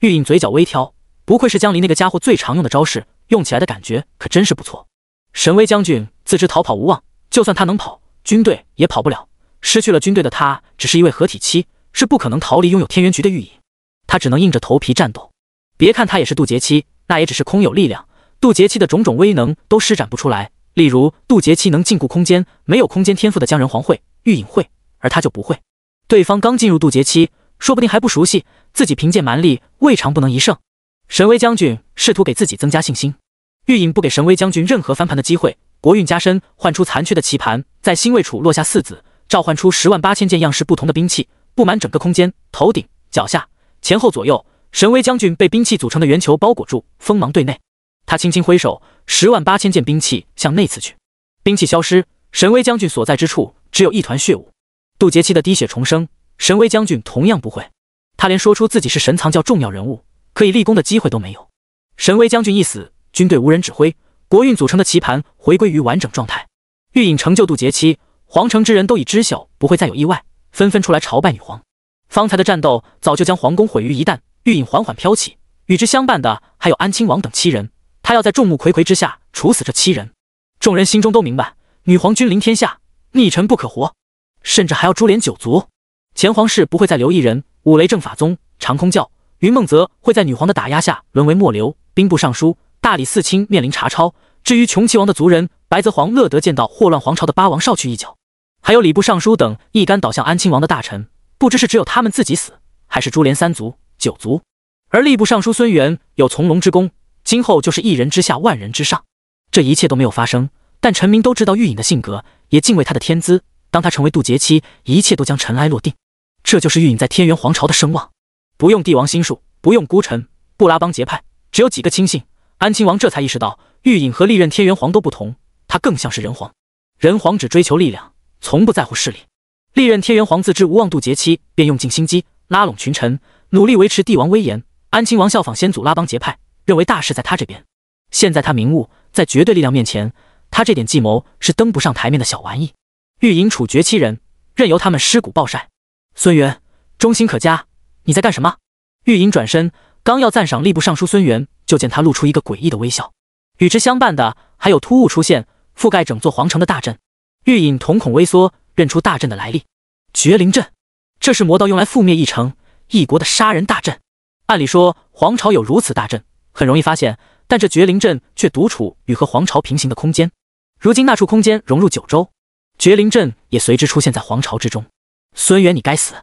Speaker 1: 玉隐嘴角微挑，不愧是江离那个家伙最常用的招式，用起来的感觉可真是不错。神威将军自知逃跑无望。就算他能跑，军队也跑不了。失去了军队的他，只是一位合体期，是不可能逃离拥有天元局的玉隐。他只能硬着头皮战斗。别看他也是渡劫期，那也只是空有力量，渡劫期的种种威能都施展不出来。例如渡劫期能禁锢空间，没有空间天赋的江人皇会玉隐会，而他就不会。对方刚进入渡劫期，说不定还不熟悉，自己凭借蛮力，未尝不能一胜。神威将军试图给自己增加信心，玉隐不给神威将军任何翻盘的机会。国运加深，换出残缺的棋盘，在星位处落下四子，召唤出十万八千件样式不同的兵器，布满整个空间。头顶、脚下、前后左右，神威将军被兵器组成的圆球包裹住，锋芒对内。他轻轻挥手，十万八千件兵器向内刺去，兵器消失，神威将军所在之处只有一团血雾。渡劫期的滴血重生，神威将军同样不会。他连说出自己是神藏教重要人物，可以立功的机会都没有。神威将军一死，军队无人指挥。国运组成的棋盘回归于完整状态，玉隐成就渡劫期，皇城之人都已知晓不会再有意外，纷纷出来朝拜女皇。方才的战斗早就将皇宫毁于一旦，玉隐缓缓飘起，与之相伴的还有安亲王等七人，他要在众目睽睽之下处死这七人。众人心中都明白，女皇君临天下，逆臣不可活，甚至还要株连九族，前皇室不会再留一人。五雷正法宗、长空教、云梦泽会在女皇的打压下沦为末流，兵部尚书、大理寺卿面临查抄。至于穷奇王的族人，白泽皇乐得见到祸乱皇朝的八王少去一脚，还有礼部尚书等一干倒向安亲王的大臣，不知是只有他们自己死，还是株连三族九族。而吏部尚书孙元有从龙之功，今后就是一人之下万人之上。这一切都没有发生，但臣民都知道玉隐的性格，也敬畏他的天资。当他成为渡劫期，一切都将尘埃落定。这就是玉隐在天元皇朝的声望，不用帝王心术，不用孤臣，不拉帮结派，只有几个亲信，安亲王这才意识到。玉隐和历任天元皇都不同，他更像是人皇。人皇只追求力量，从不在乎势力。历任天元皇自知无望渡劫期，便用尽心机拉拢群臣，努力维持帝王威严。安亲王效仿先祖拉帮结派，认为大事在他这边。现在他明悟，在绝对力量面前，他这点计谋是登不上台面的小玩意。玉隐处决七人，任由他们尸骨暴晒。孙元忠心可嘉，你在干什么？玉隐转身，刚要赞赏吏部尚书孙元，就见他露出一个诡异的微笑。与之相伴的，还有突兀出现、覆盖整座皇城的大阵。玉隐瞳孔微缩，认出大阵的来历——绝灵阵。这是魔道用来覆灭一城、一国的杀人大阵。按理说，皇朝有如此大阵，很容易发现，但这绝灵阵却独处与和皇朝平行的空间。如今那处空间融入九州，绝灵阵也随之出现在皇朝之中。孙元，你该死！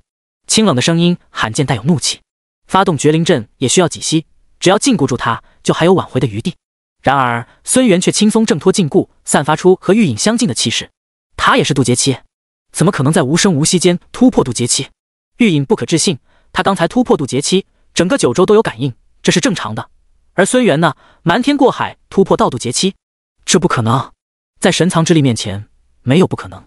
Speaker 1: 清冷的声音罕见带有怒气。发动绝灵阵也需要几息，只要禁锢住它，就还有挽回的余地。然而，孙元却轻松挣脱禁锢，散发出和玉隐相近的气势。他也是渡劫期，怎么可能在无声无息间突破渡劫期？玉隐不可置信。他刚才突破渡劫期，整个九州都有感应，这是正常的。而孙元呢，瞒天过海突破道渡劫期，这不可能。在神藏之力面前，没有不可能。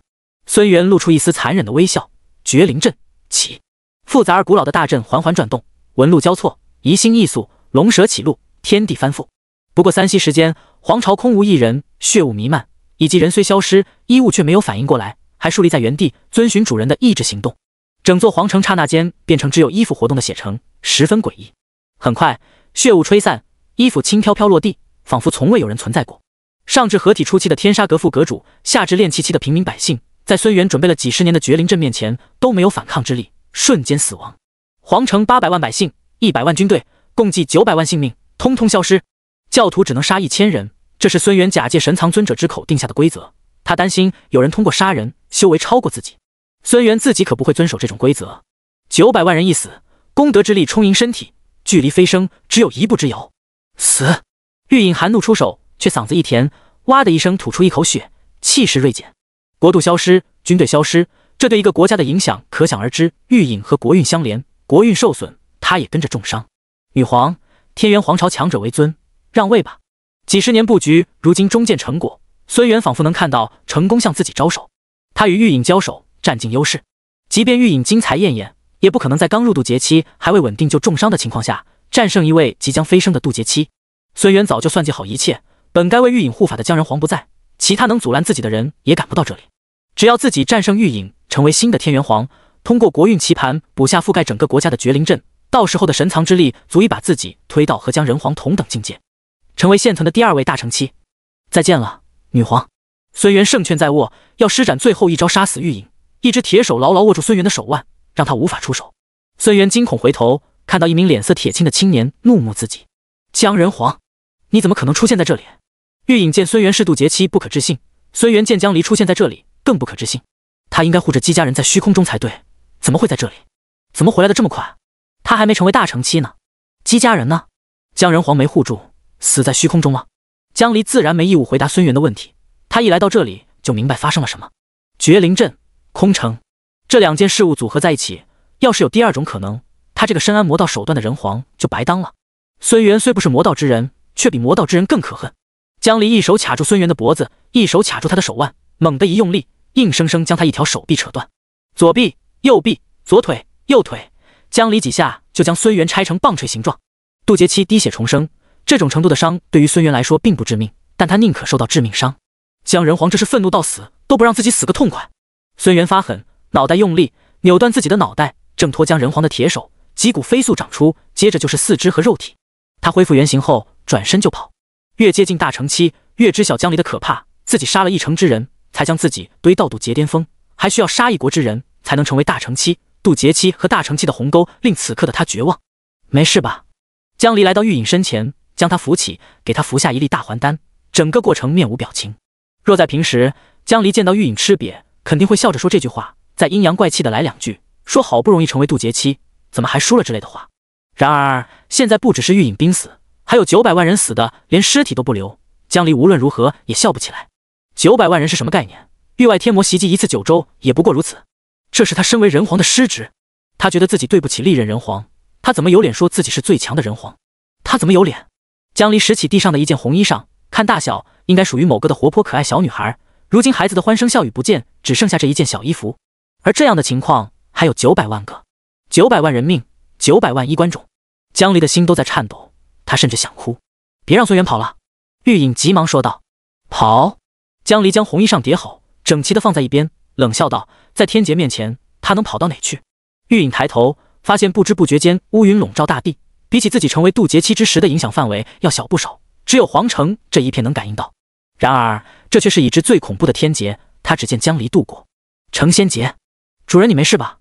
Speaker 1: 孙元露出一丝残忍的微笑。绝灵阵起，复杂而古老的大阵缓缓转动，纹路交错，移心易速，龙蛇起路，天地翻覆。不过三息时间，皇朝空无一人，血雾弥漫，以及人虽消失，衣物却没有反应过来，还竖立在原地，遵循主人的意志行动。整座皇城刹那间变成只有衣服活动的血城，十分诡异。很快，血雾吹散，衣服轻飘飘落地，仿佛从未有人存在过。上至合体初期的天杀阁副阁主，下至炼气期的平民百姓，在孙元准备了几十年的绝灵阵面前都没有反抗之力，瞬间死亡。皇城八百万百姓，一百万军队，共计九百万性命，通通消失。教徒只能杀一千人，这是孙元假借神藏尊者之口定下的规则。他担心有人通过杀人修为超过自己。孙元自己可不会遵守这种规则。九百万人一死，功德之力充盈身体，距离飞升只有一步之遥。死！玉隐含怒出手，却嗓子一甜，哇的一声吐出一口血，气势锐减。国度消失，军队消失，这对一个国家的影响可想而知。玉隐和国运相连，国运受损，他也跟着重伤。女皇，天元皇朝强者为尊。让位吧，几十年布局，如今终见成果。孙元仿佛能看到成功向自己招手。他与玉影交手，占尽优势。即便玉影精彩艳艳，也不可能在刚入渡劫期、还未稳定就重伤的情况下，战胜一位即将飞升的渡劫期。孙元早就算计好一切，本该为玉影护法的江人皇不在，其他能阻拦自己的人也赶不到这里。只要自己战胜玉影，成为新的天元皇，通过国运棋盘补下覆盖整个国家的绝灵阵，到时候的神藏之力足以把自己推到和江人皇同等境界。成为现存的第二位大成期，再见了，女皇。孙元胜券在握，要施展最后一招杀死玉影。一只铁手牢牢握住孙元的手腕，让他无法出手。孙元惊恐回头，看到一名脸色铁青的青年怒目自己。江人皇，你怎么可能出现在这里？玉影见孙元是渡劫期，不可置信。孙元见江离出现在这里，更不可置信。他应该护着姬家人在虚空中才对，怎么会在这里？怎么回来的这么快？他还没成为大成期呢。姬家人呢？江人皇没护住。死在虚空中了。江离自然没义务回答孙元的问题。他一来到这里就明白发生了什么。绝灵阵、空城这两件事物组合在一起，要是有第二种可能，他这个深谙魔道手段的人皇就白当了。孙元虽不是魔道之人，却比魔道之人更可恨。江离一手卡住孙元的脖子，一手卡住他的手腕，猛地一用力，硬生生将他一条手臂扯断。左臂、右臂、左腿、右腿，江离几下就将孙元拆成棒槌形状。渡劫期滴血重生。这种程度的伤对于孙元来说并不致命，但他宁可受到致命伤。江仁皇这是愤怒到死都不让自己死个痛快。孙元发狠，脑袋用力扭断自己的脑袋，挣脱江仁皇的铁手，脊骨飞速长出，接着就是四肢和肉体。他恢复原形后转身就跑。越接近大成期，越知晓江离的可怕。自己杀了一城之人才将自己堆到渡劫巅峰，还需要杀一国之人才能成为大成期。渡劫期和大成期的鸿沟令此刻的他绝望。没事吧？江离来到玉隐身前。将他扶起，给他服下一粒大还丹。整个过程面无表情。若在平时，江离见到玉影吃瘪，肯定会笑着说这句话，再阴阳怪气的来两句，说好不容易成为渡劫期，怎么还输了之类的话。然而现在不只是玉影濒死，还有九百万人死的连尸体都不留。江离无论如何也笑不起来。九百万人是什么概念？域外天魔袭击一次九州也不过如此。这是他身为人皇的失职，他觉得自己对不起历任人皇，他怎么有脸说自己是最强的人皇？他怎么有脸？江离拾起地上的一件红衣裳，看大小应该属于某个的活泼可爱小女孩。如今孩子的欢声笑语不见，只剩下这一件小衣服。而这样的情况还有九百万个，九百万人命，九百万衣冠冢。江离的心都在颤抖，他甚至想哭。别让孙远跑了！玉影急忙说道。跑？江离将红衣裳叠好，整齐的放在一边，冷笑道：“在天劫面前，他能跑到哪去？”玉影抬头，发现不知不觉间乌云笼罩大地。比起自己成为渡劫期之时的影响范围要小不少，只有皇城这一片能感应到。然而，这却是已知最恐怖的天劫。他只见江离渡过成仙劫。主人，你没事吧？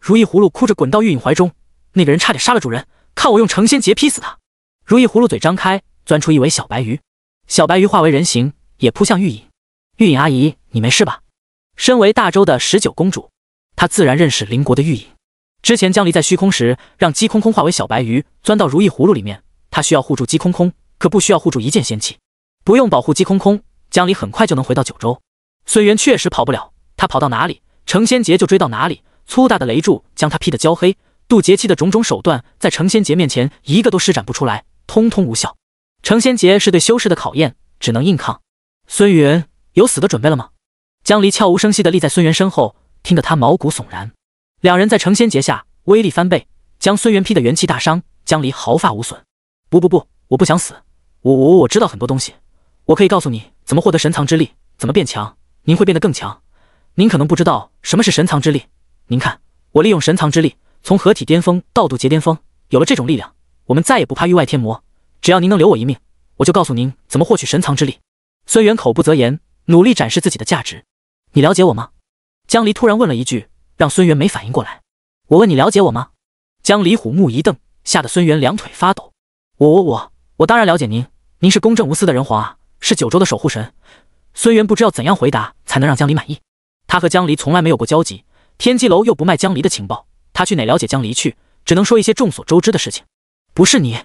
Speaker 1: 如意葫芦哭着滚到玉隐怀中。那个人差点杀了主人，看我用成仙劫劈死他！如意葫芦嘴张开，钻出一尾小白鱼。小白鱼化为人形，也扑向玉隐。玉隐阿姨，你没事吧？身为大周的十九公主，她自然认识邻国的玉隐。之前江离在虚空时，让姬空空化为小白鱼钻到如意葫芦里面，他需要护住姬空空，可不需要护住一件仙器。不用保护姬空空，江离很快就能回到九州。孙元确实跑不了，他跑到哪里，成仙劫就追到哪里。粗大的雷柱将他劈得焦黑，渡劫期的种种手段在成仙劫面前一个都施展不出来，通通无效。成仙劫是对修士的考验，只能硬抗。孙元有死的准备了吗？江离悄无声息地立在孙元身后，听得他毛骨悚然。两人在成仙劫下威力翻倍，将孙元劈的元气大伤，江离毫发无损。不不不，我不想死。我我我知道很多东西，我可以告诉你怎么获得神藏之力，怎么变强。您会变得更强。您可能不知道什么是神藏之力。您看，我利用神藏之力从合体巅峰到渡劫巅峰，有了这种力量，我们再也不怕域外天魔。只要您能留我一命，我就告诉您怎么获取神藏之力。孙元口不择言，努力展示自己的价值。你了解我吗？江离突然问了一句。让孙元没反应过来。我问你了解我吗？江离虎目一瞪，吓得孙元两腿发抖。我我我我当然了解您，您是公正无私的人皇啊，是九州的守护神。孙元不知要怎样回答才能让江离满意。他和江离从来没有过交集，天机楼又不卖江离的情报，他去哪了解江离去？只能说一些众所周知的事情。不是你，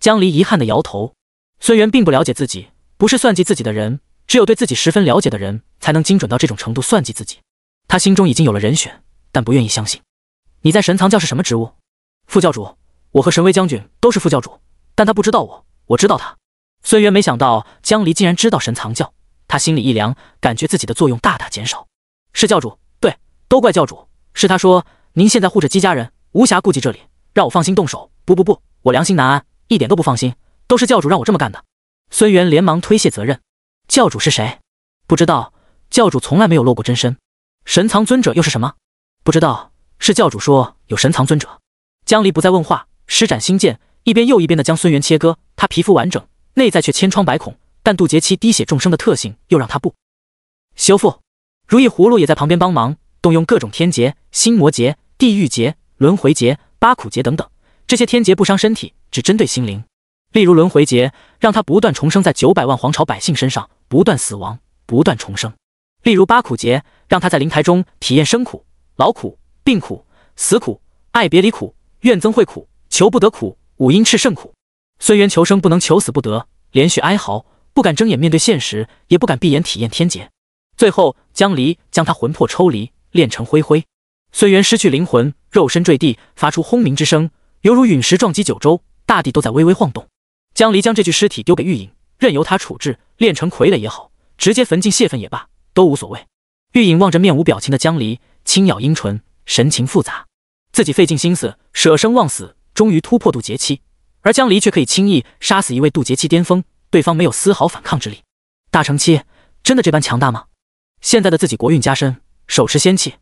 Speaker 1: 江离遗憾的摇头。孙元并不了解自己，不是算计自己的人，只有对自己十分了解的人，才能精准到这种程度算计自己。他心中已经有了人选。但不愿意相信，你在神藏教是什么职务？副教主，我和神威将军都是副教主，但他不知道我，我知道他。孙元没想到江离竟然知道神藏教，他心里一凉，感觉自己的作用大大减少。是教主，对，都怪教主，是他说您现在护着姬家人，无暇顾及这里，让我放心动手。不不不，我良心难安，一点都不放心，都是教主让我这么干的。孙元连忙推卸责任。教主是谁？不知道，教主从来没有露过真身。神藏尊者又是什么？不知道是教主说有神藏尊者，江离不再问话，施展心剑，一边又一边的将孙元切割。他皮肤完整，内在却千疮百孔。但渡劫期滴血众生的特性又让他不修复。如意葫芦也在旁边帮忙，动用各种天劫、心魔劫、地狱劫、轮回劫、八苦劫等等。这些天劫不伤身体，只针对心灵。例如轮回劫，让他不断重生在九百万皇朝百姓身上，不断死亡，不断重生。例如八苦劫，让他在灵台中体验生苦。劳苦、病苦、死苦、爱别离苦、怨憎会苦、求不得苦、五阴炽盛苦。孙元求生不能，求死不得，连续哀嚎，不敢睁眼面对现实，也不敢闭眼体验天劫。最后，江离将他魂魄抽离，炼成灰灰。孙元失去灵魂，肉身坠地，发出轰鸣之声，犹如陨石撞击九州，大地都在微微晃动。江离将这具尸体丢给玉影，任由他处置，炼成傀儡也好，直接焚尽泄愤也罢，都无所谓。玉影望着面无表情的江离。轻咬阴唇，神情复杂。自己费尽心思，舍生忘死，终于突破渡劫期，而江离却可以轻易杀死一位渡劫期巅峰，对方没有丝毫反抗之力。大乘期真的这般强大吗？现在的自己国运加身，手持仙器，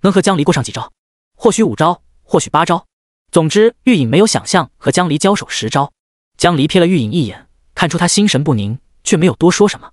Speaker 1: 能和江离过上几招？或许五招，或许八招。总之，玉隐没有想象和江离交手十招。江离瞥了玉隐一眼，看出他心神不宁，却没有多说什么。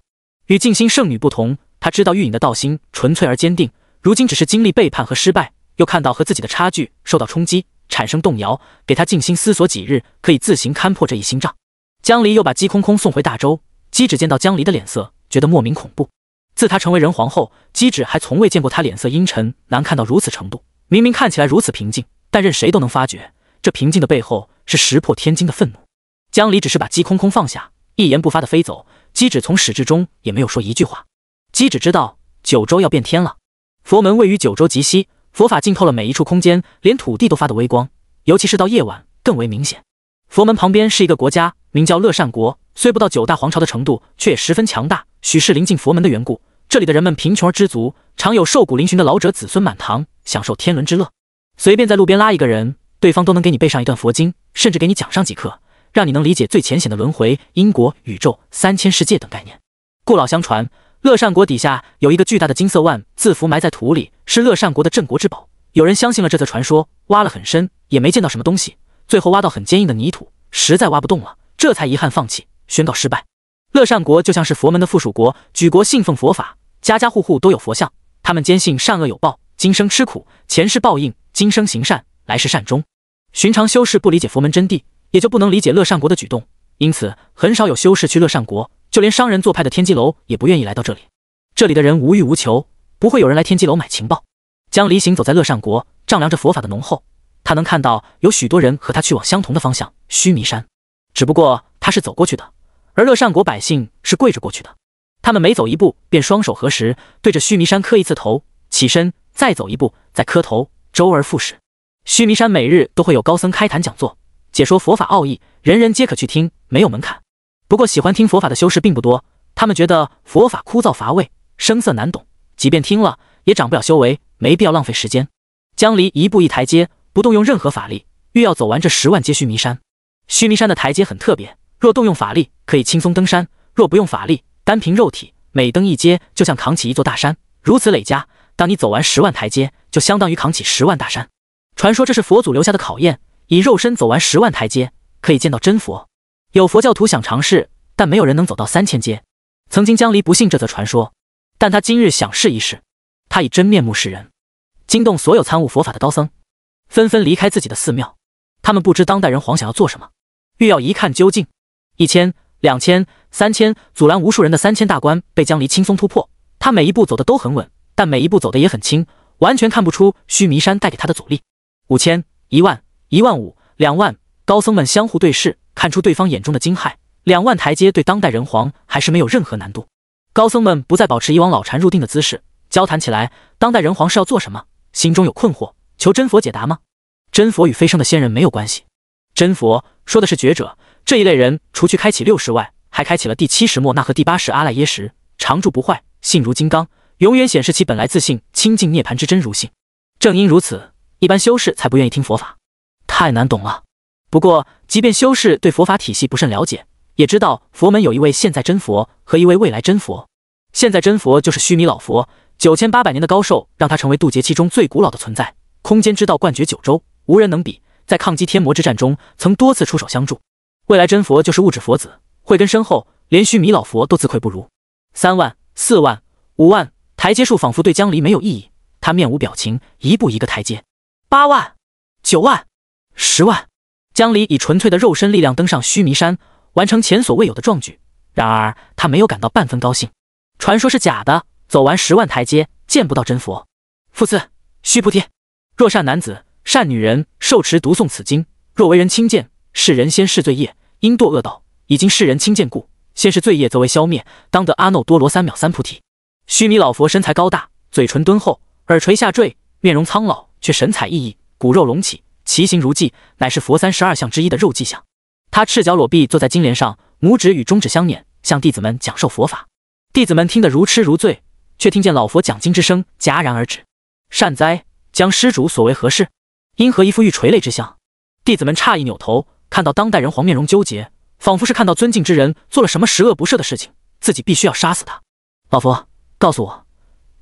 Speaker 1: 与静心圣女不同，他知道玉隐的道心纯粹而坚定。如今只是经历背叛和失败，又看到和自己的差距受到冲击，产生动摇，给他静心思索几日，可以自行勘破这一心障。江离又把姬空空送回大周。姬芷见到江离的脸色，觉得莫名恐怖。自他成为人皇后，姬芷还从未见过他脸色阴沉难看到如此程度。明明看起来如此平静，但任谁都能发觉这平静的背后是石破天惊的愤怒。江离只是把姬空空放下，一言不发的飞走。姬芷从始至终也没有说一句话。姬芷知道九州要变天了。佛门位于九州极西，佛法浸透了每一处空间，连土地都发着微光，尤其是到夜晚更为明显。佛门旁边是一个国家，名叫乐善国，虽不到九大皇朝的程度，却也十分强大。许是临近佛门的缘故，这里的人们贫穷而知足，常有瘦骨嶙峋的老者子孙满堂，享受天伦之乐。随便在路边拉一个人，对方都能给你背上一段佛经，甚至给你讲上几课，让你能理解最浅显的轮回、因果、宇宙、三千世界等概念。故老相传。乐善国底下有一个巨大的金色万字符埋在土里，是乐善国的镇国之宝。有人相信了这则传说，挖了很深也没见到什么东西，最后挖到很坚硬的泥土，实在挖不动了，这才遗憾放弃，宣告失败。乐善国就像是佛门的附属国，举国信奉佛法，家家户户都有佛像，他们坚信善恶有报，今生吃苦，前世报应，今生行善，来世善终。寻常修士不理解佛门真谛，也就不能理解乐善国的举动，因此很少有修士去乐善国。就连商人做派的天机楼也不愿意来到这里，这里的人无欲无求，不会有人来天机楼买情报。江离行走在乐善国，丈量着佛法的浓厚。他能看到有许多人和他去往相同的方向——须弥山。只不过他是走过去的，而乐善国百姓是跪着过去的。他们每走一步，便双手合十，对着须弥山磕一次头，起身再走一步，再磕头，周而复始。须弥山每日都会有高僧开坛讲座，解说佛法奥义，人人皆可去听，没有门槛。不过，喜欢听佛法的修士并不多。他们觉得佛法枯燥乏味，声色难懂，即便听了也长不了修为，没必要浪费时间。江离一步一台阶，不动用任何法力，欲要走完这十万阶须弥山。须弥山的台阶很特别，若动用法力，可以轻松登山；若不用法力，单凭肉体，每登一阶就像扛起一座大山。如此累加，当你走完十万台阶，就相当于扛起十万大山。传说这是佛祖留下的考验，以肉身走完十万台阶，可以见到真佛。有佛教徒想尝试，但没有人能走到三千阶。曾经江离不信这则传说，但他今日想试一试。他以真面目示人，惊动所有参悟佛法的高僧，纷纷离开自己的寺庙。他们不知当代人皇想要做什么，欲要一看究竟。一千、两千、三千，阻拦无数人的三千大关被江离轻松突破。他每一步走的都很稳，但每一步走的也很轻，完全看不出须弥山带给他的阻力。五千、一万、一万五、两万，高僧们相互对视。看出对方眼中的惊骇，两万台阶对当代人皇还是没有任何难度。高僧们不再保持以往老禅入定的姿势，交谈起来。当代人皇是要做什么？心中有困惑，求真佛解答吗？真佛与飞升的仙人没有关系。真佛说的是觉者这一类人，除去开启六十外，还开启了第七十末那和第八十阿赖耶识，常住不坏，性如金刚，永远显示其本来自信清净涅槃之真如性。正因如此，一般修士才不愿意听佛法，太难懂了。不过，即便修士对佛法体系不甚了解，也知道佛门有一位现在真佛和一位未来真佛。现在真佛就是须弥老佛，九千八百年的高寿让他成为渡劫期中最古老的存在，空间之道冠绝九州，无人能比。在抗击天魔之战中，曾多次出手相助。未来真佛就是物质佛子，慧根深厚，连须弥老佛都自愧不如。三万、四万、五万，台阶数仿佛对江离没有意义。他面无表情，一步一个台阶。八万、九万、十万。江离以纯粹的肉身力量登上须弥山，完成前所未有的壮举。然而他没有感到半分高兴。传说是假的，走完十万台阶见不到真佛。复次，须菩提，若善男子、善女人受持读诵此经，若为人轻贱，是人先世罪业，因堕恶道，已经世人轻贱故，先是罪业则为消灭，当得阿耨多罗三藐三菩提。须弥老佛身材高大，嘴唇敦厚，耳垂下坠，面容苍老，却神采奕奕，骨肉隆起。其形如髻，乃是佛三十二相之一的肉髻相。他赤脚裸臂坐在金莲上，拇指与中指相捻，向弟子们讲授佛法。弟子们听得如痴如醉，却听见老佛讲经之声戛然而止。善哉，将施主所为何事？因何一副欲垂泪之相？弟子们诧异，扭头看到当代人黄面容纠结，仿佛是看到尊敬之人做了什么十恶不赦的事情，自己必须要杀死他。老佛，告诉我，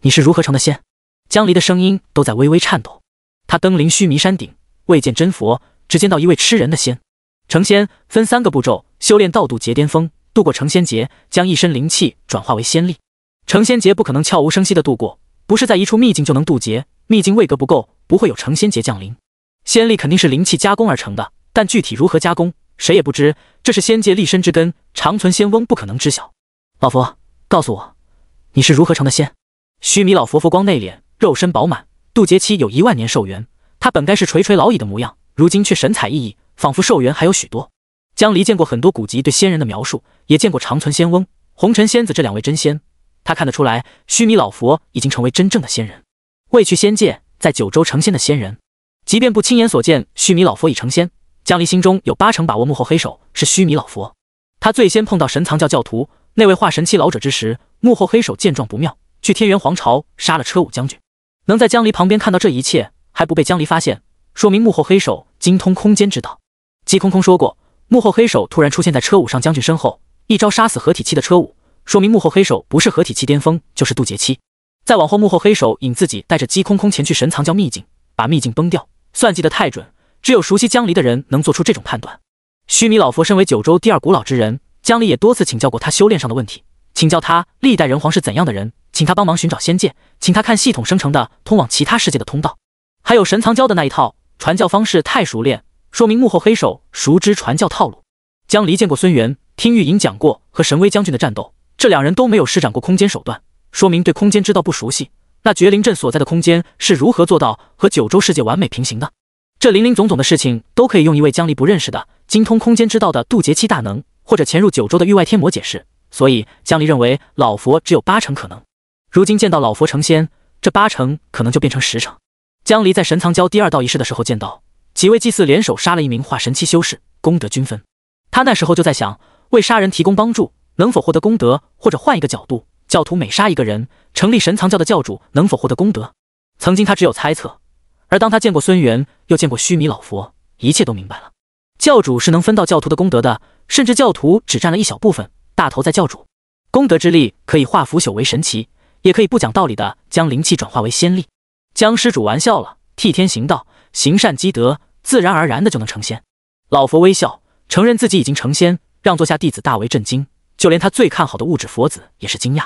Speaker 1: 你是如何成的仙？江离的声音都在微微颤抖。他登临须弥山顶。未见真佛，只见到一位吃人的仙。成仙分三个步骤：修炼道度劫巅峰，渡过成仙劫，将一身灵气转化为仙力。成仙劫不可能悄无声息的度过，不是在一处秘境就能渡劫，秘境位格不够，不会有成仙劫降临。仙力肯定是灵气加工而成的，但具体如何加工，谁也不知。这是仙界立身之根，长存仙翁不可能知晓。老佛，告诉我，你是如何成的仙？须弥老佛佛光内敛，肉身饱满，渡劫期有一万年寿元。他本该是垂垂老矣的模样，如今却神采奕奕，仿佛寿元还有许多。江离见过很多古籍对仙人的描述，也见过长存仙翁、红尘仙子这两位真仙。他看得出来，须弥老佛已经成为真正的仙人，未去仙界，在九州成仙的仙人。即便不亲眼所见，须弥老佛已成仙，江离心中有八成把握，幕后黑手是须弥老佛。他最先碰到神藏教教徒那位化神期老者之时，幕后黑手见状不妙，去天元皇朝杀了车武将军。能在江离旁边看到这一切。还不被江离发现，说明幕后黑手精通空间之道。姬空空说过，幕后黑手突然出现在车武上将军身后，一招杀死合体期的车武，说明幕后黑手不是合体期巅峰，就是渡劫期。再往后，幕后黑手引自己带着姬空空前去神藏教秘境，把秘境崩掉，算计得太准，只有熟悉江离的人能做出这种判断。须弥老佛身为九州第二古老之人，江离也多次请教过他修炼上的问题，请教他历代人皇是怎样的人，请他帮忙寻找仙界，请他看系统生成的通往其他世界的通道。还有神藏教的那一套传教方式太熟练，说明幕后黑手熟知传教套路。江离见过孙元，听玉莹讲过和神威将军的战斗，这两人都没有施展过空间手段，说明对空间之道不熟悉。那绝灵阵所在的空间是如何做到和九州世界完美平行的？这林林总总的事情都可以用一位江离不认识的精通空间之道的渡劫期大能，或者潜入九州的域外天魔解释。所以江离认为老佛只有八成可能。如今见到老佛成仙，这八成可能就变成十成。江离在神藏教第二道仪式的时候见到几位祭祀联手杀了一名化神期修士，功德均分。他那时候就在想，为杀人提供帮助能否获得功德？或者换一个角度，教徒每杀一个人，成立神藏教的教主能否获得功德？曾经他只有猜测，而当他见过孙元，又见过须弥老佛，一切都明白了。教主是能分到教徒的功德的，甚至教徒只占了一小部分，大头在教主。功德之力可以化腐朽为神奇，也可以不讲道理的将灵气转化为仙力。江施主玩笑了，替天行道，行善积德，自然而然的就能成仙。老佛微笑，承认自己已经成仙，让座下弟子大为震惊，就连他最看好的物质佛子也是惊讶。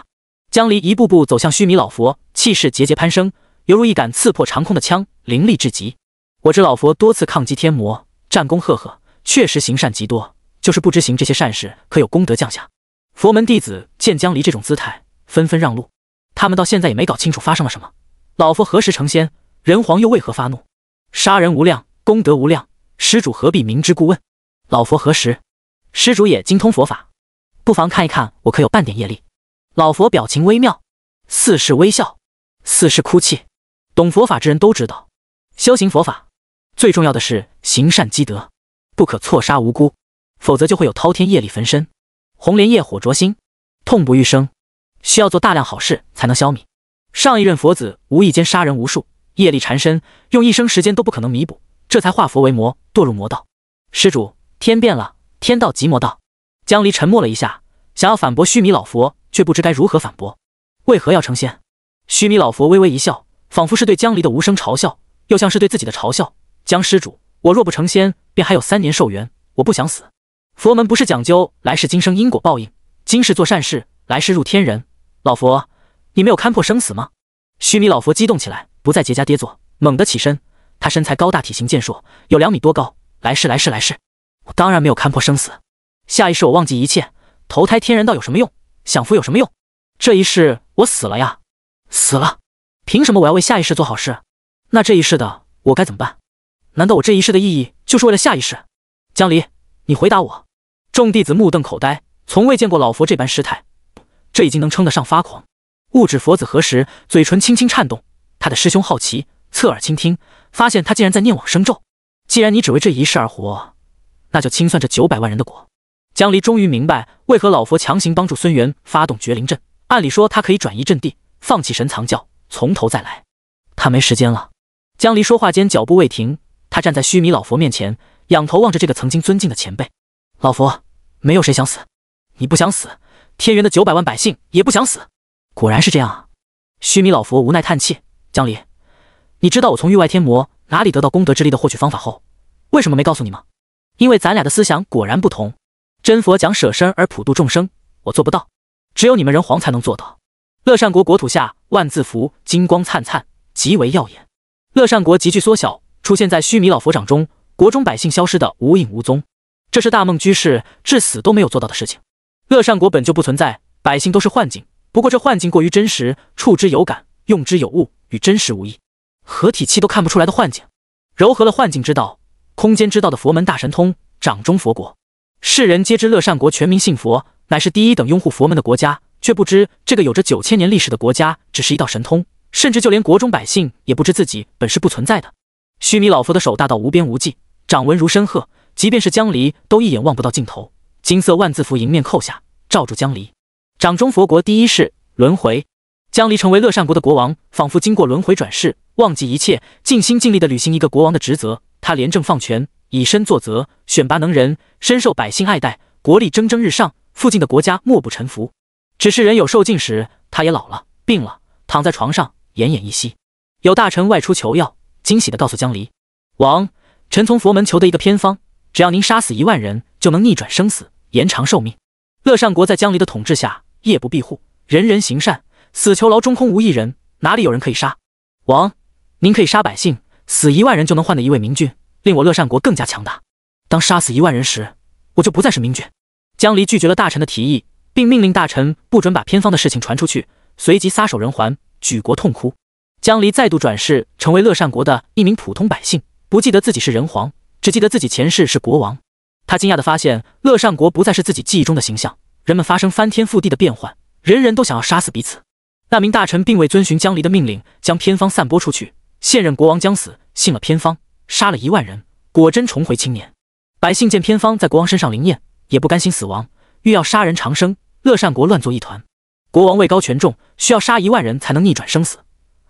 Speaker 1: 江离一步步走向须弥老佛，气势节节攀升，犹如一杆刺破长空的枪，凌厉至极。我知老佛多次抗击天魔，战功赫赫，确实行善极多，就是不知行这些善事可有功德降下。佛门弟子见江离这种姿态，纷纷让路。他们到现在也没搞清楚发生了什么。老佛何时成仙？人皇又为何发怒？杀人无量，功德无量，施主何必明知故问？老佛何时？施主也精通佛法，不妨看一看我可有半点业力。老佛表情微妙，似是微笑，似是哭泣。懂佛法之人都知道，修行佛法最重要的是行善积德，不可错杀无辜，否则就会有滔天业力焚身，红莲业火灼心，痛不欲生，需要做大量好事才能消弭。上一任佛子无意间杀人无数，业力缠身，用一生时间都不可能弥补，这才化佛为魔，堕入魔道。施主，天变了，天道即魔道。江离沉默了一下，想要反驳须弥老佛，却不知该如何反驳。为何要成仙？须弥老佛微微一笑，仿佛是对江离的无声嘲笑，又像是对自己的嘲笑。江施主，我若不成仙，便还有三年寿元，我不想死。佛门不是讲究来世今生因果报应，今世做善事，来世入天人。老佛。你没有勘破生死吗？须弥老佛激动起来，不再结痂跌坐，猛地起身。他身材高大，体型健硕，有两米多高。来世，来世，来世，我当然没有勘破生死。下一世我忘记一切，投胎天人道有什么用？享福有什么用？这一世我死了呀，死了！凭什么我要为下一世做好事？那这一世的我该怎么办？难道我这一世的意义就是为了下一世？江离，你回答我！众弟子目瞪口呆，从未见过老佛这般失态，这已经能称得上发狂。物质佛子何时？嘴唇轻轻颤动。他的师兄好奇，侧耳倾听，发现他竟然在念往生咒。既然你只为这一世而活，那就清算这九百万人的果。江离终于明白，为何老佛强行帮助孙元发动绝灵阵。按理说，他可以转移阵地，放弃神藏教，从头再来。他没时间了。江离说话间脚步未停，他站在须弥老佛面前，仰头望着这个曾经尊敬的前辈。老佛，没有谁想死。你不想死，天元的九百万百姓也不想死。果然是这样啊！须弥老佛无奈叹气：“江离，你知道我从域外天魔哪里得到功德之力的获取方法后，为什么没告诉你吗？因为咱俩的思想果然不同。真佛讲舍身而普度众生，我做不到，只有你们人皇才能做到。”乐善国国土下万字符金光灿灿，极为耀眼。乐善国急剧缩小，出现在须弥老佛掌中，国中百姓消失的无影无踪。这是大梦居士至死都没有做到的事情。乐善国本就不存在，百姓都是幻境。不过这幻境过于真实，触之有感，用之有物，与真实无异。合体期都看不出来的幻境，糅合了幻境之道、空间之道的佛门大神通——掌中佛国。世人皆知乐善国全民信佛，乃是第一等拥护佛门的国家，却不知这个有着九千年历史的国家，只是一道神通，甚至就连国中百姓也不知自己本是不存在的。须弥老佛的手大到无边无际，掌纹如深壑，即便是江离都一眼望不到尽头。金色万字符迎面扣下，罩住江离。掌中佛国第一世轮回，江离成为乐善国的国王，仿佛经过轮回转世，忘记一切，尽心尽力地履行一个国王的职责。他廉政放权，以身作则，选拔能人，深受百姓爱戴，国力蒸蒸日上，附近的国家莫不臣服。只是人有受尽时，他也老了，病了，躺在床上奄奄一息。有大臣外出求药，惊喜地告诉江离：“王，臣从佛门求得一个偏方，只要您杀死一万人，就能逆转生死，延长寿命。”乐善国在江离的统治下。夜不闭户，人人行善，死囚牢中空无一人，哪里有人可以杀？王，您可以杀百姓，死一万人就能换的一位明君，令我乐善国更加强大。当杀死一万人时，我就不再是明君。江离拒绝了大臣的提议，并命令大臣不准把偏方的事情传出去，随即撒手人寰，举国痛哭。江离再度转世成为乐善国的一名普通百姓，不记得自己是人皇，只记得自己前世是国王。他惊讶地发现，乐善国不再是自己记忆中的形象。人们发生翻天覆地的变幻，人人都想要杀死彼此。那名大臣并未遵循江离的命令，将偏方散播出去。现任国王将死，信了偏方，杀了一万人，果真重回青年。百姓见偏方在国王身上灵验，也不甘心死亡，欲要杀人长生。乐善国乱作一团。国王位高权重，需要杀一万人才能逆转生死，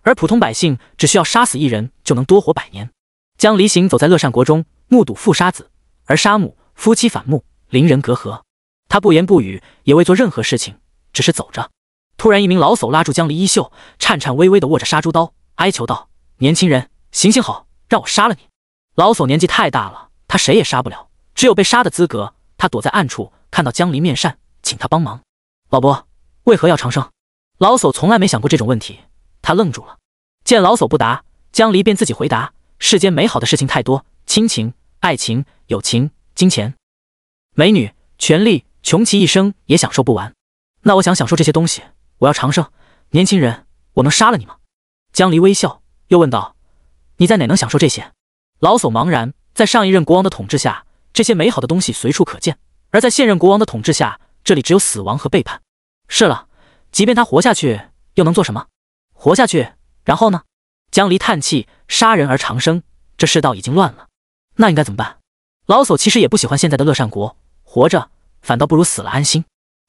Speaker 1: 而普通百姓只需要杀死一人就能多活百年。江离行走在乐善国中，目睹父杀子，而杀母，夫妻反目，邻人隔阂。他不言不语，也未做任何事情，只是走着。突然，一名老叟拉住江离衣袖，颤颤巍巍地握着杀猪刀，哀求道：“年轻人，行行好，让我杀了你。”老叟年纪太大了，他谁也杀不了，只有被杀的资格。他躲在暗处，看到江离面善，请他帮忙。老伯，为何要长生？老叟从来没想过这种问题，他愣住了。见老叟不答，江离便自己回答：“世间美好的事情太多，亲情、爱情、友情、金钱、美女、权力。”穷其一生也享受不完，那我想享受这些东西，我要长生。年轻人，我能杀了你吗？江离微笑，又问道：“你在哪能享受这些？”老叟茫然。在上一任国王的统治下，这些美好的东西随处可见；而在现任国王的统治下，这里只有死亡和背叛。是了，即便他活下去，又能做什么？活下去，然后呢？江离叹气：“杀人而长生，这世道已经乱了。那应该怎么办？”老叟其实也不喜欢现在的乐善国，活着。反倒不如死了安心。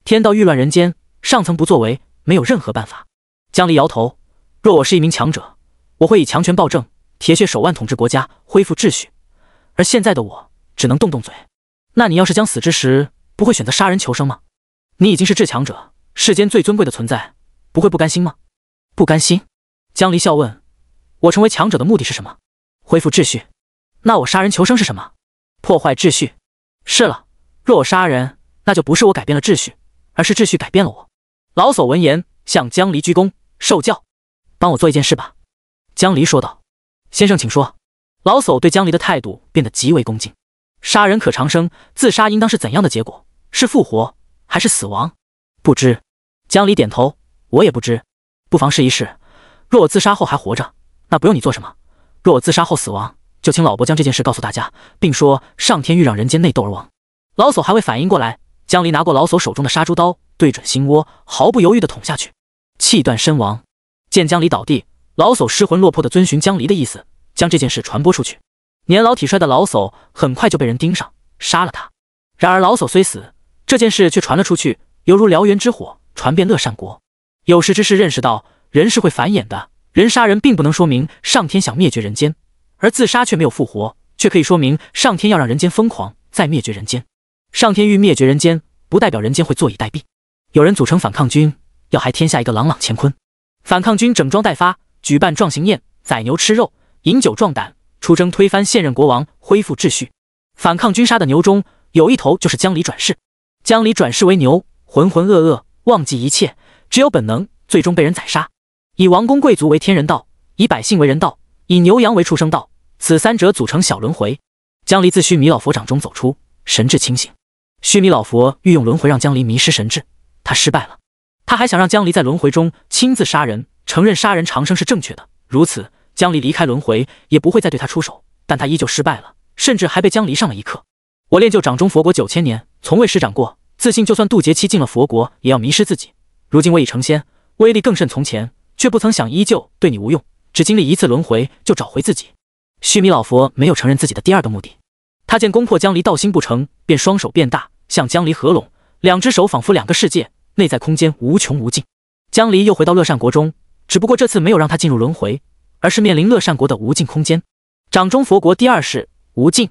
Speaker 1: 天道欲乱人间，上层不作为，没有任何办法。江离摇头。若我是一名强者，我会以强权暴政、铁血手腕统治国家，恢复秩序。而现在的我，只能动动嘴。那你要是将死之时，不会选择杀人求生吗？你已经是至强者，世间最尊贵的存在，不会不甘心吗？不甘心？江离笑问：“我成为强者的目的是什么？恢复秩序。那我杀人求生是什么？破坏秩序。是了，若我杀人。”那就不是我改变了秩序，而是秩序改变了我。老叟闻言，向江离鞠躬，受教。帮我做一件事吧，江离说道。先生请说。老叟对江离的态度变得极为恭敬。杀人可长生，自杀应当是怎样的结果？是复活还是死亡？不知。江离点头，我也不知。不妨试一试。若我自杀后还活着，那不用你做什么；若我自杀后死亡，就请老伯将这件事告诉大家，并说上天欲让人间内斗而亡。老叟还未反应过来。江离拿过老叟手中的杀猪刀，对准心窝，毫不犹豫地捅下去，气断身亡。见江离倒地，老叟失魂落魄的遵循江离的意思，将这件事传播出去。年老体衰的老叟很快就被人盯上，杀了他。然而老叟虽死，这件事却传了出去，犹如燎原之火，传遍乐善国。有识之士认识到，人是会繁衍的，人杀人并不能说明上天想灭绝人间，而自杀却没有复活，却可以说明上天要让人间疯狂，再灭绝人间。上天欲灭绝人间，不代表人间会坐以待毙。有人组成反抗军，要还天下一个朗朗乾坤。反抗军整装待发，举办壮行宴，宰牛吃肉，饮酒壮胆，出征推翻现任国王，恢复秩序。反抗军杀的牛中有一头就是江离转世。江离转世为牛，浑浑噩噩，忘记一切，只有本能。最终被人宰杀。以王公贵族为天人道，以百姓为人道，以牛羊为畜生道，此三者组成小轮回。江离自须弥老佛掌中走出，神志清醒。须弥老佛欲用轮回让江离迷失神智，他失败了。他还想让江离在轮回中亲自杀人，承认杀人长生是正确的。如此，江离离开轮回也不会再对他出手。但他依旧失败了，甚至还被江离上了一课。我练就掌中佛国九千年，从未施展过，自信就算渡劫期进了佛国也要迷失自己。如今我已成仙，威力更甚从前，却不曾想依旧对你无用。只经历一次轮回就找回自己。须弥老佛没有承认自己的第二个目的。他见攻破江离道心不成，便双手变大。向江离合拢，两只手仿佛两个世界，内在空间无穷无尽。江离又回到乐善国中，只不过这次没有让他进入轮回，而是面临乐善国的无尽空间。掌中佛国第二世无尽。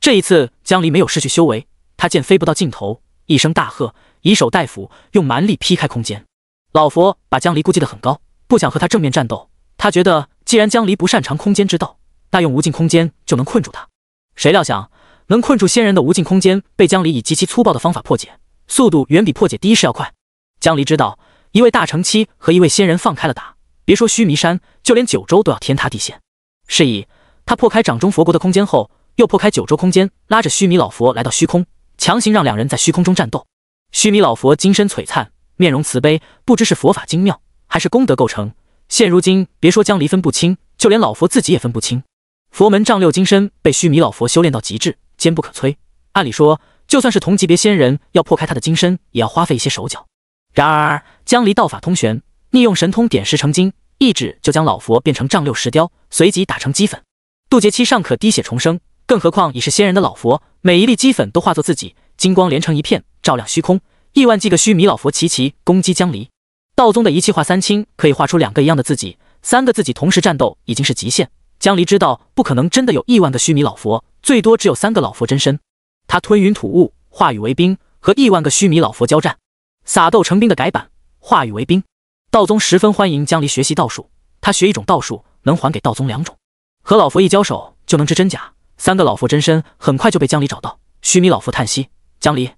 Speaker 1: 这一次，江离没有失去修为，他见飞不到尽头，一声大喝，以手代斧，用蛮力劈开空间。老佛把江离估计的很高，不想和他正面战斗。他觉得既然江离不擅长空间之道，那用无尽空间就能困住他。谁料想。能困住仙人的无尽空间被江离以极其粗暴的方法破解，速度远比破解第一式要快。江离知道，一位大乘期和一位仙人放开了打，别说须弥山，就连九州都要天塌地陷。是以，他破开掌中佛国的空间后，又破开九州空间，拉着须弥老佛来到虚空，强行让两人在虚空中战斗。须弥老佛金身璀璨，面容慈悲，不知是佛法精妙，还是功德构成。现如今，别说江离分不清，就连老佛自己也分不清。佛门丈六金身被须弥老佛修炼到极致。坚不可摧，按理说，就算是同级别仙人，要破开他的金身，也要花费一些手脚。然而，江离道法通玄，逆用神通点石成金，一指就将老佛变成丈六石雕，随即打成齑粉。渡劫期尚可滴血重生，更何况已是仙人的老佛，每一粒齑粉都化作自己，金光连成一片，照亮虚空，亿万计个须弥老佛齐齐攻击江离。道宗的一气化三清可以画出两个一样的自己，三个自己同时战斗已经是极限。江离知道不可能真的有亿万个须弥老佛，最多只有三个老佛真身。他吞云吐雾，化雨为冰，和亿万个须弥老佛交战，撒豆成兵的改版，化雨为冰。道宗十分欢迎江离学习道术，他学一种道术能还给道宗两种。和老佛一交手就能知真假，三个老佛真身很快就被江离找到。须弥老佛叹息：“江离，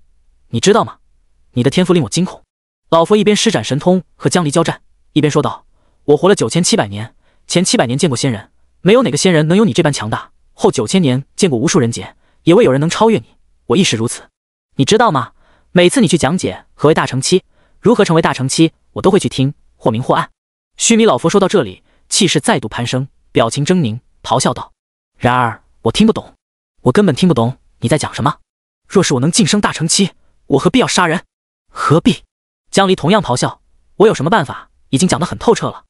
Speaker 1: 你知道吗？你的天赋令我惊恐。”老佛一边施展神通和江离交战，一边说道：“我活了九千七百年，前七百年见过仙人。”没有哪个仙人能有你这般强大。后九千年见过无数人杰，也未有人能超越你。我亦是如此。你知道吗？每次你去讲解何为大乘期，如何成为大乘期，我都会去听，或明或暗。须弥老佛说到这里，气势再度攀升，表情狰狞，咆哮道：“然而我听不懂，我根本听不懂你在讲什么。若是我能晋升大乘期，我何必要杀人？何必？”江离同样咆哮：“我有什么办法？已经讲得很透彻了，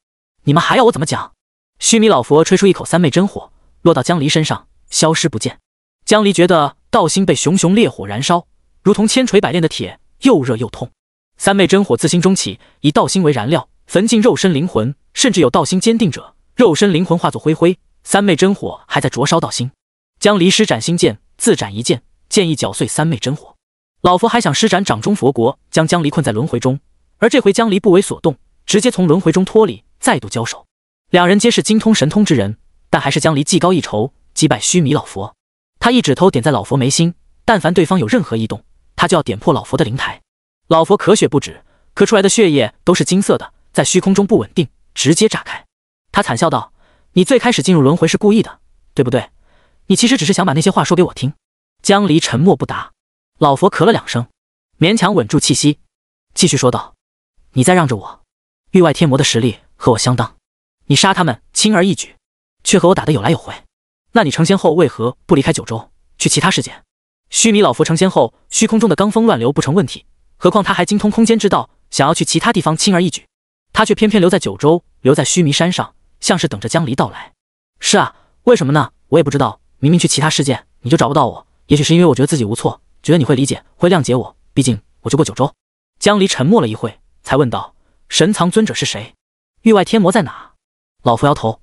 Speaker 1: 你们还要我怎么讲？”须弥老佛吹出一口三昧真火，落到江离身上，消失不见。江离觉得道心被熊熊烈火燃烧，如同千锤百炼的铁，又热又痛。三昧真火自心中起，以道心为燃料，焚尽肉身灵魂，甚至有道心坚定者，肉身灵魂化作灰灰。三昧真火还在灼烧道心，江离施展心剑，自斩一剑，剑意绞碎三昧真火。老佛还想施展掌中佛国，将江离困在轮回中，而这回江离不为所动，直接从轮回中脱离，再度交手。两人皆是精通神通之人，但还是江离技高一筹，击败须弥老佛。他一指头点在老佛眉心，但凡对方有任何异动，他就要点破老佛的灵台。老佛咳血不止，咳出来的血液都是金色的，在虚空中不稳定，直接炸开。他惨笑道：“你最开始进入轮回是故意的，对不对？你其实只是想把那些话说给我听。”江离沉默不答。老佛咳了两声，勉强稳住气息，继续说道：“你再让着我，域外天魔的实力和我相当。”你杀他们轻而易举，却和我打得有来有回。那你成仙后为何不离开九州，去其他世界？须弥老佛成仙后，虚空中的罡风乱流不成问题，何况他还精通空间之道，想要去其他地方轻而易举。他却偏偏留在九州，留在须弥山上，像是等着江离到来。是啊，为什么呢？我也不知道。明明去其他世界，你就找不到我。也许是因为我觉得自己无错，觉得你会理解，会谅解我。毕竟我就过九州。江离沉默了一会，才问道：“神藏尊者是谁？域外天魔在哪？”老佛摇头，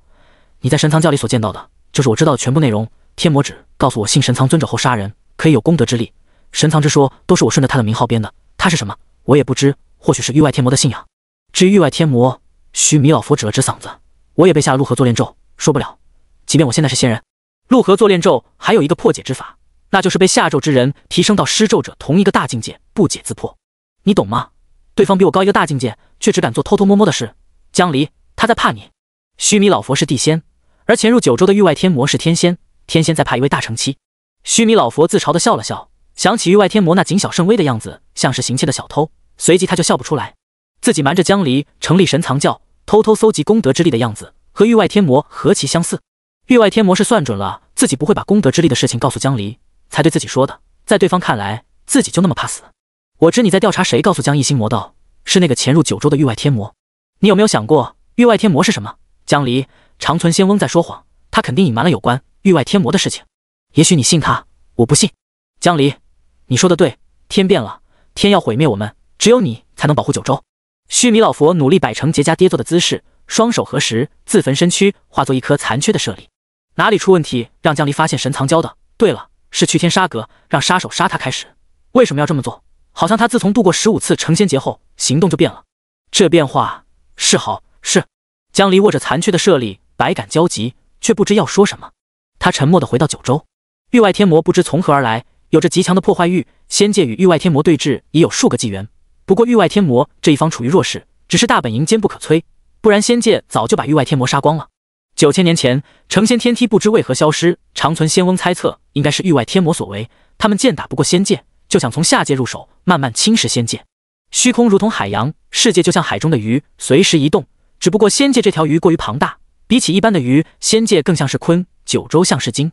Speaker 1: 你在神藏教里所见到的，就是我知道的全部内容。天魔指告诉我，信神藏尊者后杀人可以有功德之力。神藏之说都是我顺着他的名号编的。他是什么，我也不知，或许是域外天魔的信仰。至于域外天魔，须弥老佛指了指嗓子，我也被下陆河做炼咒，说不了。即便我现在是仙人，陆河做炼咒还有一个破解之法，那就是被下咒之人提升到施咒者同一个大境界，不解自破。你懂吗？对方比我高一个大境界，却只敢做偷偷摸摸的事。江离，他在怕你。须弥老佛是地仙，而潜入九州的域外天魔是天仙。天仙在怕一位大乘期。须弥老佛自嘲地笑了笑，想起域外天魔那谨小慎微的样子，像是行窃的小偷，随即他就笑不出来。自己瞒着江离成立神藏教，偷偷搜集功德之力的样子，和域外天魔何其相似。域外天魔是算准了自己不会把功德之力的事情告诉江离，才对自己说的。在对方看来，自己就那么怕死？我知你在调查谁告诉江一心魔道，是那个潜入九州的域外天魔。你有没有想过，域外天魔是什么？江离，长存仙翁在说谎，他肯定隐瞒了有关域外天魔的事情。也许你信他，我不信。江离，你说的对，天变了，天要毁灭我们，只有你才能保护九州。须弥老佛努力摆成结痂跌坐的姿势，双手合十，自焚身躯，化作一颗残缺的舍利。哪里出问题，让江离发现神藏娇的？对了，是去天杀阁，让杀手杀他开始。为什么要这么做？好像他自从度过十五次成仙劫后，行动就变了。这变化是好是？江离握着残缺的舍利，百感交集，却不知要说什么。他沉默地回到九州。域外天魔不知从何而来，有着极强的破坏欲。仙界与域外天魔对峙已有数个纪元，不过域外天魔这一方处于弱势，只是大本营坚不可摧，不然仙界早就把域外天魔杀光了。九千年前，成仙天梯不知为何消失，长存仙翁猜测应该是域外天魔所为。他们剑打不过仙界，就想从下界入手，慢慢侵蚀仙界。虚空如同海洋，世界就像海中的鱼，随时移动。只不过仙界这条鱼过于庞大，比起一般的鱼，仙界更像是鲲；九州像是鲸。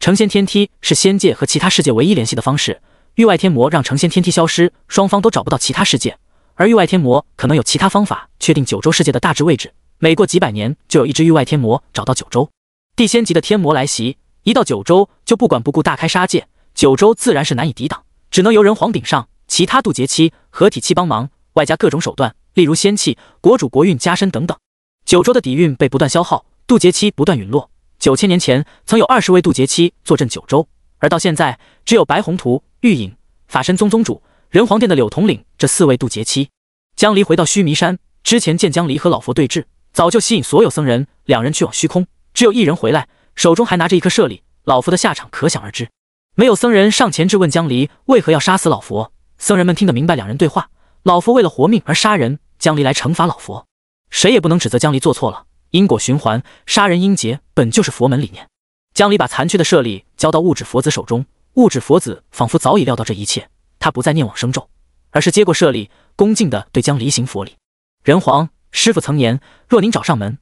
Speaker 1: 成仙天梯是仙界和其他世界唯一联系的方式。域外天魔让成仙天梯消失，双方都找不到其他世界。而域外天魔可能有其他方法确定九州世界的大致位置。每过几百年，就有一只域外天魔找到九州。地仙级的天魔来袭，一到九州就不管不顾大开杀戒，九州自然是难以抵挡，只能由人皇顶上，其他渡劫期、合体期帮忙，外加各种手段。例如仙气、国主、国运加深等等，九州的底蕴被不断消耗，渡劫期不断陨落。九千年前曾有二十位渡劫期坐镇九州，而到现在只有白宏图、玉隐、法身宗宗主、仁皇殿的柳统领这四位渡劫期。江离回到须弥山之前，见江离和老佛对峙，早就吸引所有僧人。两人去往虚空，只有一人回来，手中还拿着一颗舍利。老佛的下场可想而知。没有僧人上前质问江离为何要杀死老佛，僧人们听得明白两人对话：老佛为了活命而杀人。江离来惩罚老佛，谁也不能指责江离做错了。因果循环，杀人因劫本就是佛门理念。江离把残缺的舍利交到物质佛子手中，物质佛子仿佛早已料到这一切，他不再念往生咒，而是接过舍利，恭敬的对江离行佛礼。人皇师傅曾言，若您找上门，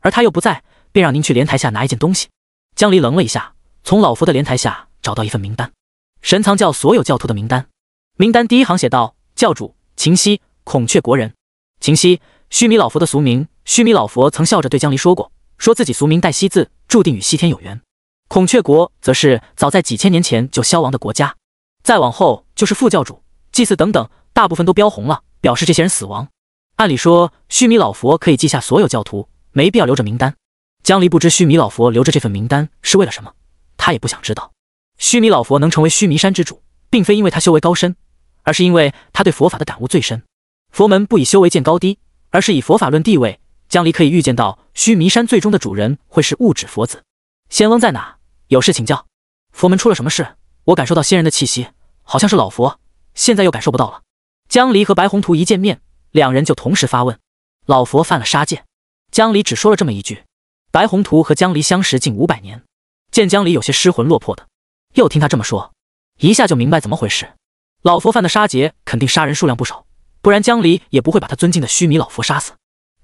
Speaker 1: 而他又不在，便让您去莲台下拿一件东西。江离愣了一下，从老佛的莲台下找到一份名单，神藏教所有教徒的名单。名单第一行写道：教主秦熙，孔雀国人。秦西，须弥老佛的俗名。须弥老佛曾笑着对江离说过：“说自己俗名带西字，注定与西天有缘。”孔雀国则是早在几千年前就消亡的国家。再往后就是副教主、祭祀等等，大部分都标红了，表示这些人死亡。按理说，须弥老佛可以记下所有教徒，没必要留着名单。江离不知须弥老佛留着这份名单是为了什么，他也不想知道。须弥老佛能成为须弥山之主，并非因为他修为高深，而是因为他对佛法的感悟最深。佛门不以修为见高低，而是以佛法论地位。江离可以预见到，须弥山最终的主人会是物质佛子。仙翁在哪？有事请教。佛门出了什么事？我感受到仙人的气息，好像是老佛，现在又感受不到了。江离和白宏图一见面，两人就同时发问：“老佛犯了杀戒。”江离只说了这么一句。白宏图和江离相识近五百年，见江离有些失魂落魄的，又听他这么说，一下就明白怎么回事。老佛犯的杀劫，肯定杀人数量不少。不然江离也不会把他尊敬的须弥老佛杀死。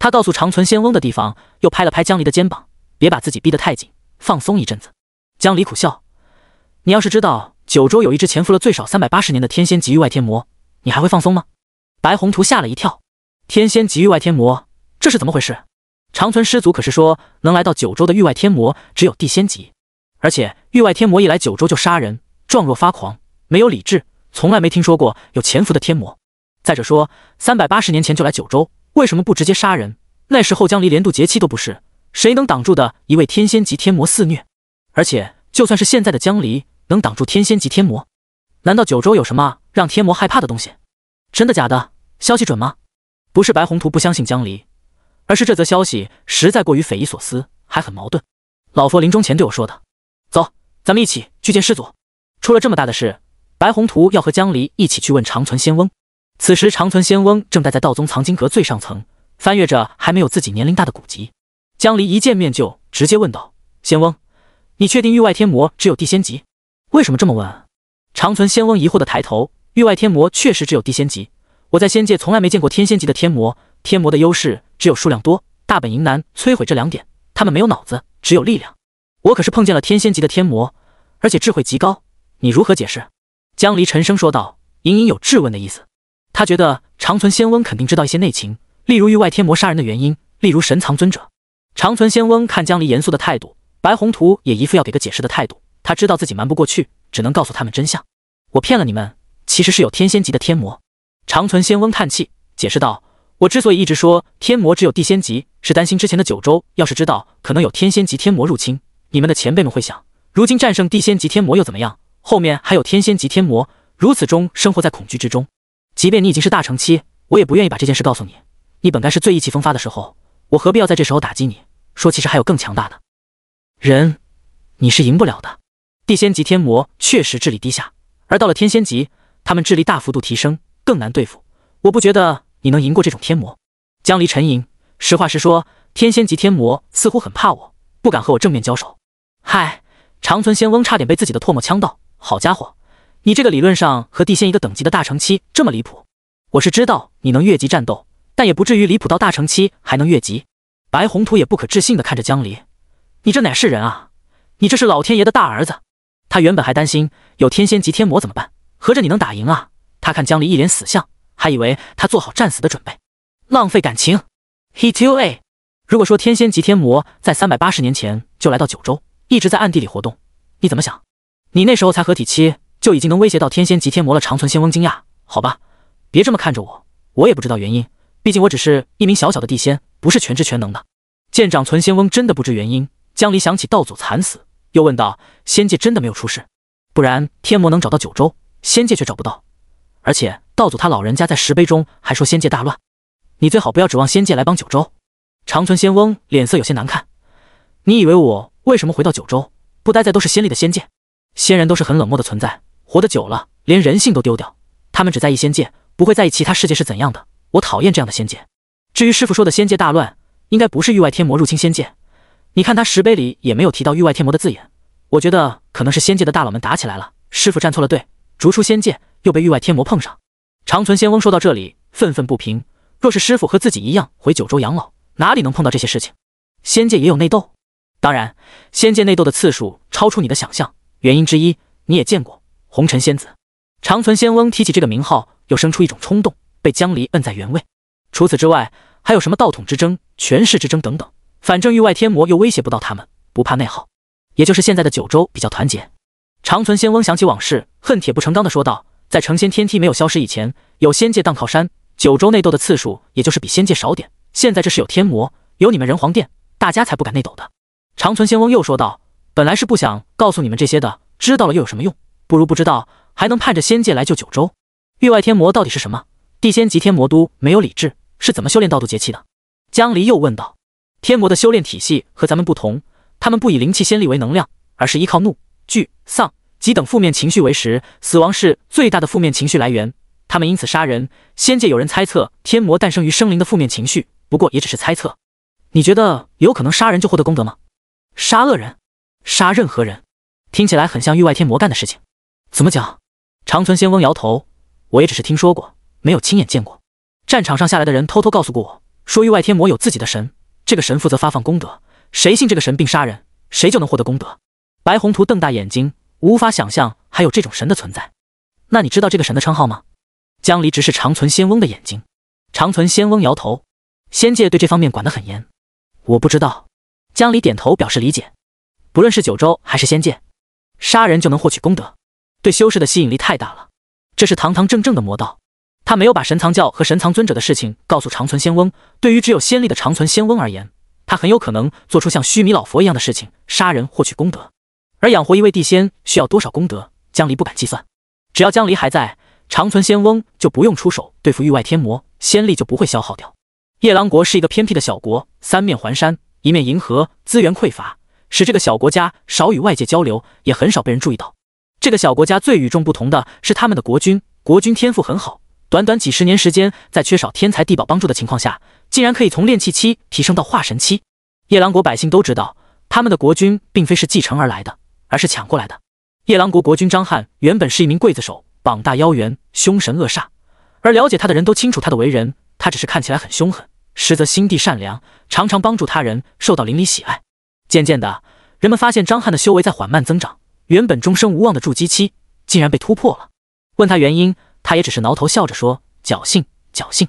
Speaker 1: 他告诉长存仙翁的地方，又拍了拍江离的肩膀：“别把自己逼得太紧，放松一阵子。”江离苦笑：“你要是知道九州有一只潜伏了最少三百八十年的天仙级域外天魔，你还会放松吗？”白宏图吓了一跳：“天仙级域外天魔，这是怎么回事？长存师祖可是说，能来到九州的域外天魔只有地仙级，而且域外天魔一来九州就杀人，状若发狂，没有理智，从来没听说过有潜伏的天魔。”再者说，三百八十年前就来九州，为什么不直接杀人？那时候江离连渡劫期都不是，谁能挡住的一位天仙级天魔肆虐？而且就算是现在的江离，能挡住天仙级天魔？难道九州有什么让天魔害怕的东西？真的假的？消息准吗？不是白宏图不相信江离，而是这则消息实在过于匪夷所思，还很矛盾。老佛临终前对我说的。走，咱们一起去见师祖。出了这么大的事，白宏图要和江离一起去问长存仙翁。此时，长存仙翁正待在道宗藏经阁最上层，翻阅着还没有自己年龄大的古籍。江离一见面就直接问道：“仙翁，你确定域外天魔只有地仙级？为什么这么问？”长存仙翁疑惑的抬头：“域外天魔确实只有地仙级，我在仙界从来没见过天仙级的天魔。天魔的优势只有数量多、大本营难摧毁这两点，他们没有脑子，只有力量。我可是碰见了天仙级的天魔，而且智慧极高，你如何解释？”江离沉声说道，隐隐有质问的意思。他觉得长存仙翁肯定知道一些内情，例如域外天魔杀人的原因，例如神藏尊者。长存仙翁看江离严肃的态度，白宏图也一副要给个解释的态度。他知道自己瞒不过去，只能告诉他们真相。我骗了你们，其实是有天仙级的天魔。长存仙翁叹气，解释道：“我之所以一直说天魔只有地仙级，是担心之前的九州要是知道，可能有天仙级天魔入侵，你们的前辈们会想，如今战胜地仙级天魔又怎么样？后面还有天仙级天魔，如此中生活在恐惧之中。”即便你已经是大成期，我也不愿意把这件事告诉你。你本该是最意气风发的时候，我何必要在这时候打击你？说其实还有更强大的人，你是赢不了的。地仙级天魔确实智力低下，而到了天仙级，他们智力大幅度提升，更难对付。我不觉得你能赢过这种天魔。江离沉吟，实话实说，天仙级天魔似乎很怕我，不敢和我正面交手。嗨，长存仙翁差点被自己的唾沫呛到，好家伙！你这个理论上和地仙一个等级的大成期这么离谱，我是知道你能越级战斗，但也不至于离谱到大成期还能越级。白宏图也不可置信地看着江离，你这哪是人啊，你这是老天爷的大儿子！他原本还担心有天仙级天魔怎么办，合着你能打赢啊？他看江离一脸死相，还以为他做好战死的准备，浪费感情。H e T O A，如果说天仙级天魔在三百八十年前就来到九州，一直在暗地里活动，你怎么想？你那时候才合体期。就已经能威胁到天仙级天魔了。长存仙翁惊讶：“好吧，别这么看着我，我也不知道原因。毕竟我只是一名小小的地仙，不是全知全能的。”见长存仙翁真的不知原因，江离想起道祖惨死，又问道：“仙界真的没有出事？不然天魔能找到九州，仙界却找不到。而且道祖他老人家在石碑中还说仙界大乱，你最好不要指望仙界来帮九州。”长存仙翁脸色有些难看：“你以为我为什么回到九州，不待在都是仙力的仙界？仙人都是很冷漠的存在。”活得久了，连人性都丢掉。他们只在意仙界，不会在意其他世界是怎样的。我讨厌这样的仙界。至于师傅说的仙界大乱，应该不是域外天魔入侵仙界。你看他石碑里也没有提到域外天魔的字眼。我觉得可能是仙界的大佬们打起来了。师傅站错了队，逐出仙界，又被域外天魔碰上。长存仙翁说到这里，愤愤不平。若是师傅和自己一样回九州养老，哪里能碰到这些事情？仙界也有内斗？当然，仙界内斗的次数超出你的想象。原因之一，你也见过。红尘仙子，长存仙翁提起这个名号，又生出一种冲动，被江离摁在原位。除此之外，还有什么道统之争、权势之争等等？反正域外天魔又威胁不到他们，不怕内耗。也就是现在的九州比较团结。长存仙翁想起往事，恨铁不成钢的说道：“在成仙天梯没有消失以前，有仙界当靠山，九州内斗的次数也就是比仙界少点。现在这是有天魔，有你们人皇殿，大家才不敢内斗的。”长存仙翁又说道：“本来是不想告诉你们这些的，知道了又有什么用？”不如不知道，还能盼着仙界来救九州？域外天魔到底是什么？地仙级天魔都没有理智，是怎么修炼道度劫气的？江离又问道：“天魔的修炼体系和咱们不同，他们不以灵气、仙力为能量，而是依靠怒、惧、丧、急等负面情绪为食。死亡是最大的负面情绪来源，他们因此杀人。仙界有人猜测，天魔诞生于生灵的负面情绪，不过也只是猜测。你觉得有可能杀人就获得功德吗？杀恶人，杀任何人，听起来很像域外天魔干的事情。”怎么讲？长存仙翁摇头，我也只是听说过，没有亲眼见过。战场上下来的人偷偷告诉过我，说域外天魔有自己的神，这个神负责发放功德。谁信这个神并杀人，谁就能获得功德。白宏图瞪大眼睛，无法想象还有这种神的存在。那你知道这个神的称号吗？江离直视长存仙翁的眼睛。长存仙翁摇头，仙界对这方面管得很严，我不知道。江离点头表示理解。不论是九州还是仙界，杀人就能获取功德。对修士的吸引力太大了，这是堂堂正正的魔道。他没有把神藏教和神藏尊者的事情告诉长存仙翁。对于只有仙力的长存仙翁而言，他很有可能做出像须弥老佛一样的事情，杀人获取功德。而养活一位地仙需要多少功德，江离不敢计算。只要江离还在，长存仙翁就不用出手对付域外天魔，仙力就不会消耗掉。夜郎国是一个偏僻的小国，三面环山，一面银河，资源匮乏，使这个小国家少与外界交流，也很少被人注意到。这个小国家最与众不同的是他们的国君，国君天赋很好，短短几十年时间，在缺少天才地宝帮助的情况下，竟然可以从炼气期提升到化神期。夜郎国百姓都知道，他们的国君并非是继承而来的，而是抢过来的。夜郎国国君张翰原本是一名刽子手，膀大腰圆，凶神恶煞，而了解他的人都清楚他的为人，他只是看起来很凶狠，实则心地善良，常常帮助他人，受到邻里喜爱。渐渐的，人们发现张翰的修为在缓慢增长。原本终生无望的筑基期，竟然被突破了。问他原因，他也只是挠头笑着说：“侥幸，侥幸。”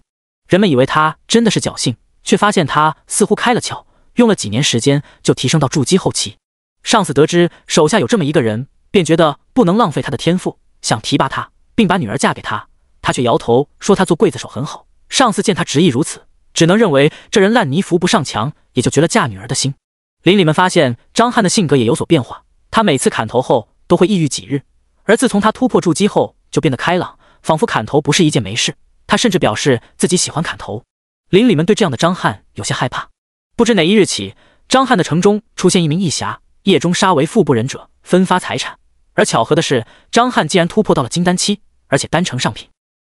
Speaker 1: 人们以为他真的是侥幸，却发现他似乎开了窍，用了几年时间就提升到筑基后期。上司得知手下有这么一个人，便觉得不能浪费他的天赋，想提拔他，并把女儿嫁给他。他却摇头说：“他做刽子手很好。”上司见他执意如此，只能认为这人烂泥扶不上墙，也就绝了嫁女儿的心。邻里们发现张翰的性格也有所变化。他每次砍头后都会抑郁几日，而自从他突破筑基后就变得开朗，仿佛砍头不是一件没事。他甚至表示自己喜欢砍头。邻里们对这样的张翰有些害怕。不知哪一日起，张翰的城中出现一名义侠，夜中杀为富不仁者，分发财产。而巧合的是，张翰竟然突破到了金丹期，而且丹成上品。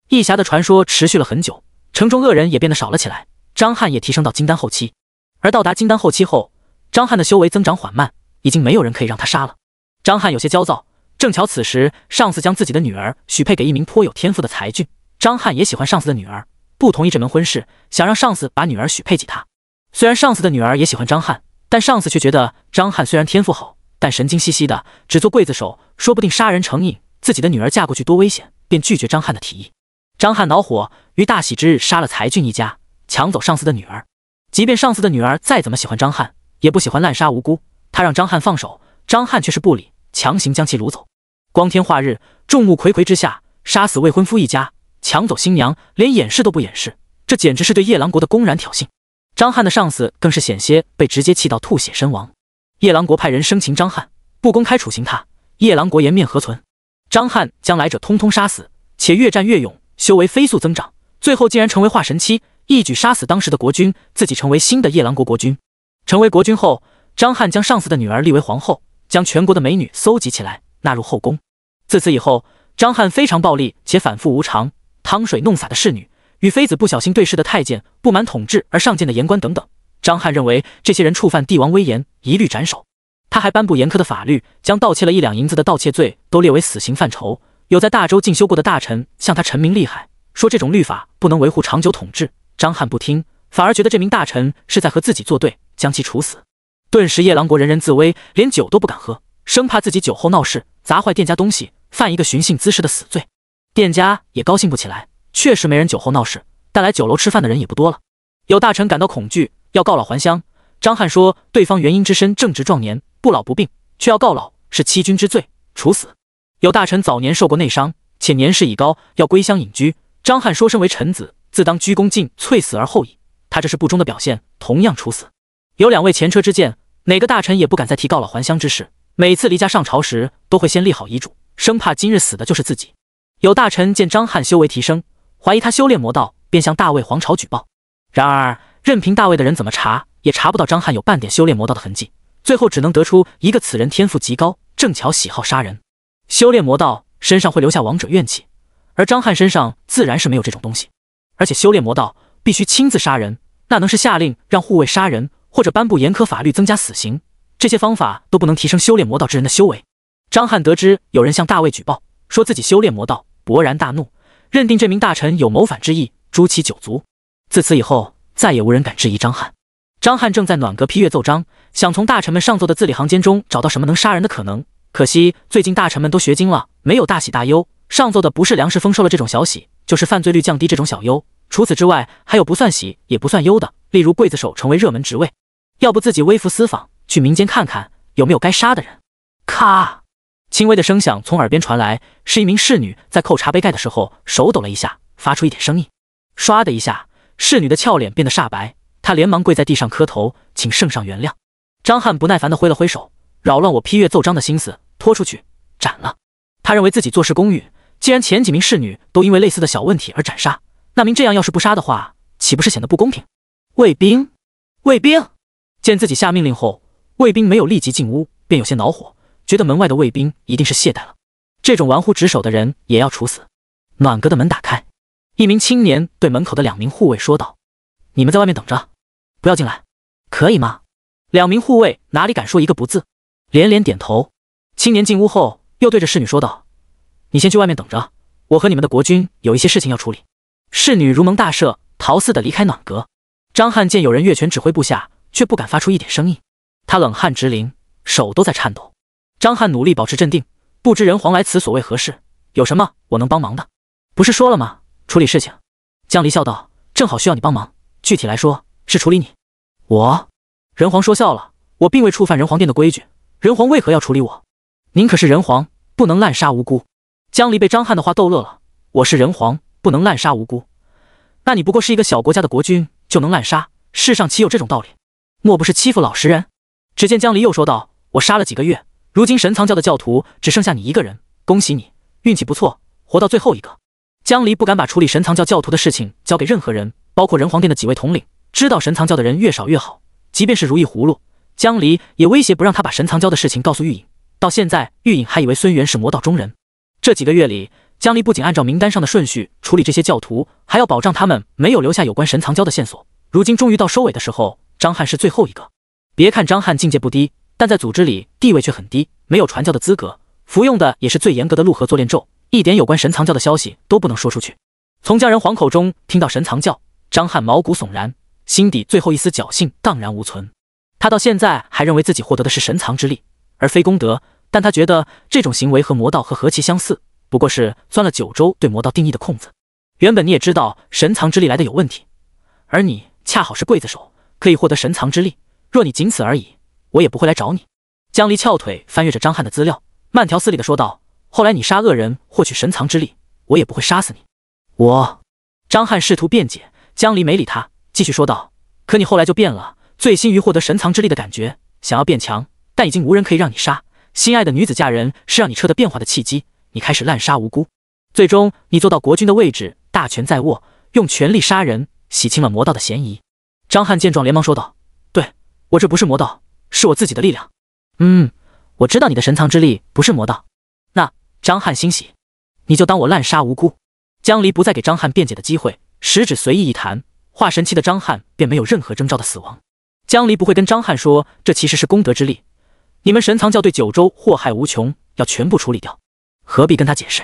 Speaker 1: 义侠的传说持续了很久，城中恶人也变得少了起来。张翰也提升到金丹后期。而到达金丹后期后，张翰的修为增长缓慢。已经没有人可以让他杀了。张翰有些焦躁，正巧此时上司将自己的女儿许配给一名颇有天赋的才俊。张翰也喜欢上司的女儿，不同意这门婚事，想让上司把女儿许配给他。虽然上司的女儿也喜欢张翰，但上司却觉得张翰虽然天赋好，但神经兮兮的，只做刽子手，说不定杀人成瘾，自己的女儿嫁过去多危险，便拒绝张翰的提议。张翰恼火，于大喜之日杀了才俊一家，抢走上司的女儿。即便上司的女儿再怎么喜欢张翰，也不喜欢滥杀无辜。他让张翰放手，张翰却是不理，强行将其掳走。光天化日、众目睽睽之下，杀死未婚夫一家，抢走新娘，连掩饰都不掩饰，这简直是对夜郎国的公然挑衅。张翰的上司更是险些被直接气到吐血身亡。夜郎国派人生擒张翰，不公开处刑他，夜郎国颜面何存？张翰将来者通通杀死，且越战越勇，修为飞速增长，最后竟然成为化神期，一举杀死当时的国君，自己成为新的夜郎国国君。成为国君后。张翰将上司的女儿立为皇后，将全国的美女搜集起来纳入后宫。自此以后，张翰非常暴力且反复无常。汤水弄洒的侍女，与妃子不小心对视的太监，不满统治而上谏的言官等等，张翰认为这些人触犯帝王威严，一律斩首。他还颁布严苛的法律，将盗窃了一两银子的盗窃罪都列为死刑范畴。有在大周进修过的大臣向他陈明利害，说这种律法不能维护长久统治。张翰不听，反而觉得这名大臣是在和自己作对，将其处死。顿时，夜郎国人人自危，连酒都不敢喝，生怕自己酒后闹事，砸坏店家东西，犯一个寻衅滋事的死罪。店家也高兴不起来，确实没人酒后闹事，但来酒楼吃饭的人也不多了。有大臣感到恐惧，要告老还乡。张翰说，对方元婴之身，正值壮年，不老不病，却要告老，是欺君之罪，处死。有大臣早年受过内伤，且年事已高，要归乡隐居。张翰说，身为臣子，自当鞠躬尽瘁，死而后已。他这是不忠的表现，同样处死。有两位前车之鉴，哪个大臣也不敢再提告老还乡之事。每次离家上朝时，都会先立好遗嘱，生怕今日死的就是自己。有大臣见张翰修为提升，怀疑他修炼魔道，便向大魏皇朝举报。然而，任凭大魏的人怎么查，也查不到张翰有半点修炼魔道的痕迹。最后只能得出一个：此人天赋极高，正巧喜好杀人，修炼魔道身上会留下王者怨气，而张翰身上自然是没有这种东西。而且，修炼魔道必须亲自杀人，那能是下令让护卫杀人？或者颁布严苛法律，增加死刑，这些方法都不能提升修炼魔道之人的修为。张翰得知有人向大卫举报，说自己修炼魔道，勃然大怒，认定这名大臣有谋反之意，诛其九族。自此以后，再也无人敢质疑张翰。张翰正在暖阁批阅奏章，想从大臣们上奏的字里行间中找到什么能杀人的可能。可惜最近大臣们都学精了，没有大喜大忧。上奏的不是粮食丰收了这种小喜，就是犯罪率降低这种小忧。除此之外，还有不算喜也不算忧的，例如刽子手成为热门职位。要不自己微服私访，去民间看看有没有该杀的人。咔，轻微的声响从耳边传来，是一名侍女在扣茶杯盖的时候手抖了一下，发出一点声音。唰的一下，侍女的俏脸变得煞白，她连忙跪在地上磕头，请圣上原谅。张翰不耐烦地挥了挥手，扰乱我批阅奏章的心思，拖出去斩了。他认为自己做事公允，既然前几名侍女都因为类似的小问题而斩杀，那名这样要是不杀的话，岂不是显得不公平？卫兵，卫兵。见自己下命令后，卫兵没有立即进屋，便有些恼火，觉得门外的卫兵一定是懈怠了。这种玩忽职守的人也要处死。暖阁的门打开，一名青年对门口的两名护卫说道：“你们在外面等着，不要进来，可以吗？”两名护卫哪里敢说一个不字，连连点头。青年进屋后，又对着侍女说道：“你先去外面等着，我和你们的国君有一些事情要处理。”侍女如蒙大赦，逃似的离开暖阁。张翰见有人越权指挥部下。却不敢发出一点声音，他冷汗直淋，手都在颤抖。张翰努力保持镇定，不知仁皇来此所谓何事，有什么我能帮忙的？不是说了吗，处理事情。江离笑道：“正好需要你帮忙，具体来说是处理你。”我仁皇说笑了，我并未触犯仁皇殿的规矩，仁皇为何要处理我？您可是人皇，不能滥杀无辜。江离被张翰的话逗乐了：“我是人皇，不能滥杀无辜，那你不过是一个小国家的国君就能滥杀，世上岂有这种道理？”莫不是欺负老实人？只见江离又说道：“我杀了几个月，如今神藏教的教徒只剩下你一个人，恭喜你，运气不错，活到最后一个。”江离不敢把处理神藏教教徒的事情交给任何人，包括仁皇殿的几位统领。知道神藏教的人越少越好，即便是如意葫芦，江离也威胁不让他把神藏教的事情告诉玉隐。到现在，玉隐还以为孙元是魔道中人。这几个月里，江离不仅按照名单上的顺序处理这些教徒，还要保障他们没有留下有关神藏教的线索。如今终于到收尾的时候。张翰是最后一个。别看张翰境界不低，但在组织里地位却很低，没有传教的资格，服用的也是最严格的陆河坐炼咒，一点有关神藏教的消息都不能说出去。从江人皇口中听到神藏教，张翰毛骨悚然，心底最后一丝侥幸荡然无存。他到现在还认为自己获得的是神藏之力，而非功德。但他觉得这种行为和魔道和何其相似，不过是钻了九州对魔道定义的空子。原本你也知道神藏之力来的有问题，而你恰好是刽子手。可以获得神藏之力。若你仅此而已，我也不会来找你。江离翘腿翻阅着张翰的资料，慢条斯理的说道：“后来你杀恶人获取神藏之力，我也不会杀死你。”我，张翰试图辩解。江离没理他，继续说道：“可你后来就变了，醉心于获得神藏之力的感觉，想要变强，但已经无人可以让你杀。心爱的女子嫁人是让你彻底变化的契机，你开始滥杀无辜。最终，你坐到国君的位置，大权在握，用权力杀人，洗清了魔道的嫌疑。”张翰见状，连忙说道：“对我这不是魔道，是我自己的力量。”“嗯，我知道你的神藏之力不是魔道。”那张翰欣喜：“你就当我滥杀无辜。”江离不再给张翰辩解的机会，食指随意一弹，化神期的张翰便没有任何征兆的死亡。江离不会跟张翰说，这其实是功德之力。你们神藏教对九州祸害无穷，要全部处理掉，何必跟他解释？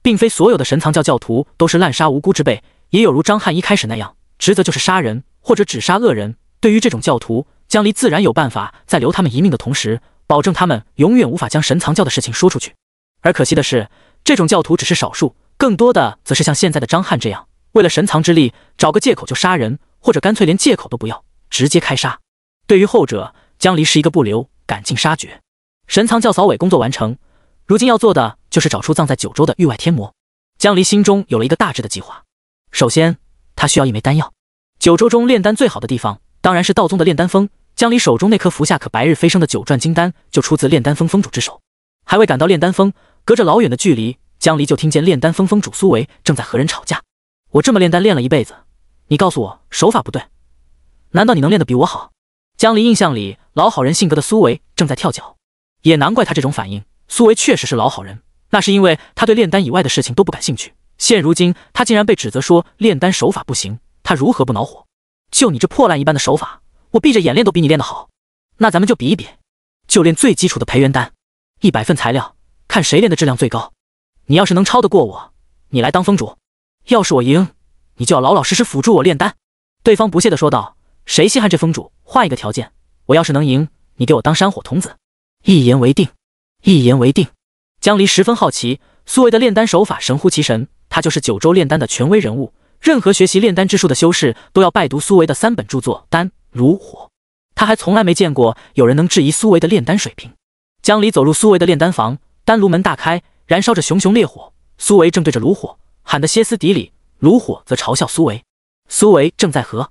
Speaker 1: 并非所有的神藏教教徒都是滥杀无辜之辈，也有如张翰一开始那样，职责就是杀人。或者只杀恶人，对于这种教徒，江离自然有办法，在留他们一命的同时，保证他们永远无法将神藏教的事情说出去。而可惜的是，这种教徒只是少数，更多的则是像现在的张翰这样，为了神藏之力，找个借口就杀人，或者干脆连借口都不要，直接开杀。对于后者，江离是一个不留，赶尽杀绝。神藏教扫尾工作完成，如今要做的就是找出葬在九州的域外天魔。江离心中有了一个大致的计划，首先，他需要一枚丹药。九州中炼丹最好的地方，当然是道宗的炼丹峰。江离手中那颗服下可白日飞升的九转金丹，就出自炼丹峰峰主之手。还未赶到炼丹峰，隔着老远的距离，江离就听见炼丹峰峰主苏维正在和人吵架：“我这么炼丹练了一辈子，你告诉我手法不对，难道你能练得比我好？”江离印象里老好人性格的苏维正在跳脚，也难怪他这种反应。苏维确实是老好人，那是因为他对炼丹以外的事情都不感兴趣。现如今他竟然被指责说炼丹手法不行。他如何不恼火？就你这破烂一般的手法，我闭着眼练都比你练得好。那咱们就比一比，就练最基础的培元丹，一百份材料，看谁练的质量最高。你要是能超得过我，你来当峰主；要是我赢，你就要老老实实辅助我炼丹。”对方不屑地说道，“谁稀罕这峰主？换一个条件，我要是能赢，你给我当山火童子。”“一言为定，一言为定。”江离十分好奇，苏维的炼丹手法神乎其神，他就是九州炼丹的权威人物。任何学习炼丹之术的修士都要拜读苏维的三本著作《丹炉火》，他还从来没见过有人能质疑苏维的炼丹水平。江离走入苏维的炼丹房，丹炉门大开，燃烧着熊熊烈火。苏维正对着炉火喊得歇斯底里，炉火则嘲笑苏维。苏维正在和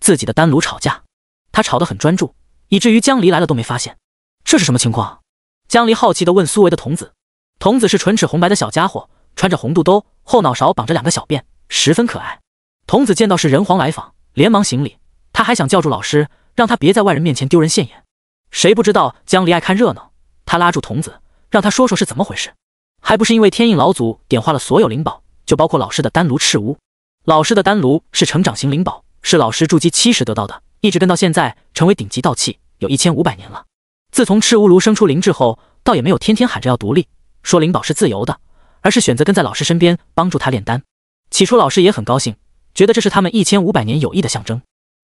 Speaker 1: 自己的丹炉吵架，他吵得很专注，以至于江离来了都没发现这是什么情况。江离好奇的问苏维的童子，童子是唇齿红白的小家伙，穿着红肚兜，后脑勺绑着两个小辫。十分可爱，童子见到是人皇来访，连忙行礼。他还想叫住老师，让他别在外人面前丢人现眼。谁不知道江离爱看热闹？他拉住童子，让他说说是怎么回事。还不是因为天印老祖点化了所有灵宝，就包括老师的丹炉赤乌。老师的丹炉是成长型灵宝，是老师筑基七十得到的，一直跟到现在，成为顶级道器，有一千五百年了。自从赤乌炉生出灵智后，倒也没有天天喊着要独立，说灵宝是自由的，而是选择跟在老师身边，帮助他炼丹。起初老师也很高兴，觉得这是他们一千五百年友谊的象征。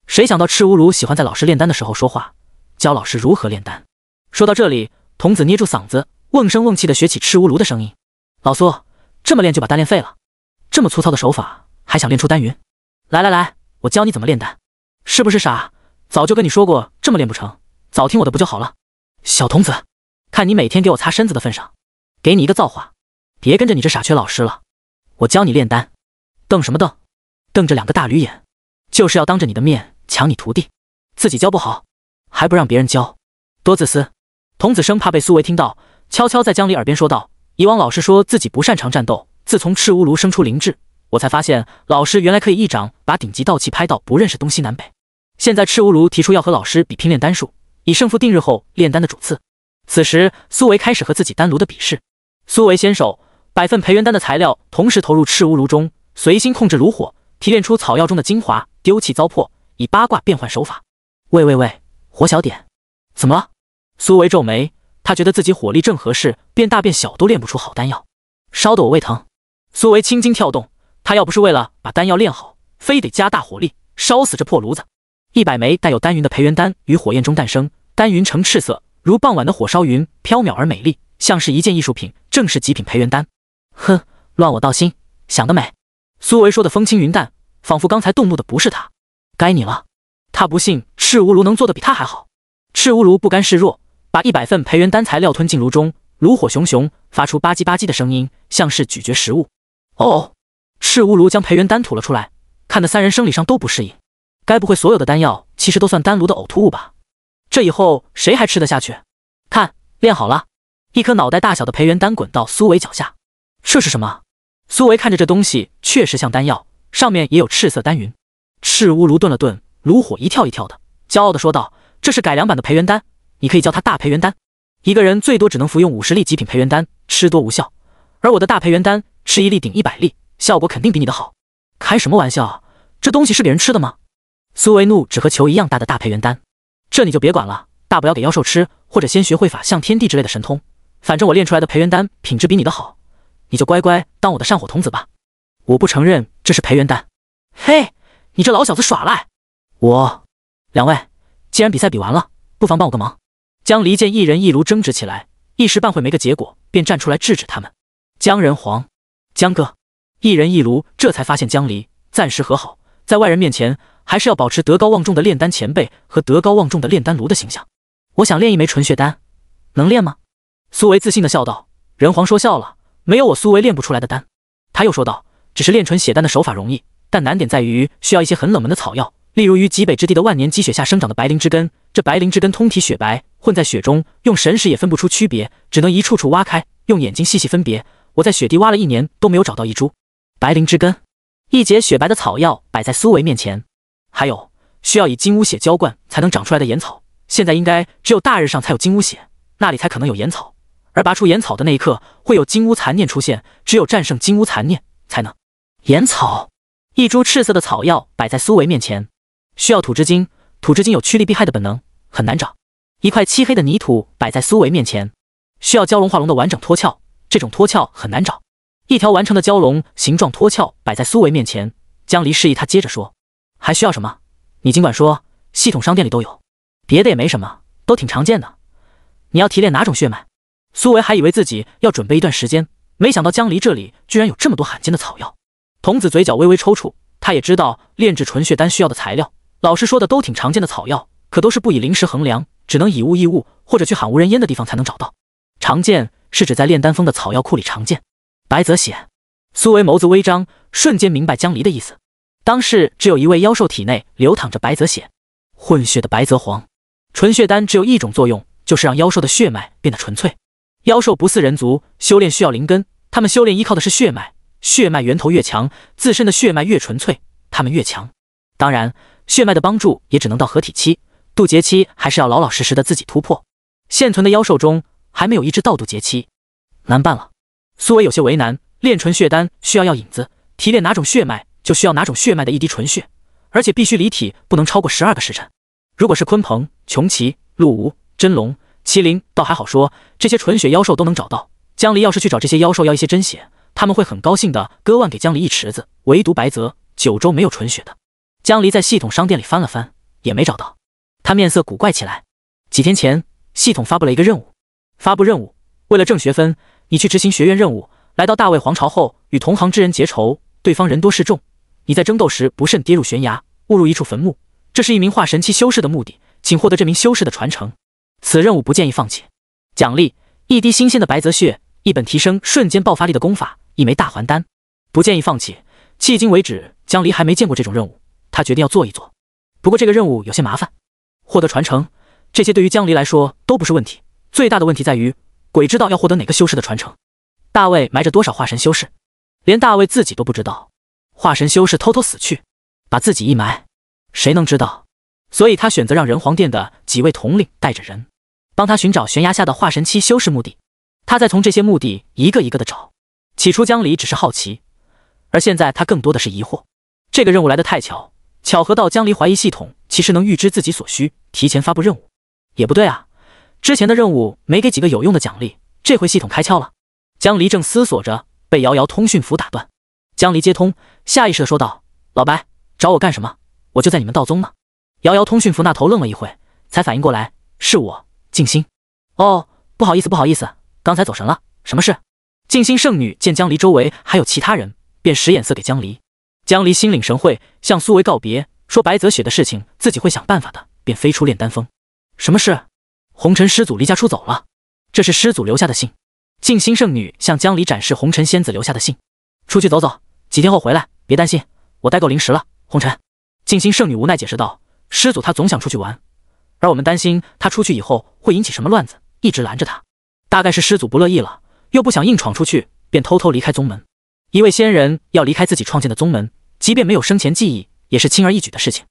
Speaker 1: 谁想到赤乌炉喜欢在老师炼丹的时候说话，教老师如何炼丹。说到这里，童子捏住嗓子，瓮声瓮气的学起赤乌炉的声音。老苏，这么练就把丹练废了，这么粗糙的手法还想练出丹云？来来来，我教你怎么炼丹，是不是傻？早就跟你说过这么练不成，早听我的不就好了？小童子，看你每天给我擦身子的份上，给你一个造化，别跟着你这傻缺老师了，我教你炼丹。瞪什么瞪？瞪着两个大驴眼，就是要当着你的面抢你徒弟，自己教不好，还不让别人教，多自私！童子生怕被苏维听到，悄悄在江离耳边说道：“以往老师说自己不擅长战斗，自从赤乌炉生出灵智，我才发现老师原来可以一掌把顶级道器拍到不认识东西南北。现在赤乌炉提出要和老师比拼炼丹术，以胜负定日后炼丹的主次。”此时，苏维开始和自己丹炉的比试。苏维先手，百份培元丹的材料同时投入赤乌炉中。随心控制炉火，提炼出草药中的精华，丢弃糟粕，以八卦变换手法。喂喂喂，火小点！怎么了？苏维皱眉，他觉得自己火力正合适，变大变小都炼不出好丹药。烧得我胃疼。苏维青筋跳动，他要不是为了把丹药炼好，非得加大火力，烧死这破炉子。一百枚带有丹云的培元丹于火焰中诞生，丹云呈赤色，如傍晚的火烧云，飘渺而美丽，像是一件艺术品，正是极品培元丹。哼，乱我道心，想得美！苏维说的风轻云淡，仿佛刚才动怒的不是他。该你了，他不信赤乌炉能做的比他还好。赤乌炉不甘示弱，把一百份培元丹材料吞进炉中，炉火熊熊，发出吧唧吧唧的声音，像是咀嚼食物。哦，赤乌炉将培元丹吐了出来，看的三人生理上都不适应。该不会所有的丹药其实都算丹炉的呕吐物吧？这以后谁还吃得下去？看，炼好了，一颗脑袋大小的培元丹滚到苏维脚下。这是什么？苏维看着这东西，确实像丹药，上面也有赤色丹云。赤乌炉顿了顿，炉火一跳一跳的，骄傲的说道：“这是改良版的培元丹，你可以叫它大培元丹。一个人最多只能服用五十粒极品培元丹，吃多无效。而我的大培元丹，吃一粒顶一百粒，效果肯定比你的好。”开什么玩笑，这东西是给人吃的吗？苏维怒只和球一样大的大培元丹：“这你就别管了，大不了给妖兽吃，或者先学会法相天地之类的神通。反正我练出来的培元丹品质比你的好。”你就乖乖当我的善火童子吧，我不承认这是培元丹。嘿，你这老小子耍赖！我，两位，既然比赛比完了，不妨帮我个忙。江离见一人一炉争执起来，一时半会没个结果，便站出来制止他们。江人皇，江哥，一人一炉这才发现江离暂时和好，在外人面前还是要保持德高望重的炼丹前辈和德高望重的炼丹炉的形象。我想炼一枚纯血丹，能炼吗？苏维自信的笑道：“人皇说笑了。”没有我苏维练不出来的丹，他又说道：“只是炼纯血丹的手法容易，但难点在于需要一些很冷门的草药，例如于极北之地的万年积雪下生长的白灵芝根。这白灵芝根通体雪白，混在雪中，用神识也分不出区别，只能一处处挖开，用眼睛细细分别。我在雪地挖了一年都没有找到一株白灵芝根。一节雪白的草药摆在苏维面前，还有需要以金乌血浇灌才能长出来的岩草，现在应该只有大日上才有金乌血，那里才可能有岩草。”而拔出岩草的那一刻，会有金乌残念出现。只有战胜金乌残念，才能岩草。一株赤色的草药摆在苏维面前，需要土之精。土之精有趋利避害的本能，很难找。一块漆黑的泥土摆在苏维面前，需要蛟龙化龙的完整脱壳。这种脱壳很难找。一条完成的蛟龙形状脱壳摆在苏维面前。江离示意他接着说：“还需要什么？你尽管说。系统商店里都有，别的也没什么，都挺常见的。你要提炼哪种血脉？”苏维还以为自己要准备一段时间，没想到江离这里居然有这么多罕见的草药。童子嘴角微微抽搐，他也知道炼制纯血丹需要的材料，老师说的都挺常见的草药，可都是不以灵石衡量，只能以物易物，或者去喊无人烟的地方才能找到。常见是指在炼丹峰的草药库里常见。白泽血，苏维眸子微张，瞬间明白江离的意思。当世只有一位妖兽体内流淌着白泽血，混血的白泽皇。纯血丹只有一种作用，就是让妖兽的血脉变得纯粹。妖兽不似人族修炼需要灵根，他们修炼依靠的是血脉，血脉源头越强，自身的血脉越纯粹，他们越强。当然，血脉的帮助也只能到合体期，渡劫期还是要老老实实的自己突破。现存的妖兽中还没有一只到渡劫期，难办了。苏伟有些为难，炼纯血丹需要药引子，提炼哪种血脉就需要哪种血脉的一滴纯血，而且必须离体，不能超过十二个时辰。如果是鲲鹏、穷奇、陆吾、真龙。麒麟倒还好说，这些纯血妖兽都能找到。江离要是去找这些妖兽要一些真血，他们会很高兴的，割腕给江离一池子。唯独白泽九州没有纯血的。江离在系统商店里翻了翻，也没找到。他面色古怪起来。几天前，系统发布了一个任务：发布任务，为了挣学分，你去执行学院任务。来到大魏皇朝后，与同行之人结仇，对方人多势众，你在争斗时不慎跌入悬崖，误入一处坟墓。这是一名化神期修士的墓地，请获得这名修士的传承。此任务不建议放弃，奖励一滴新鲜的白泽血，一本提升瞬间爆发力的功法，一枚大还丹。不建议放弃。迄今为止，江离还没见过这种任务，他决定要做一做。不过这个任务有些麻烦，获得传承，这些对于江离来说都不是问题。最大的问题在于，鬼知道要获得哪个修士的传承。大卫埋着多少化神修士，连大卫自己都不知道。化神修士偷偷死去，把自己一埋，谁能知道？所以他选择让仁皇殿的几位统领带着人，帮他寻找悬崖下的化神期修士墓地。他在从这些墓地一个一个的找。起初江离只是好奇，而现在他更多的是疑惑。这个任务来的太巧，巧合到江离怀疑系统其实能预知自己所需，提前发布任务。也不对啊，之前的任务没给几个有用的奖励，这回系统开窍了。江离正思索着，被瑶瑶通讯符打断。江离接通，下意识的说道：“老白，找我干什么？我就在你们道宗呢。”遥遥通讯服那头愣了一会，才反应过来，是我静心。哦，不好意思，不好意思，刚才走神了。什么事？静心圣女见江离周围还有其他人，便使眼色给江离。江离心领神会，向苏维告别，说白泽雪的事情自己会想办法的，便飞出炼丹峰。什么事？红尘师祖离家出走了，这是师祖留下的信。静心圣女向江离展示红尘仙子留下的信。出去走走，几天后回来，别担心，我带够零食了。红尘。静心圣女无奈解释道。师祖他总想出去玩，而我们担心他出去以后会引起什么乱子，一直拦着他。大概是师祖不乐意了，又不想硬闯出去，便偷偷离开宗门。一位仙人要离开自己创建的宗门，即便没有生前记忆，也是轻而易举的事情。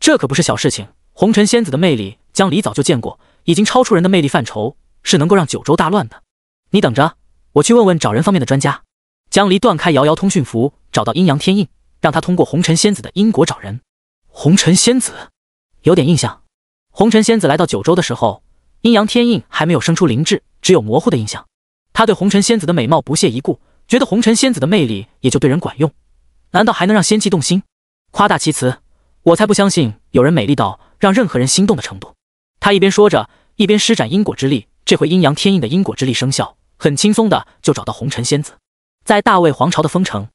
Speaker 1: 这可不是小事情。红尘仙子的魅力，江离早就见过，已经超出人的魅力范畴，是能够让九州大乱的。你等着，我去问问找人方面的专家。江离断开遥遥通讯符，找到阴阳天印，让他通过红尘仙子的因果找人。红尘仙子。有点印象，红尘仙子来到九州的时候，阴阳天印还没有生出灵智，只有模糊的印象。他对红尘仙子的美貌不屑一顾，觉得红尘仙子的魅力也就对人管用，难道还能让仙气动心？夸大其词，我才不相信有人美丽到让任何人心动的程度。他一边说着，一边施展因果之力。这回阴阳天印的因果之力生效，很轻松的就找到红尘仙子。在大魏皇朝的封城，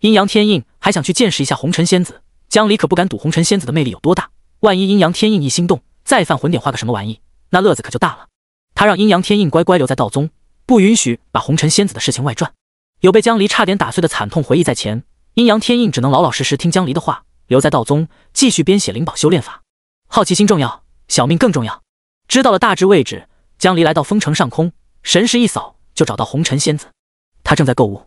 Speaker 1: 阴阳天印还想去见识一下红尘仙子。江离可不敢赌红尘仙子的魅力有多大。万一阴阳天印一心动，再犯魂典画个什么玩意，那乐子可就大了。他让阴阳天印乖乖留在道宗，不允许把红尘仙子的事情外传。有被江离差点打碎的惨痛回忆在前，阴阳天印只能老老实实听江离的话，留在道宗继续编写灵宝修炼法。好奇心重要，小命更重要。知道了大致位置，江离来到风城上空，神识一扫就找到红尘仙子。他正在购物。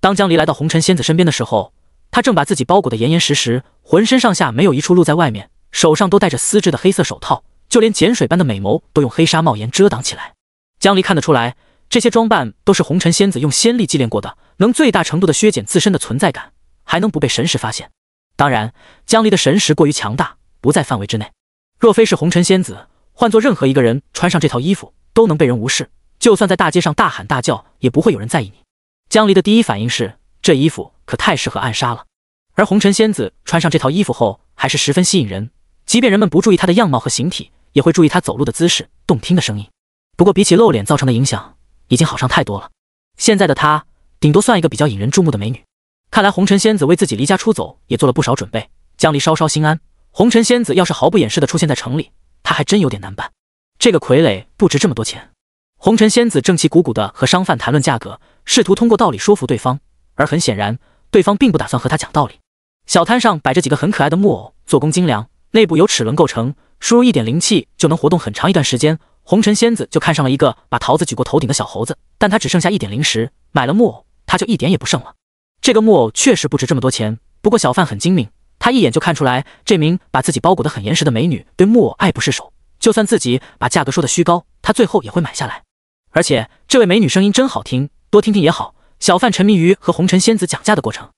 Speaker 1: 当江离来到红尘仙子身边的时候，他正把自己包裹得严严实实，浑身上下没有一处露在外面。手上都戴着丝质的黑色手套，就连碱水般的美眸都用黑纱帽檐遮挡起来。江离看得出来，这些装扮都是红尘仙子用仙力祭炼过的，能最大程度的削减自身的存在感，还能不被神识发现。当然，江离的神识过于强大，不在范围之内。若非是红尘仙子，换做任何一个人穿上这套衣服，都能被人无视。就算在大街上大喊大叫，也不会有人在意你。江离的第一反应是，这衣服可太适合暗杀了。而红尘仙子穿上这套衣服后，还是十分吸引人。即便人们不注意她的样貌和形体，也会注意她走路的姿势、动听的声音。不过，比起露脸造成的影响，已经好上太多了。现在的她，顶多算一个比较引人注目的美女。看来红尘仙子为自己离家出走也做了不少准备。江离稍稍心安。红尘仙子要是毫不掩饰的出现在城里，他还真有点难办。这个傀儡不值这么多钱。红尘仙子正气鼓鼓的和商贩谈论价格，试图通过道理说服对方，而很显然，对方并不打算和他讲道理。小摊上摆着几个很可爱的木偶，做工精良。内部由齿轮构成，输入一点灵气就能活动很长一段时间。红尘仙子就看上了一个把桃子举过头顶的小猴子，但她只剩下一点灵石，买了木偶，她就一点也不剩了。这个木偶确实不值这么多钱，不过小贩很精明，他一眼就看出来这名把自己包裹得很严实的美女对木偶爱不释手，就算自己把价格说的虚高，她最后也会买下来。而且这位美女声音真好听，多听听也好。小贩沉迷于和红尘仙子讲价的过程，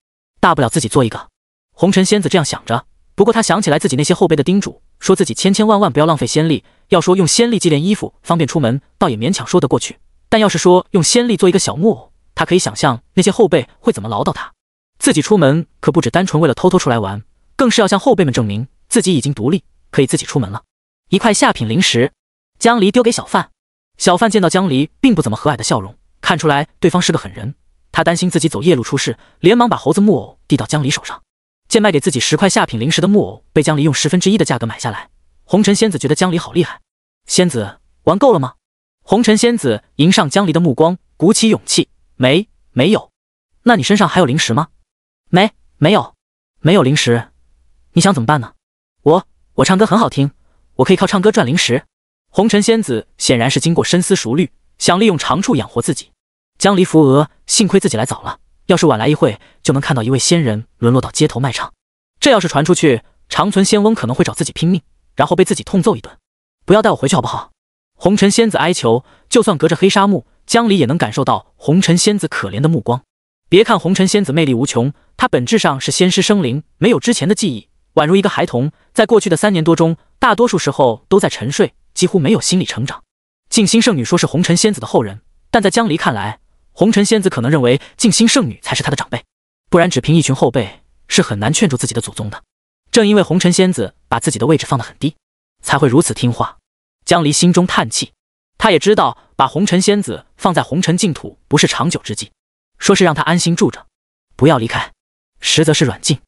Speaker 1: 大不了自己做一个。红尘仙子这样想着。不过他想起来自己那些后辈的叮嘱，说自己千千万万不要浪费仙力。要说用仙力祭炼衣服方便出门，倒也勉强说得过去。但要是说用仙力做一个小木偶，他可以想象那些后辈会怎么唠叨他。自己出门可不止单纯为了偷偷出来玩，更是要向后辈们证明自己已经独立，可以自己出门了。一块下品灵石，江离丢给小贩。小贩见到江离并不怎么和蔼的笑容，看出来对方是个狠人。他担心自己走夜路出事，连忙把猴子木偶递到江离手上。见卖给自己十块下品灵石的木偶，被江离用十分之一的价格买下来。红尘仙子觉得江离好厉害。仙子玩够了吗？红尘仙子迎上江离的目光，鼓起勇气，没没有。那你身上还有灵石吗？没没有，没有灵石。你想怎么办呢？我我唱歌很好听，我可以靠唱歌赚灵石。红尘仙子显然是经过深思熟虑，想利用长处养活自己。江离扶额，幸亏自己来早了。要是晚来一会，就能看到一位仙人沦落到街头卖唱。这要是传出去，长存仙翁可能会找自己拼命，然后被自己痛揍一顿。不要带我回去好不好？红尘仙子哀求。就算隔着黑纱幕，江离也能感受到红尘仙子可怜的目光。别看红尘仙子魅力无穷，她本质上是仙师生灵，没有之前的记忆，宛如一个孩童。在过去的三年多中，大多数时候都在沉睡，几乎没有心理成长。静心圣女说是红尘仙子的后人，但在江离看来。红尘仙子可能认为静心圣女才是她的长辈，不然只凭一群后辈是很难劝住自己的祖宗的。正因为红尘仙子把自己的位置放得很低，才会如此听话。江离心中叹气，他也知道把红尘仙子放在红尘净土不是长久之计。说是让他安心住着，不要离开，实则是软禁。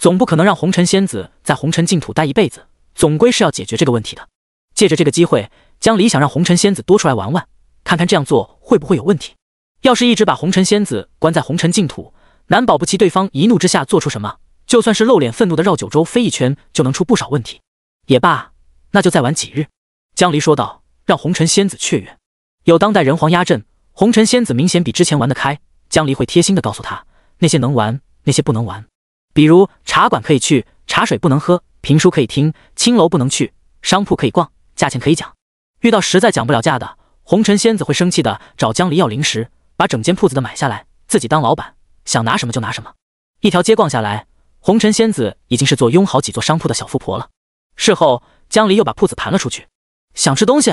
Speaker 1: 总不可能让红尘仙子在红尘净土待一辈子，总归是要解决这个问题的。借着这个机会，江离想让红尘仙子多出来玩玩，看看这样做会不会有问题。要是一直把红尘仙子关在红尘净土，难保不齐对方一怒之下做出什么。就算是露脸愤怒的绕九州飞一圈，就能出不少问题。也罢，那就再玩几日。江离说道：“让红尘仙子雀跃，有当代人皇压阵，红尘仙子明显比之前玩得开。江离会贴心的告诉他那些能玩，那些不能玩。比如茶馆可以去，茶水不能喝；评书可以听，青楼不能去；商铺可以逛，价钱可以讲。遇到实在讲不了价的，红尘仙子会生气的找江离要零食。”把整间铺子的买下来，自己当老板，想拿什么就拿什么。一条街逛下来，红尘仙子已经是坐拥好几座商铺的小富婆了。事后，江离又把铺子盘了出去。想吃东西，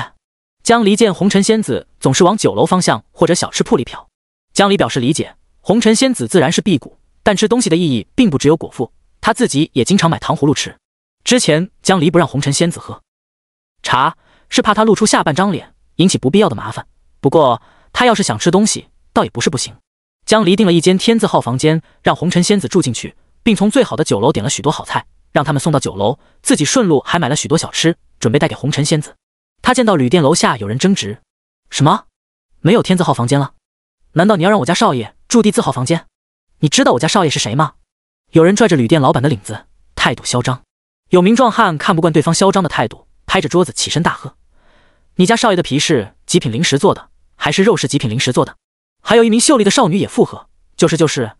Speaker 1: 江离见红尘仙子总是往酒楼方向或者小吃铺里瞟，江离表示理解。红尘仙子自然是辟谷，但吃东西的意义并不只有果腹，她自己也经常买糖葫芦吃。之前江离不让红尘仙子喝茶，是怕她露出下半张脸，引起不必要的麻烦。不过她要是想吃东西，倒也不是不行，江离订了一间天字号房间，让红尘仙子住进去，并从最好的酒楼点了许多好菜，让他们送到酒楼。自己顺路还买了许多小吃，准备带给红尘仙子。他见到旅店楼下有人争执，什么没有天字号房间了？难道你要让我家少爷住地字号房间？你知道我家少爷是谁吗？有人拽着旅店老板的领子，态度嚣张。有名壮汉看不惯对方嚣张的态度，拍着桌子起身大喝：“你家少爷的皮是极品零食做的，还是肉是极品零食做的？”还有一名秀丽的少女也附和，就是就是，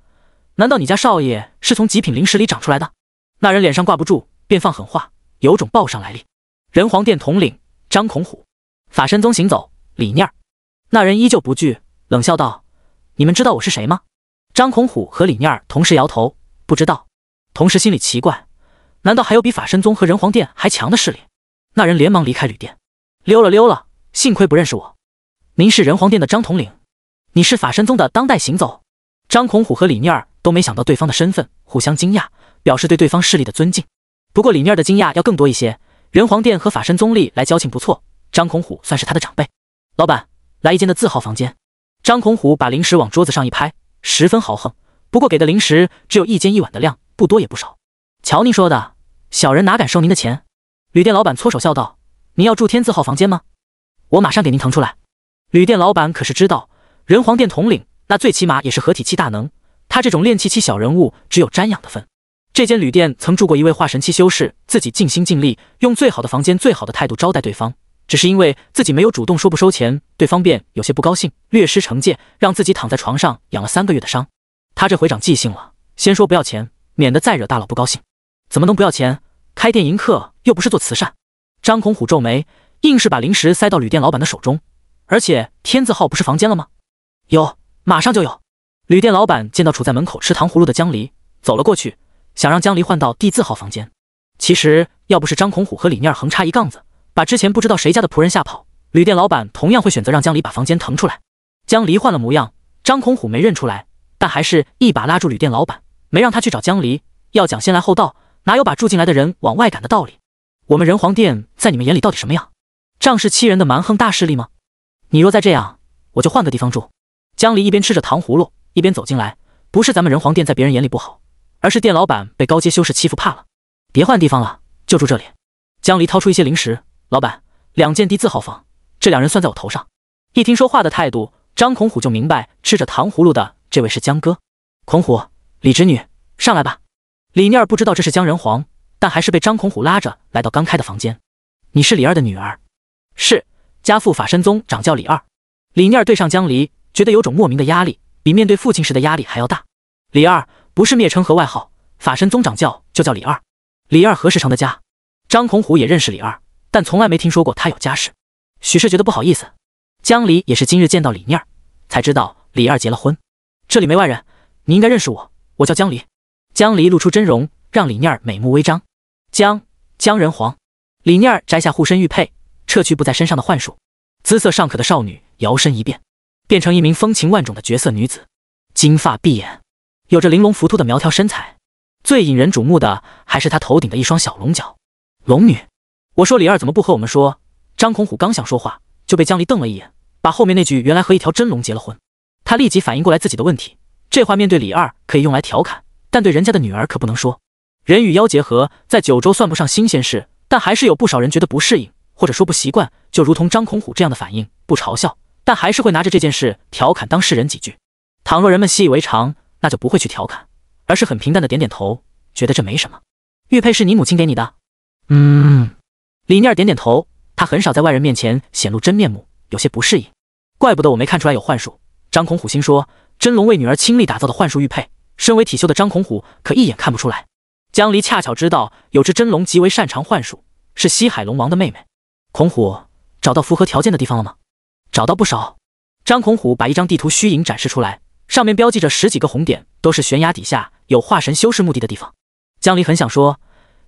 Speaker 1: 难道你家少爷是从极品灵石里长出来的？那人脸上挂不住，便放狠话，有种报上来历。人皇殿统领张孔虎，法身宗行走李念儿。那人依旧不惧，冷笑道：“你们知道我是谁吗？”张孔虎和李念儿同时摇头，不知道。同时心里奇怪，难道还有比法身宗和人皇殿还强的势力？那人连忙离开旅店，溜了溜了，幸亏不认识我。您是人皇殿的张统领。你是法身宗的当代行走，张孔虎和李念儿都没想到对方的身份，互相惊讶，表示对对方势力的尊敬。不过李念儿的惊讶要更多一些。仁皇殿和法身宗历来交情不错，张孔虎算是他的长辈。老板，来一间的字号房间。张孔虎把零食往桌子上一拍，十分豪横。不过给的零食只有一间一晚的量，不多也不少。瞧您说的，小人哪敢收您的钱？旅店老板搓手笑道：“您要住天字号房间吗？我马上给您腾出来。”旅店老板可是知道。人皇殿统领，那最起码也是合体期大能。他这种练气期小人物，只有瞻仰的份。这间旅店曾住过一位化神期修士，自己尽心尽力，用最好的房间、最好的态度招待对方。只是因为自己没有主动说不收钱，对方便有些不高兴，略施惩戒，让自己躺在床上养了三个月的伤。他这回长记性了，先说不要钱，免得再惹大佬不高兴。怎么能不要钱？开店迎客又不是做慈善。张孔虎皱眉，硬是把零食塞到旅店老板的手中。而且天字号不是房间了吗？有，马上就有。旅店老板见到处在门口吃糖葫芦的江离，走了过去，想让江离换到第四号房间。其实要不是张孔虎和李念儿横插一杠子，把之前不知道谁家的仆人吓跑，旅店老板同样会选择让江离把房间腾出来。江离换了模样，张孔虎没认出来，但还是一把拉住旅店老板，没让他去找江离。要讲先来后到，哪有把住进来的人往外赶的道理？我们仁皇殿在你们眼里到底什么样？仗势欺人的蛮横大势力吗？你若再这样，我就换个地方住。江离一边吃着糖葫芦，一边走进来。不是咱们人皇殿在别人眼里不好，而是店老板被高阶修士欺负怕了。别换地方了，就住这里。江离掏出一些零食，老板，两间第四号房，这两人算在我头上。一听说话的态度，张孔虎就明白吃着糖葫芦的这位是江哥。孔虎，李侄女，上来吧。李念儿不知道这是江仁皇，但还是被张孔虎拉着来到刚开的房间。你是李二的女儿？是，家父法身宗掌教李二。李念儿对上江离。觉得有种莫名的压力，比面对父亲时的压力还要大。李二不是蔑称和外号，法身宗长教就叫李二。李二何时成的家？张孔虎也认识李二，但从来没听说过他有家室。许是觉得不好意思。江离也是今日见到李念儿，才知道李二结了婚。这里没外人，你应该认识我，我叫江离。江离露出真容，让李念儿美目微张。江江人皇。李念儿摘下护身玉佩，撤去不在身上的幻术，姿色尚可的少女摇身一变。变成一名风情万种的绝色女子，金发碧眼，有着玲珑浮凸的苗条身材，最引人瞩目的还是她头顶的一双小龙角。龙女，我说李二怎么不和我们说？张孔虎刚想说话，就被江离瞪了一眼，把后面那句“原来和一条真龙结了婚”，他立即反应过来自己的问题。这话面对李二可以用来调侃，但对人家的女儿可不能说。人与妖结合在九州算不上新鲜事，但还是有不少人觉得不适应或者说不习惯，就如同张孔虎这样的反应，不嘲笑。但还是会拿着这件事调侃当事人几句。倘若人们习以为常，那就不会去调侃，而是很平淡的点点头，觉得这没什么。玉佩是你母亲给你的？
Speaker 2: 嗯。
Speaker 1: 李念儿点点头，他很少在外人面前显露真面目，有些不适应。怪不得我没看出来有幻术。张孔虎心说：真龙为女儿倾力打造的幻术玉佩，身为体修的张孔虎可一眼看不出来。江离恰巧知道有只真龙极为擅长幻术，是西海龙王的妹妹。孔虎找到符合条件的地方了吗？找到不少，张孔虎把一张地图虚影展示出来，上面标记着十几个红点，都是悬崖底下有化神修士墓地的地方。江离很想说，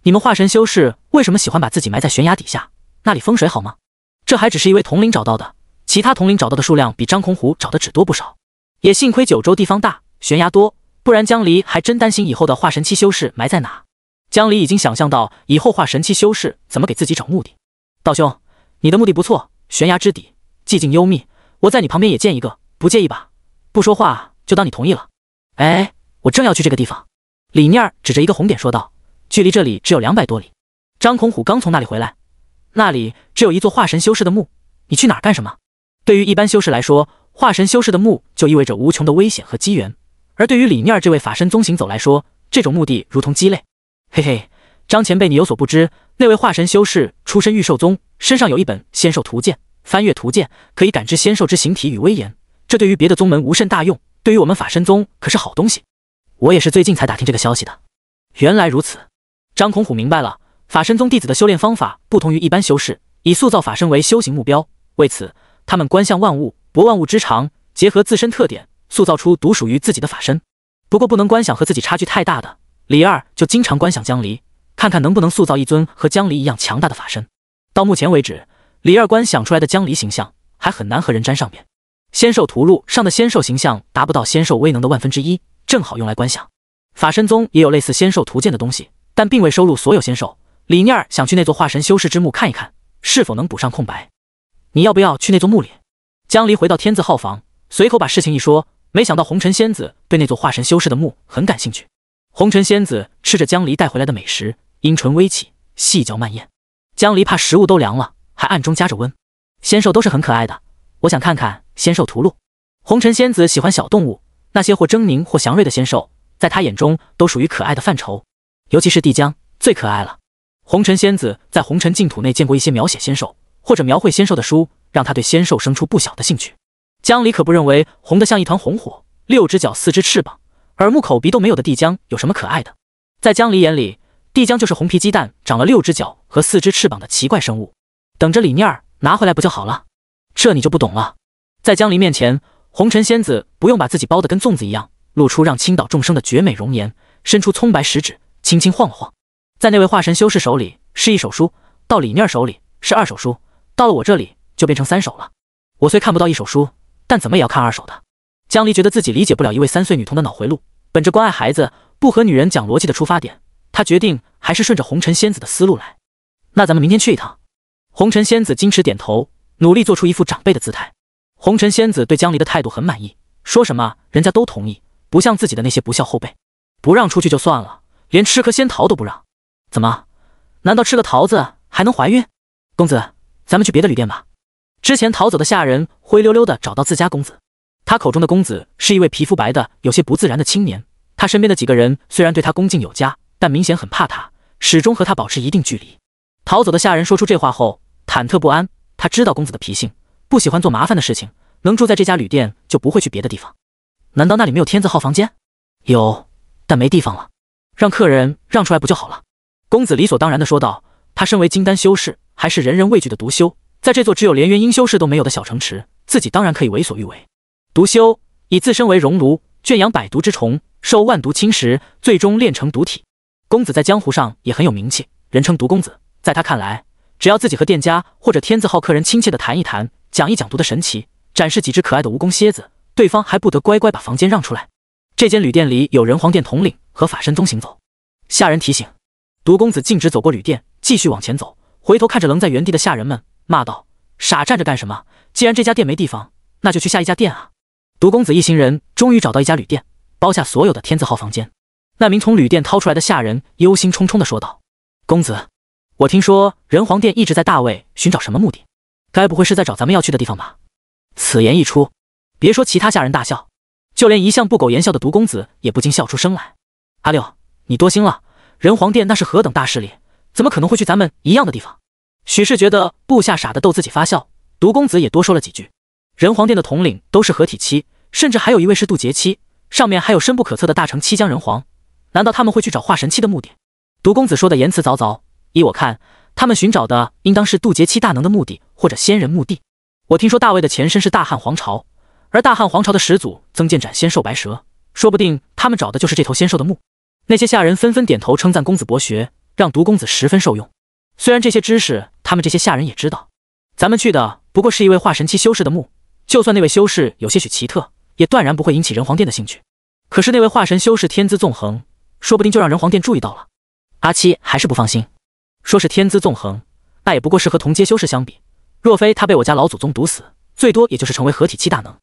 Speaker 1: 你们化神修士为什么喜欢把自己埋在悬崖底下？那里风水好吗？这还只是一位统领找到的，其他统领找到的数量比张孔虎找的只多不少。也幸亏九州地方大，悬崖多，不然江离还真担心以后的化神期修士埋在哪。江离已经想象到以后化神期修士怎么给自己找墓地。道兄，你的墓地不错，悬崖之底。寂静幽密，我在你旁边也建一个，不介意吧？不说话就当你同意了。哎，我正要去这个地方。李念儿指着一个红点说道：“距离这里只有两百多里。”张孔虎刚从那里回来，那里只有一座化神修士的墓。你去哪儿干什么？对于一般修士来说，化神修士的墓就意味着无穷的危险和机缘，而对于李念儿这位法身宗行走来说，这种墓地如同鸡肋。嘿嘿，张前辈你有所不知，那位化神修士出身玉兽宗，身上有一本仙兽图鉴。翻阅图鉴可以感知仙兽之形体与威严，这对于别的宗门无甚大用，对于我们法身宗可是好东西。我也是最近才打听这个消息的。原来如此，张孔虎明白了，法身宗弟子的修炼方法不同于一般修士，以塑造法身为修行目标。为此，他们观向万物，博万物之长，结合自身特点，塑造出独属于自己的法身。不过不能观想和自己差距太大的。李二就经常观想江离，看看能不能塑造一尊和江离一样强大的法身。到目前为止。李二官想出来的江离形象还很难和人沾上边，仙兽图录上的仙兽形象达不到仙兽威能的万分之一，正好用来观想。法身宗也有类似仙兽图鉴的东西，但并未收录所有仙兽。李念儿想去那座化神修士之墓看一看，是否能补上空白。你要不要去那座墓里？江离回到天字号房，随口把事情一说，没想到红尘仙子对那座化神修士的墓很感兴趣。红尘仙子吃着江离带回来的美食，阴唇微起，细嚼慢咽。江离怕食物都凉了。还暗中加着温，仙兽都是很可爱的，我想看看仙兽图录。红尘仙子喜欢小动物，那些或狰狞或祥瑞的仙兽，在她眼中都属于可爱的范畴，尤其是帝江最可爱了。红尘仙子在红尘净土内见过一些描写仙兽或者描绘仙兽的书，让他对仙兽生出不小的兴趣。江离可不认为红的像一团红火，六只脚、四只翅膀、耳目口鼻都没有的帝江有什么可爱的，在江离眼里，帝江就是红皮鸡蛋长了六只脚和四只翅膀的奇怪生物。等着李念儿拿回来不就好了？这你就不懂了。在江离面前，红尘仙子不用把自己包得跟粽子一样，露出让青岛众生的绝美容颜，伸出葱白食指，轻轻晃了晃。在那位化神修士手里是一手书，到李念儿手里是二手书，到了我这里就变成三手了。我虽看不到一手书，但怎么也要看二手的。江离觉得自己理解不了一位三岁女童的脑回路，本着关爱孩子、不和女人讲逻辑的出发点，他决定还是顺着红尘仙子的思路来。那咱们明天去一趟。红尘仙子矜持点头，努力做出一副长辈的姿态。红尘仙子对江离的态度很满意，说什么人家都同意，不像自己的那些不孝后辈，不让出去就算了，连吃颗仙桃都不让。怎么？难道吃个桃子还能怀孕？公子，咱们去别的旅店吧。之前逃走的下人灰溜溜的找到自家公子，他口中的公子是一位皮肤白的有些不自然的青年，他身边的几个人虽然对他恭敬有加，但明显很怕他，始终和他保持一定距离。逃走的下人说出这话后，忐忑不安。他知道公子的脾性，不喜欢做麻烦的事情，能住在这家旅店就不会去别的地方。难道那里没有天字号房间？有，但没地方了。让客人让出来不就好了？公子理所当然的说道。他身为金丹修士，还是人人畏惧的毒修，在这座只有连元婴修士都没有的小城池，自己当然可以为所欲为。毒修以自身为熔炉，圈养百毒之虫，受万毒侵蚀，最终炼成毒体。公子在江湖上也很有名气，人称毒公子。在他看来，只要自己和店家或者天字号客人亲切的谈一谈，讲一讲毒的神奇，展示几只可爱的蜈蚣蝎子，对方还不得乖乖把房间让出来？这间旅店里有人皇殿统领和法身宗行走。下人提醒，毒公子径直走过旅店，继续往前走，回头看着愣在原地的下人们，骂道：“傻站着干什么？既然这家店没地方，那就去下一家店啊！”毒公子一行人终于找到一家旅店，包下所有的天字号房间。那名从旅店掏出来的下人忧心忡忡的说道：“公子。”我听说人皇殿一直在大魏寻找什么目的，该不会是在找咱们要去的地方吧？此言一出，别说其他下人大笑，就连一向不苟言笑的毒公子也不禁笑出声来。阿六，你多心了，人皇殿那是何等大势力，怎么可能会去咱们一样的地方？许氏觉得部下傻的逗自己发笑，毒公子也多说了几句。人皇殿的统领都是合体期，甚至还有一位是渡劫期，上面还有深不可测的大成七江人皇，难道他们会去找化神期的目的？毒公子说的言辞凿凿。依我看，他们寻找的应当是渡劫期大能的墓地或者仙人墓地。我听说大卫的前身是大汉皇朝，而大汉皇朝的始祖曾剑斩仙兽白蛇，说不定他们找的就是这头仙兽的墓。那些下人纷纷点头称赞公子博学，让独公子十分受用。虽然这些知识他们这些下人也知道，咱们去的不过是一位化神期修士的墓，就算那位修士有些许奇特，也断然不会引起人皇殿的兴趣。可是那位化神修士天资纵横，说不定就让人皇殿注意到了。阿七还是不放心。说是天资纵横，那也不过是和同阶修士相比。若非他被我家老祖宗毒死，最多也就是成为合体七大能。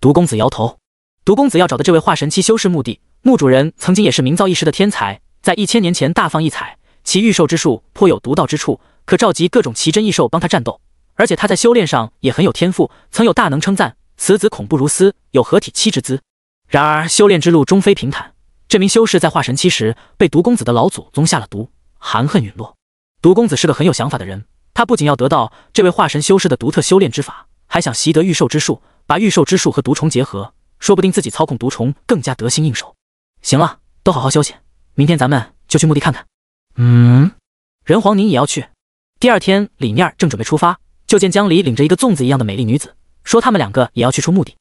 Speaker 1: 毒公子摇头。毒公子要找的这位化神期修士，墓地墓主人曾经也是名噪一时的天才，在一千年前大放异彩，其御兽之术颇有独到之处，可召集各种奇珍异兽帮他战斗。而且他在修炼上也很有天赋，曾有大能称赞此子恐怖如斯，有合体七之姿。然而修炼之路终非平坦，这名修士在化神期时被毒公子的老祖宗下了毒，含恨陨落。毒公子是个很有想法的人，他不仅要得到这位化神修士的独特修炼之法，还想习得御兽之术，把御兽之术和毒虫结合，说不定自己操控毒虫更加得心应手。行了，都好好休息，明天咱们就去墓地看看。嗯，人皇您也要去？第二天，李念儿正准备出发，就见江离领着一个粽子一样的美丽女子，说他们两个也要去出墓地。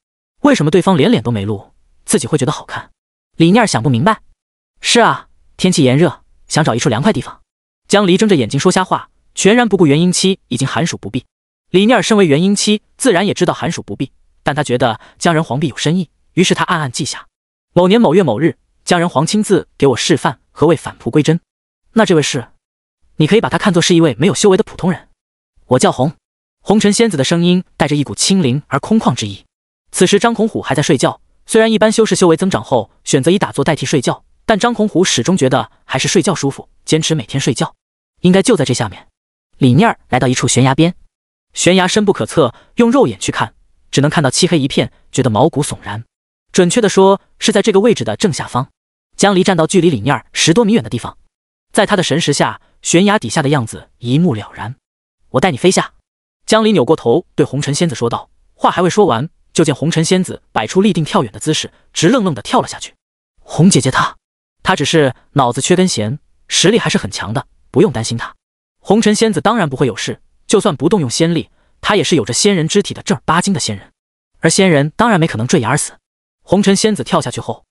Speaker 1: 为什么对方连脸都没露，自己会觉得好看？李念儿想不明白。是啊，天气炎热，想找一处凉快地方。江离睁着眼睛说瞎话，全然不顾元婴期已经寒暑不避。李念儿身为元婴期，自然也知道寒暑不避，但他觉得江人皇必有深意，于是他暗暗记下：某年某月某日，江人皇亲自给我示范何谓返璞归真。那这位是？你可以把他看作是一位没有修为的普通人。我叫红红尘仙子，的声音带着一股清灵而空旷之意。此时张孔虎还在睡觉，虽然一般修士修为增长后选择以打坐代替睡觉，但张孔虎始终觉得还是睡觉舒服，坚持每天睡觉。应该就在这下面。李念儿来到一处悬崖边，悬崖深不可测，用肉眼去看，只能看到漆黑一片，觉得毛骨悚然。准确的说，是在这个位置的正下方。江离站到距离李念儿十多米远的地方，在他的神识下，悬崖底下的样子一目了然。我带你飞下。江离扭过头对红尘仙子说道，话还未说完，就见红尘仙子摆出立定跳远的姿势，直愣愣地跳了下去。红姐姐，她，她只是脑子缺根弦，实力还是很强的。不用担心他，红尘仙子当然不会有事。就算不动用仙力，他也是有着仙人之体的正儿八经的仙人，而仙人当然没可能坠崖而死。红尘仙子跳下去后。